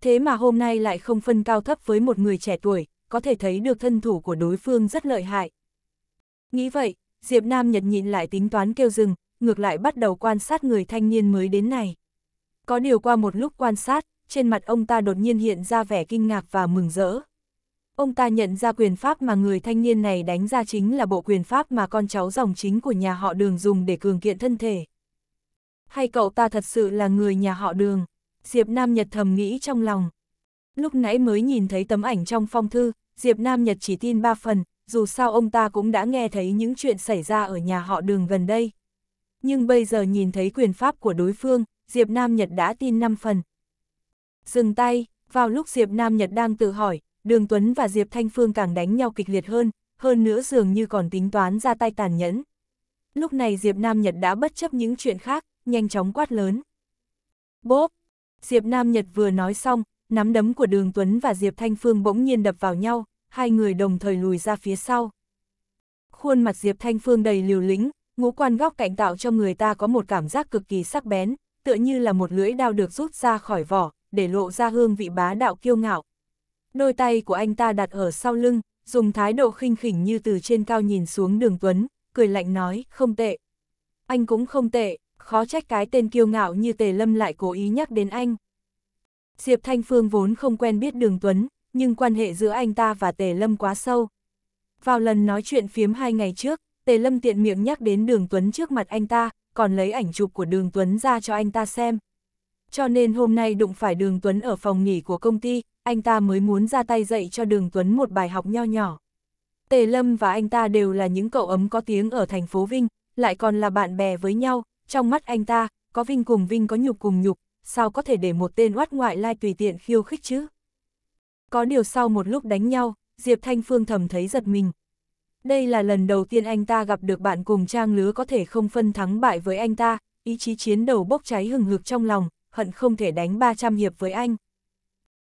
[SPEAKER 1] Thế mà hôm nay lại không phân cao thấp với một người trẻ tuổi, có thể thấy được thân thủ của đối phương rất lợi hại. Nghĩ vậy, Diệp Nam Nhật nhịn lại tính toán kêu dừng, ngược lại bắt đầu quan sát người thanh niên mới đến này. Có điều qua một lúc quan sát, trên mặt ông ta đột nhiên hiện ra vẻ kinh ngạc và mừng rỡ. Ông ta nhận ra quyền pháp mà người thanh niên này đánh ra chính là bộ quyền pháp mà con cháu dòng chính của nhà họ đường dùng để cường kiện thân thể. Hay cậu ta thật sự là người nhà họ đường? Diệp Nam Nhật thầm nghĩ trong lòng. Lúc nãy mới nhìn thấy tấm ảnh trong phong thư, Diệp Nam Nhật chỉ tin ba phần, dù sao ông ta cũng đã nghe thấy những chuyện xảy ra ở nhà họ đường gần đây nhưng bây giờ nhìn thấy quyền pháp của đối phương, Diệp Nam Nhật đã tin 5 phần. Dừng tay, vào lúc Diệp Nam Nhật đang tự hỏi, Đường Tuấn và Diệp Thanh Phương càng đánh nhau kịch liệt hơn, hơn nữa dường như còn tính toán ra tay tàn nhẫn. Lúc này Diệp Nam Nhật đã bất chấp những chuyện khác, nhanh chóng quát lớn. Bốp! Diệp Nam Nhật vừa nói xong, nắm đấm của Đường Tuấn và Diệp Thanh Phương bỗng nhiên đập vào nhau, hai người đồng thời lùi ra phía sau. Khuôn mặt Diệp Thanh Phương đầy liều lĩnh, ngũ quan góc cạnh tạo cho người ta có một cảm giác cực kỳ sắc bén, tựa như là một lưỡi đao được rút ra khỏi vỏ, để lộ ra hương vị bá đạo kiêu ngạo. Đôi tay của anh ta đặt ở sau lưng, dùng thái độ khinh khỉnh như từ trên cao nhìn xuống đường Tuấn, cười lạnh nói, không tệ. Anh cũng không tệ, khó trách cái tên kiêu ngạo như Tề Lâm lại cố ý nhắc đến anh. Diệp Thanh Phương vốn không quen biết đường Tuấn, nhưng quan hệ giữa anh ta và Tề Lâm quá sâu. Vào lần nói chuyện phiếm hai ngày trước, Tề Lâm tiện miệng nhắc đến Đường Tuấn trước mặt anh ta, còn lấy ảnh chụp của Đường Tuấn ra cho anh ta xem. Cho nên hôm nay đụng phải Đường Tuấn ở phòng nghỉ của công ty, anh ta mới muốn ra tay dạy cho Đường Tuấn một bài học nho nhỏ. Tề Lâm và anh ta đều là những cậu ấm có tiếng ở thành phố Vinh, lại còn là bạn bè với nhau, trong mắt anh ta, có Vinh cùng Vinh có nhục cùng nhục, sao có thể để một tên oát ngoại lai tùy tiện khiêu khích chứ? Có điều sau một lúc đánh nhau, Diệp Thanh Phương thầm thấy giật mình, đây là lần đầu tiên anh ta gặp được bạn cùng trang lứa có thể không phân thắng bại với anh ta, ý chí chiến đầu bốc cháy hừng hực trong lòng, hận không thể đánh 300 hiệp với anh.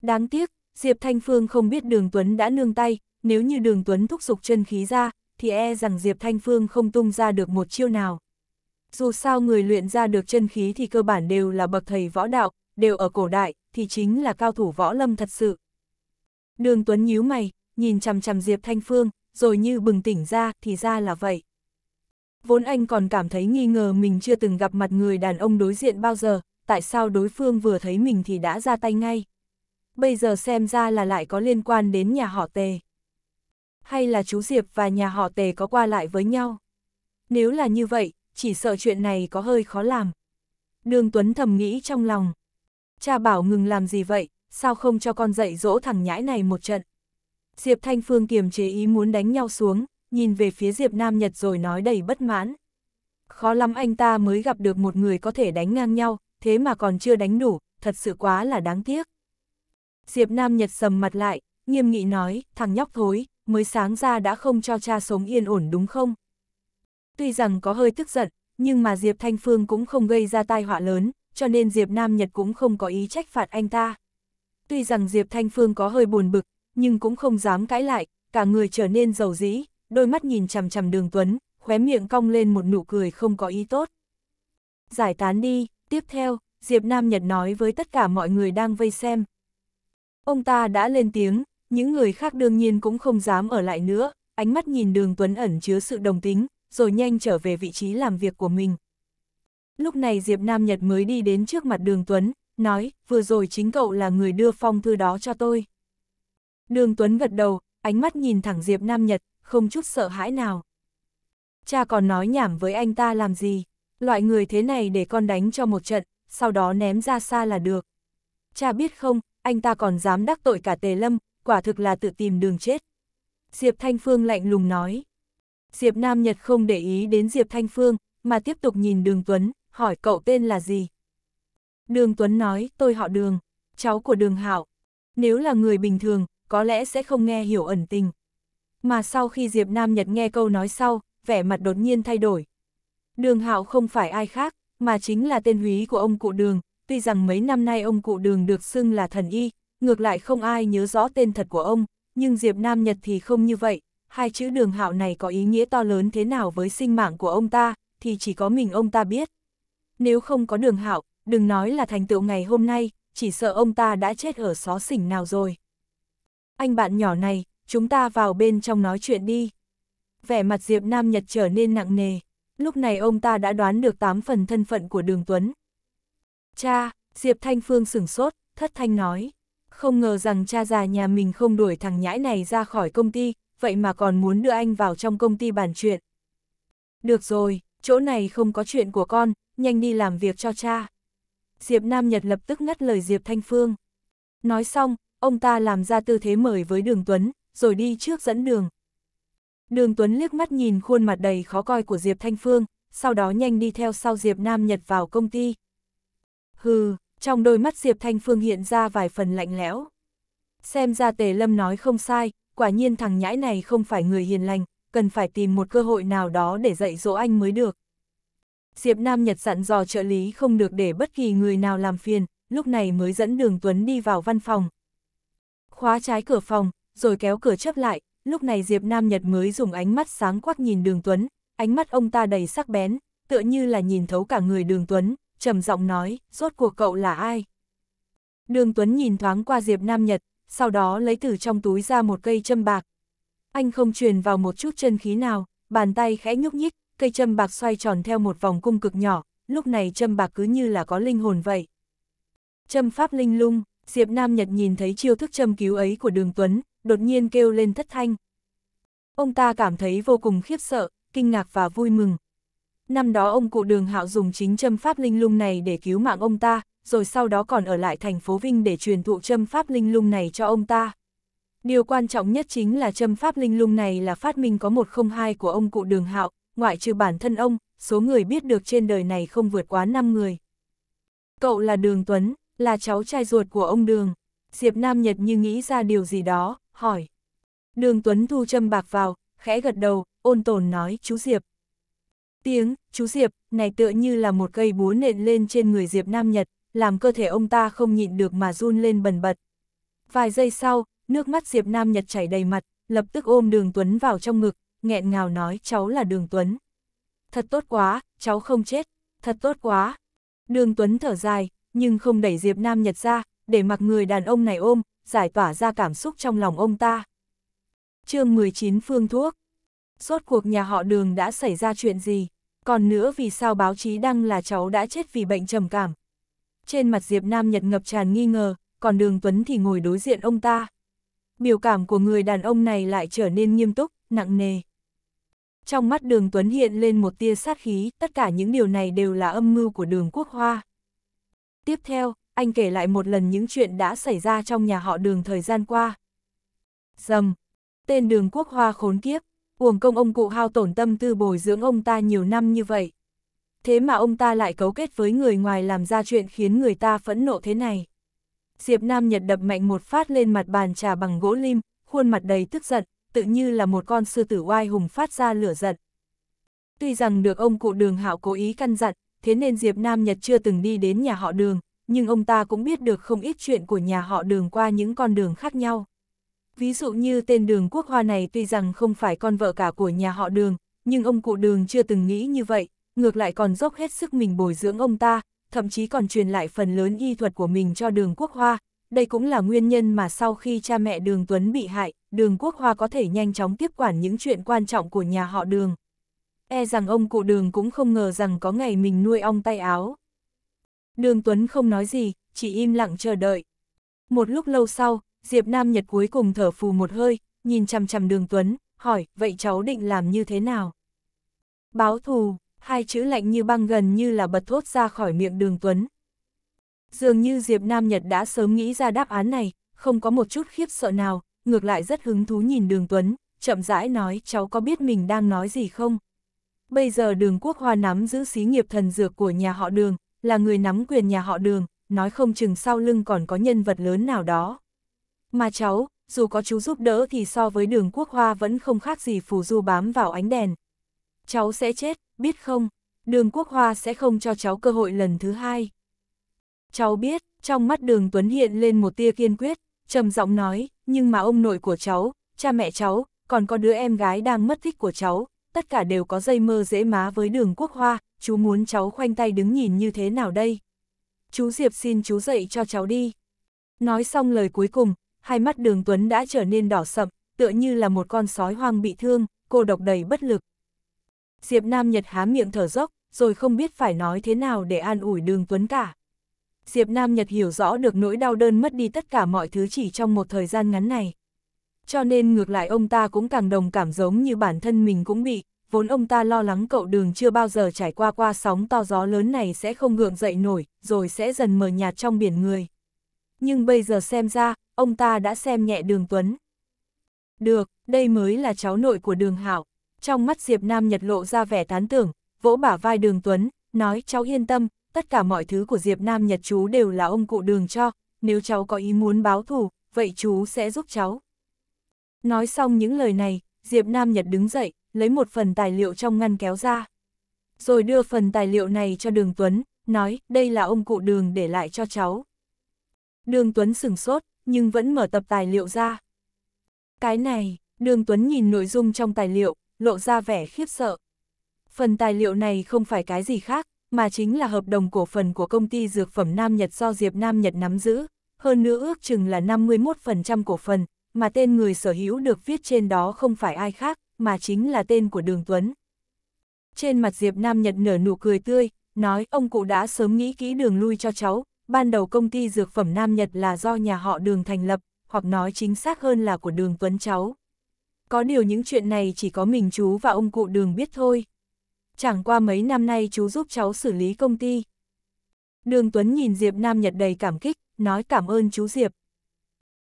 [SPEAKER 1] Đáng tiếc, Diệp Thanh Phương không biết Đường Tuấn đã nương tay, nếu như Đường Tuấn thúc giục chân khí ra, thì e rằng Diệp Thanh Phương không tung ra được một chiêu nào. Dù sao người luyện ra được chân khí thì cơ bản đều là bậc thầy võ đạo, đều ở cổ đại, thì chính là cao thủ võ lâm thật sự. Đường Tuấn nhíu mày, nhìn chằm chằm Diệp Thanh Phương, rồi như bừng tỉnh ra, thì ra là vậy. Vốn anh còn cảm thấy nghi ngờ mình chưa từng gặp mặt người đàn ông đối diện bao giờ, tại sao đối phương vừa thấy mình thì đã ra tay ngay. Bây giờ xem ra là lại có liên quan đến nhà họ Tề. Hay là chú Diệp và nhà họ Tề có qua lại với nhau? Nếu là như vậy, chỉ sợ chuyện này có hơi khó làm. Đường Tuấn thầm nghĩ trong lòng. Cha bảo ngừng làm gì vậy, sao không cho con dạy dỗ thằng nhãi này một trận. Diệp Thanh Phương kiềm chế ý muốn đánh nhau xuống, nhìn về phía Diệp Nam Nhật rồi nói đầy bất mãn. Khó lắm anh ta mới gặp được một người có thể đánh ngang nhau, thế mà còn chưa đánh đủ, thật sự quá là đáng tiếc. Diệp Nam Nhật sầm mặt lại, nghiêm nghị nói, thằng nhóc thối, mới sáng ra đã không cho cha sống yên ổn đúng không? Tuy rằng có hơi tức giận, nhưng mà Diệp Thanh Phương cũng không gây ra tai họa lớn, cho nên Diệp Nam Nhật cũng không có ý trách phạt anh ta. Tuy rằng Diệp Thanh Phương có hơi buồn bực, nhưng cũng không dám cãi lại, cả người trở nên giàu dĩ, đôi mắt nhìn chằm chằm đường Tuấn, khóe miệng cong lên một nụ cười không có ý tốt. Giải tán đi, tiếp theo, Diệp Nam Nhật nói với tất cả mọi người đang vây xem. Ông ta đã lên tiếng, những người khác đương nhiên cũng không dám ở lại nữa, ánh mắt nhìn đường Tuấn ẩn chứa sự đồng tính, rồi nhanh trở về vị trí làm việc của mình. Lúc này Diệp Nam Nhật mới đi đến trước mặt đường Tuấn, nói, vừa rồi chính cậu là người đưa phong thư đó cho tôi. Đường Tuấn gật đầu, ánh mắt nhìn thẳng Diệp Nam Nhật, không chút sợ hãi nào. Cha còn nói nhảm với anh ta làm gì, loại người thế này để con đánh cho một trận, sau đó ném ra xa là được. Cha biết không, anh ta còn dám đắc tội cả Tề Lâm, quả thực là tự tìm đường chết. Diệp Thanh Phương lạnh lùng nói. Diệp Nam Nhật không để ý đến Diệp Thanh Phương, mà tiếp tục nhìn Đường Tuấn, hỏi cậu tên là gì. Đường Tuấn nói, tôi họ Đường, cháu của Đường Hạo. Nếu là người bình thường, có lẽ sẽ không nghe hiểu ẩn tình. Mà sau khi Diệp Nam Nhật nghe câu nói sau, vẻ mặt đột nhiên thay đổi. Đường Hạo không phải ai khác, mà chính là tên húy của ông cụ Đường, tuy rằng mấy năm nay ông cụ Đường được xưng là thần y, ngược lại không ai nhớ rõ tên thật của ông, nhưng Diệp Nam Nhật thì không như vậy, hai chữ Đường Hạo này có ý nghĩa to lớn thế nào với sinh mạng của ông ta, thì chỉ có mình ông ta biết. Nếu không có Đường Hạo, đừng nói là thành tựu ngày hôm nay, chỉ sợ ông ta đã chết ở xó xỉnh nào rồi. Anh bạn nhỏ này, chúng ta vào bên trong nói chuyện đi. Vẻ mặt Diệp Nam Nhật trở nên nặng nề, lúc này ông ta đã đoán được tám phần thân phận của Đường Tuấn. Cha, Diệp Thanh Phương sửng sốt, thất thanh nói. Không ngờ rằng cha già nhà mình không đuổi thằng nhãi này ra khỏi công ty, vậy mà còn muốn đưa anh vào trong công ty bàn chuyện. Được rồi, chỗ này không có chuyện của con, nhanh đi làm việc cho cha. Diệp Nam Nhật lập tức ngắt lời Diệp Thanh Phương. Nói xong, ông ta làm ra tư thế mời với đường Tuấn, rồi đi trước dẫn đường. Đường Tuấn liếc mắt nhìn khuôn mặt đầy khó coi của Diệp Thanh Phương, sau đó nhanh đi theo sau Diệp Nam Nhật vào công ty. Hừ, trong đôi mắt Diệp Thanh Phương hiện ra vài phần lạnh lẽo. Xem ra Tề Lâm nói không sai, quả nhiên thằng nhãi này không phải người hiền lành, cần phải tìm một cơ hội nào đó để dạy dỗ anh mới được. Diệp Nam Nhật dặn dò trợ lý không được để bất kỳ người nào làm phiền, lúc này mới dẫn đường Tuấn đi vào văn phòng, khóa trái cửa phòng, rồi kéo cửa chấp lại, lúc này Diệp Nam Nhật mới dùng ánh mắt sáng quắc nhìn Đường Tuấn, ánh mắt ông ta đầy sắc bén, tựa như là nhìn thấu cả người Đường Tuấn, trầm giọng nói, rốt cuộc cậu là ai? Đường Tuấn nhìn thoáng qua Diệp Nam Nhật, sau đó lấy từ trong túi ra một cây châm bạc. Anh không truyền vào một chút chân khí nào, bàn tay khẽ nhúc nhích, cây châm bạc xoay tròn theo một vòng cung cực nhỏ, lúc này châm bạc cứ như là có linh hồn vậy. Châm pháp linh lung Diệp Nam Nhật nhìn thấy chiêu thức châm cứu ấy của đường Tuấn, đột nhiên kêu lên thất thanh. Ông ta cảm thấy vô cùng khiếp sợ, kinh ngạc và vui mừng. Năm đó ông cụ đường hạo dùng chính châm pháp linh lung này để cứu mạng ông ta, rồi sau đó còn ở lại thành phố Vinh để truyền thụ châm pháp linh lung này cho ông ta. Điều quan trọng nhất chính là châm pháp linh lung này là phát minh có 102 của ông cụ đường hạo, ngoại trừ bản thân ông, số người biết được trên đời này không vượt quá 5 người. Cậu là Đường Tuấn, là cháu trai ruột của ông Đường. Diệp Nam Nhật như nghĩ ra điều gì đó, hỏi. Đường Tuấn thu châm bạc vào, khẽ gật đầu, ôn tồn nói chú Diệp. Tiếng, chú Diệp, này tựa như là một cây búa nện lên trên người Diệp Nam Nhật, làm cơ thể ông ta không nhịn được mà run lên bần bật. Vài giây sau, nước mắt Diệp Nam Nhật chảy đầy mặt, lập tức ôm Đường Tuấn vào trong ngực, nghẹn ngào nói cháu là Đường Tuấn. Thật tốt quá, cháu không chết, thật tốt quá. Đường Tuấn thở dài, nhưng không đẩy Diệp Nam Nhật ra, để mặc người đàn ông này ôm, giải tỏa ra cảm xúc trong lòng ông ta. chương 19 Phương Thuốc Suốt cuộc nhà họ đường đã xảy ra chuyện gì? Còn nữa vì sao báo chí đăng là cháu đã chết vì bệnh trầm cảm? Trên mặt Diệp Nam Nhật ngập tràn nghi ngờ, còn đường Tuấn thì ngồi đối diện ông ta. Biểu cảm của người đàn ông này lại trở nên nghiêm túc, nặng nề. Trong mắt đường Tuấn hiện lên một tia sát khí, tất cả những điều này đều là âm mưu của đường quốc hoa. Tiếp theo, anh kể lại một lần những chuyện đã xảy ra trong nhà họ đường thời gian qua. Dầm! Tên đường quốc hoa khốn kiếp, uổng công ông cụ hao tổn tâm tư bồi dưỡng ông ta nhiều năm như vậy. Thế mà ông ta lại cấu kết với người ngoài làm ra chuyện khiến người ta phẫn nộ thế này. Diệp Nam Nhật đập mạnh một phát lên mặt bàn trà bằng gỗ lim, khuôn mặt đầy tức giận, tự như là một con sư tử oai hùng phát ra lửa giận. Tuy rằng được ông cụ đường hạo cố ý căn dặn, thế nên Diệp Nam Nhật chưa từng đi đến nhà họ đường, nhưng ông ta cũng biết được không ít chuyện của nhà họ đường qua những con đường khác nhau. Ví dụ như tên đường quốc hoa này tuy rằng không phải con vợ cả của nhà họ đường, nhưng ông cụ đường chưa từng nghĩ như vậy, ngược lại còn dốc hết sức mình bồi dưỡng ông ta, thậm chí còn truyền lại phần lớn y thuật của mình cho đường quốc hoa. Đây cũng là nguyên nhân mà sau khi cha mẹ đường Tuấn bị hại, đường quốc hoa có thể nhanh chóng tiếp quản những chuyện quan trọng của nhà họ đường e rằng ông cụ đường cũng không ngờ rằng có ngày mình nuôi ong tay áo. Đường Tuấn không nói gì, chỉ im lặng chờ đợi. Một lúc lâu sau, Diệp Nam Nhật cuối cùng thở phù một hơi, nhìn chằm chằm đường Tuấn, hỏi, vậy cháu định làm như thế nào? Báo thù, hai chữ lạnh như băng gần như là bật thốt ra khỏi miệng đường Tuấn. Dường như Diệp Nam Nhật đã sớm nghĩ ra đáp án này, không có một chút khiếp sợ nào, ngược lại rất hứng thú nhìn đường Tuấn, chậm rãi nói cháu có biết mình đang nói gì không? Bây giờ đường quốc hoa nắm giữ xí nghiệp thần dược của nhà họ đường, là người nắm quyền nhà họ đường, nói không chừng sau lưng còn có nhân vật lớn nào đó. Mà cháu, dù có chú giúp đỡ thì so với đường quốc hoa vẫn không khác gì phù du bám vào ánh đèn. Cháu sẽ chết, biết không? Đường quốc hoa sẽ không cho cháu cơ hội lần thứ hai. Cháu biết, trong mắt đường Tuấn hiện lên một tia kiên quyết, trầm giọng nói, nhưng mà ông nội của cháu, cha mẹ cháu, còn có đứa em gái đang mất thích của cháu, tất cả đều có dây mơ dễ má với đường quốc hoa, chú muốn cháu khoanh tay đứng nhìn như thế nào đây? Chú Diệp xin chú dạy cho cháu đi. Nói xong lời cuối cùng, hai mắt đường Tuấn đã trở nên đỏ sậm, tựa như là một con sói hoang bị thương, cô độc đầy bất lực. Diệp Nam Nhật há miệng thở dốc, rồi không biết phải nói thế nào để an ủi đường Tuấn cả. Diệp Nam Nhật hiểu rõ được nỗi đau đơn mất đi tất cả mọi thứ chỉ trong một thời gian ngắn này cho nên ngược lại ông ta cũng càng đồng cảm giống như bản thân mình cũng bị, vốn ông ta lo lắng cậu đường chưa bao giờ trải qua qua sóng to gió lớn này sẽ không gượng dậy nổi, rồi sẽ dần mờ nhạt trong biển người. Nhưng bây giờ xem ra, ông ta đã xem nhẹ đường Tuấn. Được, đây mới là cháu nội của đường Hảo. Trong mắt Diệp Nam Nhật lộ ra vẻ tán tưởng, vỗ bả vai đường Tuấn, nói cháu yên tâm, tất cả mọi thứ của Diệp Nam Nhật chú đều là ông cụ đường cho, nếu cháu có ý muốn báo thù, vậy chú sẽ giúp cháu. Nói xong những lời này, Diệp Nam Nhật đứng dậy, lấy một phần tài liệu trong ngăn kéo ra. Rồi đưa phần tài liệu này cho Đường Tuấn, nói đây là ông cụ Đường để lại cho cháu. Đường Tuấn sửng sốt, nhưng vẫn mở tập tài liệu ra. Cái này, Đường Tuấn nhìn nội dung trong tài liệu, lộ ra vẻ khiếp sợ. Phần tài liệu này không phải cái gì khác, mà chính là hợp đồng cổ phần của công ty dược phẩm Nam Nhật do Diệp Nam Nhật nắm giữ, hơn nữa ước chừng là 51% cổ phần, mà tên người sở hữu được viết trên đó không phải ai khác, mà chính là tên của Đường Tuấn. Trên mặt Diệp Nam Nhật nở nụ cười tươi, nói ông cụ đã sớm nghĩ kỹ đường lui cho cháu, ban đầu công ty dược phẩm Nam Nhật là do nhà họ đường thành lập, hoặc nói chính xác hơn là của đường Tuấn cháu. Có điều những chuyện này chỉ có mình chú và ông cụ đường biết thôi. Chẳng qua mấy năm nay chú giúp cháu xử lý công ty. Đường Tuấn nhìn Diệp Nam Nhật đầy cảm kích, nói cảm ơn chú Diệp.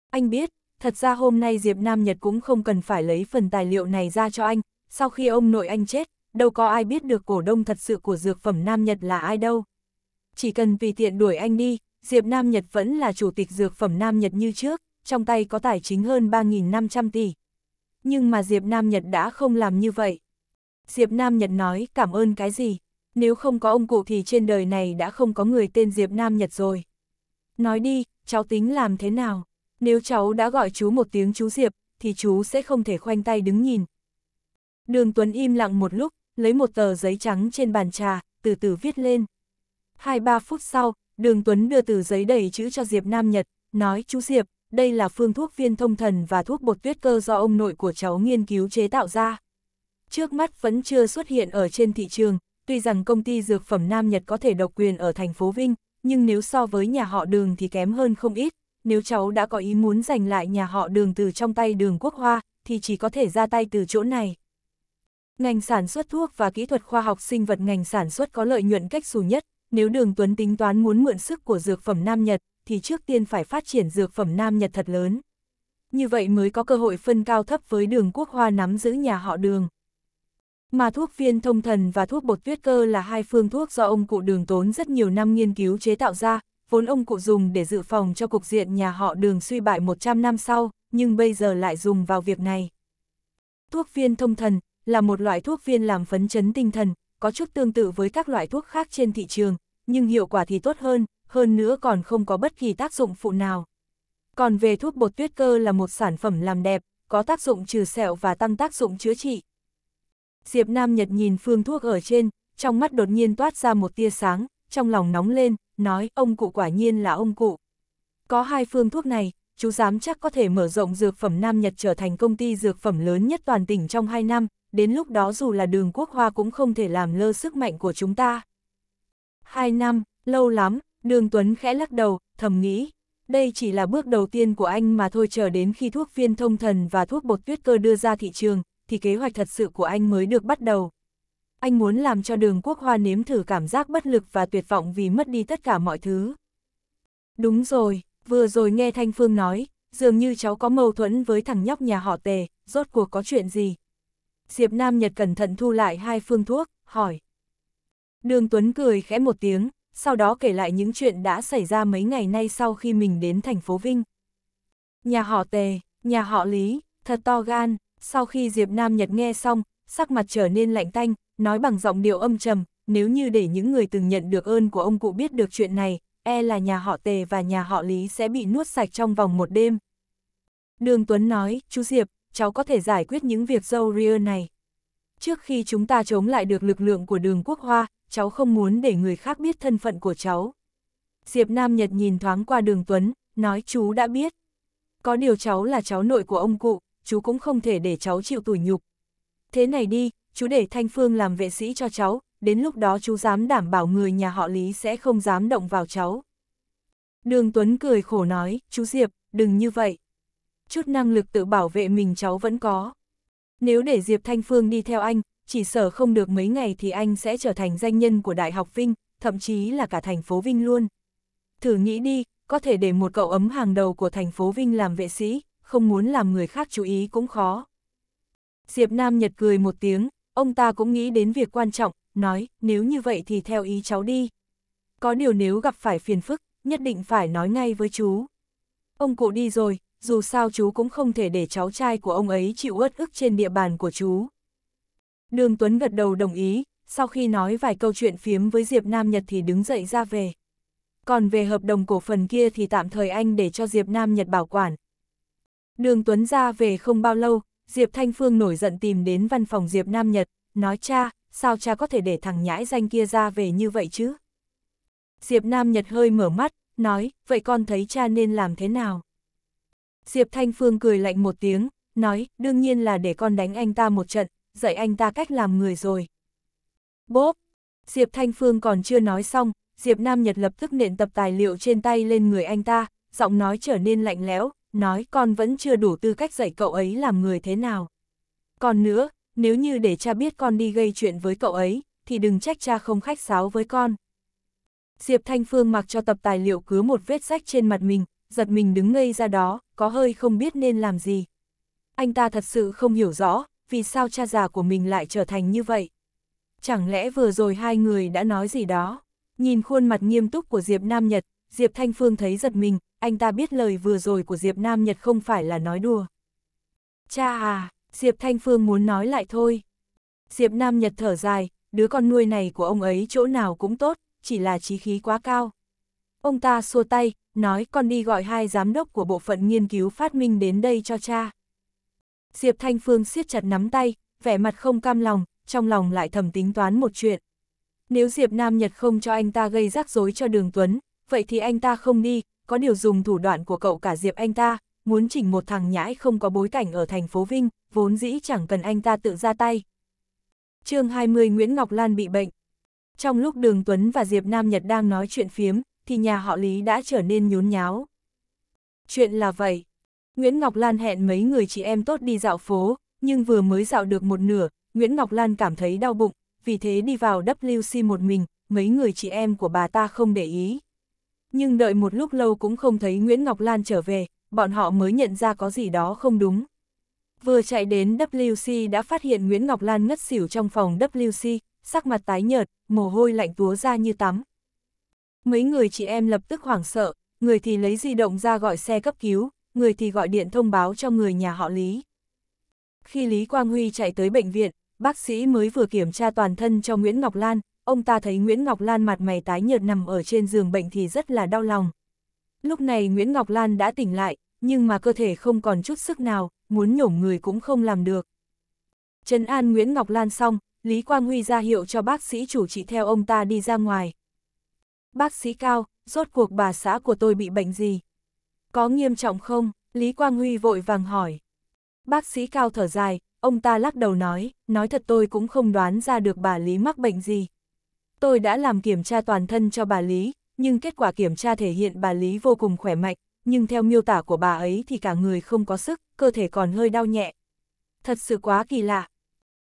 [SPEAKER 1] Anh biết, thật ra hôm nay Diệp Nam Nhật cũng không cần phải lấy phần tài liệu này ra cho anh, sau khi ông nội anh chết, đâu có ai biết được cổ đông thật sự của dược phẩm Nam Nhật là ai đâu. Chỉ cần vì tiện đuổi anh đi, Diệp Nam Nhật vẫn là chủ tịch dược phẩm Nam Nhật như trước, trong tay có tài chính hơn 3.500 tỷ. Nhưng mà Diệp Nam Nhật đã không làm như vậy. Diệp Nam Nhật nói cảm ơn cái gì, nếu không có ông cụ thì trên đời này đã không có người tên Diệp Nam Nhật rồi. Nói đi, cháu tính làm thế nào? Nếu cháu đã gọi chú một tiếng chú Diệp, thì chú sẽ không thể khoanh tay đứng nhìn. Đường Tuấn im lặng một lúc, lấy một tờ giấy trắng trên bàn trà, từ từ viết lên. Hai ba phút sau, Đường Tuấn đưa từ giấy đầy chữ cho Diệp Nam Nhật, nói chú Diệp, đây là phương thuốc viên thông thần và thuốc bột tuyết cơ do ông nội của cháu nghiên cứu chế tạo ra. Trước mắt vẫn chưa xuất hiện ở trên thị trường, tuy rằng công ty dược phẩm Nam Nhật có thể độc quyền ở thành phố Vinh, nhưng nếu so với nhà họ đường thì kém hơn không ít nếu cháu đã có ý muốn giành lại nhà họ đường từ trong tay đường quốc hoa, thì chỉ có thể ra tay từ chỗ này. Ngành sản xuất thuốc và kỹ thuật khoa học sinh vật ngành sản xuất có lợi nhuận cách xù nhất, nếu đường Tuấn tính toán muốn mượn sức của dược phẩm Nam Nhật, thì trước tiên phải phát triển dược phẩm Nam Nhật thật lớn. Như vậy mới có cơ hội phân cao thấp với đường quốc hoa nắm giữ nhà họ đường. Mà thuốc viên thông thần và thuốc bột tuyết cơ là hai phương thuốc do ông cụ đường tốn rất nhiều năm nghiên cứu chế tạo ra, vốn ông cụ dùng để dự phòng cho cục diện nhà họ đường suy bại 100 năm sau, nhưng bây giờ lại dùng vào việc này. Thuốc viên thông thần là một loại thuốc viên làm phấn chấn tinh thần, có chút tương tự với các loại thuốc khác trên thị trường, nhưng hiệu quả thì tốt hơn, hơn nữa còn không có bất kỳ tác dụng phụ nào. Còn về thuốc bột tuyết cơ là một sản phẩm làm đẹp, có tác dụng trừ sẹo và tăng tác dụng chữa trị. Diệp Nam Nhật nhìn phương thuốc ở trên, trong mắt đột nhiên toát ra một tia sáng, trong lòng nóng lên, nói ông cụ quả nhiên là ông cụ. Có hai phương thuốc này, chú dám chắc có thể mở rộng dược phẩm Nam Nhật trở thành công ty dược phẩm lớn nhất toàn tỉnh trong hai năm, đến lúc đó dù là đường quốc hoa cũng không thể làm lơ sức mạnh của chúng ta. Hai năm, lâu lắm, đường Tuấn khẽ lắc đầu, thầm nghĩ, đây chỉ là bước đầu tiên của anh mà thôi chờ đến khi thuốc viên thông thần và thuốc bột tuyết cơ đưa ra thị trường, thì kế hoạch thật sự của anh mới được bắt đầu anh muốn làm cho đường quốc hoa nếm thử cảm giác bất lực và tuyệt vọng vì mất đi tất cả mọi thứ. Đúng rồi, vừa rồi nghe Thanh Phương nói, dường như cháu có mâu thuẫn với thằng nhóc nhà họ tề, rốt cuộc có chuyện gì? Diệp Nam Nhật cẩn thận thu lại hai phương thuốc, hỏi. Đường Tuấn cười khẽ một tiếng, sau đó kể lại những chuyện đã xảy ra mấy ngày nay sau khi mình đến thành phố Vinh. Nhà họ tề, nhà họ lý, thật to gan, sau khi Diệp Nam Nhật nghe xong, sắc mặt trở nên lạnh tanh, nói bằng giọng điệu âm trầm, nếu như để những người từng nhận được ơn của ông cụ biết được chuyện này, e là nhà họ Tề và nhà họ Lý sẽ bị nuốt sạch trong vòng một đêm. Đường Tuấn nói, chú Diệp, cháu có thể giải quyết những việc dâu ria này. Trước khi chúng ta chống lại được lực lượng của đường quốc hoa, cháu không muốn để người khác biết thân phận của cháu. Diệp Nam Nhật nhìn thoáng qua đường Tuấn, nói chú đã biết. Có điều cháu là cháu nội của ông cụ, chú cũng không thể để cháu chịu tủi nhục. Thế này đi, chú để Thanh Phương làm vệ sĩ cho cháu, đến lúc đó chú dám đảm bảo người nhà họ Lý sẽ không dám động vào cháu. Đường Tuấn cười khổ nói, chú Diệp, đừng như vậy. Chút năng lực tự bảo vệ mình cháu vẫn có. Nếu để Diệp Thanh Phương đi theo anh, chỉ sợ không được mấy ngày thì anh sẽ trở thành danh nhân của Đại học Vinh, thậm chí là cả thành phố Vinh luôn. Thử nghĩ đi, có thể để một cậu ấm hàng đầu của thành phố Vinh làm vệ sĩ, không muốn làm người khác chú ý cũng khó. Diệp Nam Nhật cười một tiếng, ông ta cũng nghĩ đến việc quan trọng, nói, nếu như vậy thì theo ý cháu đi. Có điều nếu gặp phải phiền phức, nhất định phải nói ngay với chú. Ông cụ đi rồi, dù sao chú cũng không thể để cháu trai của ông ấy chịu uất ức trên địa bàn của chú. Đường Tuấn gật đầu đồng ý, sau khi nói vài câu chuyện phiếm với Diệp Nam Nhật thì đứng dậy ra về. Còn về hợp đồng cổ phần kia thì tạm thời anh để cho Diệp Nam Nhật bảo quản. Đường Tuấn ra về không bao lâu, Diệp Thanh Phương nổi giận tìm đến văn phòng Diệp Nam Nhật, nói cha, sao cha có thể để thằng nhãi danh kia ra về như vậy chứ? Diệp Nam Nhật hơi mở mắt, nói, vậy con thấy cha nên làm thế nào? Diệp Thanh Phương cười lạnh một tiếng, nói, đương nhiên là để con đánh anh ta một trận, dạy anh ta cách làm người rồi. Bốp! Diệp Thanh Phương còn chưa nói xong, Diệp Nam Nhật lập tức nện tập tài liệu trên tay lên người anh ta, giọng nói trở nên lạnh lẽo, nói con vẫn chưa đủ tư cách dạy cậu ấy làm người thế nào. Còn nữa, nếu như để cha biết con đi gây chuyện với cậu ấy, thì đừng trách cha không khách sáo với con. Diệp Thanh Phương mặc cho tập tài liệu cứ một vết sách trên mặt mình, giật mình đứng ngây ra đó, có hơi không biết nên làm gì. Anh ta thật sự không hiểu rõ, vì sao cha già của mình lại trở thành như vậy. Chẳng lẽ vừa rồi hai người đã nói gì đó? Nhìn khuôn mặt nghiêm túc của Diệp Nam Nhật, Diệp Thanh Phương thấy giật mình, anh ta biết lời vừa rồi của Diệp Nam Nhật không phải là nói đùa. Cha à, Diệp Thanh Phương muốn nói lại thôi. Diệp Nam Nhật thở dài, đứa con nuôi này của ông ấy chỗ nào cũng tốt, chỉ là trí khí quá cao. Ông ta xua tay, nói con đi gọi hai giám đốc của bộ phận nghiên cứu phát minh đến đây cho cha. Diệp Thanh Phương siết chặt nắm tay, vẻ mặt không cam lòng, trong lòng lại thầm tính toán một chuyện. Nếu Diệp Nam Nhật không cho anh ta gây rắc rối cho Đường Tuấn, vậy thì anh ta không đi, có điều dùng thủ đoạn của cậu cả Diệp anh ta, muốn chỉnh một thằng nhãi không có bối cảnh ở thành phố Vinh, vốn dĩ chẳng cần anh ta tự ra tay. chương 20 Nguyễn Ngọc Lan bị bệnh. Trong lúc Đường Tuấn và Diệp Nam Nhật đang nói chuyện phiếm, thì nhà họ Lý đã trở nên nhốn nháo. Chuyện là vậy. Nguyễn Ngọc Lan hẹn mấy người chị em tốt đi dạo phố, nhưng vừa mới dạo được một nửa, Nguyễn Ngọc Lan cảm thấy đau bụng, vì thế đi vào WC một mình, mấy người chị em của bà ta không để ý nhưng đợi một lúc lâu cũng không thấy Nguyễn Ngọc Lan trở về, bọn họ mới nhận ra có gì đó không đúng. Vừa chạy đến WC đã phát hiện Nguyễn Ngọc Lan ngất xỉu trong phòng WC, sắc mặt tái nhợt, mồ hôi lạnh túa ra như tắm. Mấy người chị em lập tức hoảng sợ, người thì lấy di động ra gọi xe cấp cứu, người thì gọi điện thông báo cho người nhà họ Lý. Khi Lý Quang Huy chạy tới bệnh viện, bác sĩ mới vừa kiểm tra toàn thân cho Nguyễn Ngọc Lan, ông ta thấy Nguyễn Ngọc Lan mặt mày tái nhợt nằm ở trên giường bệnh thì rất là đau lòng. Lúc này Nguyễn Ngọc Lan đã tỉnh lại, nhưng mà cơ thể không còn chút sức nào, muốn nhổm người cũng không làm được. Trần An Nguyễn Ngọc Lan xong, Lý Quang Huy ra hiệu cho bác sĩ chủ trị theo ông ta đi ra ngoài. Bác sĩ Cao, rốt cuộc bà xã của tôi bị bệnh gì? Có nghiêm trọng không? Lý Quang Huy vội vàng hỏi. Bác sĩ Cao thở dài, ông ta lắc đầu nói, nói thật tôi cũng không đoán ra được bà Lý mắc bệnh gì, Tôi đã làm kiểm tra toàn thân cho bà Lý, nhưng kết quả kiểm tra thể hiện bà Lý vô cùng khỏe mạnh, nhưng theo miêu tả của bà ấy thì cả người không có sức, cơ thể còn hơi đau nhẹ. Thật sự quá kỳ lạ.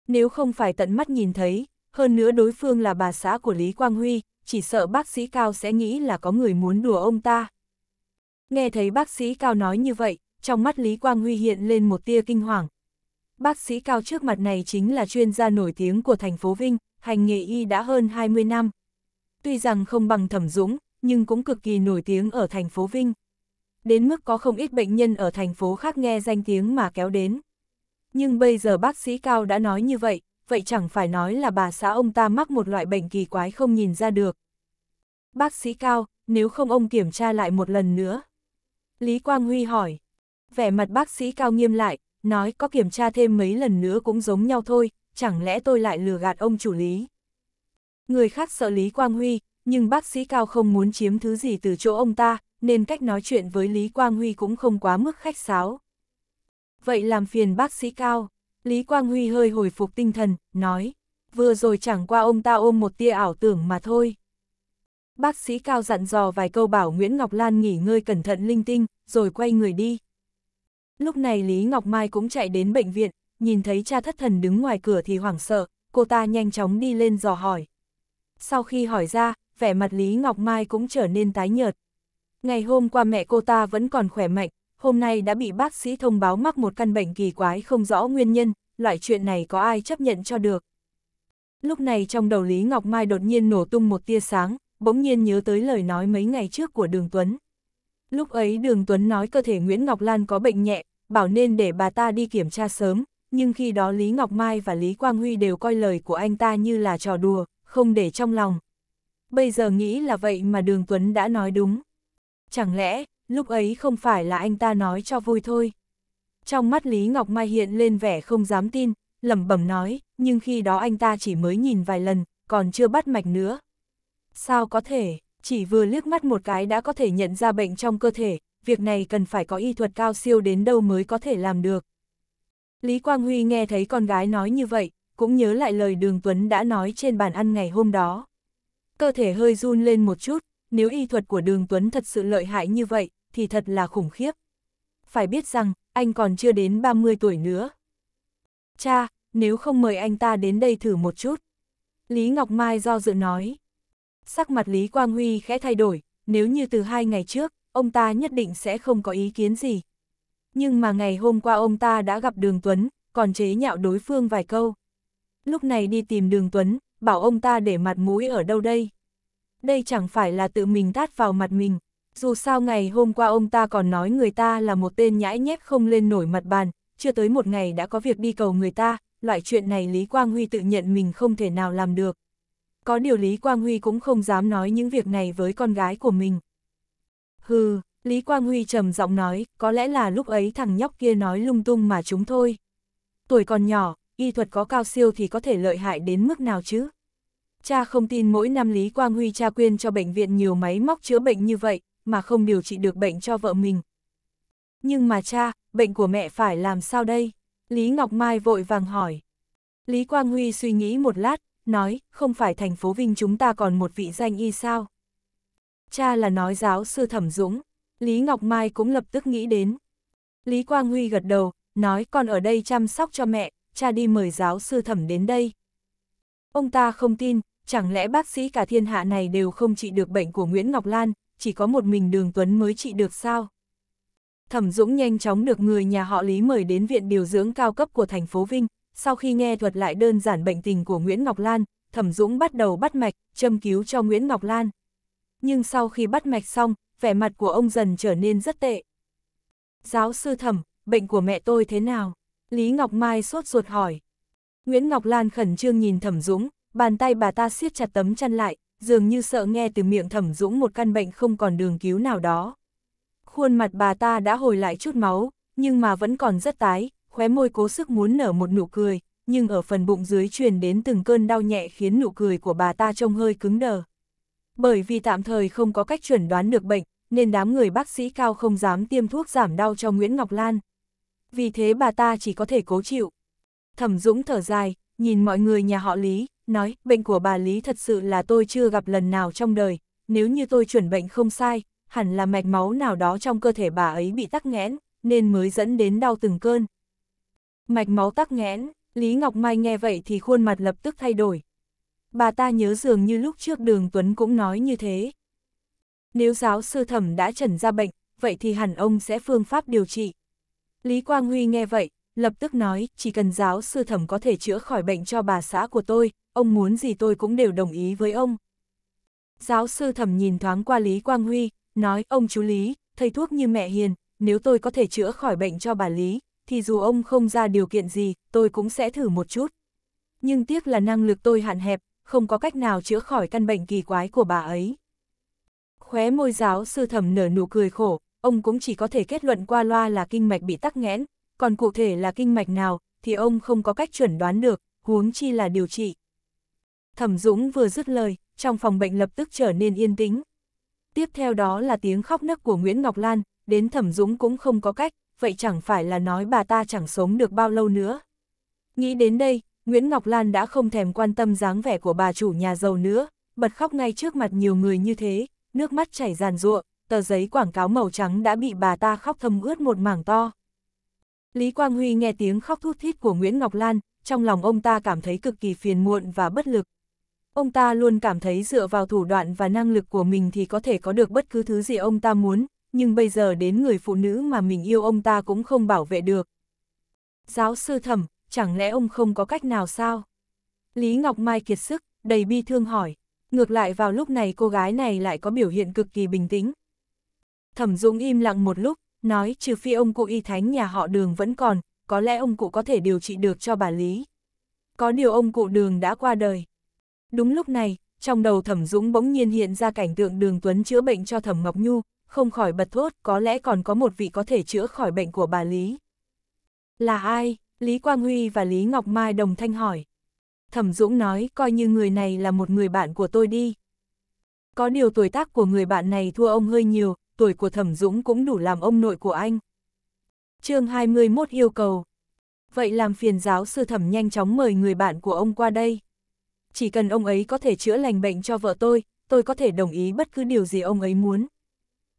[SPEAKER 1] Nếu không phải tận mắt nhìn thấy, hơn nữa đối phương là bà xã của Lý Quang Huy, chỉ sợ bác sĩ Cao sẽ nghĩ là có người muốn đùa ông ta. Nghe thấy bác sĩ Cao nói như vậy, trong mắt Lý Quang Huy hiện lên một tia kinh hoàng. Bác sĩ Cao trước mặt này chính là chuyên gia nổi tiếng của thành phố Vinh, hành nghề y đã hơn 20 năm. Tuy rằng không bằng thẩm dũng, nhưng cũng cực kỳ nổi tiếng ở thành phố Vinh. Đến mức có không ít bệnh nhân ở thành phố khác nghe danh tiếng mà kéo đến. Nhưng bây giờ bác sĩ Cao đã nói như vậy, vậy chẳng phải nói là bà xã ông ta mắc một loại bệnh kỳ quái không nhìn ra được. Bác sĩ Cao, nếu không ông kiểm tra lại một lần nữa. Lý Quang Huy hỏi. Vẻ mặt bác sĩ Cao nghiêm lại, nói có kiểm tra thêm mấy lần nữa cũng giống nhau thôi, chẳng lẽ tôi lại lừa gạt ông chủ lý? Người khác sợ Lý Quang Huy, nhưng bác sĩ Cao không muốn chiếm thứ gì từ chỗ ông ta, nên cách nói chuyện với Lý Quang Huy cũng không quá mức khách sáo. Vậy làm phiền bác sĩ Cao, Lý Quang Huy hơi hồi phục tinh thần, nói, vừa rồi chẳng qua ông ta ôm một tia ảo tưởng mà thôi. Bác sĩ Cao dặn dò vài câu bảo Nguyễn Ngọc Lan nghỉ ngơi cẩn thận linh tinh, rồi quay người đi. Lúc này Lý Ngọc Mai cũng chạy đến bệnh viện, nhìn thấy cha thất thần đứng ngoài cửa thì hoảng sợ, cô ta nhanh chóng đi lên dò hỏi. Sau khi hỏi ra, vẻ mặt Lý Ngọc Mai cũng trở nên tái nhợt. Ngày hôm qua mẹ cô ta vẫn còn khỏe mạnh, hôm nay đã bị bác sĩ thông báo mắc một căn bệnh kỳ quái không rõ nguyên nhân, loại chuyện này có ai chấp nhận cho được. Lúc này trong đầu Lý Ngọc Mai đột nhiên nổ tung một tia sáng, bỗng nhiên nhớ tới lời nói mấy ngày trước của Đường Tuấn. Lúc ấy Đường Tuấn nói cơ thể Nguyễn Ngọc Lan có bệnh nhẹ, bảo nên để bà ta đi kiểm tra sớm, nhưng khi đó Lý Ngọc Mai và Lý Quang Huy đều coi lời của anh ta như là trò đùa, không để trong lòng. Bây giờ nghĩ là vậy mà Đường Tuấn đã nói đúng. Chẳng lẽ, lúc ấy không phải là anh ta nói cho vui thôi. Trong mắt Lý Ngọc Mai hiện lên vẻ không dám tin, lẩm bẩm nói, nhưng khi đó anh ta chỉ mới nhìn vài lần, còn chưa bắt mạch nữa. Sao có thể, chỉ vừa liếc mắt một cái đã có thể nhận ra bệnh trong cơ thể, việc này cần phải có y thuật cao siêu đến đâu mới có thể làm được. Lý Quang Huy nghe thấy con gái nói như vậy, cũng nhớ lại lời Đường Tuấn đã nói trên bàn ăn ngày hôm đó. Cơ thể hơi run lên một chút, nếu y thuật của Đường Tuấn thật sự lợi hại như vậy, thì thật là khủng khiếp. Phải biết rằng, anh còn chưa đến 30 tuổi nữa. Cha, nếu không mời anh ta đến đây thử một chút. Lý Ngọc Mai do dự nói. Sắc mặt Lý Quang Huy khẽ thay đổi, nếu như từ hai ngày trước, ông ta nhất định sẽ không có ý kiến gì, nhưng mà ngày hôm qua ông ta đã gặp Đường Tuấn, còn chế nhạo đối phương vài câu. Lúc này đi tìm Đường Tuấn, bảo ông ta để mặt mũi ở đâu đây. Đây chẳng phải là tự mình tát vào mặt mình, dù sao ngày hôm qua ông ta còn nói người ta là một tên nhãi nhép không lên nổi mặt bàn, chưa tới một ngày đã có việc đi cầu người ta, loại chuyện này Lý Quang Huy tự nhận mình không thể nào làm được. Có điều Lý Quang Huy cũng không dám nói những việc này với con gái của mình. Hừ, Lý Quang Huy trầm giọng nói, có lẽ là lúc ấy thằng nhóc kia nói lung tung mà chúng thôi. Tuổi còn nhỏ, y thuật có cao siêu thì có thể lợi hại đến mức nào chứ? Cha không tin mỗi năm Lý Quang Huy cha quyên cho bệnh viện nhiều máy móc chữa bệnh như vậy, mà không điều trị được bệnh cho vợ mình. Nhưng mà cha, bệnh của mẹ phải làm sao đây? Lý Ngọc Mai vội vàng hỏi. Lý Quang Huy suy nghĩ một lát, nói, không phải thành phố Vinh chúng ta còn một vị danh y sao? Cha là nói giáo sư Thẩm Dũng, Lý Ngọc Mai cũng lập tức nghĩ đến. Lý Quang Huy gật đầu, nói con ở đây chăm sóc cho mẹ, cha đi mời giáo sư thẩm đến đây. Ông ta không tin, chẳng lẽ bác sĩ cả thiên hạ này đều không trị được bệnh của Nguyễn Ngọc Lan, chỉ có một mình Đường Tuấn mới trị được sao? Thẩm Dũng nhanh chóng được người nhà họ Lý mời đến viện điều dưỡng cao cấp của thành phố Vinh, sau khi nghe thuật lại đơn giản bệnh tình của Nguyễn Ngọc Lan, Thẩm Dũng bắt đầu bắt mạch, châm cứu cho Nguyễn Ngọc Lan. Nhưng sau khi bắt mạch xong, vẻ mặt của ông dần trở nên rất tệ. Giáo sư thẩm, bệnh của mẹ tôi thế nào? Lý Ngọc Mai sốt ruột hỏi. Nguyễn Ngọc Lan khẩn trương nhìn thẩm Dũng, bàn tay bà ta siết chặt tấm chăn lại, dường như sợ nghe từ miệng thẩm Dũng một căn bệnh không còn đường cứu nào đó. Khuôn mặt bà ta đã hồi lại chút máu, nhưng mà vẫn còn rất tái, khóe môi cố sức muốn nở một nụ cười, nhưng ở phần bụng dưới truyền đến từng cơn đau nhẹ khiến nụ cười của bà ta trông hơi cứng đờ. Bởi vì tạm thời không có cách chuẩn đoán được bệnh, nên đám người bác sĩ cao không dám tiêm thuốc giảm đau cho Nguyễn Ngọc Lan. Vì thế bà ta chỉ có thể cố chịu. Thẩm Dũng thở dài, nhìn mọi người nhà họ Lý, nói, bệnh của bà Lý thật sự là tôi chưa gặp lần nào trong đời, nếu như tôi chuẩn bệnh không sai, hẳn là mạch máu nào đó trong cơ thể bà ấy bị tắc nghẽn, nên mới dẫn đến đau từng cơn. Mạch máu tắc nghẽn, Lý Ngọc Mai nghe vậy thì khuôn mặt lập tức thay đổi, bà ta nhớ dường như lúc trước đường Tuấn cũng nói như thế. Nếu giáo sư thẩm đã trần ra bệnh, vậy thì hẳn ông sẽ phương pháp điều trị. Lý Quang Huy nghe vậy, lập tức nói, chỉ cần giáo sư thẩm có thể chữa khỏi bệnh cho bà xã của tôi, ông muốn gì tôi cũng đều đồng ý với ông. Giáo sư thẩm nhìn thoáng qua Lý Quang Huy, nói, ông chú Lý, thầy thuốc như mẹ hiền, nếu tôi có thể chữa khỏi bệnh cho bà Lý, thì dù ông không ra điều kiện gì, tôi cũng sẽ thử một chút. Nhưng tiếc là năng lực tôi hạn hẹp, không có cách nào chữa khỏi căn bệnh kỳ quái của bà ấy. Khóe môi giáo sư thầm nở nụ cười khổ, ông cũng chỉ có thể kết luận qua loa là kinh mạch bị tắc nghẽn, còn cụ thể là kinh mạch nào thì ông không có cách chuẩn đoán được, huống chi là điều trị. Thẩm Dũng vừa dứt lời, trong phòng bệnh lập tức trở nên yên tĩnh. Tiếp theo đó là tiếng khóc nấc của Nguyễn Ngọc Lan, đến Thẩm Dũng cũng không có cách, vậy chẳng phải là nói bà ta chẳng sống được bao lâu nữa. Nghĩ đến đây, Nguyễn Ngọc Lan đã không thèm quan tâm dáng vẻ của bà chủ nhà giàu nữa, bật khóc ngay trước mặt nhiều người như thế, nước mắt chảy ràn ruộng, tờ giấy quảng cáo màu trắng đã bị bà ta khóc thâm ướt một mảng to. Lý Quang Huy nghe tiếng khóc thút thít của Nguyễn Ngọc Lan, trong lòng ông ta cảm thấy cực kỳ phiền muộn và bất lực. Ông ta luôn cảm thấy dựa vào thủ đoạn và năng lực của mình thì có thể có được bất cứ thứ gì ông ta muốn, nhưng bây giờ đến người phụ nữ mà mình yêu ông ta cũng không bảo vệ được. Giáo sư thẩm, chẳng lẽ ông không có cách nào sao? Lý Ngọc Mai kiệt sức, đầy bi thương hỏi. Ngược lại vào lúc này cô gái này lại có biểu hiện cực kỳ bình tĩnh. Thẩm Dũng im lặng một lúc, nói trừ phi ông cụ y thánh nhà họ đường vẫn còn, có lẽ ông cụ có thể điều trị được cho bà Lý. Có điều ông cụ đường đã qua đời. Đúng lúc này, trong đầu Thẩm Dũng bỗng nhiên hiện ra cảnh tượng đường Tuấn chữa bệnh cho Thẩm Ngọc Nhu, không khỏi bật thốt có lẽ còn có một vị có thể chữa khỏi bệnh của bà Lý. Là ai? Lý Quang Huy và Lý Ngọc Mai đồng thanh hỏi. Thẩm Dũng nói coi như người này là một người bạn của tôi đi. Có điều tuổi tác của người bạn này thua ông hơi nhiều, tuổi của Thẩm Dũng cũng đủ làm ông nội của anh. chương 21 yêu cầu. Vậy làm phiền giáo sư thẩm nhanh chóng mời người bạn của ông qua đây. Chỉ cần ông ấy có thể chữa lành bệnh cho vợ tôi, tôi có thể đồng ý bất cứ điều gì ông ấy muốn.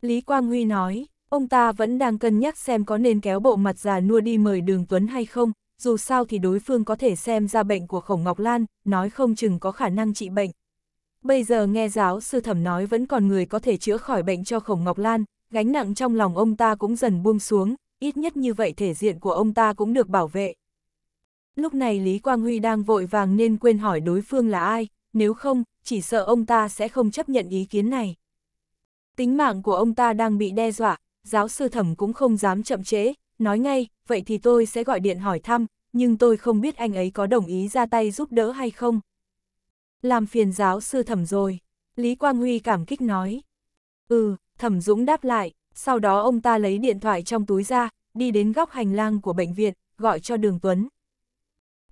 [SPEAKER 1] Lý Quang Huy nói. Ông ta vẫn đang cân nhắc xem có nên kéo bộ mặt già nua đi mời Đường Tuấn hay không, dù sao thì đối phương có thể xem ra bệnh của Khổng Ngọc Lan, nói không chừng có khả năng trị bệnh. Bây giờ nghe giáo sư thẩm nói vẫn còn người có thể chữa khỏi bệnh cho Khổng Ngọc Lan, gánh nặng trong lòng ông ta cũng dần buông xuống, ít nhất như vậy thể diện của ông ta cũng được bảo vệ. Lúc này Lý Quang Huy đang vội vàng nên quên hỏi đối phương là ai, nếu không, chỉ sợ ông ta sẽ không chấp nhận ý kiến này. Tính mạng của ông ta đang bị đe dọa, giáo sư thẩm cũng không dám chậm trễ, nói ngay, vậy thì tôi sẽ gọi điện hỏi thăm, nhưng tôi không biết anh ấy có đồng ý ra tay giúp đỡ hay không. Làm phiền giáo sư thẩm rồi, Lý Quang Huy cảm kích nói. Ừ, thẩm Dũng đáp lại, sau đó ông ta lấy điện thoại trong túi ra, đi đến góc hành lang của bệnh viện, gọi cho Đường Tuấn.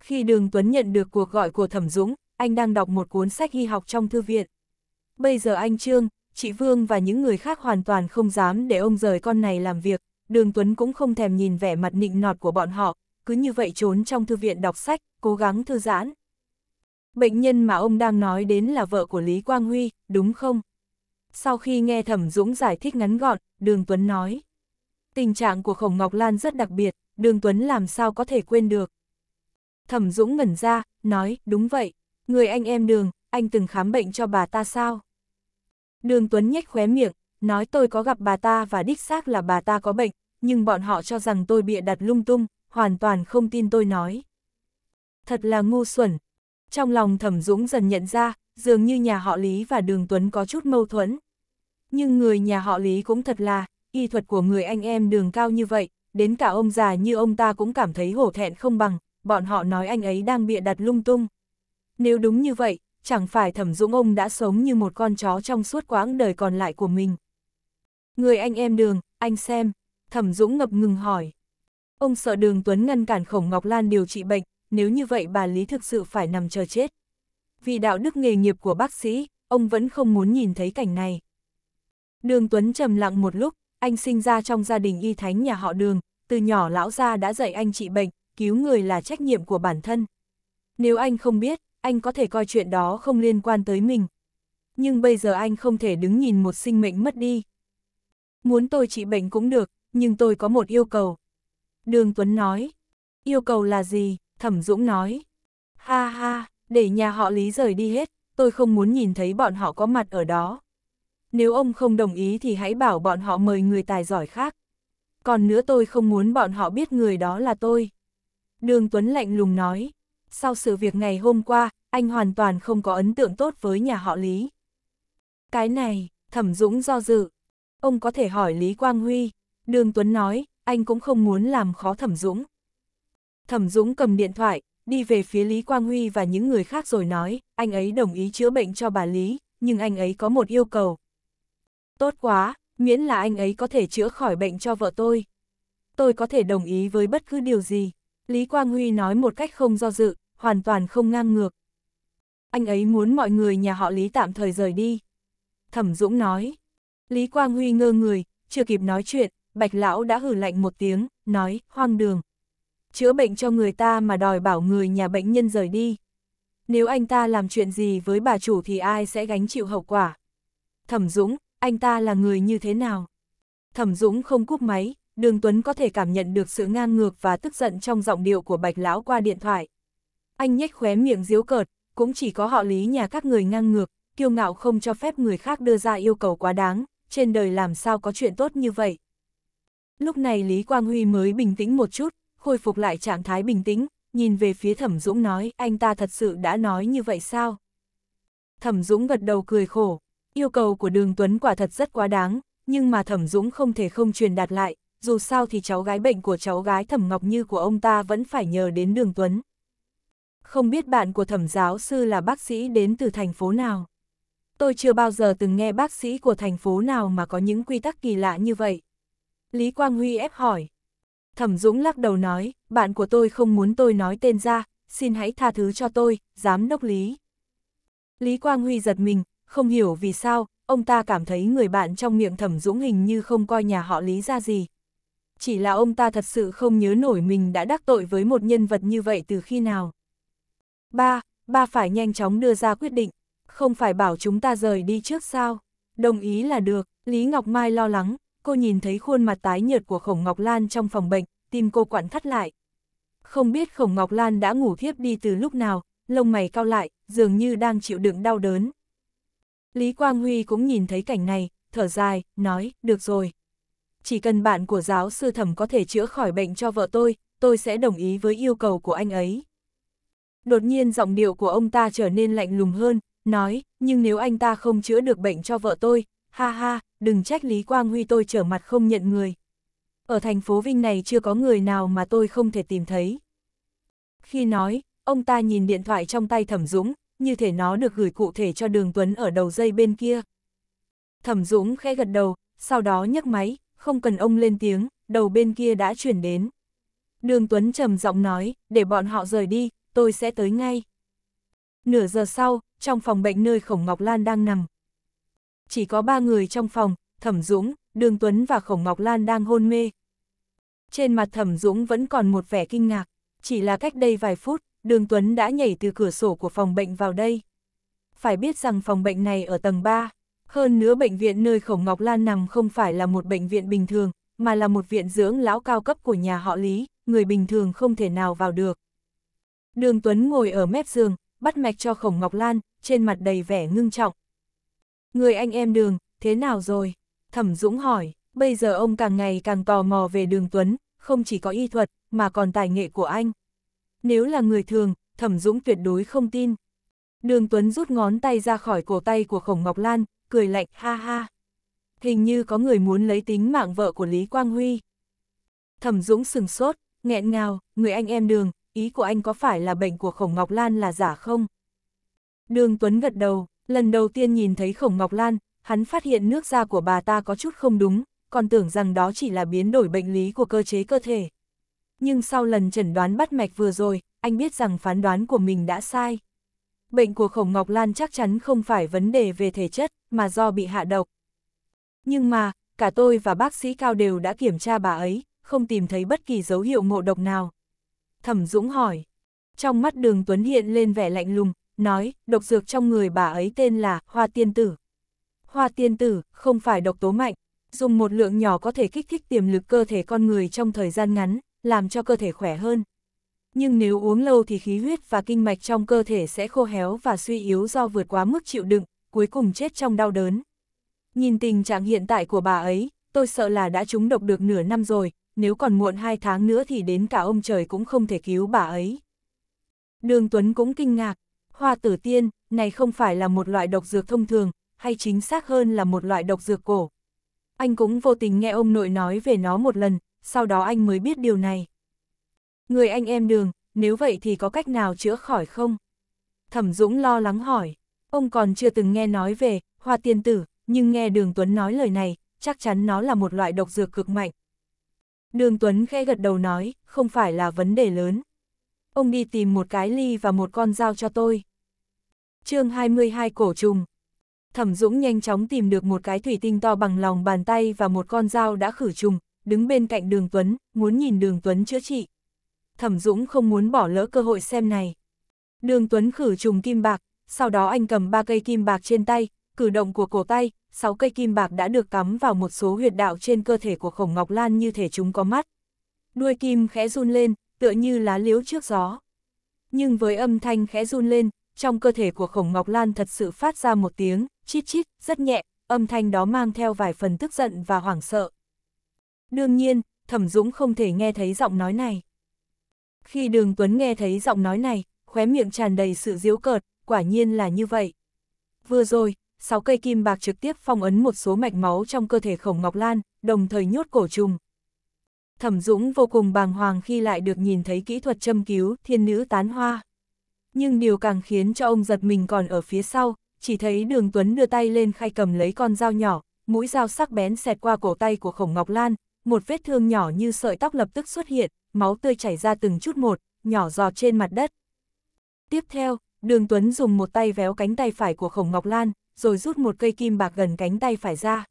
[SPEAKER 1] Khi Đường Tuấn nhận được cuộc gọi của thẩm Dũng, anh đang đọc một cuốn sách y học trong thư viện. Bây giờ anh Trương, chị Vương và những người khác hoàn toàn không dám để ông rời con này làm việc, Đường Tuấn cũng không thèm nhìn vẻ mặt nịnh nọt của bọn họ, cứ như vậy trốn trong thư viện đọc sách, cố gắng thư giãn. Bệnh nhân mà ông đang nói đến là vợ của Lý Quang Huy, đúng không? Sau khi nghe Thẩm Dũng giải thích ngắn gọn, Đường Tuấn nói. Tình trạng của Khổng Ngọc Lan rất đặc biệt, Đường Tuấn làm sao có thể quên được. Thẩm Dũng ngẩn ra, nói, đúng vậy, người anh em Đường, anh từng khám bệnh cho bà ta sao? Đường Tuấn nhếch khóe miệng, nói tôi có gặp bà ta và đích xác là bà ta có bệnh, nhưng bọn họ cho rằng tôi bịa đặt lung tung, hoàn toàn không tin tôi nói. Thật là ngu xuẩn. Trong lòng Thẩm Dũng dần nhận ra, dường như nhà họ Lý và Đường Tuấn có chút mâu thuẫn. Nhưng người nhà họ Lý cũng thật là, y thuật của người anh em đường cao như vậy, đến cả ông già như ông ta cũng cảm thấy hổ thẹn không bằng, bọn họ nói anh ấy đang bịa đặt lung tung. Nếu đúng như vậy, chẳng phải thẩm dũng ông đã sống như một con chó trong suốt quãng đời còn lại của mình. Người anh em đường, anh xem, thẩm dũng ngập ngừng hỏi. Ông sợ đường Tuấn ngăn cản khổng Ngọc Lan điều trị bệnh, nếu như vậy bà Lý thực sự phải nằm chờ chết. Vì đạo đức nghề nghiệp của bác sĩ, ông vẫn không muốn nhìn thấy cảnh này. Đường Tuấn trầm lặng một lúc, anh sinh ra trong gia đình y thánh nhà họ đường, từ nhỏ lão gia đã dạy anh trị bệnh, cứu người là trách nhiệm của bản thân. Nếu anh không biết, anh có thể coi chuyện đó không liên quan tới mình. Nhưng bây giờ anh không thể đứng nhìn một sinh mệnh mất đi. Muốn tôi trị bệnh cũng được, nhưng tôi có một yêu cầu. Đường Tuấn nói. Yêu cầu là gì? Thẩm Dũng nói. Ha ha, để nhà họ Lý rời đi hết, tôi không muốn nhìn thấy bọn họ có mặt ở đó. Nếu ông không đồng ý thì hãy bảo bọn họ mời người tài giỏi khác. Còn nữa tôi không muốn bọn họ biết người đó là tôi. Đường Tuấn lạnh lùng nói sau sự việc ngày hôm qua, anh hoàn toàn không có ấn tượng tốt với nhà họ Lý. Cái này, Thẩm Dũng do dự. Ông có thể hỏi Lý Quang Huy. Đường Tuấn nói, anh cũng không muốn làm khó Thẩm Dũng. Thẩm Dũng cầm điện thoại, đi về phía Lý Quang Huy và những người khác rồi nói, anh ấy đồng ý chữa bệnh cho bà Lý, nhưng anh ấy có một yêu cầu. Tốt quá, miễn là anh ấy có thể chữa khỏi bệnh cho vợ tôi. Tôi có thể đồng ý với bất cứ điều gì. Lý Quang Huy nói một cách không do dự, hoàn toàn không ngang ngược. Anh ấy muốn mọi người nhà họ Lý tạm thời rời đi. Thẩm Dũng nói. Lý Quang Huy ngơ người, chưa kịp nói chuyện, Bạch Lão đã hử lạnh một tiếng, nói, hoang đường. Chữa bệnh cho người ta mà đòi bảo người nhà bệnh nhân rời đi. Nếu anh ta làm chuyện gì với bà chủ thì ai sẽ gánh chịu hậu quả? Thẩm Dũng, anh ta là người như thế nào? Thẩm Dũng không cúp máy, Đường Tuấn có thể cảm nhận được sự ngang ngược và tức giận trong giọng điệu của Bạch Lão qua điện thoại. Anh nhếch khóe miệng diếu cợt, cũng chỉ có họ lý nhà các người ngang ngược, kiêu ngạo không cho phép người khác đưa ra yêu cầu quá đáng, trên đời làm sao có chuyện tốt như vậy. Lúc này Lý Quang Huy mới bình tĩnh một chút, khôi phục lại trạng thái bình tĩnh, nhìn về phía Thẩm Dũng nói, anh ta thật sự đã nói như vậy sao? Thẩm Dũng gật đầu cười khổ, yêu cầu của Đường Tuấn quả thật rất quá đáng, nhưng mà Thẩm Dũng không thể không truyền đạt lại, dù sao thì cháu gái bệnh của cháu gái Thẩm Ngọc Như của ông ta vẫn phải nhờ đến Đường Tuấn không biết bạn của thẩm giáo sư là bác sĩ đến từ thành phố nào. Tôi chưa bao giờ từng nghe bác sĩ của thành phố nào mà có những quy tắc kỳ lạ như vậy. Lý Quang Huy ép hỏi. Thẩm Dũng lắc đầu nói, bạn của tôi không muốn tôi nói tên ra, xin hãy tha thứ cho tôi, giám đốc Lý. Lý Quang Huy giật mình, không hiểu vì sao, ông ta cảm thấy người bạn trong miệng Thẩm Dũng hình như không coi nhà họ Lý ra gì. Chỉ là ông ta thật sự không nhớ nổi mình đã đắc tội với một nhân vật như vậy từ khi nào. Ba, ba phải nhanh chóng đưa ra quyết định, không phải bảo chúng ta rời đi trước sao. Đồng ý là được, Lý Ngọc Mai lo lắng, cô nhìn thấy khuôn mặt tái nhợt của Khổng Ngọc Lan trong phòng bệnh, tim cô quặn thắt lại. Không biết Khổng Ngọc Lan đã ngủ thiếp đi từ lúc nào, lông mày cao lại, dường như đang chịu đựng đau đớn. Lý Quang Huy cũng nhìn thấy cảnh này, thở dài, nói, được rồi. Chỉ cần bạn của giáo sư thẩm có thể chữa khỏi bệnh cho vợ tôi, tôi sẽ đồng ý với yêu cầu của anh ấy đột nhiên giọng điệu của ông ta trở nên lạnh lùng hơn, nói, nhưng nếu anh ta không chữa được bệnh cho vợ tôi, ha ha, đừng trách Lý Quang Huy tôi trở mặt không nhận người. Ở thành phố Vinh này chưa có người nào mà tôi không thể tìm thấy. Khi nói, ông ta nhìn điện thoại trong tay Thẩm Dũng, như thể nó được gửi cụ thể cho Đường Tuấn ở đầu dây bên kia. Thẩm Dũng khẽ gật đầu, sau đó nhấc máy, không cần ông lên tiếng, đầu bên kia đã chuyển đến. Đường Tuấn trầm giọng nói, để bọn họ rời đi, tôi sẽ tới ngay. Nửa giờ sau, trong phòng bệnh nơi Khổng Ngọc Lan đang nằm. Chỉ có ba người trong phòng, Thẩm Dũng, Đường Tuấn và Khổng Ngọc Lan đang hôn mê. Trên mặt Thẩm Dũng vẫn còn một vẻ kinh ngạc, chỉ là cách đây vài phút, Đường Tuấn đã nhảy từ cửa sổ của phòng bệnh vào đây. Phải biết rằng phòng bệnh này ở tầng 3, hơn nữa bệnh viện nơi Khổng Ngọc Lan nằm không phải là một bệnh viện bình thường, mà là một viện dưỡng lão cao cấp của nhà họ Lý, người bình thường không thể nào vào được. Đường Tuấn ngồi ở mép giường, bắt mạch cho Khổng Ngọc Lan, trên mặt đầy vẻ ngưng trọng. Người anh em đường, thế nào rồi? Thẩm Dũng hỏi, bây giờ ông càng ngày càng tò mò về đường Tuấn, không chỉ có y thuật, mà còn tài nghệ của anh. Nếu là người thường, Thẩm Dũng tuyệt đối không tin. Đường Tuấn rút ngón tay ra khỏi cổ tay của Khổng Ngọc Lan, cười lạnh ha ha. Hình như có người muốn lấy tính mạng vợ của Lý Quang Huy. Thẩm Dũng sừng sốt, nghẹn ngào, người anh em đường, ý của anh có phải là bệnh của Khổng Ngọc Lan là giả không? Đường Tuấn gật đầu, lần đầu tiên nhìn thấy Khổng Ngọc Lan, hắn phát hiện nước da của bà ta có chút không đúng, còn tưởng rằng đó chỉ là biến đổi bệnh lý của cơ chế cơ thể. Nhưng sau lần chẩn đoán bắt mạch vừa rồi, anh biết rằng phán đoán của mình đã sai. Bệnh của Khổng Ngọc Lan chắc chắn không phải vấn đề về thể chất, mà do bị hạ độc. Nhưng mà, cả tôi và bác sĩ Cao đều đã kiểm tra bà ấy, không tìm thấy bất kỳ dấu hiệu ngộ độc nào. Thẩm Dũng hỏi. Trong mắt đường Tuấn hiện lên vẻ lạnh lùng, nói, độc dược trong người bà ấy tên là Hoa Tiên Tử. Hoa Tiên Tử, không phải độc tố mạnh, dùng một lượng nhỏ có thể kích thích tiềm lực cơ thể con người trong thời gian ngắn, làm cho cơ thể khỏe hơn. Nhưng nếu uống lâu thì khí huyết và kinh mạch trong cơ thể sẽ khô héo và suy yếu do vượt quá mức chịu đựng, cuối cùng chết trong đau đớn. Nhìn tình trạng hiện tại của bà ấy, tôi sợ là đã trúng độc được nửa năm rồi, nếu còn muộn hai tháng nữa thì đến cả ông trời cũng không thể cứu bà ấy. Đường Tuấn cũng kinh ngạc, hoa tử tiên, này không phải là một loại độc dược thông thường, hay chính xác hơn là một loại độc dược cổ. Anh cũng vô tình nghe ông nội nói về nó một lần, sau đó anh mới biết điều này. Người anh em đường, nếu vậy thì có cách nào chữa khỏi không? Thẩm Dũng lo lắng hỏi, ông còn chưa từng nghe nói về hoa tiên tử, nhưng nghe đường Tuấn nói lời này, chắc chắn nó là một loại độc dược cực mạnh, Đường Tuấn khẽ gật đầu nói, không phải là vấn đề lớn. Ông đi tìm một cái ly và một con dao cho tôi. chương 22 cổ trùng. Thẩm Dũng nhanh chóng tìm được một cái thủy tinh to bằng lòng bàn tay và một con dao đã khử trùng, đứng bên cạnh đường Tuấn, muốn nhìn đường Tuấn chữa trị. Thẩm Dũng không muốn bỏ lỡ cơ hội xem này. Đường Tuấn khử trùng kim bạc, sau đó anh cầm ba cây kim bạc trên tay, cử động của cổ tay, sáu cây kim bạc đã được cắm vào một số huyệt đạo trên cơ thể của khổng ngọc lan như thể chúng có mắt. Đuôi kim khẽ run lên, tựa như lá liếu trước gió. Nhưng với âm thanh khẽ run lên, trong cơ thể của khổng ngọc lan thật sự phát ra một tiếng, chít chít, rất nhẹ, âm thanh đó mang theo vài phần tức giận và hoảng sợ. Đương nhiên, Thẩm Dũng không thể nghe thấy giọng nói này. Khi Đường Tuấn nghe thấy giọng nói này, khóe miệng tràn đầy sự diễu cợt, quả nhiên là như vậy. Vừa rồi, sáu cây kim bạc trực tiếp phong ấn một số mạch máu trong cơ thể khổng ngọc lan, đồng thời nhốt cổ trùng. Thẩm Dũng vô cùng bàng hoàng khi lại được nhìn thấy kỹ thuật châm cứu thiên nữ tán hoa. Nhưng điều càng khiến cho ông giật mình còn ở phía sau, chỉ thấy đường Tuấn đưa tay lên khai cầm lấy con dao nhỏ, mũi dao sắc bén xẹt qua cổ tay của khổng ngọc lan, một vết thương nhỏ như sợi tóc lập tức xuất hiện, máu tươi chảy ra từng chút một, nhỏ giọt trên mặt đất. Tiếp theo, đường Tuấn dùng một tay véo cánh tay phải của khổng ngọc lan, rồi rút một cây kim bạc gần cánh tay phải ra.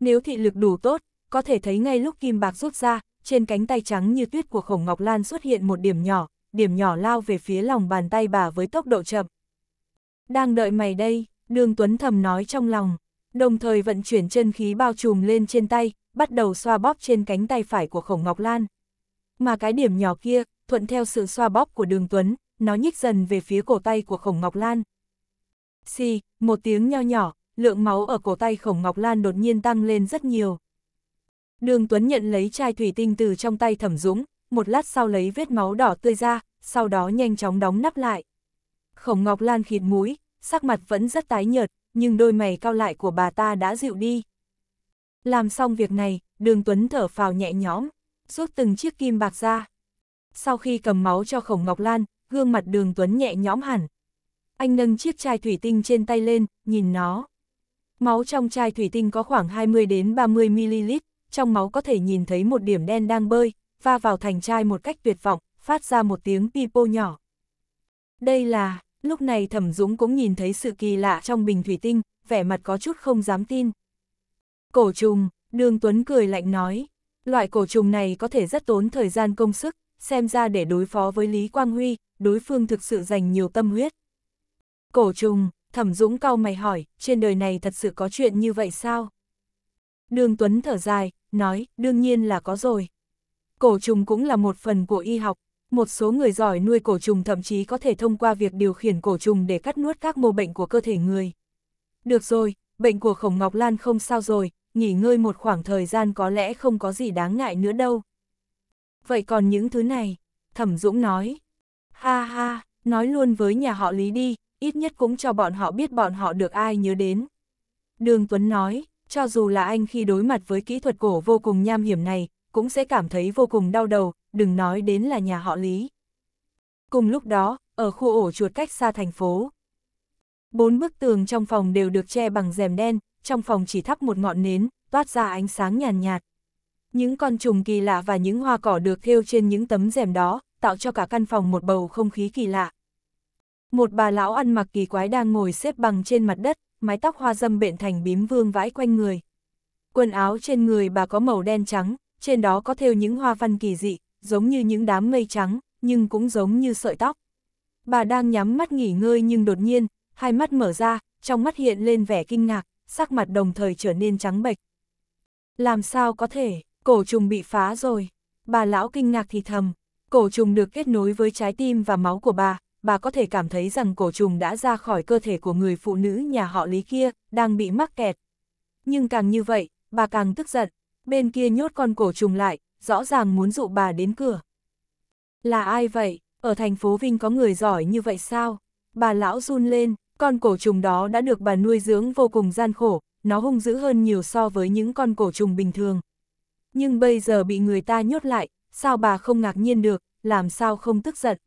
[SPEAKER 1] Nếu thị lực đủ tốt, có thể thấy ngay lúc kim bạc rút ra, trên cánh tay trắng như tuyết của khổng ngọc lan xuất hiện một điểm nhỏ, điểm nhỏ lao về phía lòng bàn tay bà với tốc độ chậm. Đang đợi mày đây, đường tuấn thầm nói trong lòng, đồng thời vận chuyển chân khí bao trùm lên trên tay, bắt đầu xoa bóp trên cánh tay phải của khổng ngọc lan. Mà cái điểm nhỏ kia, thuận theo sự xoa bóp của đường tuấn, nó nhích dần về phía cổ tay của khổng ngọc lan. Xì, một tiếng nho nhỏ, lượng máu ở cổ tay khổng ngọc lan đột nhiên tăng lên rất nhiều. Đường Tuấn nhận lấy chai thủy tinh từ trong tay thẩm dũng, một lát sau lấy vết máu đỏ tươi ra, sau đó nhanh chóng đóng nắp lại. Khổng ngọc lan khịt mũi, sắc mặt vẫn rất tái nhợt, nhưng đôi mày cao lại của bà ta đã dịu đi. Làm xong việc này, đường Tuấn thở phào nhẹ nhõm, rút từng chiếc kim bạc ra. Sau khi cầm máu cho khổng ngọc lan, gương mặt đường Tuấn nhẹ nhõm hẳn. Anh nâng chiếc chai thủy tinh trên tay lên, nhìn nó. Máu trong chai thủy tinh có khoảng 20 đến 30 ml, trong máu có thể nhìn thấy một điểm đen đang bơi, va vào thành chai một cách tuyệt vọng, phát ra một tiếng pipo nhỏ. Đây là, lúc này Thẩm Dũng cũng nhìn thấy sự kỳ lạ trong bình thủy tinh, vẻ mặt có chút không dám tin. Cổ trùng, Đường Tuấn cười lạnh nói, loại cổ trùng này có thể rất tốn thời gian công sức, xem ra để đối phó với Lý Quang Huy, đối phương thực sự dành nhiều tâm huyết. Cổ trùng, thẩm dũng cau mày hỏi, trên đời này thật sự có chuyện như vậy sao? Đường Tuấn thở dài, nói, đương nhiên là có rồi. Cổ trùng cũng là một phần của y học, một số người giỏi nuôi cổ trùng thậm chí có thể thông qua việc điều khiển cổ trùng để cắt nuốt các mô bệnh của cơ thể người. Được rồi, bệnh của Khổng Ngọc Lan không sao rồi, nghỉ ngơi một khoảng thời gian có lẽ không có gì đáng ngại nữa đâu. Vậy còn những thứ này, Thẩm Dũng nói. Ha ha, nói luôn với nhà họ Lý đi, ít nhất cũng cho bọn họ biết bọn họ được ai nhớ đến. Đường Tuấn nói, cho dù là anh khi đối mặt với kỹ thuật cổ vô cùng nham hiểm này, cũng sẽ cảm thấy vô cùng đau đầu, đừng nói đến là nhà họ Lý. Cùng lúc đó, ở khu ổ chuột cách xa thành phố, bốn bức tường trong phòng đều được che bằng rèm đen, trong phòng chỉ thắp một ngọn nến, toát ra ánh sáng nhàn nhạt, nhạt. Những con trùng kỳ lạ và những hoa cỏ được thêu trên những tấm rèm đó, tạo cho cả căn phòng một bầu không khí kỳ lạ. Một bà lão ăn mặc kỳ quái đang ngồi xếp bằng trên mặt đất, mái tóc hoa dâm bện thành bím vương vãi quanh người. Quần áo trên người bà có màu đen trắng, trên đó có thêu những hoa văn kỳ dị, giống như những đám mây trắng, nhưng cũng giống như sợi tóc. Bà đang nhắm mắt nghỉ ngơi nhưng đột nhiên, hai mắt mở ra, trong mắt hiện lên vẻ kinh ngạc, sắc mặt đồng thời trở nên trắng bệch. Làm sao có thể, cổ trùng bị phá rồi. Bà lão kinh ngạc thì thầm, cổ trùng được kết nối với trái tim và máu của bà, bà có thể cảm thấy rằng cổ trùng đã ra khỏi cơ thể của người phụ nữ nhà họ Lý kia, đang bị mắc kẹt. Nhưng càng như vậy, bà càng tức giận, bên kia nhốt con cổ trùng lại, rõ ràng muốn dụ bà đến cửa. Là ai vậy? Ở thành phố Vinh có người giỏi như vậy sao? Bà lão run lên, con cổ trùng đó đã được bà nuôi dưỡng vô cùng gian khổ, nó hung dữ hơn nhiều so với những con cổ trùng bình thường. Nhưng bây giờ bị người ta nhốt lại, sao bà không ngạc nhiên được, làm sao không tức giận?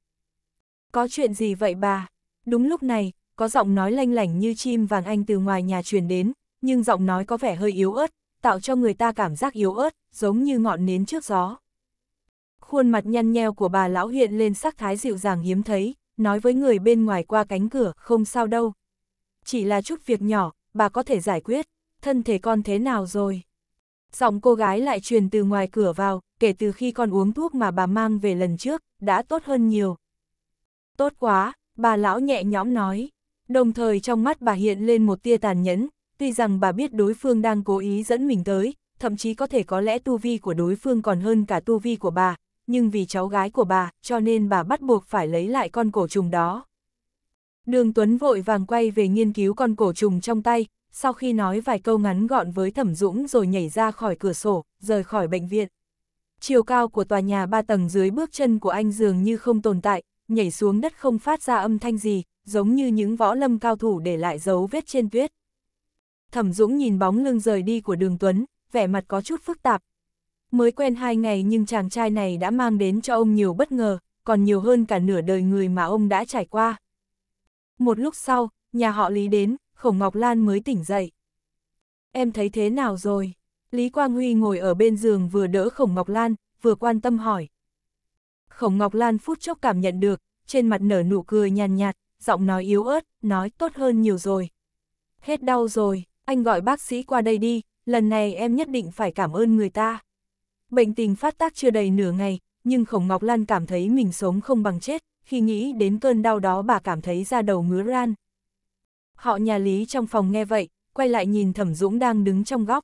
[SPEAKER 1] Có chuyện gì vậy bà? Đúng lúc này, có giọng nói lanh lảnh như chim vàng anh từ ngoài nhà truyền đến, nhưng giọng nói có vẻ hơi yếu ớt, tạo cho người ta cảm giác yếu ớt, giống như ngọn nến trước gió. Khuôn mặt nhăn nheo của bà lão hiện lên sắc thái dịu dàng hiếm thấy, nói với người bên ngoài qua cánh cửa, không sao đâu. Chỉ là chút việc nhỏ, bà có thể giải quyết, thân thể con thế nào rồi? Giọng cô gái lại truyền từ ngoài cửa vào, kể từ khi con uống thuốc mà bà mang về lần trước, đã tốt hơn nhiều, Tốt quá, bà lão nhẹ nhõm nói. Đồng thời trong mắt bà hiện lên một tia tàn nhẫn, tuy rằng bà biết đối phương đang cố ý dẫn mình tới, thậm chí có thể có lẽ tu vi của đối phương còn hơn cả tu vi của bà, nhưng vì cháu gái của bà, cho nên bà bắt buộc phải lấy lại con cổ trùng đó. Đường Tuấn vội vàng quay về nghiên cứu con cổ trùng trong tay, sau khi nói vài câu ngắn gọn với Thẩm Dũng rồi nhảy ra khỏi cửa sổ, rời khỏi bệnh viện. Chiều cao của tòa nhà ba tầng dưới bước chân của anh dường như không tồn tại, nhảy xuống đất không phát ra âm thanh gì, giống như những võ lâm cao thủ để lại dấu vết trên tuyết. Thẩm Dũng nhìn bóng lưng rời đi của Đường Tuấn, vẻ mặt có chút phức tạp. Mới quen hai ngày nhưng chàng trai này đã mang đến cho ông nhiều bất ngờ, còn nhiều hơn cả nửa đời người mà ông đã trải qua. Một lúc sau, nhà họ Lý đến, Khổng Ngọc Lan mới tỉnh dậy. Em thấy thế nào rồi? Lý Quang Huy ngồi ở bên giường vừa đỡ Khổng Ngọc Lan, vừa quan tâm hỏi. Khổng Ngọc Lan phút chốc cảm nhận được, trên mặt nở nụ cười nhàn nhạt, giọng nói yếu ớt, nói tốt hơn nhiều rồi. Hết đau rồi, anh gọi bác sĩ qua đây đi, lần này em nhất định phải cảm ơn người ta. Bệnh tình phát tác chưa đầy nửa ngày, nhưng Khổng Ngọc Lan cảm thấy mình sống không bằng chết, khi nghĩ đến cơn đau đó bà cảm thấy ra đầu ngứa ran. Họ nhà Lý trong phòng nghe vậy, quay lại nhìn Thẩm Dũng đang đứng trong góc.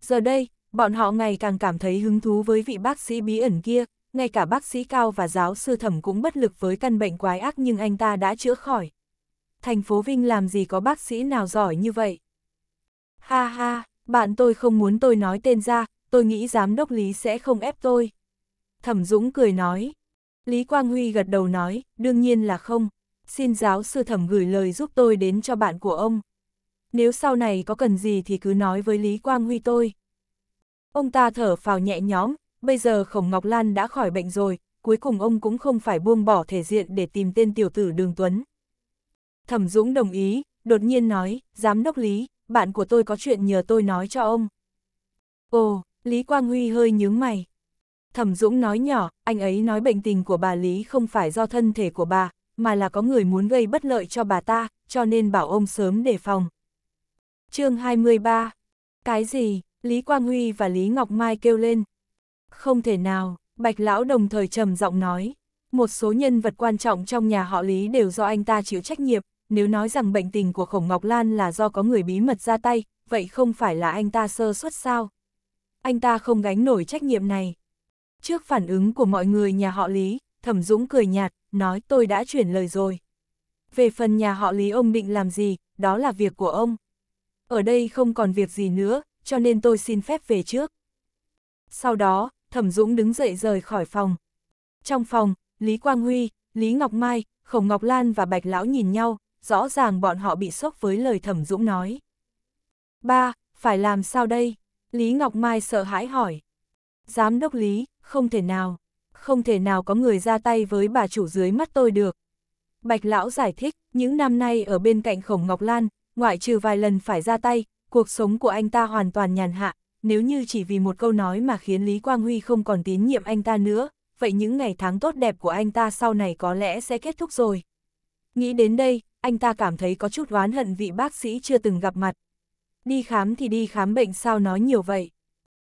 [SPEAKER 1] Giờ đây, bọn họ ngày càng cảm thấy hứng thú với vị bác sĩ bí ẩn kia, ngay cả bác sĩ Cao và giáo sư thẩm cũng bất lực với căn bệnh quái ác nhưng anh ta đã chữa khỏi. Thành phố Vinh làm gì có bác sĩ nào giỏi như vậy? Ha ha, bạn tôi không muốn tôi nói tên ra, tôi nghĩ giám đốc Lý sẽ không ép tôi. Thẩm Dũng cười nói. Lý Quang Huy gật đầu nói, đương nhiên là không. Xin giáo sư thẩm gửi lời giúp tôi đến cho bạn của ông. Nếu sau này có cần gì thì cứ nói với Lý Quang Huy tôi. Ông ta thở phào nhẹ nhõm, bây giờ Khổng Ngọc Lan đã khỏi bệnh rồi, cuối cùng ông cũng không phải buông bỏ thể diện để tìm tên tiểu tử Đường Tuấn. Thẩm Dũng đồng ý, đột nhiên nói, Giám đốc Lý, bạn của tôi có chuyện nhờ tôi nói cho ông. Ồ, Lý Quang Huy hơi nhướng mày. Thẩm Dũng nói nhỏ, anh ấy nói bệnh tình của bà Lý không phải do thân thể của bà, mà là có người muốn gây bất lợi cho bà ta, cho nên bảo ông sớm đề phòng. chương 23 Cái gì? Lý Quang Huy và Lý Ngọc Mai kêu lên, không thể nào, Bạch Lão đồng thời trầm giọng nói. Một số nhân vật quan trọng trong nhà họ Lý đều do anh ta chịu trách nhiệm, nếu nói rằng bệnh tình của Khổng Ngọc Lan là do có người bí mật ra tay, vậy không phải là anh ta sơ suất sao? Anh ta không gánh nổi trách nhiệm này. Trước phản ứng của mọi người nhà họ Lý, Thẩm Dũng cười nhạt, nói tôi đã chuyển lời rồi. Về phần nhà họ Lý ông định làm gì, đó là việc của ông. Ở đây không còn việc gì nữa, cho nên tôi xin phép về trước. Sau đó, Thẩm Dũng đứng dậy rời khỏi phòng. Trong phòng, Lý Quang Huy, Lý Ngọc Mai, Khổng Ngọc Lan và Bạch Lão nhìn nhau, rõ ràng bọn họ bị sốc với lời Thẩm Dũng nói. Ba, phải làm sao đây? Lý Ngọc Mai sợ hãi hỏi. Giám đốc Lý, không thể nào, không thể nào có người ra tay với bà chủ dưới mắt tôi được. Bạch Lão giải thích, những năm nay ở bên cạnh Khổng Ngọc Lan, ngoại trừ vài lần phải ra tay, cuộc sống của anh ta hoàn toàn nhàn hạ, nếu như chỉ vì một câu nói mà khiến Lý Quang Huy không còn tín nhiệm anh ta nữa, vậy những ngày tháng tốt đẹp của anh ta sau này có lẽ sẽ kết thúc rồi. Nghĩ đến đây, anh ta cảm thấy có chút oán hận vị bác sĩ chưa từng gặp mặt. Đi khám thì đi khám bệnh sao nói nhiều vậy.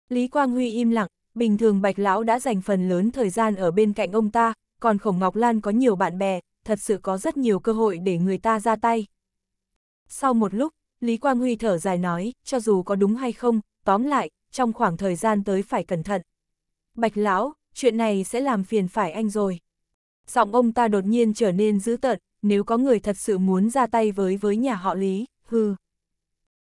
[SPEAKER 1] Lý Quang Huy im lặng, bình thường Bạch Lão đã dành phần lớn thời gian ở bên cạnh ông ta, còn Khổng Ngọc Lan có nhiều bạn bè, thật sự có rất nhiều cơ hội để người ta ra tay. Sau một lúc, Lý Quang Huy thở dài nói, cho dù có đúng hay không, Tóm lại, trong khoảng thời gian tới phải cẩn thận. Bạch lão, chuyện này sẽ làm phiền phải anh rồi. Giọng ông ta đột nhiên trở nên dữ tợn, nếu có người thật sự muốn ra tay với với nhà họ Lý, hư.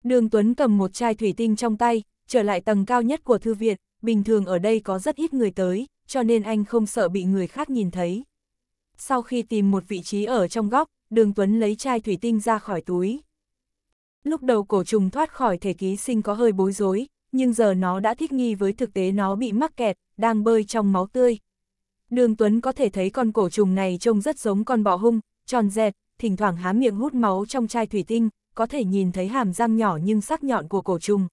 [SPEAKER 1] Đường Tuấn cầm một chai thủy tinh trong tay, trở lại tầng cao nhất của thư viện, bình thường ở đây có rất ít người tới, cho nên anh không sợ bị người khác nhìn thấy. Sau khi tìm một vị trí ở trong góc, Đường Tuấn lấy chai thủy tinh ra khỏi túi, Lúc đầu cổ trùng thoát khỏi thể ký sinh có hơi bối rối, nhưng giờ nó đã thích nghi với thực tế nó bị mắc kẹt, đang bơi trong máu tươi. Đường Tuấn có thể thấy con cổ trùng này trông rất giống con bọ hung, tròn dẹt, thỉnh thoảng há miệng hút máu trong chai thủy tinh, có thể nhìn thấy hàm răng nhỏ nhưng sắc nhọn của cổ trùng.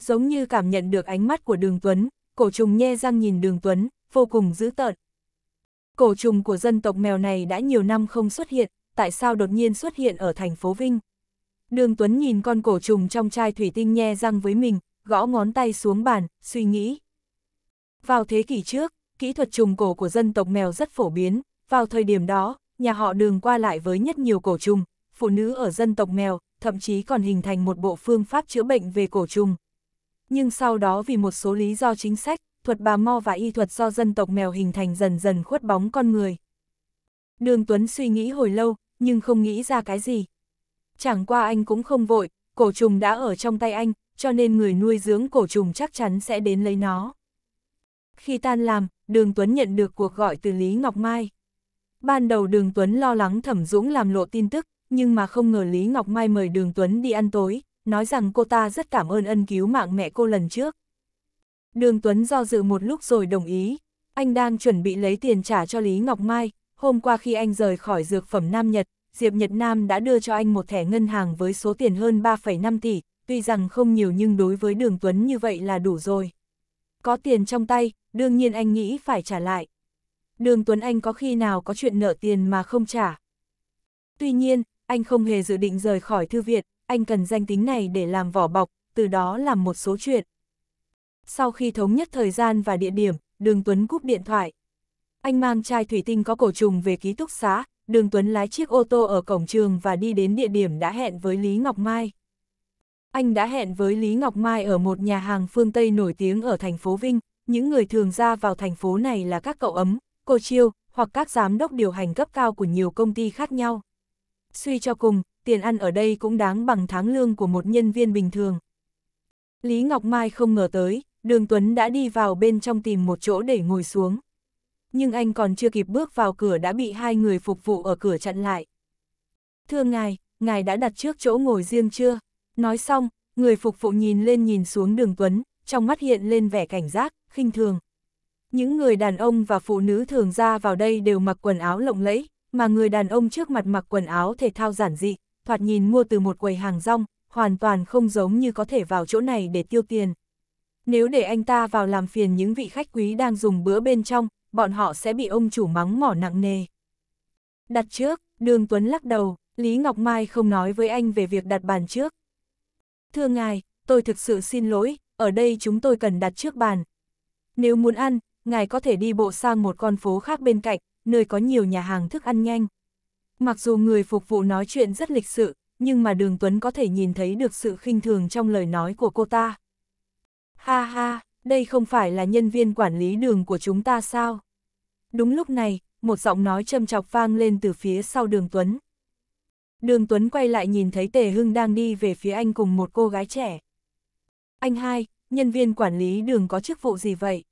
[SPEAKER 1] Giống như cảm nhận được ánh mắt của đường Tuấn, cổ trùng nhe răng nhìn đường Tuấn, vô cùng dữ tợn. Cổ trùng của dân tộc mèo này đã nhiều năm không xuất hiện, tại sao đột nhiên xuất hiện ở thành phố Vinh? Đường Tuấn nhìn con cổ trùng trong chai thủy tinh nhe răng với mình, gõ ngón tay xuống bàn, suy nghĩ. Vào thế kỷ trước, kỹ thuật trùng cổ của dân tộc mèo rất phổ biến, vào thời điểm đó, nhà họ đường qua lại với nhất nhiều cổ trùng, phụ nữ ở dân tộc mèo, thậm chí còn hình thành một bộ phương pháp chữa bệnh về cổ trùng. Nhưng sau đó vì một số lý do chính sách, thuật bà mo và y thuật do dân tộc mèo hình thành dần dần khuất bóng con người. Đường Tuấn suy nghĩ hồi lâu, nhưng không nghĩ ra cái gì, chẳng qua anh cũng không vội, cổ trùng đã ở trong tay anh, cho nên người nuôi dưỡng cổ trùng chắc chắn sẽ đến lấy nó. Khi tan làm, Đường Tuấn nhận được cuộc gọi từ Lý Ngọc Mai. Ban đầu Đường Tuấn lo lắng Thẩm Dũng làm lộ tin tức, nhưng mà không ngờ Lý Ngọc Mai mời Đường Tuấn đi ăn tối, nói rằng cô ta rất cảm ơn ân cứu mạng mẹ cô lần trước. Đường Tuấn do dự một lúc rồi đồng ý, anh đang chuẩn bị lấy tiền trả cho Lý Ngọc Mai, hôm qua khi anh rời khỏi dược phẩm Nam Nhật, Diệp Nhật Nam đã đưa cho anh một thẻ ngân hàng với số tiền hơn 3,5 tỷ, tuy rằng không nhiều nhưng đối với Đường Tuấn như vậy là đủ rồi. Có tiền trong tay, đương nhiên anh nghĩ phải trả lại. Đường Tuấn Anh có khi nào có chuyện nợ tiền mà không trả. Tuy nhiên, anh không hề dự định rời khỏi thư viện, anh cần danh tính này để làm vỏ bọc, từ đó làm một số chuyện. Sau khi thống nhất thời gian và địa điểm, Đường Tuấn cúp điện thoại. Anh mang chai thủy tinh có cổ trùng về ký túc xá, đường Tuấn lái chiếc ô tô ở cổng trường và đi đến địa điểm đã hẹn với Lý Ngọc Mai. Anh đã hẹn với Lý Ngọc Mai ở một nhà hàng phương Tây nổi tiếng ở thành phố Vinh, những người thường ra vào thành phố này là các cậu ấm, cô chiêu, hoặc các giám đốc điều hành cấp cao của nhiều công ty khác nhau. Suy cho cùng, tiền ăn ở đây cũng đáng bằng tháng lương của một nhân viên bình thường. Lý Ngọc Mai không ngờ tới, Đường Tuấn đã đi vào bên trong tìm một chỗ để ngồi xuống nhưng anh còn chưa kịp bước vào cửa đã bị hai người phục vụ ở cửa chặn lại. Thưa ngài, ngài đã đặt trước chỗ ngồi riêng chưa? Nói xong, người phục vụ nhìn lên nhìn xuống đường Tuấn, trong mắt hiện lên vẻ cảnh giác, khinh thường. Những người đàn ông và phụ nữ thường ra vào đây đều mặc quần áo lộng lẫy, mà người đàn ông trước mặt mặc quần áo thể thao giản dị, thoạt nhìn mua từ một quầy hàng rong, hoàn toàn không giống như có thể vào chỗ này để tiêu tiền. Nếu để anh ta vào làm phiền những vị khách quý đang dùng bữa bên trong, bọn họ sẽ bị ông chủ mắng mỏ nặng nề. Đặt trước, Đường Tuấn lắc đầu, Lý Ngọc Mai không nói với anh về việc đặt bàn trước. Thưa ngài, tôi thực sự xin lỗi, ở đây chúng tôi cần đặt trước bàn. Nếu muốn ăn, ngài có thể đi bộ sang một con phố khác bên cạnh, nơi có nhiều nhà hàng thức ăn nhanh. Mặc dù người phục vụ nói chuyện rất lịch sự, nhưng mà Đường Tuấn có thể nhìn thấy được sự khinh thường trong lời nói của cô ta. Ha ha, đây không phải là nhân viên quản lý đường của chúng ta sao? Đúng lúc này, một giọng nói châm chọc vang lên từ phía sau đường Tuấn. Đường Tuấn quay lại nhìn thấy Tề Hưng đang đi về phía anh cùng một cô gái trẻ. Anh hai, nhân viên quản lý đường có chức vụ gì vậy?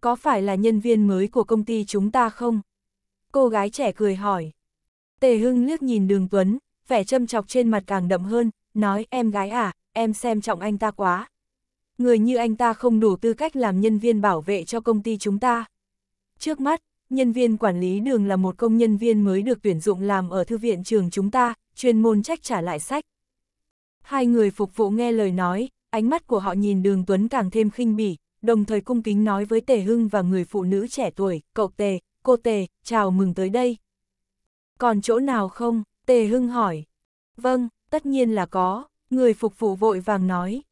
[SPEAKER 1] Có phải là nhân viên mới của công ty chúng ta không? Cô gái trẻ cười hỏi. Tề Hưng liếc nhìn đường Tuấn, vẻ châm chọc trên mặt càng đậm hơn, nói em gái à, em xem trọng anh ta quá người như anh ta không đủ tư cách làm nhân viên bảo vệ cho công ty chúng ta. Trước mắt, nhân viên quản lý đường là một công nhân viên mới được tuyển dụng làm ở thư viện trường chúng ta, chuyên môn trách trả lại sách. Hai người phục vụ nghe lời nói, ánh mắt của họ nhìn đường Tuấn càng thêm khinh bỉ, đồng thời cung kính nói với Tề Hưng và người phụ nữ trẻ tuổi, cậu Tề, cô Tề, chào mừng tới đây. Còn chỗ nào không? Tề Hưng hỏi. Vâng, tất nhiên là có, người phục vụ vội vàng nói.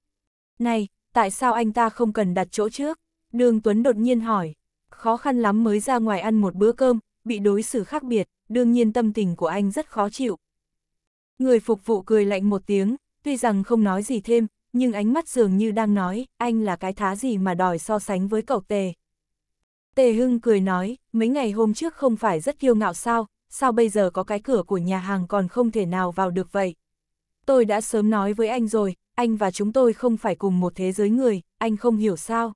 [SPEAKER 1] Này, tại sao anh ta không cần đặt chỗ trước? Đường Tuấn đột nhiên hỏi, khó khăn lắm mới ra ngoài ăn một bữa cơm, bị đối xử khác biệt, đương nhiên tâm tình của anh rất khó chịu. Người phục vụ cười lạnh một tiếng, tuy rằng không nói gì thêm, nhưng ánh mắt dường như đang nói, anh là cái thá gì mà đòi so sánh với cậu Tề. Tề Hưng cười nói, mấy ngày hôm trước không phải rất kiêu ngạo sao, sao bây giờ có cái cửa của nhà hàng còn không thể nào vào được vậy? Tôi đã sớm nói với anh rồi, anh và chúng tôi không phải cùng một thế giới người, anh không hiểu sao.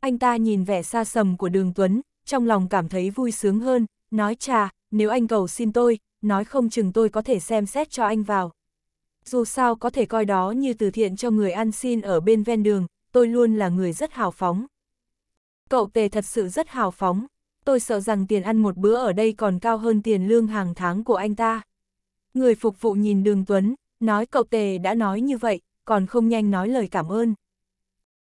[SPEAKER 1] Anh ta nhìn vẻ xa sầm của đường Tuấn, trong lòng cảm thấy vui sướng hơn, nói trà, nếu anh cầu xin tôi, nói không chừng tôi có thể xem xét cho anh vào. Dù sao có thể coi đó như từ thiện cho người ăn xin ở bên ven đường, tôi luôn là người rất hào phóng. Cậu tề thật sự rất hào phóng, tôi sợ rằng tiền ăn một bữa ở đây còn cao hơn tiền lương hàng tháng của anh ta. Người phục vụ nhìn đường Tuấn, Nói cậu tề đã nói như vậy, còn không nhanh nói lời cảm ơn.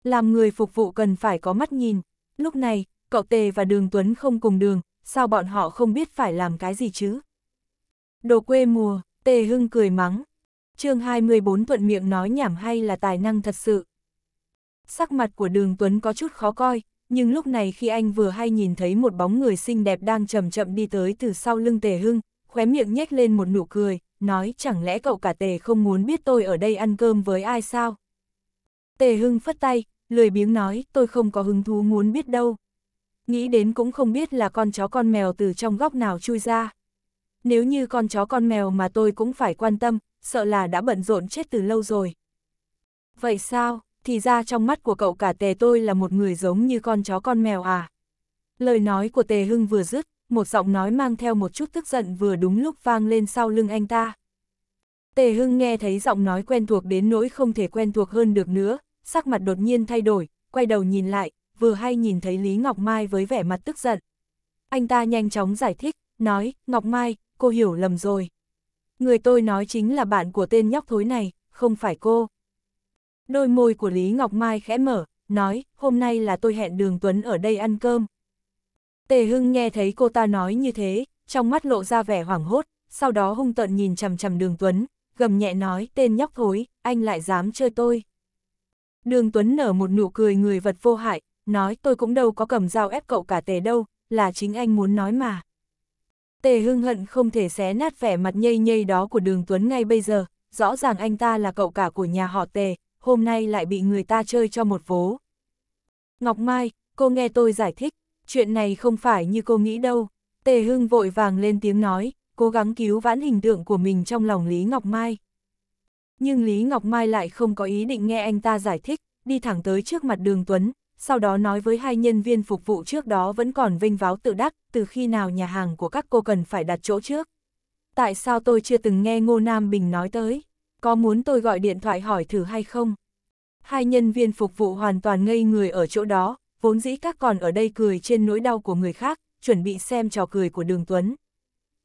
[SPEAKER 1] Làm người phục vụ cần phải có mắt nhìn. Lúc này, cậu tề và đường Tuấn không cùng đường, sao bọn họ không biết phải làm cái gì chứ? Đồ quê mùa, tề hưng cười mắng. chương 24 thuận miệng nói nhảm hay là tài năng thật sự. Sắc mặt của đường Tuấn có chút khó coi, nhưng lúc này khi anh vừa hay nhìn thấy một bóng người xinh đẹp đang chậm chậm đi tới từ sau lưng tề hưng, khóe miệng nhếch lên một nụ cười, nói chẳng lẽ cậu cả tề không muốn biết tôi ở đây ăn cơm với ai sao? Tề hưng phất tay, lười biếng nói tôi không có hứng thú muốn biết đâu. Nghĩ đến cũng không biết là con chó con mèo từ trong góc nào chui ra. Nếu như con chó con mèo mà tôi cũng phải quan tâm, sợ là đã bận rộn chết từ lâu rồi. Vậy sao, thì ra trong mắt của cậu cả tề tôi là một người giống như con chó con mèo à? Lời nói của tề hưng vừa dứt, một giọng nói mang theo một chút tức giận vừa đúng lúc vang lên sau lưng anh ta. Tề Hưng nghe thấy giọng nói quen thuộc đến nỗi không thể quen thuộc hơn được nữa, sắc mặt đột nhiên thay đổi, quay đầu nhìn lại, vừa hay nhìn thấy Lý Ngọc Mai với vẻ mặt tức giận. Anh ta nhanh chóng giải thích, nói, Ngọc Mai, cô hiểu lầm rồi. Người tôi nói chính là bạn của tên nhóc thối này, không phải cô. Đôi môi của Lý Ngọc Mai khẽ mở, nói, hôm nay là tôi hẹn Đường Tuấn ở đây ăn cơm, Tề Hưng nghe thấy cô ta nói như thế, trong mắt lộ ra vẻ hoảng hốt, sau đó hung tợn nhìn chằm chằm đường Tuấn, gầm nhẹ nói tên nhóc thối, anh lại dám chơi tôi. Đường Tuấn nở một nụ cười người vật vô hại, nói tôi cũng đâu có cầm dao ép cậu cả tề đâu, là chính anh muốn nói mà. Tề hưng hận không thể xé nát vẻ mặt nhây nhây đó của đường Tuấn ngay bây giờ, rõ ràng anh ta là cậu cả của nhà họ tề, hôm nay lại bị người ta chơi cho một vố. Ngọc Mai, cô nghe tôi giải thích, chuyện này không phải như cô nghĩ đâu. Tề Hưng vội vàng lên tiếng nói, cố gắng cứu vãn hình tượng của mình trong lòng Lý Ngọc Mai. Nhưng Lý Ngọc Mai lại không có ý định nghe anh ta giải thích, đi thẳng tới trước mặt đường Tuấn, sau đó nói với hai nhân viên phục vụ trước đó vẫn còn vinh váo tự đắc, từ khi nào nhà hàng của các cô cần phải đặt chỗ trước. Tại sao tôi chưa từng nghe Ngô Nam Bình nói tới? Có muốn tôi gọi điện thoại hỏi thử hay không? Hai nhân viên phục vụ hoàn toàn ngây người ở chỗ đó, vốn dĩ các còn ở đây cười trên nỗi đau của người khác, chuẩn bị xem trò cười của đường Tuấn.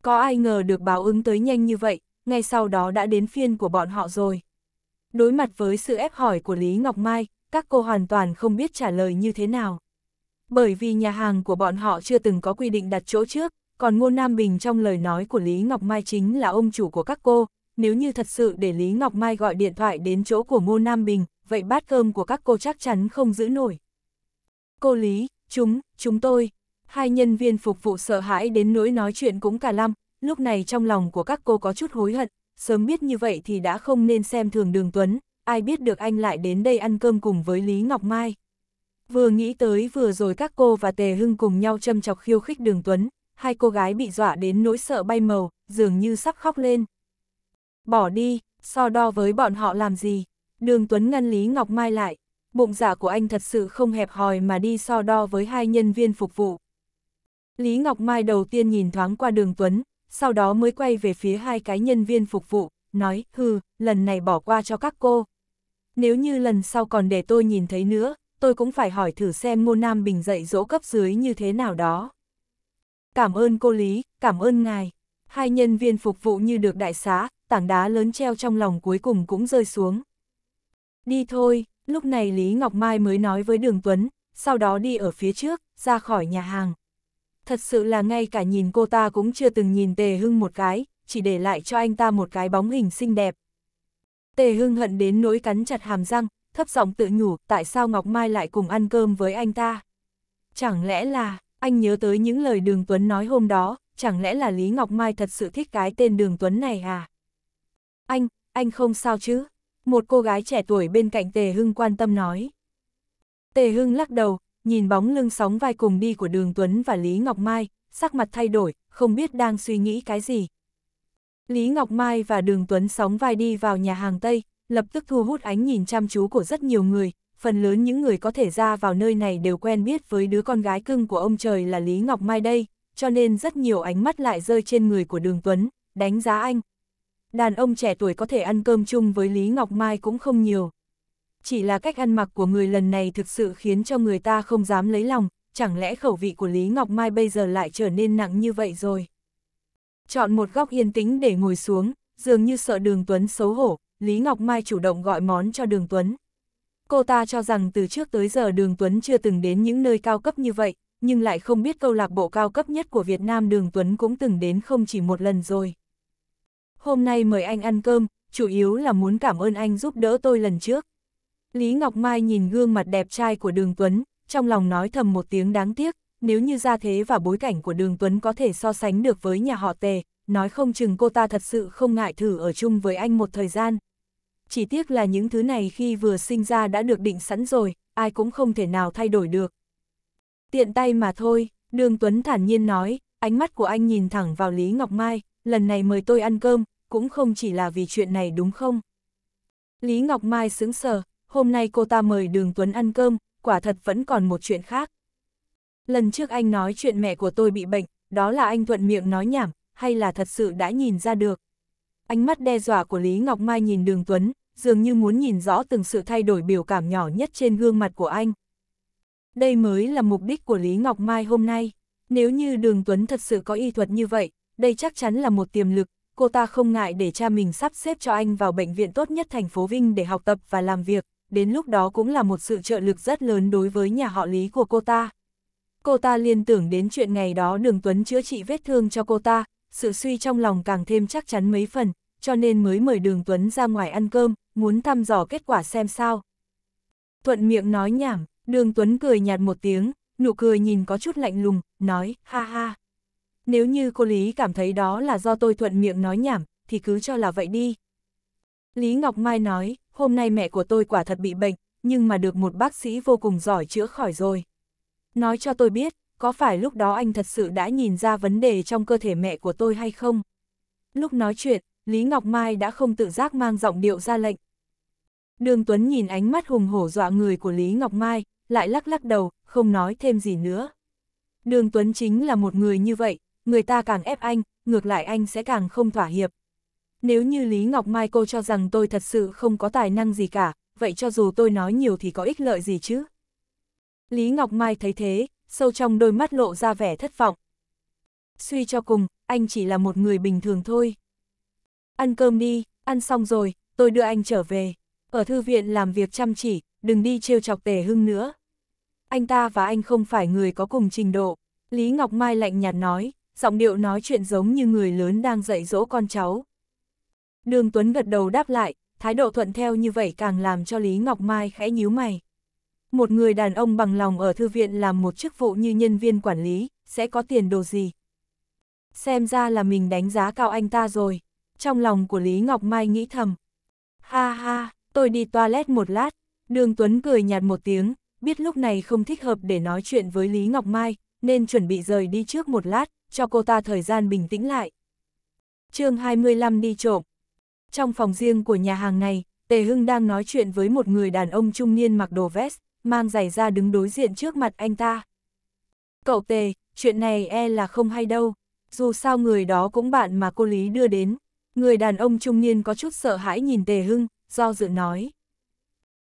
[SPEAKER 1] Có ai ngờ được báo ứng tới nhanh như vậy, ngay sau đó đã đến phiên của bọn họ rồi. Đối mặt với sự ép hỏi của Lý Ngọc Mai, các cô hoàn toàn không biết trả lời như thế nào. Bởi vì nhà hàng của bọn họ chưa từng có quy định đặt chỗ trước, còn Ngô Nam Bình trong lời nói của Lý Ngọc Mai chính là ông chủ của các cô, nếu như thật sự để Lý Ngọc Mai gọi điện thoại đến chỗ của Ngô Nam Bình, vậy bát cơm của các cô chắc chắn không giữ nổi. Cô Lý, chúng, chúng tôi. Hai nhân viên phục vụ sợ hãi đến nỗi nói chuyện cũng cả lăm, lúc này trong lòng của các cô có chút hối hận, sớm biết như vậy thì đã không nên xem thường đường Tuấn, ai biết được anh lại đến đây ăn cơm cùng với Lý Ngọc Mai. Vừa nghĩ tới vừa rồi các cô và Tề Hưng cùng nhau châm chọc khiêu khích đường Tuấn, hai cô gái bị dọa đến nỗi sợ bay màu, dường như sắp khóc lên. Bỏ đi, so đo với bọn họ làm gì? Đường Tuấn ngăn Lý Ngọc Mai lại, bụng dạ của anh thật sự không hẹp hòi mà đi so đo với hai nhân viên phục vụ. Lý Ngọc Mai đầu tiên nhìn thoáng qua đường Tuấn, sau đó mới quay về phía hai cái nhân viên phục vụ, nói, hừ, lần này bỏ qua cho các cô. Nếu như lần sau còn để tôi nhìn thấy nữa, tôi cũng phải hỏi thử xem Ngô Nam Bình dạy dỗ cấp dưới như thế nào đó. Cảm ơn cô Lý, cảm ơn ngài. Hai nhân viên phục vụ như được đại xá, tảng đá lớn treo trong lòng cuối cùng cũng rơi xuống. Đi thôi, Lúc này Lý Ngọc Mai mới nói với Đường Tuấn, sau đó đi ở phía trước, ra khỏi nhà hàng. Thật sự là ngay cả nhìn cô ta cũng chưa từng nhìn Tề Hưng một cái, chỉ để lại cho anh ta một cái bóng hình xinh đẹp. Tề Hưng hận đến nỗi cắn chặt hàm răng, thấp giọng tự nhủ tại sao Ngọc Mai lại cùng ăn cơm với anh ta. Chẳng lẽ là, anh nhớ tới những lời Đường Tuấn nói hôm đó, chẳng lẽ là Lý Ngọc Mai thật sự thích cái tên Đường Tuấn này à? Anh, anh không sao chứ? một cô gái trẻ tuổi bên cạnh Tề Hưng quan tâm nói. Tề Hưng lắc đầu, nhìn bóng lưng sóng vai cùng đi của Đường Tuấn và Lý Ngọc Mai, sắc mặt thay đổi, không biết đang suy nghĩ cái gì. Lý Ngọc Mai và Đường Tuấn sóng vai đi vào nhà hàng Tây, lập tức thu hút ánh nhìn chăm chú của rất nhiều người, phần lớn những người có thể ra vào nơi này đều quen biết với đứa con gái cưng của ông trời là Lý Ngọc Mai đây, cho nên rất nhiều ánh mắt lại rơi trên người của Đường Tuấn, đánh giá anh, Đàn ông trẻ tuổi có thể ăn cơm chung với Lý Ngọc Mai cũng không nhiều. Chỉ là cách ăn mặc của người lần này thực sự khiến cho người ta không dám lấy lòng, chẳng lẽ khẩu vị của Lý Ngọc Mai bây giờ lại trở nên nặng như vậy rồi. Chọn một góc yên tĩnh để ngồi xuống, dường như sợ Đường Tuấn xấu hổ, Lý Ngọc Mai chủ động gọi món cho Đường Tuấn. Cô ta cho rằng từ trước tới giờ Đường Tuấn chưa từng đến những nơi cao cấp như vậy, nhưng lại không biết câu lạc bộ cao cấp nhất của Việt Nam Đường Tuấn cũng từng đến không chỉ một lần rồi hôm nay mời anh ăn cơm, chủ yếu là muốn cảm ơn anh giúp đỡ tôi lần trước. Lý Ngọc Mai nhìn gương mặt đẹp trai của Đường Tuấn, trong lòng nói thầm một tiếng đáng tiếc, nếu như gia thế và bối cảnh của Đường Tuấn có thể so sánh được với nhà họ Tề, nói không chừng cô ta thật sự không ngại thử ở chung với anh một thời gian. Chỉ tiếc là những thứ này khi vừa sinh ra đã được định sẵn rồi, ai cũng không thể nào thay đổi được. Tiện tay mà thôi, Đường Tuấn thản nhiên nói, ánh mắt của anh nhìn thẳng vào Lý Ngọc Mai, lần này mời tôi ăn cơm, cũng không chỉ là vì chuyện này đúng không? Lý Ngọc Mai sững sờ, hôm nay cô ta mời Đường Tuấn ăn cơm, quả thật vẫn còn một chuyện khác. Lần trước anh nói chuyện mẹ của tôi bị bệnh, đó là anh thuận miệng nói nhảm, hay là thật sự đã nhìn ra được. Ánh mắt đe dọa của Lý Ngọc Mai nhìn Đường Tuấn, dường như muốn nhìn rõ từng sự thay đổi biểu cảm nhỏ nhất trên gương mặt của anh. Đây mới là mục đích của Lý Ngọc Mai hôm nay. Nếu như Đường Tuấn thật sự có y thuật như vậy, đây chắc chắn là một tiềm lực, cô ta không ngại để cha mình sắp xếp cho anh vào bệnh viện tốt nhất thành phố Vinh để học tập và làm việc, đến lúc đó cũng là một sự trợ lực rất lớn đối với nhà họ Lý của cô ta. Cô ta liên tưởng đến chuyện ngày đó Đường Tuấn chữa trị vết thương cho cô ta, sự suy trong lòng càng thêm chắc chắn mấy phần, cho nên mới mời Đường Tuấn ra ngoài ăn cơm, muốn thăm dò kết quả xem sao. Thuận miệng nói nhảm, Đường Tuấn cười nhạt một tiếng, nụ cười nhìn có chút lạnh lùng, nói, ha ha. Nếu như cô Lý cảm thấy đó là do tôi thuận miệng nói nhảm, thì cứ cho là vậy đi. Lý Ngọc Mai nói, hôm nay mẹ của tôi quả thật bị bệnh, nhưng mà được một bác sĩ vô cùng giỏi chữa khỏi rồi. Nói cho tôi biết, có phải lúc đó anh thật sự đã nhìn ra vấn đề trong cơ thể mẹ của tôi hay không? Lúc nói chuyện, Lý Ngọc Mai đã không tự giác mang giọng điệu ra lệnh. Đường Tuấn nhìn ánh mắt hùng hổ dọa người của Lý Ngọc Mai, lại lắc lắc đầu, không nói thêm gì nữa. Đường Tuấn chính là một người như vậy, người ta càng ép anh, ngược lại anh sẽ càng không thỏa hiệp. Nếu như Lý Ngọc Mai cô cho rằng tôi thật sự không có tài năng gì cả, vậy cho dù tôi nói nhiều thì có ích lợi gì chứ? Lý Ngọc Mai thấy thế, sâu trong đôi mắt lộ ra vẻ thất vọng. Suy cho cùng, anh chỉ là một người bình thường thôi. Ăn cơm đi, ăn xong rồi, tôi đưa anh trở về. Ở thư viện làm việc chăm chỉ, đừng đi trêu chọc tề hưng nữa. Anh ta và anh không phải người có cùng trình độ. Lý Ngọc Mai lạnh nhạt nói, giọng điệu nói chuyện giống như người lớn đang dạy dỗ con cháu. Đường Tuấn gật đầu đáp lại, thái độ thuận theo như vậy càng làm cho Lý Ngọc Mai khẽ nhíu mày. Một người đàn ông bằng lòng ở thư viện làm một chức vụ như nhân viên quản lý, sẽ có tiền đồ gì? Xem ra là mình đánh giá cao anh ta rồi. Trong lòng của Lý Ngọc Mai nghĩ thầm. Ha ha, tôi đi toilet một lát. Đường Tuấn cười nhạt một tiếng, biết lúc này không thích hợp để nói chuyện với Lý Ngọc Mai, nên chuẩn bị rời đi trước một lát, cho cô ta thời gian bình tĩnh lại. chương 25 đi trộm. Trong phòng riêng của nhà hàng này, Tề Hưng đang nói chuyện với một người đàn ông trung niên mặc đồ vest, mang giày ra đứng đối diện trước mặt anh ta. Cậu Tề, chuyện này e là không hay đâu, dù sao người đó cũng bạn mà cô Lý đưa đến. Người đàn ông trung niên có chút sợ hãi nhìn Tề Hưng, do dự nói.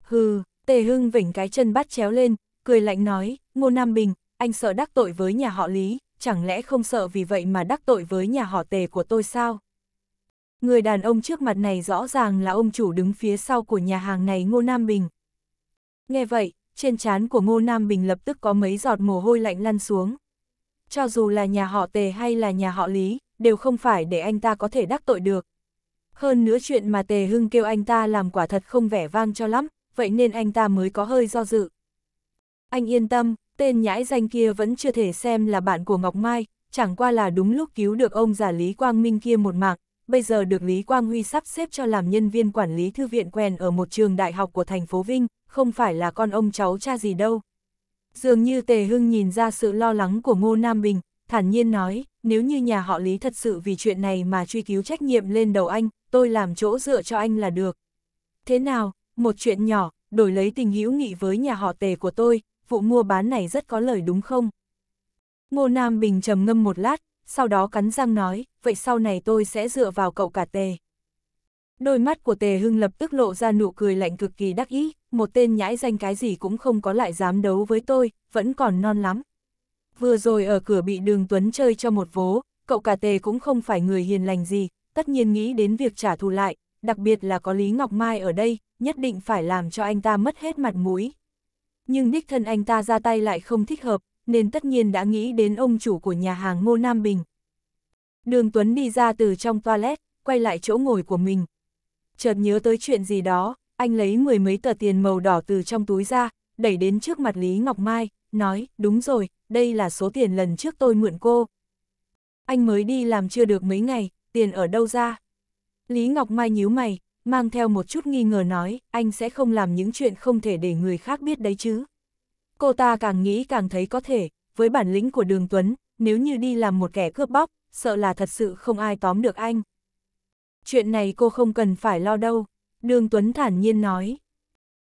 [SPEAKER 1] Hừ, Tề Hưng vỉnh cái chân bắt chéo lên, cười lạnh nói, Ngô Nam Bình, anh sợ đắc tội với nhà họ Lý, chẳng lẽ không sợ vì vậy mà đắc tội với nhà họ tề của tôi sao? Người đàn ông trước mặt này rõ ràng là ông chủ đứng phía sau của nhà hàng này Ngô Nam Bình. Nghe vậy, trên trán của Ngô Nam Bình lập tức có mấy giọt mồ hôi lạnh lăn xuống. Cho dù là nhà họ tề hay là nhà họ lý, đều không phải để anh ta có thể đắc tội được. Hơn nữa chuyện mà Tề Hưng kêu anh ta làm quả thật không vẻ vang cho lắm, vậy nên anh ta mới có hơi do dự. Anh yên tâm, Tên nhãi danh kia vẫn chưa thể xem là bạn của Ngọc Mai, chẳng qua là đúng lúc cứu được ông già Lý Quang Minh kia một mạng, bây giờ được Lý Quang Huy sắp xếp cho làm nhân viên quản lý thư viện quen ở một trường đại học của thành phố Vinh, không phải là con ông cháu cha gì đâu. Dường như Tề Hưng nhìn ra sự lo lắng của Ngô Nam Bình, thản nhiên nói, nếu như nhà họ Lý thật sự vì chuyện này mà truy cứu trách nhiệm lên đầu anh, tôi làm chỗ dựa cho anh là được. Thế nào, một chuyện nhỏ, đổi lấy tình hữu nghị với nhà họ Tề của tôi, vụ mua bán này rất có lời đúng không? Ngô Nam Bình trầm ngâm một lát, sau đó cắn răng nói, vậy sau này tôi sẽ dựa vào cậu cả tề. Đôi mắt của tề hưng lập tức lộ ra nụ cười lạnh cực kỳ đắc ý, một tên nhãi danh cái gì cũng không có lại dám đấu với tôi, vẫn còn non lắm. Vừa rồi ở cửa bị đường Tuấn chơi cho một vố, cậu cả tề cũng không phải người hiền lành gì, tất nhiên nghĩ đến việc trả thù lại, đặc biệt là có Lý Ngọc Mai ở đây, nhất định phải làm cho anh ta mất hết mặt mũi nhưng đích thân anh ta ra tay lại không thích hợp, nên tất nhiên đã nghĩ đến ông chủ của nhà hàng Ngô Nam Bình. Đường Tuấn đi ra từ trong toilet, quay lại chỗ ngồi của mình. Chợt nhớ tới chuyện gì đó, anh lấy mười mấy tờ tiền màu đỏ từ trong túi ra, đẩy đến trước mặt Lý Ngọc Mai, nói, đúng rồi, đây là số tiền lần trước tôi mượn cô. Anh mới đi làm chưa được mấy ngày, tiền ở đâu ra? Lý Ngọc Mai nhíu mày, mang theo một chút nghi ngờ nói, anh sẽ không làm những chuyện không thể để người khác biết đấy chứ. Cô ta càng nghĩ càng thấy có thể, với bản lĩnh của Đường Tuấn, nếu như đi làm một kẻ cướp bóc, sợ là thật sự không ai tóm được anh. Chuyện này cô không cần phải lo đâu, Đường Tuấn thản nhiên nói.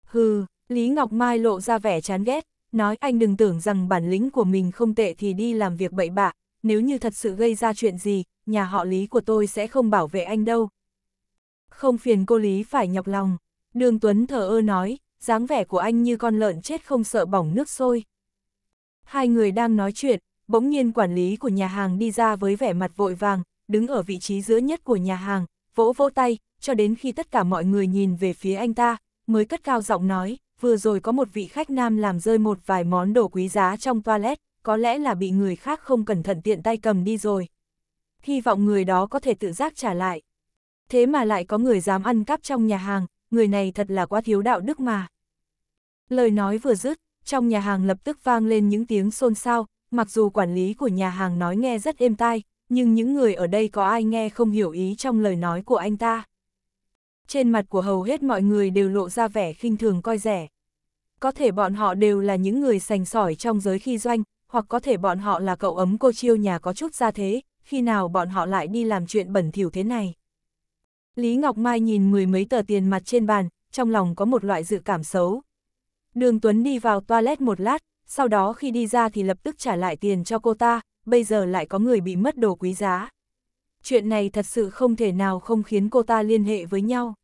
[SPEAKER 1] Hừ, Lý Ngọc Mai lộ ra vẻ chán ghét, nói anh đừng tưởng rằng bản lĩnh của mình không tệ thì đi làm việc bậy bạ, nếu như thật sự gây ra chuyện gì, nhà họ Lý của tôi sẽ không bảo vệ anh đâu, không phiền cô Lý phải nhọc lòng. Đường Tuấn thở ơ nói, dáng vẻ của anh như con lợn chết không sợ bỏng nước sôi. Hai người đang nói chuyện, bỗng nhiên quản lý của nhà hàng đi ra với vẻ mặt vội vàng, đứng ở vị trí giữa nhất của nhà hàng, vỗ vỗ tay, cho đến khi tất cả mọi người nhìn về phía anh ta, mới cất cao giọng nói, vừa rồi có một vị khách nam làm rơi một vài món đồ quý giá trong toilet, có lẽ là bị người khác không cẩn thận tiện tay cầm đi rồi. Hy vọng người đó có thể tự giác trả lại thế mà lại có người dám ăn cắp trong nhà hàng, người này thật là quá thiếu đạo đức mà. Lời nói vừa dứt, trong nhà hàng lập tức vang lên những tiếng xôn xao, mặc dù quản lý của nhà hàng nói nghe rất êm tai, nhưng những người ở đây có ai nghe không hiểu ý trong lời nói của anh ta. Trên mặt của hầu hết mọi người đều lộ ra vẻ khinh thường coi rẻ. Có thể bọn họ đều là những người sành sỏi trong giới khi doanh, hoặc có thể bọn họ là cậu ấm cô chiêu nhà có chút ra thế, khi nào bọn họ lại đi làm chuyện bẩn thỉu thế này. Lý Ngọc Mai nhìn mười mấy tờ tiền mặt trên bàn, trong lòng có một loại dự cảm xấu. Đường Tuấn đi vào toilet một lát, sau đó khi đi ra thì lập tức trả lại tiền cho cô ta, bây giờ lại có người bị mất đồ quý giá. Chuyện này thật sự không thể nào không khiến cô ta liên hệ với nhau.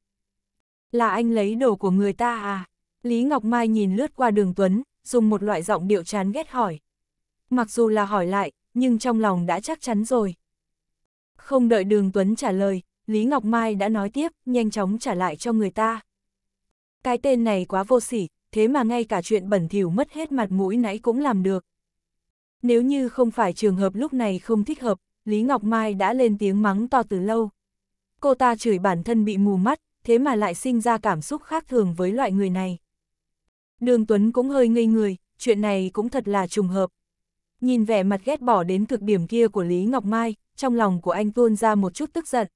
[SPEAKER 1] Là anh lấy đồ của người ta à? Lý Ngọc Mai nhìn lướt qua đường Tuấn, dùng một loại giọng điệu chán ghét hỏi. Mặc dù là hỏi lại, nhưng trong lòng đã chắc chắn rồi. Không đợi đường Tuấn trả lời, Lý Ngọc Mai đã nói tiếp, nhanh chóng trả lại cho người ta. Cái tên này quá vô sỉ, thế mà ngay cả chuyện bẩn thỉu mất hết mặt mũi nãy cũng làm được. Nếu như không phải trường hợp lúc này không thích hợp, Lý Ngọc Mai đã lên tiếng mắng to từ lâu. Cô ta chửi bản thân bị mù mắt, thế mà lại sinh ra cảm xúc khác thường với loại người này. Đường Tuấn cũng hơi ngây người, chuyện này cũng thật là trùng hợp. Nhìn vẻ mặt ghét bỏ đến cực điểm kia của Lý Ngọc Mai, trong lòng của anh tuôn ra một chút tức giận.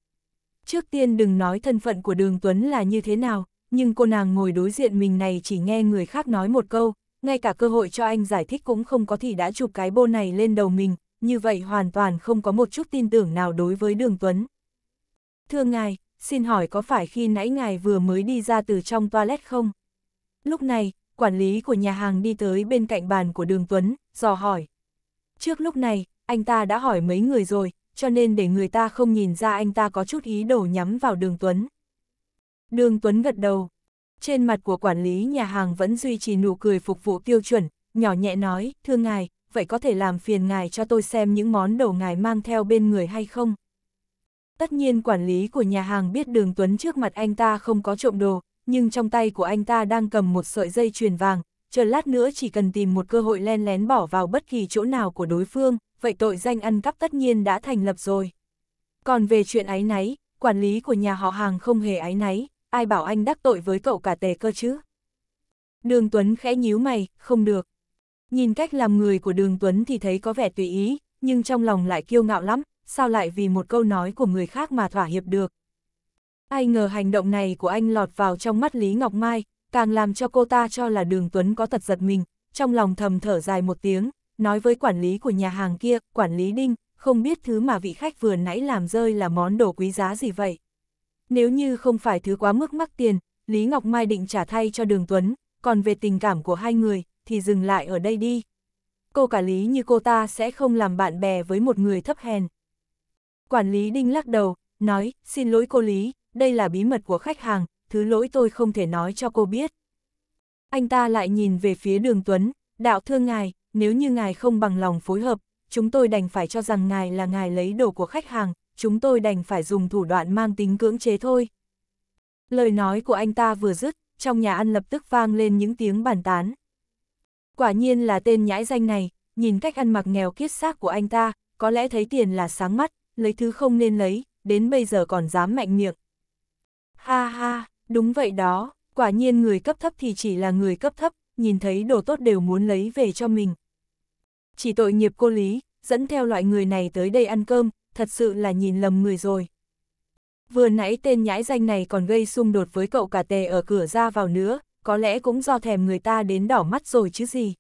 [SPEAKER 1] Trước tiên đừng nói thân phận của đường Tuấn là như thế nào, nhưng cô nàng ngồi đối diện mình này chỉ nghe người khác nói một câu, ngay cả cơ hội cho anh giải thích cũng không có thì đã chụp cái bô này lên đầu mình, như vậy hoàn toàn không có một chút tin tưởng nào đối với đường Tuấn. Thưa ngài, xin hỏi có phải khi nãy ngài vừa mới đi ra từ trong toilet không? Lúc này, quản lý của nhà hàng đi tới bên cạnh bàn của đường Tuấn, dò hỏi. Trước lúc này, anh ta đã hỏi mấy người rồi, cho nên để người ta không nhìn ra anh ta có chút ý đồ nhắm vào đường Tuấn. Đường Tuấn gật đầu. Trên mặt của quản lý nhà hàng vẫn duy trì nụ cười phục vụ tiêu chuẩn, nhỏ nhẹ nói, thưa ngài, vậy có thể làm phiền ngài cho tôi xem những món đồ ngài mang theo bên người hay không? Tất nhiên quản lý của nhà hàng biết đường Tuấn trước mặt anh ta không có trộm đồ, nhưng trong tay của anh ta đang cầm một sợi dây chuyền vàng, chờ lát nữa chỉ cần tìm một cơ hội len lén bỏ vào bất kỳ chỗ nào của đối phương, vậy tội danh ăn cắp tất nhiên đã thành lập rồi. Còn về chuyện ái náy, quản lý của nhà họ hàng không hề ái náy, ai bảo anh đắc tội với cậu cả tề cơ chứ? Đường Tuấn khẽ nhíu mày, không được. Nhìn cách làm người của Đường Tuấn thì thấy có vẻ tùy ý, nhưng trong lòng lại kiêu ngạo lắm, sao lại vì một câu nói của người khác mà thỏa hiệp được. Ai ngờ hành động này của anh lọt vào trong mắt Lý Ngọc Mai, càng làm cho cô ta cho là Đường Tuấn có tật giật mình, trong lòng thầm thở dài một tiếng, nói với quản lý của nhà hàng kia, quản lý Đinh, không biết thứ mà vị khách vừa nãy làm rơi là món đồ quý giá gì vậy. Nếu như không phải thứ quá mức mắc tiền, Lý Ngọc Mai định trả thay cho Đường Tuấn, còn về tình cảm của hai người, thì dừng lại ở đây đi. Cô cả Lý như cô ta sẽ không làm bạn bè với một người thấp hèn. Quản lý Đinh lắc đầu, nói, xin lỗi cô Lý, đây là bí mật của khách hàng, thứ lỗi tôi không thể nói cho cô biết. Anh ta lại nhìn về phía đường Tuấn, đạo thương ngài, nếu như ngài không bằng lòng phối hợp, chúng tôi đành phải cho rằng ngài là ngài lấy đồ của khách hàng, chúng tôi đành phải dùng thủ đoạn mang tính cưỡng chế thôi. Lời nói của anh ta vừa dứt, trong nhà ăn lập tức vang lên những tiếng bàn tán. Quả nhiên là tên nhãi danh này, nhìn cách ăn mặc nghèo kiết xác của anh ta, có lẽ thấy tiền là sáng mắt, lấy thứ không nên lấy, đến bây giờ còn dám mạnh miệng. Ha ha, đúng vậy đó, quả nhiên người cấp thấp thì chỉ là người cấp thấp, nhìn thấy đồ tốt đều muốn lấy về cho mình. Chỉ tội nghiệp cô Lý, dẫn theo loại người này tới đây ăn cơm, thật sự là nhìn lầm người rồi. Vừa nãy tên nhãi danh này còn gây xung đột với cậu cả tề ở cửa ra vào nữa, có lẽ cũng do thèm người ta đến đỏ mắt rồi chứ gì.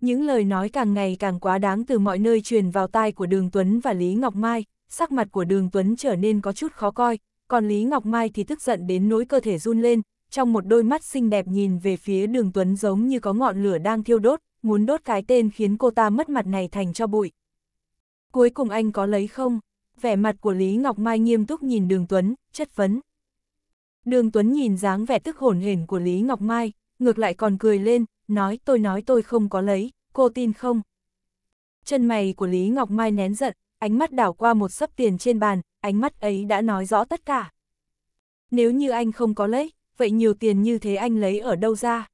[SPEAKER 1] Những lời nói càng ngày càng quá đáng từ mọi nơi truyền vào tai của Đường Tuấn và Lý Ngọc Mai, sắc mặt của Đường Tuấn trở nên có chút khó coi, còn Lý Ngọc Mai thì tức giận đến nỗi cơ thể run lên, trong một đôi mắt xinh đẹp nhìn về phía Đường Tuấn giống như có ngọn lửa đang thiêu đốt, muốn đốt cái tên khiến cô ta mất mặt này thành cho bụi. Cuối cùng anh có lấy không? Vẻ mặt của Lý Ngọc Mai nghiêm túc nhìn Đường Tuấn, chất vấn. Đường Tuấn nhìn dáng vẻ tức hổn hển của Lý Ngọc Mai, ngược lại còn cười lên, nói tôi nói tôi không có lấy, cô tin không? Chân mày của Lý Ngọc Mai nén giận, ánh mắt đảo qua một sấp tiền trên bàn, ánh mắt ấy đã nói rõ tất cả. Nếu như anh không có lấy, vậy nhiều tiền như thế anh lấy ở đâu ra?